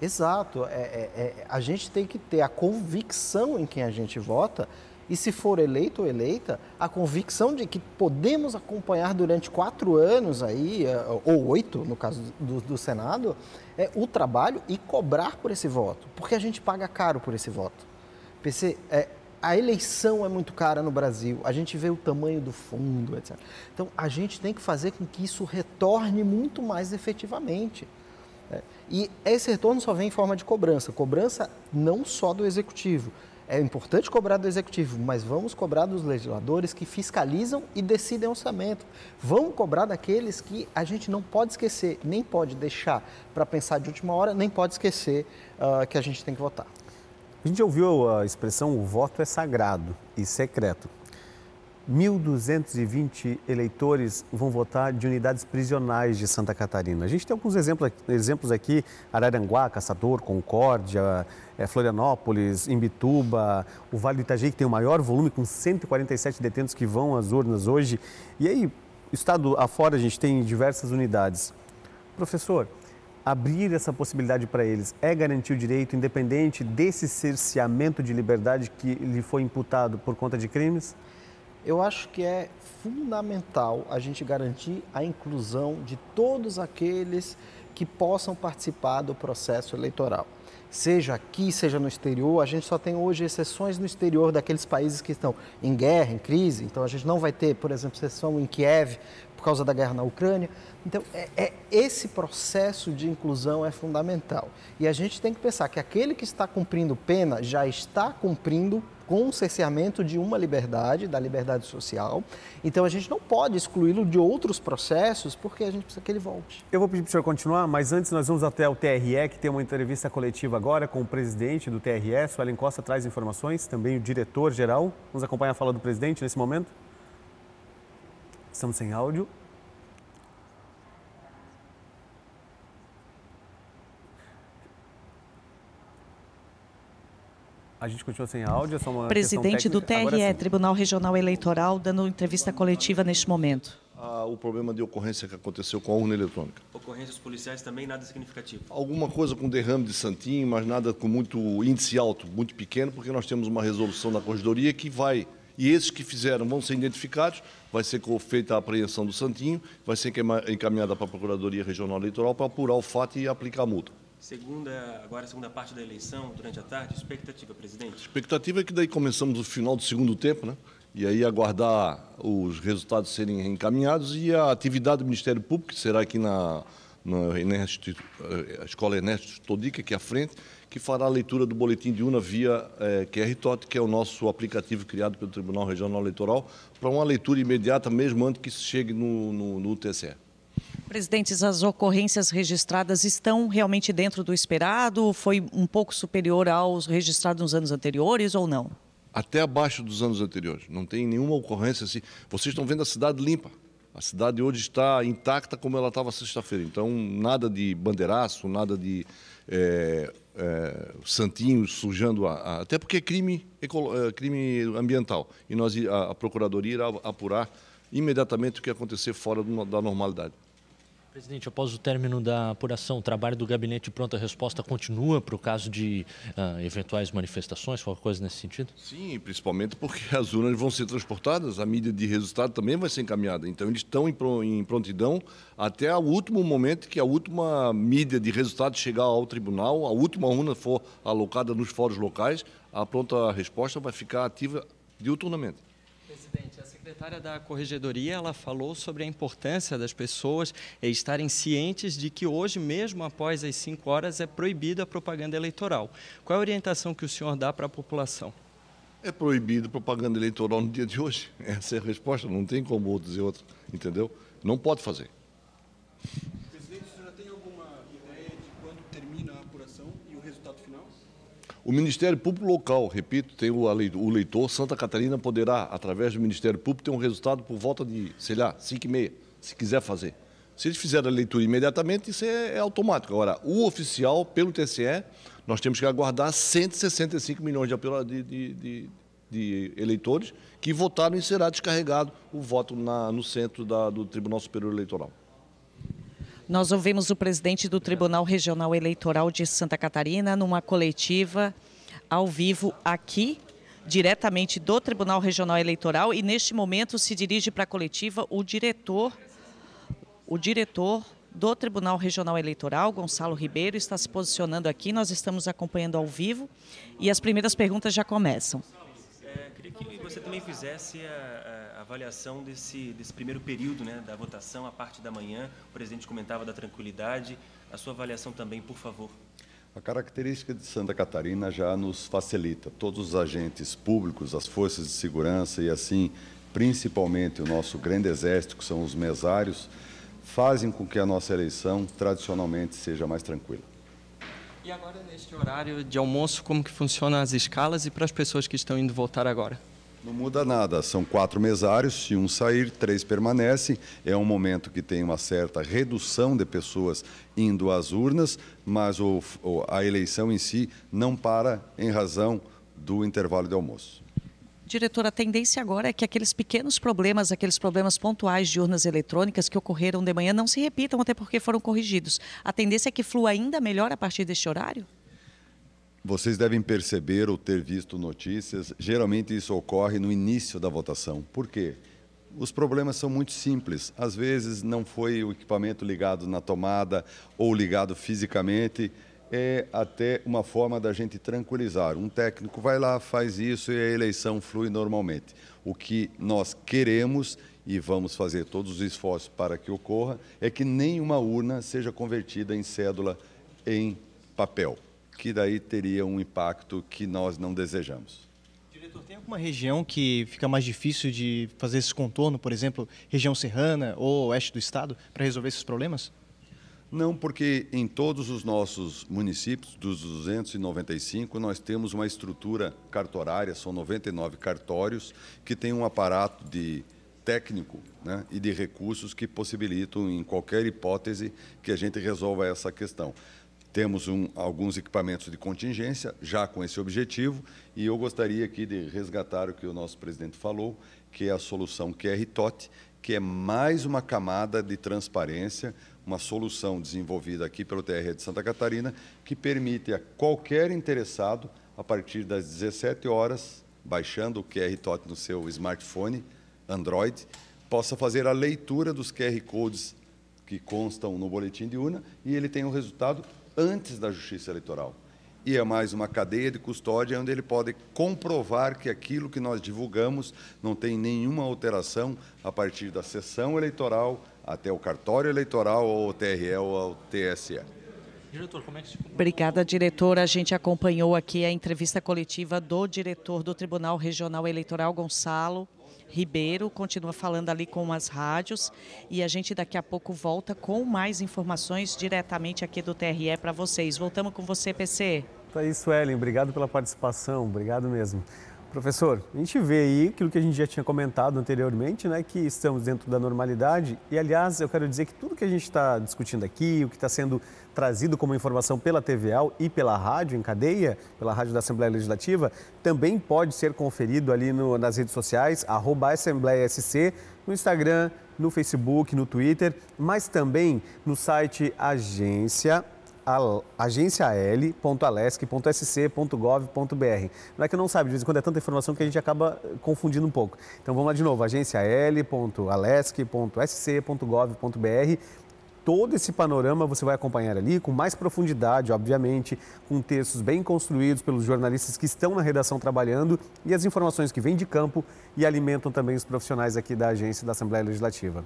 Exato. É, é, é, a gente tem que ter a convicção em quem a gente vota e se for eleito ou eleita, a convicção de que podemos acompanhar durante quatro anos aí, é, ou oito, no caso do, do, Senado, é o trabalho e cobrar por esse voto, porque a gente paga caro por esse voto. PC, é, a eleição é muito cara no Brasil, a gente vê o tamanho do fundo, etc. Então, a gente tem que fazer com que isso retorne muito mais efetivamente. Né? E esse retorno só vem em forma de cobrança. Cobrança não só do executivo. É importante cobrar do executivo, mas vamos cobrar dos legisladores que fiscalizam e decidem orçamento. Vamos cobrar daqueles que a gente não pode esquecer, nem pode deixar para pensar de última hora, nem pode esquecer uh, que a gente tem que votar. A gente ouviu a expressão o voto é sagrado e secreto. 1.220 eleitores vão votar de unidades prisionais de Santa Catarina. A gente tem alguns exemplos aqui: Araranguá, Caçador, Concórdia, eh, Florianópolis, Imbituba, o Vale do Itajaí, que tem o maior volume, com 147 detentos que vão às urnas hoje. E aí, estado afora, a gente tem diversas unidades. Professor, abrir essa possibilidade para eles é garantir o direito, independente desse cerceamento de liberdade que lhe foi imputado por conta de crimes? Eu acho que é fundamental a gente garantir a inclusão de todos aqueles que possam participar do processo eleitoral. Seja aqui, seja no exterior, a gente só tem hoje exceções no exterior daqueles países que estão em guerra, em crise. Então a gente não vai ter, por exemplo, exceção em Kiev por causa da guerra na Ucrânia. Então, é, é, esse processo de inclusão é fundamental. E a gente tem que pensar que aquele que está cumprindo pena já está cumprindo com o cerceamento de uma liberdade, da liberdade social. Então, a gente não pode excluí-lo de outros processos, porque a gente precisa que ele volte. Eu vou pedir para o senhor continuar, mas antes nós vamos até o TRE, que tem uma entrevista coletiva agora com o presidente do TRE. Suelen Costa traz informações, também o diretor-geral. Vamos acompanhar a fala do presidente nesse momento? Estamos sem áudio. A gente continua sem áudio, é só uma Presidente do TRE, Tribunal Regional Eleitoral, dando entrevista coletiva neste momento. Ah, o problema de ocorrência que aconteceu com a urna eletrônica. Ocorrências policiais também nada significativo. Alguma coisa com derrame de santinho, mas nada com muito índice alto, muito pequeno, porque nós temos uma resolução da corregedoria que vai e esses que fizeram vão ser identificados, vai ser feita a apreensão do santinho, vai ser encaminhada para a Procuradoria Regional Eleitoral para apurar o fato e aplicar a multa. Segunda, agora a segunda parte da eleição, durante a tarde, expectativa, presidente? Expectativa é que daí começamos o final do segundo tempo, né? E aí aguardar os resultados serem encaminhados e a atividade do Ministério Público, que será aqui na, na Ernesto, eh, Escola Ernesto Todica, aqui é à frente, que fará a leitura do boletim de urna via é, eh, QR TOT, que é o nosso aplicativo criado pelo Tribunal Regional Eleitoral, para uma leitura imediata, mesmo antes que chegue no, no, no Presidentes, as ocorrências registradas estão realmente dentro do esperado? Foi um pouco superior aos registrados nos anos anteriores ou não? Até abaixo dos anos anteriores. Não tem nenhuma ocorrência assim. Vocês estão vendo a cidade limpa. A cidade hoje está intacta como ela estava sexta-feira. Então, nada de bandeiraço, nada de é, é, santinhos sujando a, a, até porque é crime é crime ambiental e nós a, a procuradoria irá apurar imediatamente o que acontecer fora da normalidade Presidente, após o término da apuração, o trabalho do gabinete de pronta resposta continua para o caso de uh, eventuais manifestações, qualquer coisa nesse sentido? Sim, principalmente porque as urnas vão ser transportadas, a mídia de resultado também vai ser encaminhada. Então, eles estão em prontidão até o último momento que a última mídia de resultado chegar ao tribunal, a última urna for alocada nos fóruns locais, a pronta resposta vai ficar ativa de Presidente, secretária da Corregedoria ela falou sobre a importância das pessoas estarem cientes de que hoje, mesmo após as 5 horas, é proibida a propaganda eleitoral. Qual é a orientação que o senhor dá para a população? É proibido propaganda eleitoral no dia de hoje. Essa é a resposta, não tem como dizer outra, entendeu? Não pode fazer. O Ministério Público Local, repito, tem o, leitor, Santa Catarina poderá, através do Ministério Público, ter um resultado por volta de, sei lá, 5 e meia, se quiser fazer. Se eles fizerem a leitura imediatamente, isso é, é automático. Agora, o oficial, pelo TCE, nós temos que aguardar 165 milhões de, de, de, de eleitores que votaram e será descarregado o voto na, no centro da, do Tribunal Superior Eleitoral. Nós ouvimos o presidente do Tribunal Regional Eleitoral de Santa Catarina numa coletiva ao vivo aqui, diretamente do Tribunal Regional Eleitoral, e neste momento se dirige para a coletiva o diretor, o diretor do Tribunal Regional Eleitoral, Gonçalo Ribeiro, está se posicionando aqui. Nós estamos acompanhando ao vivo e as primeiras perguntas já começam você também fizesse a, a, avaliação desse, desse primeiro período né, da votação, a parte da manhã. O presidente comentava da tranquilidade. A sua avaliação também, por favor. A característica de Santa Catarina já nos facilita. Todos os agentes públicos, as forças de segurança e assim, principalmente o nosso grande exército, que são os mesários, fazem com que a nossa eleição tradicionalmente seja mais tranquila. E agora, neste horário de almoço, como que funcionam as escalas e para as pessoas que estão indo votar agora? Não muda nada, são quatro mesários, se um sair, três permanecem. É um momento que tem uma certa redução de pessoas indo às urnas, mas o, a eleição em si não para em razão do intervalo de almoço. Diretora, a tendência agora é que aqueles pequenos problemas, aqueles problemas pontuais de urnas eletrônicas que ocorreram de manhã não se repitam, até porque foram corrigidos. A tendência é que flua ainda melhor a partir deste horário? Vocês devem perceber ou ter visto notícias, geralmente isso ocorre no início da votação. Por quê? Os problemas são muito simples. Às vezes não foi o equipamento ligado na tomada ou ligado fisicamente. É até uma forma da gente tranquilizar. Um técnico vai lá, faz isso e a eleição flui normalmente. O que nós queremos e vamos fazer todos os esforços para que ocorra é que nenhuma urna seja convertida em cédula em papel que daí teria um impacto que nós não desejamos. Diretor, tem alguma região que fica mais difícil de fazer esse contorno, por exemplo, região serrana ou oeste do estado, para resolver esses problemas? Não, porque em todos os nossos municípios, dos 295, nós temos uma estrutura cartorária, são 99 cartórios, que tem um aparato de técnico né, e de recursos que possibilitam, em qualquer hipótese, que a gente resolva essa questão. Temos um, alguns equipamentos de contingência, já com esse objetivo, e eu gostaria aqui de resgatar o que o nosso presidente falou, que é a solução QR-TOT, que é mais uma camada de transparência, uma solução desenvolvida aqui pelo TRE de Santa Catarina, que permite a qualquer interessado, a partir das 17 horas, baixando o QR TOT no seu smartphone, Android, possa fazer a leitura dos QR Codes que constam no boletim de urna e ele tem o um resultado antes da justiça eleitoral. E é mais uma cadeia de custódia onde ele pode comprovar que aquilo que nós divulgamos não tem nenhuma alteração a partir da sessão eleitoral até o cartório eleitoral ou o TRE ou ao TSE. É Obrigada, diretor. A gente acompanhou aqui a entrevista coletiva do diretor do Tribunal Regional Eleitoral, Gonçalo Ribeiro, continua falando ali com as rádios e a gente daqui a pouco volta com mais informações diretamente aqui do TRE para vocês. Voltamos com você, PC. É isso, Ellen. Obrigado pela participação. Obrigado mesmo. Professor, a gente vê aí aquilo que a gente já tinha comentado anteriormente, né, que estamos dentro da normalidade. E, aliás, eu quero dizer que tudo que a gente está discutindo aqui, o que está sendo trazido como informação pela TVA e pela rádio em cadeia, pela rádio da Assembleia Legislativa, também pode ser conferido ali no, nas redes sociais, arroba Assembleia SC, no Instagram, no Facebook, no Twitter, mas também no site agência agencial.alesc.sc.gov.br. Não é que não sabe, de vez em quando é tanta informação que a gente acaba confundindo um pouco. Então vamos lá de novo, agencial.alesc.sc.gov.br todo esse panorama você vai acompanhar ali com mais profundidade, obviamente, com textos bem construídos pelos jornalistas que estão na redação trabalhando e as informações que vêm de campo e alimentam também os profissionais aqui da agência da Assembleia Legislativa.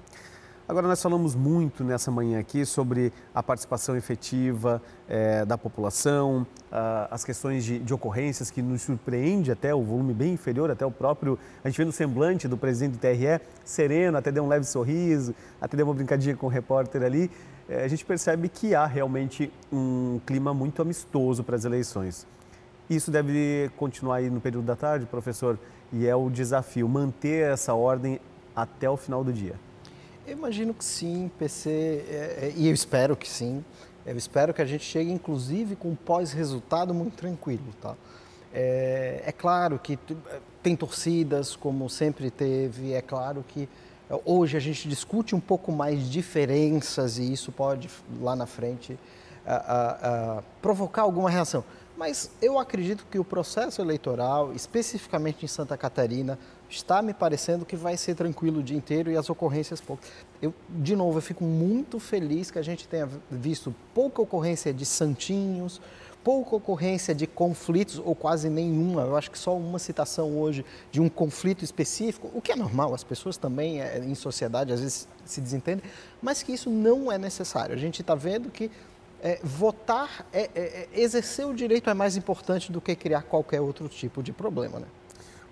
Agora, nós falamos muito nessa manhã aqui sobre a participação efetiva é, da população, a, ah, as questões de, de, ocorrências que nos surpreende até o volume bem inferior, até o próprio. A gente vê no semblante do presidente do TRE, sereno, até deu um leve sorriso, até deu uma brincadinha com o repórter ali. É, a gente percebe que há realmente um clima muito amistoso para as eleições. Isso deve continuar aí no período da tarde, professor, e é o desafio manter essa ordem até o final do dia. Eu imagino que sim, PC, é, é, e eu espero que sim. Eu espero que a gente chegue, inclusive, com um pós-resultado muito tranquilo, tá? É, é, claro que é, tem torcidas, como sempre teve, é claro que é, hoje a gente discute um pouco mais diferenças e isso pode, lá na frente, a, a, a provocar alguma reação. Mas eu acredito que o processo eleitoral, especificamente em Santa Catarina, está me parecendo que vai ser tranquilo o dia inteiro e as ocorrências poucas. Eu, de novo, eu fico muito feliz que a gente tenha visto pouca ocorrência de santinhos, pouca ocorrência de conflitos, ou quase nenhuma. Eu acho que só uma citação hoje de um conflito específico, o que é normal, as pessoas também eh, em sociedade às vezes se desentendem, mas que isso não é necessário. A gente está vendo que eh, é, votar, é, é, exercer o direito é mais importante do que criar qualquer outro tipo de problema, né?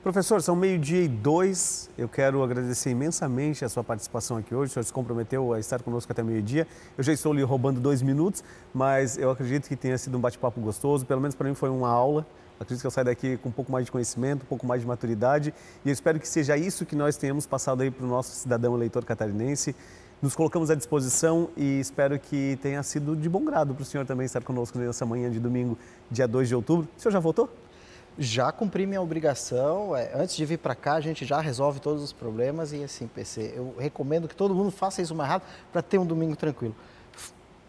Professor, são meio-dia e dois. Eu quero agradecer imensamente a sua participação aqui hoje. O senhor se comprometeu a estar conosco até meio-dia. Eu já estou lhe roubando dois minutos, mas eu acredito que tenha sido um bate-papo gostoso. Pelo menos para mim foi uma aula. Acredito que eu saio daqui com um pouco mais de conhecimento, um pouco mais de maturidade. E eu espero que seja isso que nós tenhamos passado aí para o nosso cidadão eleitor catarinense. Nos colocamos à disposição e espero que tenha sido de bom grado para o senhor também estar conosco nessa manhã de domingo, dia 2 de outubro. O senhor já voltou? já cumpri minha obrigação. É, antes de vir para cá, a gente já resolve todos os problemas. E assim, PC, eu recomendo que todo mundo faça isso mais rápido para ter um domingo tranquilo.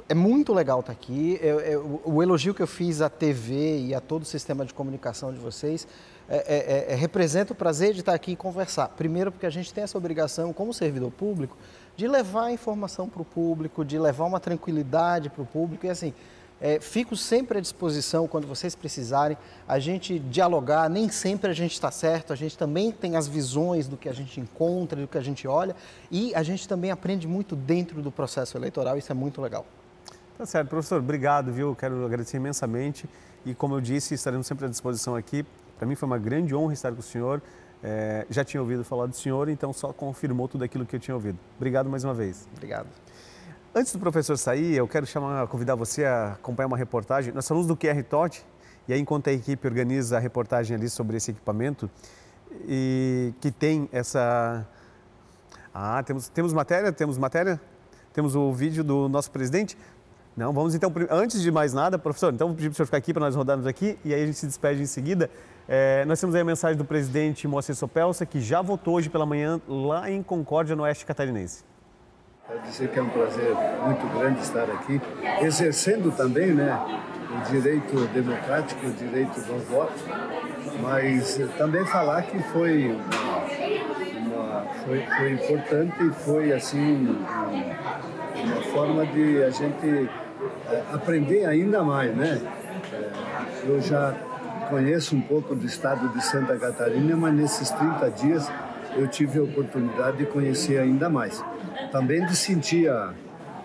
É muito legal estar tá aqui. Eu, eu, o elogio que eu fiz à TV e a todo o sistema de comunicação de vocês é, é, é, é representa o prazer de estar tá aqui e conversar. Primeiro, porque a gente tem essa obrigação, como servidor público, de levar a informação para o público, de levar uma tranquilidade para o público. E assim, é, fico sempre à disposição quando vocês precisarem. A gente dialogar, nem sempre a gente está certo, a gente também tem as visões do que a gente encontra, do que a gente olha, e a gente também aprende muito dentro do processo eleitoral, isso é muito legal. Tá certo, professor, obrigado, viu? Quero agradecer imensamente e, como eu disse, estaremos sempre à disposição aqui. Para mim foi uma grande honra estar com o senhor. É, já tinha ouvido falar do senhor, então só confirmou tudo aquilo que eu tinha ouvido. Obrigado mais uma vez. Obrigado. Antes do professor sair, eu quero chamar, convidar você a acompanhar uma reportagem. Nós falamos do QR Todd, e aí enquanto a equipe organiza a reportagem ali sobre esse equipamento, e que tem essa... Ah, temos, temos matéria? Temos matéria? Temos o vídeo do nosso presidente? Não, vamos então, antes de mais nada, professor, então vou pedir para o senhor ficar aqui para nós rodarmos aqui e aí a gente se despede em seguida. É, nós temos aí a mensagem do presidente Moacir Sopelsa, que já votou hoje pela manhã lá em Concórdia, no Oeste Catarinense. Quero dizer que é um prazer muito grande estar aqui, exercendo também né, o direito democrático, o direito do voto, mas também falar que foi, uma, foi, foi importante e foi assim uma forma de a gente eh, aprender ainda mais. Né? Eh, eu já conheço um pouco do estado de Santa Catarina, mas nesses 30 dias eu tive a oportunidade de conhecer ainda mais. Também de sentir a,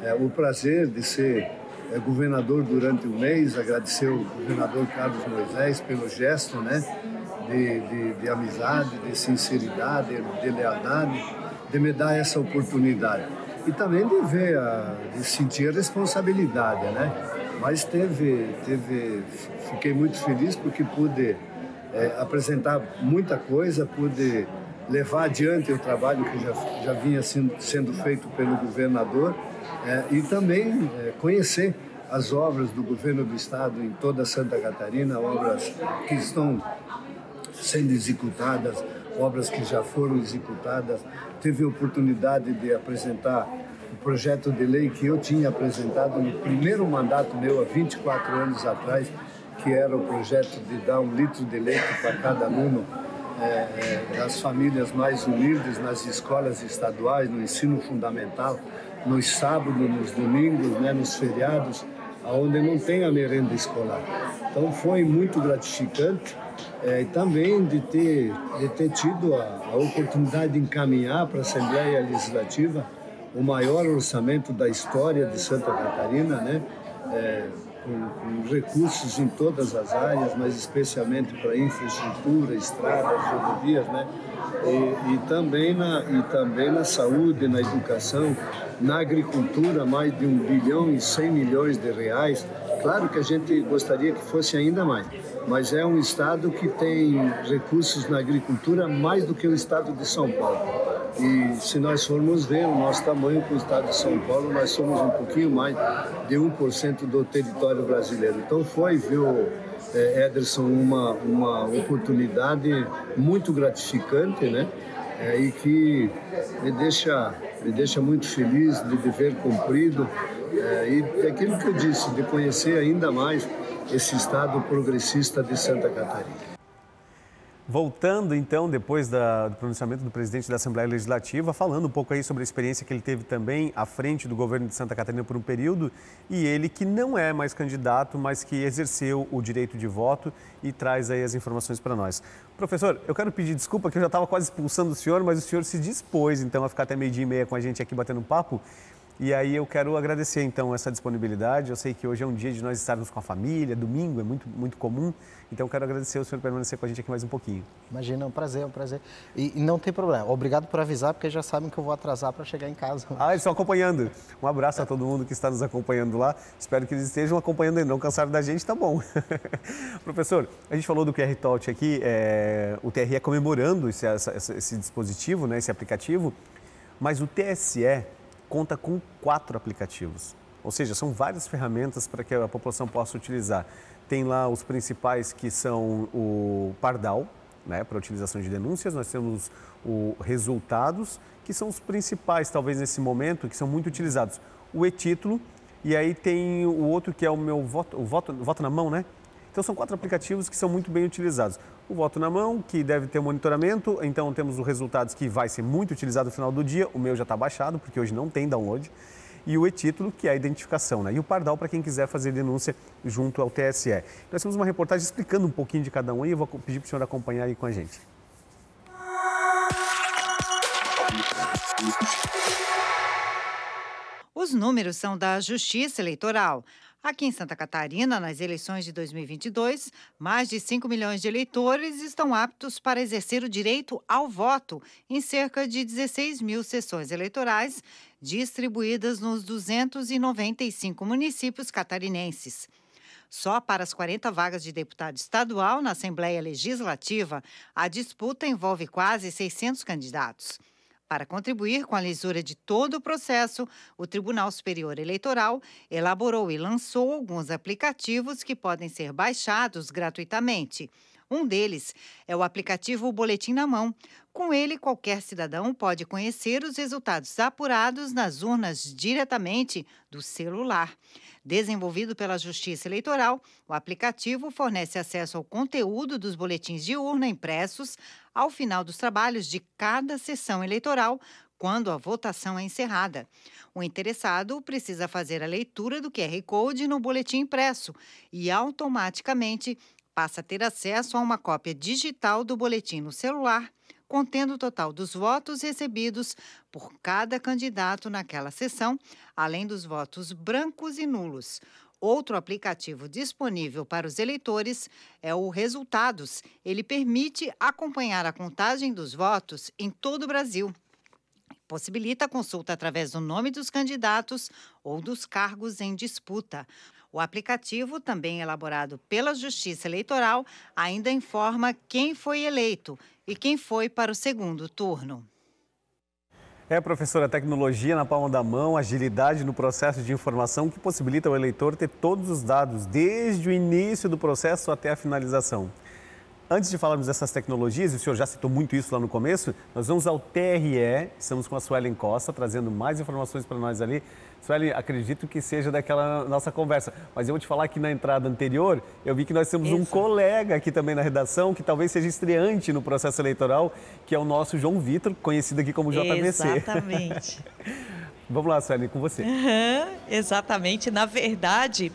é, o prazer de ser é, governador durante um mês, agradecer ao governador Carlos Moisés pelo gesto né, de, de, de amizade, de sinceridade, de lealdade, de me dar essa oportunidade. E também de ver, a, de sentir a responsabilidade, né? Mas teve, teve, fiquei muito feliz porque pude é, apresentar muita coisa, pude levar adiante o trabalho que já, já vinha sendo, sendo feito pelo governador é, e também é, conhecer as obras do governo do estado em toda Santa Catarina, obras que estão sendo executadas, obras que já foram executadas. Teve a oportunidade de apresentar o projeto de lei que eu tinha apresentado no primeiro mandato meu, há 24 anos atrás, que era o projeto de dar um litro de leite para cada aluno é, é famílias mais humildes nas escolas estaduais, no ensino fundamental, nos sábados, nos domingos, né, nos feriados, aonde não tem a merenda escolar. Então foi muito gratificante é, e também de ter, de ter tido a, a oportunidade de encaminhar para a Assembleia Legislativa o maior orçamento da história de Santa Catarina, né? É, com, com recursos em todas as áreas, mas especialmente para infraestrutura, estradas, rodovias, né? E, e, também na, e também na saúde, na educação, na agricultura, mais de 1 bilhão e 100 milhões de reais. Claro que a gente gostaria que fosse ainda mais, mas é um estado que tem recursos na agricultura mais do que o estado de São Paulo. E se nós formos ver o nosso tamanho com o estado de São Paulo, nós somos um pouquinho mais de 1% do território brasileiro. Então foi, viu, eh, Ederson, uma, uma oportunidade muito gratificante, né? É, e que me deixa, me deixa muito feliz de dever cumprido é, e aquilo que eu disse, de conhecer ainda mais esse Estado progressista de Santa Catarina. Voltando então, depois da, do pronunciamento do presidente da Assembleia Legislativa, falando um pouco aí sobre a experiência que ele teve também à frente do governo de Santa Catarina por um período, e ele que não é mais candidato, mas que exerceu o direito de voto e traz aí as informações para nós. Professor, eu quero pedir desculpa que eu já estava quase expulsando o senhor, mas o senhor se dispôs então a ficar até meio-dia e meia com a gente aqui batendo um papo, e aí eu quero agradecer então essa disponibilidade. Eu sei que hoje é um dia de nós estarmos com a família, domingo é muito, muito comum. Então eu quero agradecer o senhor permanecer com a gente aqui mais um pouquinho. Imagina, é um prazer, é um prazer. E, e não tem problema. Obrigado por avisar, porque já sabem que eu vou atrasar para chegar em casa. Ah, eles estão acompanhando. Um abraço a todo mundo que está nos acompanhando lá. Espero que eles estejam acompanhando e não cansaram da gente, tá bom. Professor, a gente falou do QR Talk aqui, é... o TRE é comemorando esse, esse, esse dispositivo, né, esse aplicativo, mas o TSE conta com quatro aplicativos. Ou seja, são várias ferramentas para que a população possa utilizar. Tem lá os principais que são o Pardal, né, para utilização de denúncias, nós temos o Resultados, que são os principais, talvez nesse momento, que são muito utilizados. O e-título, e aí tem o outro que é o meu voto, o voto, voto na mão, né? Então são quatro aplicativos que são muito bem utilizados. O voto na mão, que deve ter monitoramento, então temos os resultados que vai ser muito utilizado no final do dia. O meu já está baixado, porque hoje não tem download. E o e-título, que é a identificação, né? E o Pardal, para quem quiser fazer denúncia junto ao TSE. Nós temos uma reportagem explicando um pouquinho de cada um e eu vou pedir para o senhor acompanhar aí com a gente. Os números são da Justiça Eleitoral. Aqui em Santa Catarina, nas eleições de 2022, mais de 5 milhões de eleitores estão aptos para exercer o direito ao voto em cerca de 16 mil sessões eleitorais distribuídas nos 295 municípios catarinenses. Só para as 40 vagas de deputado estadual na Assembleia Legislativa, a disputa envolve quase 600 candidatos. Para contribuir com a lisura de todo o processo, o Tribunal Superior Eleitoral elaborou e lançou alguns aplicativos que podem ser baixados gratuitamente. Um deles é o aplicativo Boletim na Mão. Com ele, qualquer cidadão pode conhecer os resultados apurados nas urnas diretamente do celular. Desenvolvido pela Justiça Eleitoral, o aplicativo fornece acesso ao conteúdo dos boletins de urna impressos ao final dos trabalhos de cada sessão eleitoral, quando a votação é encerrada. O interessado precisa fazer a leitura do QR Code no boletim impresso e automaticamente passa a ter acesso a uma cópia digital do boletim no celular, contendo o total dos votos recebidos por cada candidato naquela sessão, além dos votos brancos e nulos. Outro aplicativo disponível para os eleitores é o Resultados. Ele permite acompanhar a contagem dos votos em todo o Brasil. Possibilita a consulta através do nome dos candidatos ou dos cargos em disputa. O aplicativo, também elaborado pela Justiça Eleitoral, ainda informa quem foi eleito e quem foi para o segundo turno. É, professora, tecnologia na palma da mão, agilidade no processo de informação que possibilita ao eleitor ter todos os dados, desde o início do processo até a finalização. Antes de falarmos dessas tecnologias, e o senhor já citou muito isso lá no começo, nós vamos ao TRE, estamos com a Suelen Costa, trazendo mais informações para nós ali Sueli, acredito que seja daquela nossa conversa. Mas eu vou te falar que na entrada anterior, eu vi que nós temos Isso. um colega aqui também na redação, que talvez seja estreante no processo eleitoral, que é o nosso João Vitor, conhecido aqui como JVC. Exatamente. Vamos lá, Sueli, com você. Uhum, exatamente. Na verdade,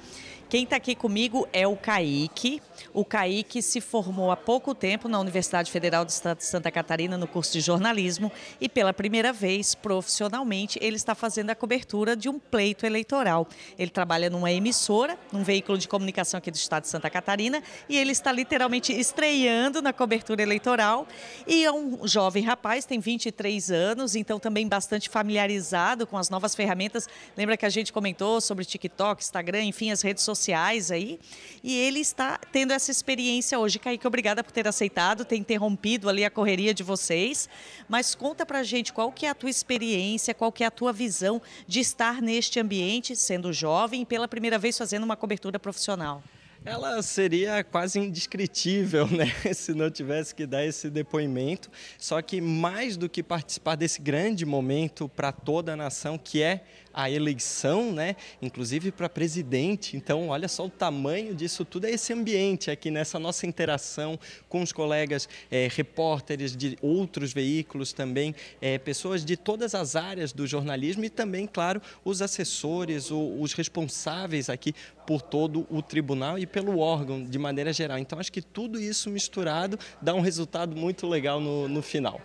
quem está aqui comigo é o Kaique. O Kaique se formou há pouco tempo na Universidade Federal do Estado de Santa Catarina no curso de jornalismo e pela primeira vez profissionalmente ele está fazendo a cobertura de um pleito eleitoral. Ele trabalha numa emissora, num veículo de comunicação aqui do Estado de Santa Catarina e ele está literalmente estreando na cobertura eleitoral e é um jovem rapaz, tem 23 anos, então também bastante familiarizado com as novas ferramentas. Lembra que a gente comentou sobre TikTok, Instagram, enfim, as redes sociais aí? E ele está tendo essa experiência hoje. Kaique, obrigada por ter aceitado, ter interrompido ali a correria de vocês. Mas conta pra gente qual que é a tua experiência, qual que é a tua visão de estar neste ambiente, sendo jovem, pela primeira vez fazendo uma cobertura profissional. Ela seria quase indescritível, né? Se não tivesse que dar esse depoimento. Só que mais do que participar desse grande momento para toda a nação, que é a eleição, né? inclusive para presidente. Então, olha só o tamanho disso tudo, é esse ambiente aqui nessa né, nossa interação com os colegas é, repórteres de outros veículos também, é, pessoas de todas as áreas do jornalismo e também, claro, os assessores, o, os responsáveis aqui por todo o tribunal e pelo órgão de maneira geral. Então, acho que tudo isso misturado dá um resultado muito legal no, no final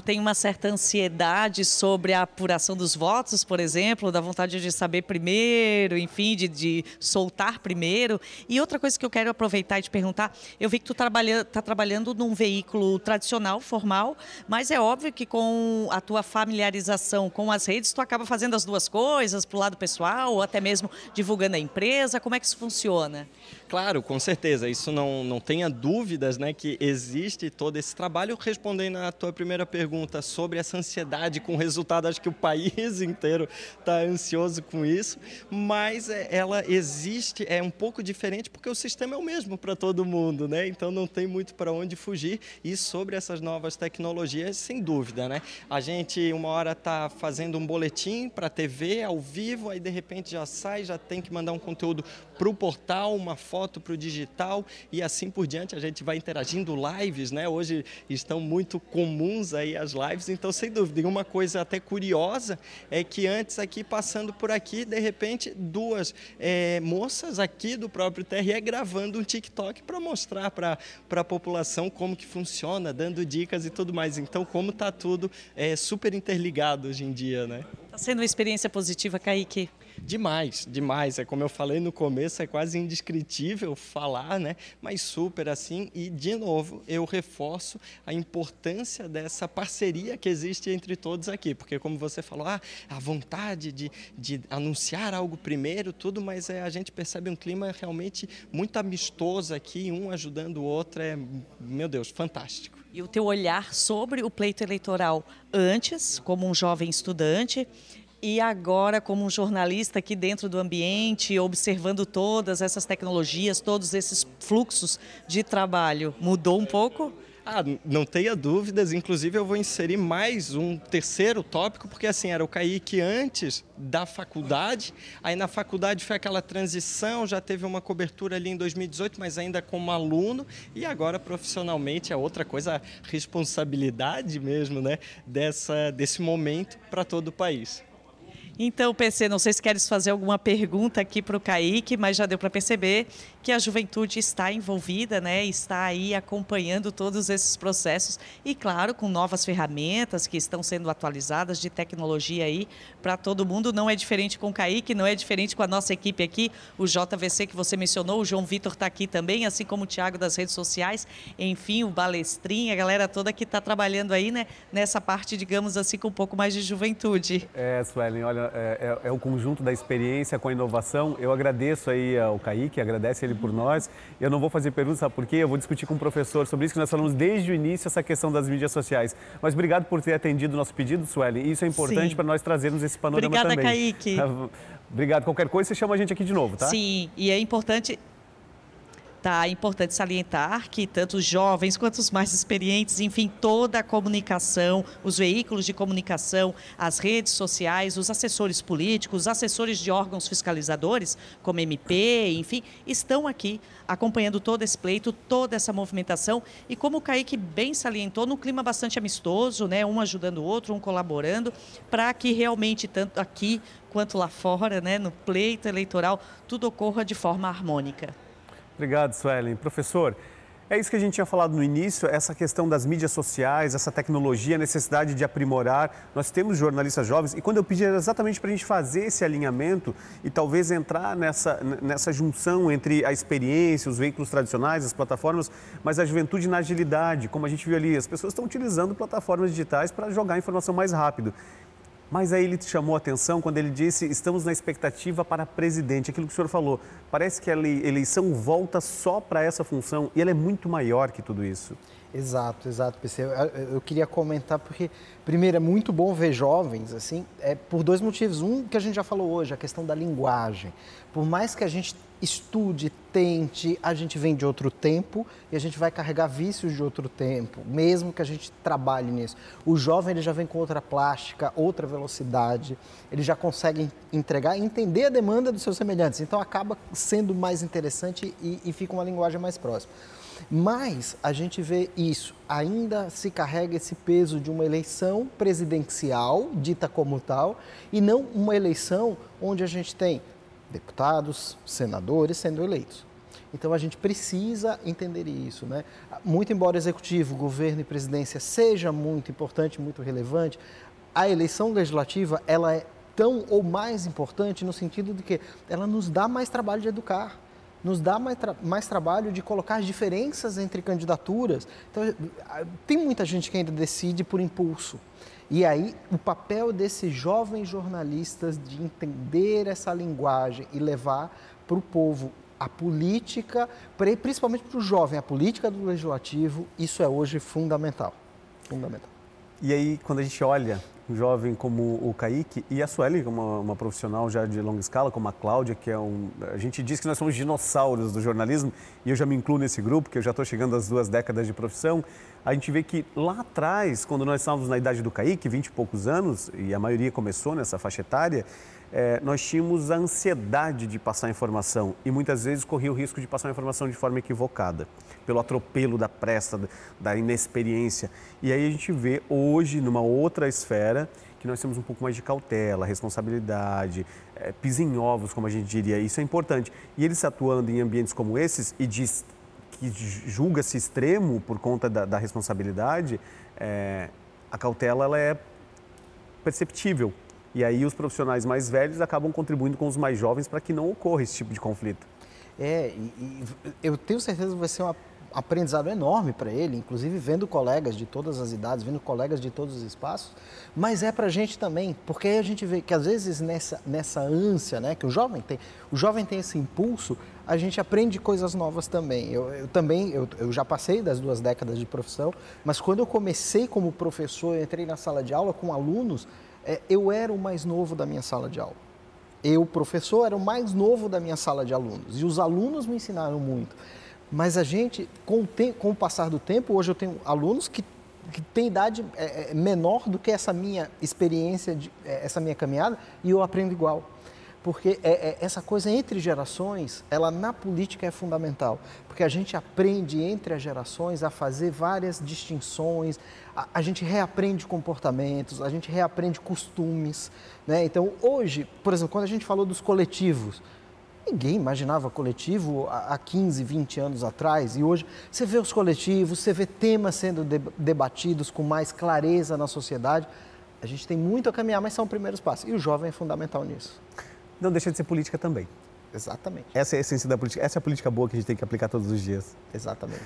fato, tem uma certa ansiedade sobre a apuração dos votos, por exemplo, da vontade de saber primeiro, enfim, de, de soltar primeiro. E outra coisa que eu quero aproveitar e te perguntar, eu vi que tu trabalha, tá trabalhando num veículo tradicional, formal, mas é óbvio que com a tua familiarização com as redes, tu acaba fazendo as duas coisas, o lado pessoal, ou até mesmo divulgando a empresa. Como é que isso funciona? Claro, com certeza. Isso não, não tenha dúvidas né, que existe todo esse trabalho. Respondendo à tua primeira pergunta sobre essa ansiedade com o resultado, acho que o país inteiro está ansioso com isso, mas é, ela existe, é um pouco diferente porque o sistema é o mesmo para todo mundo, né? então não tem muito para onde fugir. E sobre essas novas tecnologias, sem dúvida. Né? A gente, uma hora, está fazendo um boletim para a TV ao vivo, aí de repente já sai, já tem que mandar um conteúdo para o portal, uma foto para o digital e assim por diante. A gente vai interagindo lives, né? Hoje estão muito comuns aí as lives, então sem dúvida. E uma coisa até curiosa é que antes aqui passando por aqui, de repente duas é, moças aqui do próprio TRE gravando um TikTok para mostrar para a população como que funciona, dando dicas e tudo mais. Então como está tudo é, super interligado hoje em dia, né? Está sendo uma experiência positiva, Kaique. Demais, demais. É como eu falei no começo, é quase indescritível falar, né? Mas super assim. E, de novo, eu reforço a importância dessa parceria que existe entre todos aqui. Porque, como você falou, ah, a vontade de, de anunciar algo primeiro, tudo, mas é, a gente percebe um clima realmente muito amistoso aqui, um ajudando o outro. É, meu Deus, fantástico e o teu olhar sobre o pleito eleitoral antes, como um jovem estudante, e agora, como um jornalista aqui dentro do ambiente, observando todas essas tecnologias, todos esses fluxos de trabalho, mudou um pouco? Ah, não tenha dúvidas. Inclusive, eu vou inserir mais um terceiro tópico, porque assim, era o Kaique antes da faculdade. Aí na faculdade foi aquela transição, já teve uma cobertura ali em 2018, mas ainda como aluno. E agora, profissionalmente, é outra coisa, a responsabilidade mesmo, né? Dessa, desse momento para todo o país. Então, PC, não sei se queres fazer alguma pergunta aqui para o Kaique, mas já deu para perceber que a juventude está envolvida, né? está aí acompanhando todos esses processos e, claro, com novas ferramentas que estão sendo atualizadas de tecnologia aí para todo mundo. Não é diferente com o Kaique, não é diferente com a nossa equipe aqui, o JVC que você mencionou, o João Vitor está aqui também, assim como o Tiago das redes sociais, enfim, o Balestrinha, a galera toda que está trabalhando aí né? nessa parte, digamos assim, com um pouco mais de juventude. É, Suelen, olha, é, é, é, o conjunto da experiência com a inovação. Eu agradeço aí ao Kaique, agradece ele por nós. Eu não vou fazer perguntas, sabe por quê? Eu vou discutir com o professor sobre isso, que nós falamos desde o início essa questão das mídias sociais. Mas obrigado por ter atendido o nosso pedido, Sueli. Isso é importante para nós trazermos esse panorama Obrigada, também. Obrigada, Kaique. Obrigado. Qualquer coisa, você chama a gente aqui de novo, tá? Sim, e é importante tá é importante salientar que tanto os jovens quanto os mais experientes, enfim, toda a comunicação, os veículos de comunicação, as redes sociais, os assessores políticos, os assessores de órgãos fiscalizadores, como MP, enfim, estão aqui acompanhando todo esse pleito, toda essa movimentação e como o Kaique bem salientou, num clima bastante amistoso, né, um ajudando o outro, um colaborando, para que realmente tanto aqui quanto lá fora, né, no pleito eleitoral, tudo ocorra de forma harmônica. Obrigado, Suelen. Professor, é isso que a gente tinha falado no início, essa questão das mídias sociais, essa tecnologia, a necessidade de aprimorar. Nós temos jornalistas jovens e quando eu pedi era exatamente para a gente fazer esse alinhamento e talvez entrar nessa, nessa junção entre a experiência, os veículos tradicionais, as plataformas, mas a juventude na agilidade, como a gente viu ali, as pessoas estão utilizando plataformas digitais para jogar informação mais rápido. Mas aí ele te chamou a atenção quando ele disse: estamos na expectativa para presidente. Aquilo que o senhor falou, parece que a eleição volta só para essa função e ela é muito maior que tudo isso. Exato, exato, PC. Eu queria comentar porque Primeiro, é muito bom ver jovens, assim, é, por dois motivos. Um, que a gente já falou hoje, a questão da linguagem. Por mais que a gente estude, tente, a gente vem de outro tempo e a gente vai carregar vícios de outro tempo, mesmo que a gente trabalhe nisso. O jovem ele já vem com outra plástica, outra velocidade, ele já consegue entregar e entender a demanda dos seus semelhantes. Então acaba sendo mais interessante e, e fica uma linguagem mais próxima. Mas a gente vê isso, ainda se carrega esse peso de uma eleição eleição presidencial, dita como tal, e não uma eleição onde a gente tem deputados, senadores sendo eleitos. Então a gente precisa entender isso, né? Muito embora executivo, governo e presidência seja muito importante, muito relevante, a eleição legislativa ela é tão ou mais importante no sentido de que ela nos dá mais trabalho de educar nos dá mais, tra mais trabalho de colocar as diferenças entre candidaturas. Então, tem muita gente que ainda decide por impulso. E aí, o papel desses jovens jornalistas de entender essa linguagem e levar para o povo a política, principalmente para o jovem, a política do legislativo, isso é hoje fundamental. Fundamental. E aí, quando a gente olha um jovem como o Kaique e a Sueli, é uma, uma profissional já de longa escala, como a Cláudia, que é um. A gente diz que nós somos dinossauros do jornalismo e eu já me incluo nesse grupo, que eu já estou chegando às duas décadas de profissão. A gente vê que lá atrás, quando nós estávamos na idade do Kaique, 20 e poucos anos, e a maioria começou nessa faixa etária, é, nós tínhamos a ansiedade de passar informação e muitas vezes corria o risco de passar informação de forma equivocada, pelo atropelo da pressa, da inexperiência. E aí a gente vê hoje, numa outra esfera, que nós temos um pouco mais de cautela, responsabilidade, é, pisa em ovos, como a gente diria. Isso é importante. E eles atuando em ambientes como esses e diz que julga-se extremo por conta da, da responsabilidade, é, a cautela ela é perceptível e aí os profissionais mais velhos acabam contribuindo com os mais jovens para que não ocorra esse tipo de conflito. É, e, e eu tenho certeza que vai ser um aprendizado enorme para ele, inclusive vendo colegas de todas as idades, vendo colegas de todos os espaços, mas é para a gente também, porque aí a gente vê que às vezes nessa, nessa ânsia né, que o jovem tem, o jovem tem esse impulso, a gente aprende coisas novas também. Eu, eu também, eu, eu, já passei das duas décadas de profissão, mas quando eu comecei como professor, eu entrei na sala de aula com alunos, é, eu era o mais novo da minha sala de aula. Eu, professor, era o mais novo da minha sala de alunos. E os alunos me ensinaram muito. Mas a gente, com o, com o passar do tempo, hoje eu tenho alunos que, que têm idade é, é menor do que essa minha experiência, de, é, essa minha caminhada, e eu aprendo igual porque é, é, essa coisa entre gerações, ela na política é fundamental, porque a gente aprende entre as gerações a fazer várias distinções, a, a gente reaprende comportamentos, a gente reaprende costumes, né? Então hoje, por exemplo, quando a gente falou dos coletivos, Ninguém imaginava coletivo há 15, 20 anos atrás e hoje você vê os coletivos, você vê temas sendo debatidos com mais clareza na sociedade. A gente tem muito a caminhar, mas são primeiros passos. E o jovem é fundamental nisso não deixa de ser política também. Exatamente. Essa é a essência da política, essa é a política boa que a gente tem que aplicar todos os dias. Exatamente.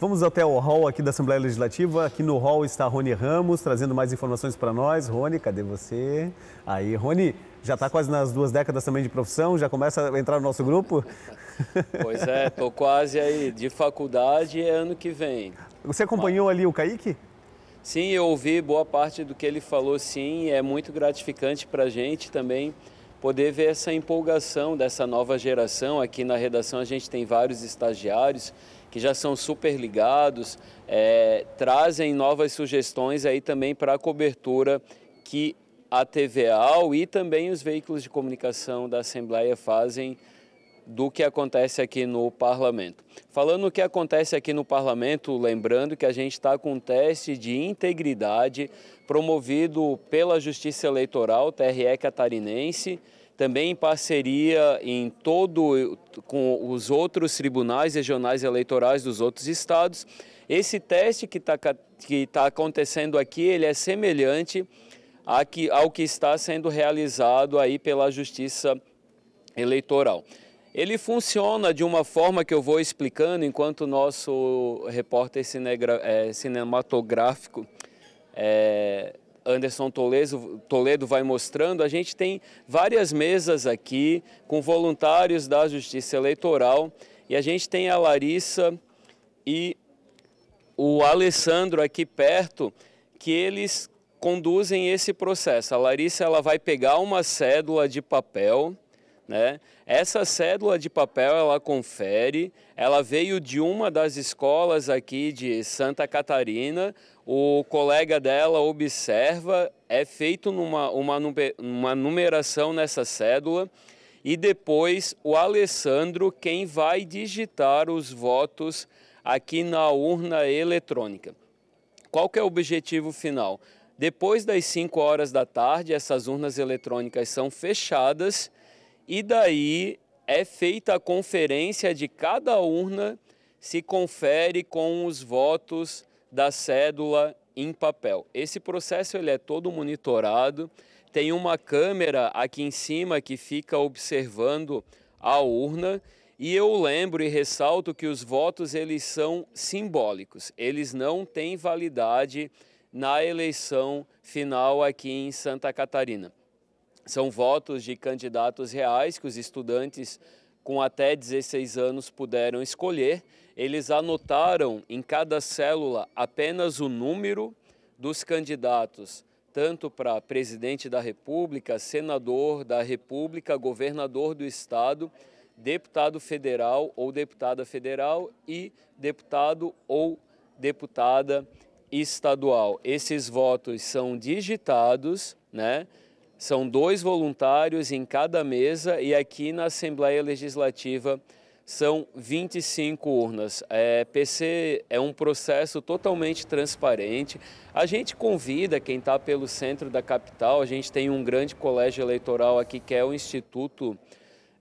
Vamos até o hall aqui da Assembleia Legislativa. Aqui no hall está Rony Ramos, trazendo mais informações para nós. Rony, cadê você? Aí, Rony, já está quase nas duas décadas também de profissão, já começa a entrar no nosso grupo? Pois é, estou quase aí. De faculdade é ano que vem. Você acompanhou Mas... ali o Kaique? Sim, eu ouvi boa parte do que ele falou, sim. É muito gratificante para a gente também poder ver essa empolgação dessa nova geração. Aqui na redação a gente tem vários estagiários que já são super ligados, é, trazem novas sugestões aí também para a cobertura que a TVA e também os veículos de comunicação da Assembleia fazem do que acontece aqui no parlamento. Falando o que acontece aqui no parlamento, lembrando que a gente está com um teste de integridade promovido pela Justiça Eleitoral, TRE Catarinense, também em parceria em todo com os outros tribunais regionais eleitorais dos outros estados. Esse teste que está que tá acontecendo aqui, ele é semelhante ao que está sendo realizado aí pela Justiça Eleitoral. Ele funciona de uma forma que eu vou explicando enquanto o nosso repórter cinegra, é, cinematográfico é, Anderson Toledo, Toledo vai mostrando. A gente tem várias mesas aqui com voluntários da Justiça Eleitoral e a gente tem a Larissa e o Alessandro aqui perto que eles conduzem esse processo. A Larissa ela vai pegar uma cédula de papel, né? Essa cédula de papel ela confere, ela veio de uma das escolas aqui de Santa Catarina. O colega dela observa, é feito numa uma, uma numeração nessa cédula e depois o Alessandro quem vai digitar os votos aqui na urna eletrônica. Qual que é o objetivo final? Depois das 5 horas da tarde, essas urnas eletrônicas são fechadas e daí é feita a conferência de cada urna, se confere com os votos da cédula em papel. Esse processo ele é todo monitorado, tem uma câmera aqui em cima que fica observando a urna e eu lembro e ressalto que os votos eles são simbólicos, eles não têm validade na eleição final aqui em Santa Catarina. São votos de candidatos reais que os estudantes com até 16 anos puderam escolher. Eles anotaram em cada célula apenas o número dos candidatos, tanto para presidente da República, senador da República, governador do estado, deputado federal ou deputada federal e deputado ou deputada estadual. Esses votos são digitados, né? São dois voluntários em cada mesa e aqui na Assembleia Legislativa são 25 urnas. É, PC é um processo totalmente transparente. A gente convida quem está pelo centro da capital, a gente tem um grande colégio eleitoral aqui que é o Instituto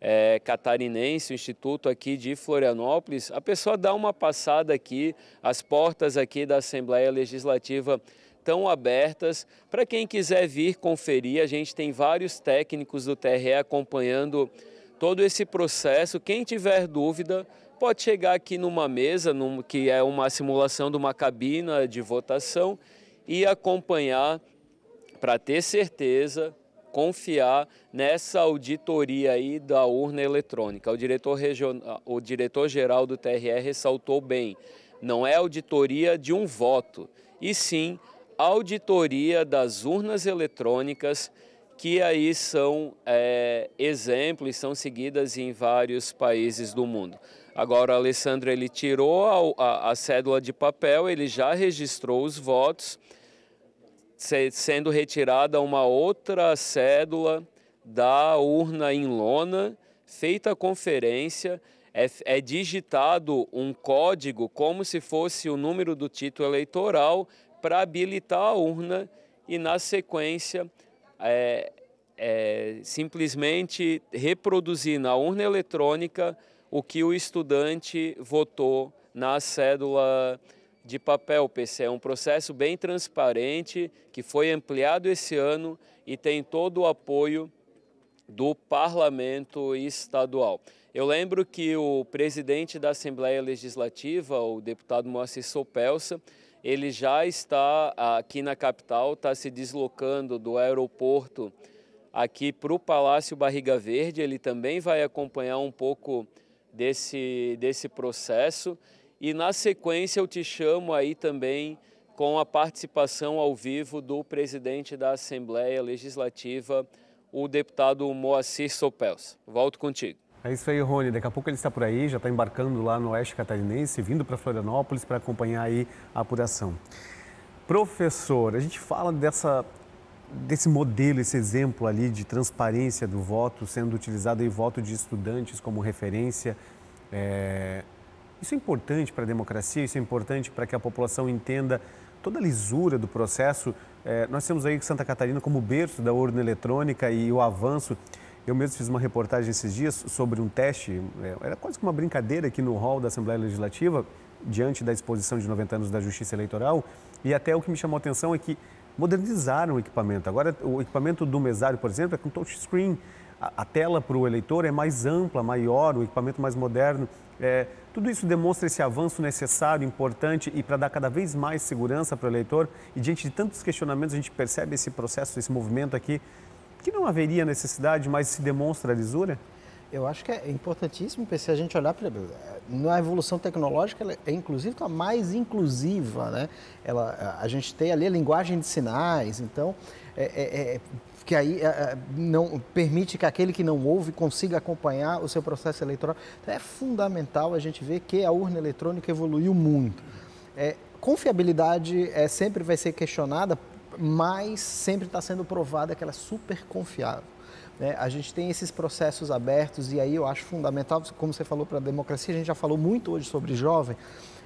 é, Catarinense, o Instituto aqui de Florianópolis. A pessoa dá uma passada aqui, as portas aqui da Assembleia Legislativa estão abertas para quem quiser vir conferir. A gente tem vários técnicos do TRE acompanhando todo esse processo. Quem tiver dúvida, pode chegar aqui numa mesa, num, que é uma simulação de uma cabina de votação, e acompanhar para ter certeza, confiar nessa auditoria aí da urna eletrônica. O diretor, regional, o diretor geral do TRE ressaltou bem, não é auditoria de um voto, e sim auditoria das urnas eletrônicas, que aí são é, exemplos, são seguidas em vários países do mundo. Agora, o Alessandro ele tirou a, a, a cédula de papel, ele já registrou os votos, sendo retirada uma outra cédula da urna em lona, feita a conferência, é, é digitado um código como se fosse o número do título eleitoral, para habilitar a urna e, na sequência, é, é, simplesmente reproduzir na urna eletrônica o que o estudante votou na cédula de papel PC. É um processo bem transparente que foi ampliado esse ano e tem todo o apoio do parlamento estadual. Eu lembro que o presidente da Assembleia Legislativa, o deputado Moacir Sopelsa, ele já está aqui na capital, está se deslocando do aeroporto aqui para o Palácio Barriga Verde. Ele também vai acompanhar um pouco desse, desse processo. E na sequência eu te chamo aí também com a participação ao vivo do presidente da Assembleia Legislativa, o deputado Moacir Sopels. Volto contigo. É isso aí, Rony. Daqui a pouco ele está por aí, já está embarcando lá no Oeste Catarinense, vindo para Florianópolis para acompanhar aí a apuração. Professor, a gente fala dessa, desse modelo, esse exemplo ali de transparência do voto, sendo utilizado em voto de estudantes como referência. É... Isso é importante para a democracia, isso é importante para que a população entenda toda a lisura do processo. É... Nós temos aí Santa Catarina como berço da urna eletrônica e o avanço. Eu mesmo fiz uma reportagem esses dias sobre um teste, é, era quase que uma brincadeira aqui no hall da Assembleia Legislativa, diante da exposição de 90 anos da Justiça Eleitoral, e até o que me chamou a atenção é que modernizaram o equipamento. Agora, o equipamento do mesário, por exemplo, é com touchscreen. A, a tela para o eleitor é mais ampla, maior, o equipamento mais moderno. É, tudo isso demonstra esse avanço necessário, importante e para dar cada vez mais segurança para o eleitor. E diante de tantos questionamentos, a gente percebe esse processo, esse movimento aqui que não haveria necessidade, mas se demonstra a lisura? Eu acho que é importantíssimo, se a gente olhar para na evolução tecnológica, ela é inclusive a tá mais inclusiva, né? Ela, a gente tem ali a linguagem de sinais, então é, é, é que aí é, é, não permite que aquele que não ouve consiga acompanhar o seu processo eleitoral. Então, é fundamental a gente ver que a urna eletrônica evoluiu muito. É, confiabilidade é, sempre vai ser questionada mas sempre está sendo provada que ela é super confiável. Né? A gente tem esses processos abertos e aí eu acho fundamental, como você falou para a democracia, a gente já falou muito hoje sobre jovem,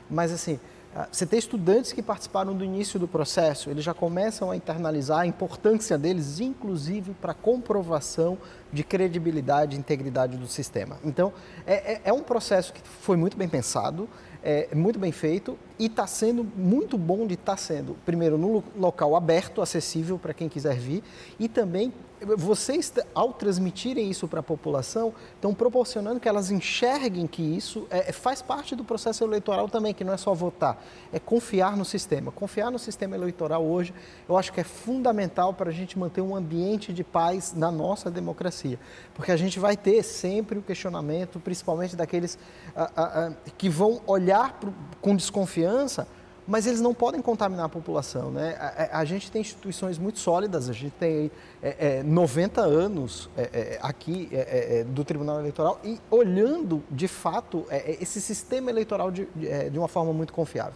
mas assim, ah, você tem estudantes que participaram do início do processo, eles já começam a internalizar a importância deles, inclusive para comprovação de credibilidade e integridade do sistema. Então, é, é, é um processo que foi muito bem pensado, é, é, muito bem feito e está sendo muito bom de estar tá sendo, primeiro, num local aberto, acessível para quem quiser vir e também vocês, ao transmitirem isso para a população, estão proporcionando que elas enxerguem que isso é, é, faz parte do processo eleitoral também, que não é só votar, é confiar no sistema. Confiar no sistema eleitoral hoje, eu acho que é fundamental para a gente manter um ambiente de paz na nossa democracia, porque a gente vai ter sempre o questionamento, principalmente daqueles ah, ah, ah, que vão olhar pro, com desconfiança mas eles não podem contaminar a população. Né? A, é, a gente tem instituições muito sólidas, a gente tem é, é, 90 anos é, é aqui é, do Tribunal Eleitoral e olhando de fato esse sistema eleitoral de, de uma forma muito confiável.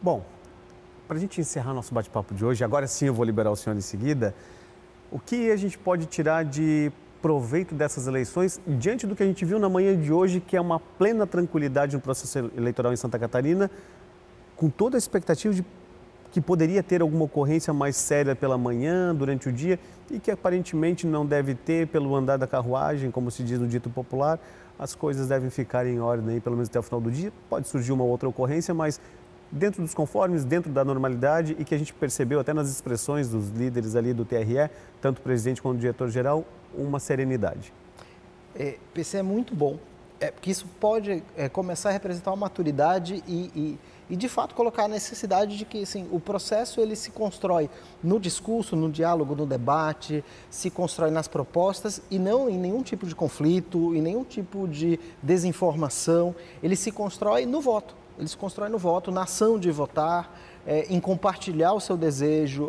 Bom, para a gente encerrar nosso bate-papo de hoje, agora sim eu vou liberar o senhor em seguida. O que a gente pode tirar de proveito dessas eleições diante do que a gente viu na manhã de hoje, que é uma plena tranquilidade no processo eleitoral em Santa Catarina, com toda a expectativa de que poderia ter alguma ocorrência mais séria pela manhã, durante o dia, e que aparentemente não deve ter pelo andar da carruagem, como se diz no dito popular. As coisas devem ficar em ordem, pelo menos até o final do dia. Pode surgir uma outra ocorrência, mas dentro dos conformes, dentro da normalidade, e que a gente percebeu até nas expressões dos líderes ali do TRE, tanto o presidente quanto o diretor-geral, uma serenidade. É, PC é muito bom, é, porque isso pode é, começar a representar uma maturidade e... e e de fato colocar a necessidade de que assim, o processo ele se constrói no discurso, no diálogo, no debate, se constrói nas propostas e não em nenhum tipo de conflito, em nenhum tipo de desinformação. Ele se constrói no voto. Ele se constrói no voto, na ação de votar, é, em compartilhar o seu desejo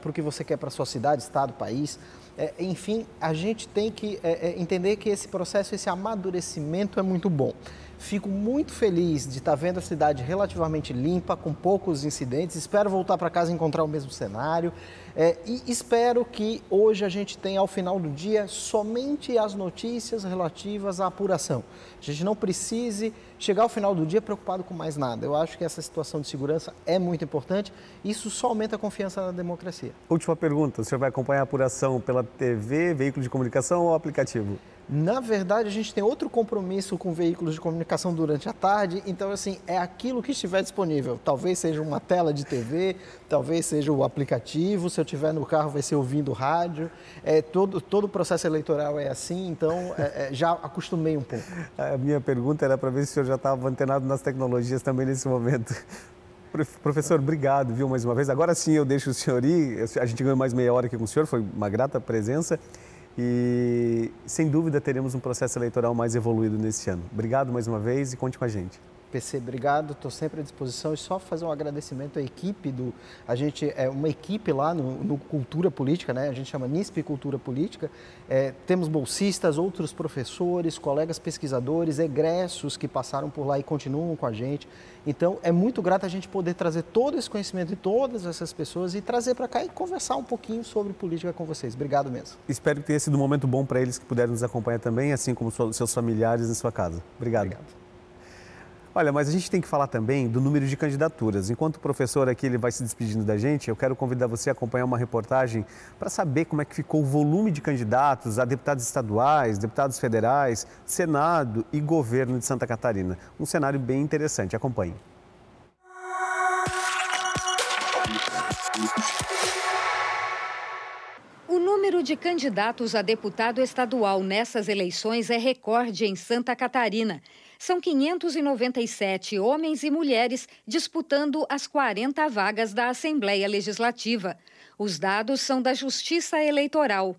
para o que você quer para sua cidade, estado, país. É, enfim, a gente tem que é, entender que esse processo, esse amadurecimento é muito bom. Fico muito feliz de estar vendo a cidade relativamente limpa, com poucos incidentes. Espero voltar para casa e encontrar o mesmo cenário. É, e espero que hoje a gente tenha, ao final do dia, somente as notícias relativas à apuração. A gente não precise chegar ao final do dia preocupado com mais nada. Eu acho que essa situação de segurança é muito importante. Isso só aumenta a confiança na democracia. Última pergunta: o senhor vai acompanhar a apuração pela TV, veículo de comunicação ou aplicativo? Na verdade, a gente tem outro compromisso com veículos de comunicação durante a tarde, então, assim, é aquilo que estiver disponível. Talvez seja uma tela de TV, talvez seja o aplicativo, se eu estiver no carro vai ser ouvindo rádio. É, todo, todo o processo eleitoral é assim, então é, é, já acostumei um pouco. A minha pergunta era para ver se o senhor já estava antenado nas tecnologias também nesse momento. Professor, obrigado, viu, mais uma vez. Agora sim eu deixo o senhor ir. A gente ganhou mais meia hora aqui com o senhor, foi uma grata presença. E sem dúvida teremos um processo eleitoral mais evoluído nesse ano. Obrigado mais uma vez e conte com a gente. PC, obrigado, estou sempre à disposição. E só fazer um agradecimento à equipe do. A gente é uma equipe lá no, no Cultura Política, né? a gente chama NISP Cultura Política. É, temos bolsistas, outros professores, colegas pesquisadores, egressos que passaram por lá e continuam com a gente. Então é muito grato a gente poder trazer todo esse conhecimento de todas essas pessoas e trazer para cá e conversar um pouquinho sobre política com vocês. Obrigado mesmo. Espero que tenha sido um momento bom para eles que puderam nos acompanhar também, assim como seus familiares em sua casa. Obrigado. Obrigado. Olha, mas a gente tem que falar também do número de candidaturas. Enquanto o professor aqui ele vai se despedindo da gente, eu quero convidar você a acompanhar uma reportagem para saber como é que ficou o volume de candidatos a deputados estaduais, deputados federais, Senado e governo de Santa Catarina. Um cenário bem interessante. Acompanhe. O número de candidatos a deputado estadual nessas eleições é recorde em Santa Catarina. São 597 homens e mulheres disputando as 40 vagas da Assembleia Legislativa. Os dados são da Justiça Eleitoral.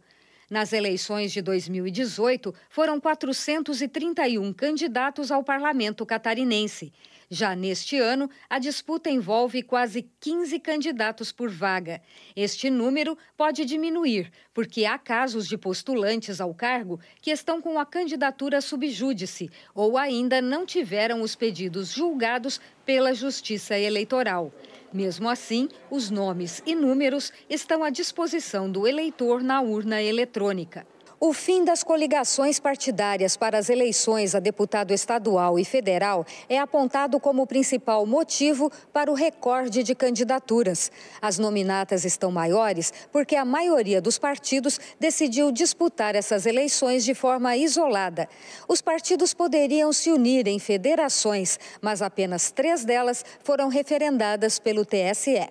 Nas eleições de 2018, foram 431 candidatos ao parlamento catarinense. Já neste ano, a disputa envolve quase 15 candidatos por vaga. Este número pode diminuir, porque há casos de postulantes ao cargo que estão com a candidatura subjúdice ou ainda não tiveram os pedidos julgados pela Justiça Eleitoral. Mesmo assim, os nomes e números estão à disposição do eleitor na urna eletrônica. O fim das coligações partidárias para as eleições a deputado estadual e federal é apontado como o principal motivo para o recorde de candidaturas. As nominatas estão maiores porque a maioria dos partidos decidiu disputar essas eleições de forma isolada. Os partidos poderiam se unir em federações, mas apenas três delas foram referendadas pelo TSE.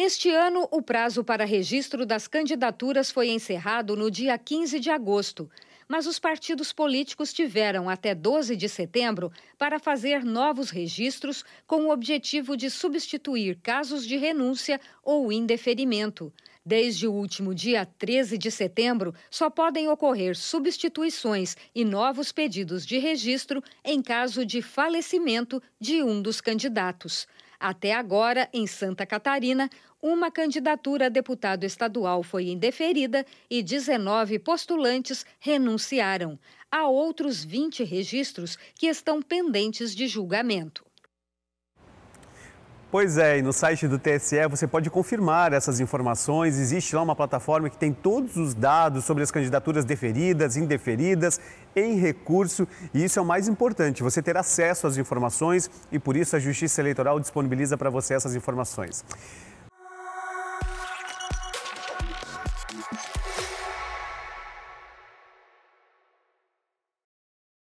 Neste ano, o prazo para registro das candidaturas foi encerrado no dia 15 de agosto, mas os partidos políticos tiveram até 12 de setembro para fazer novos registros com o objetivo de substituir casos de renúncia ou indeferimento. Desde o último dia 13 de setembro, só podem ocorrer substituições e novos pedidos de registro em caso de falecimento de um dos candidatos. Até agora, em Santa Catarina, uma candidatura a deputado estadual foi indeferida e 19 postulantes renunciaram. Há outros 20 registros que estão pendentes de julgamento. Pois é, e no site do TSE você pode confirmar essas informações. Existe lá uma plataforma que tem todos os dados sobre as candidaturas deferidas, indeferidas, em recurso, e isso é o mais importante, você ter acesso às informações e por isso a Justiça Eleitoral disponibiliza para você essas informações.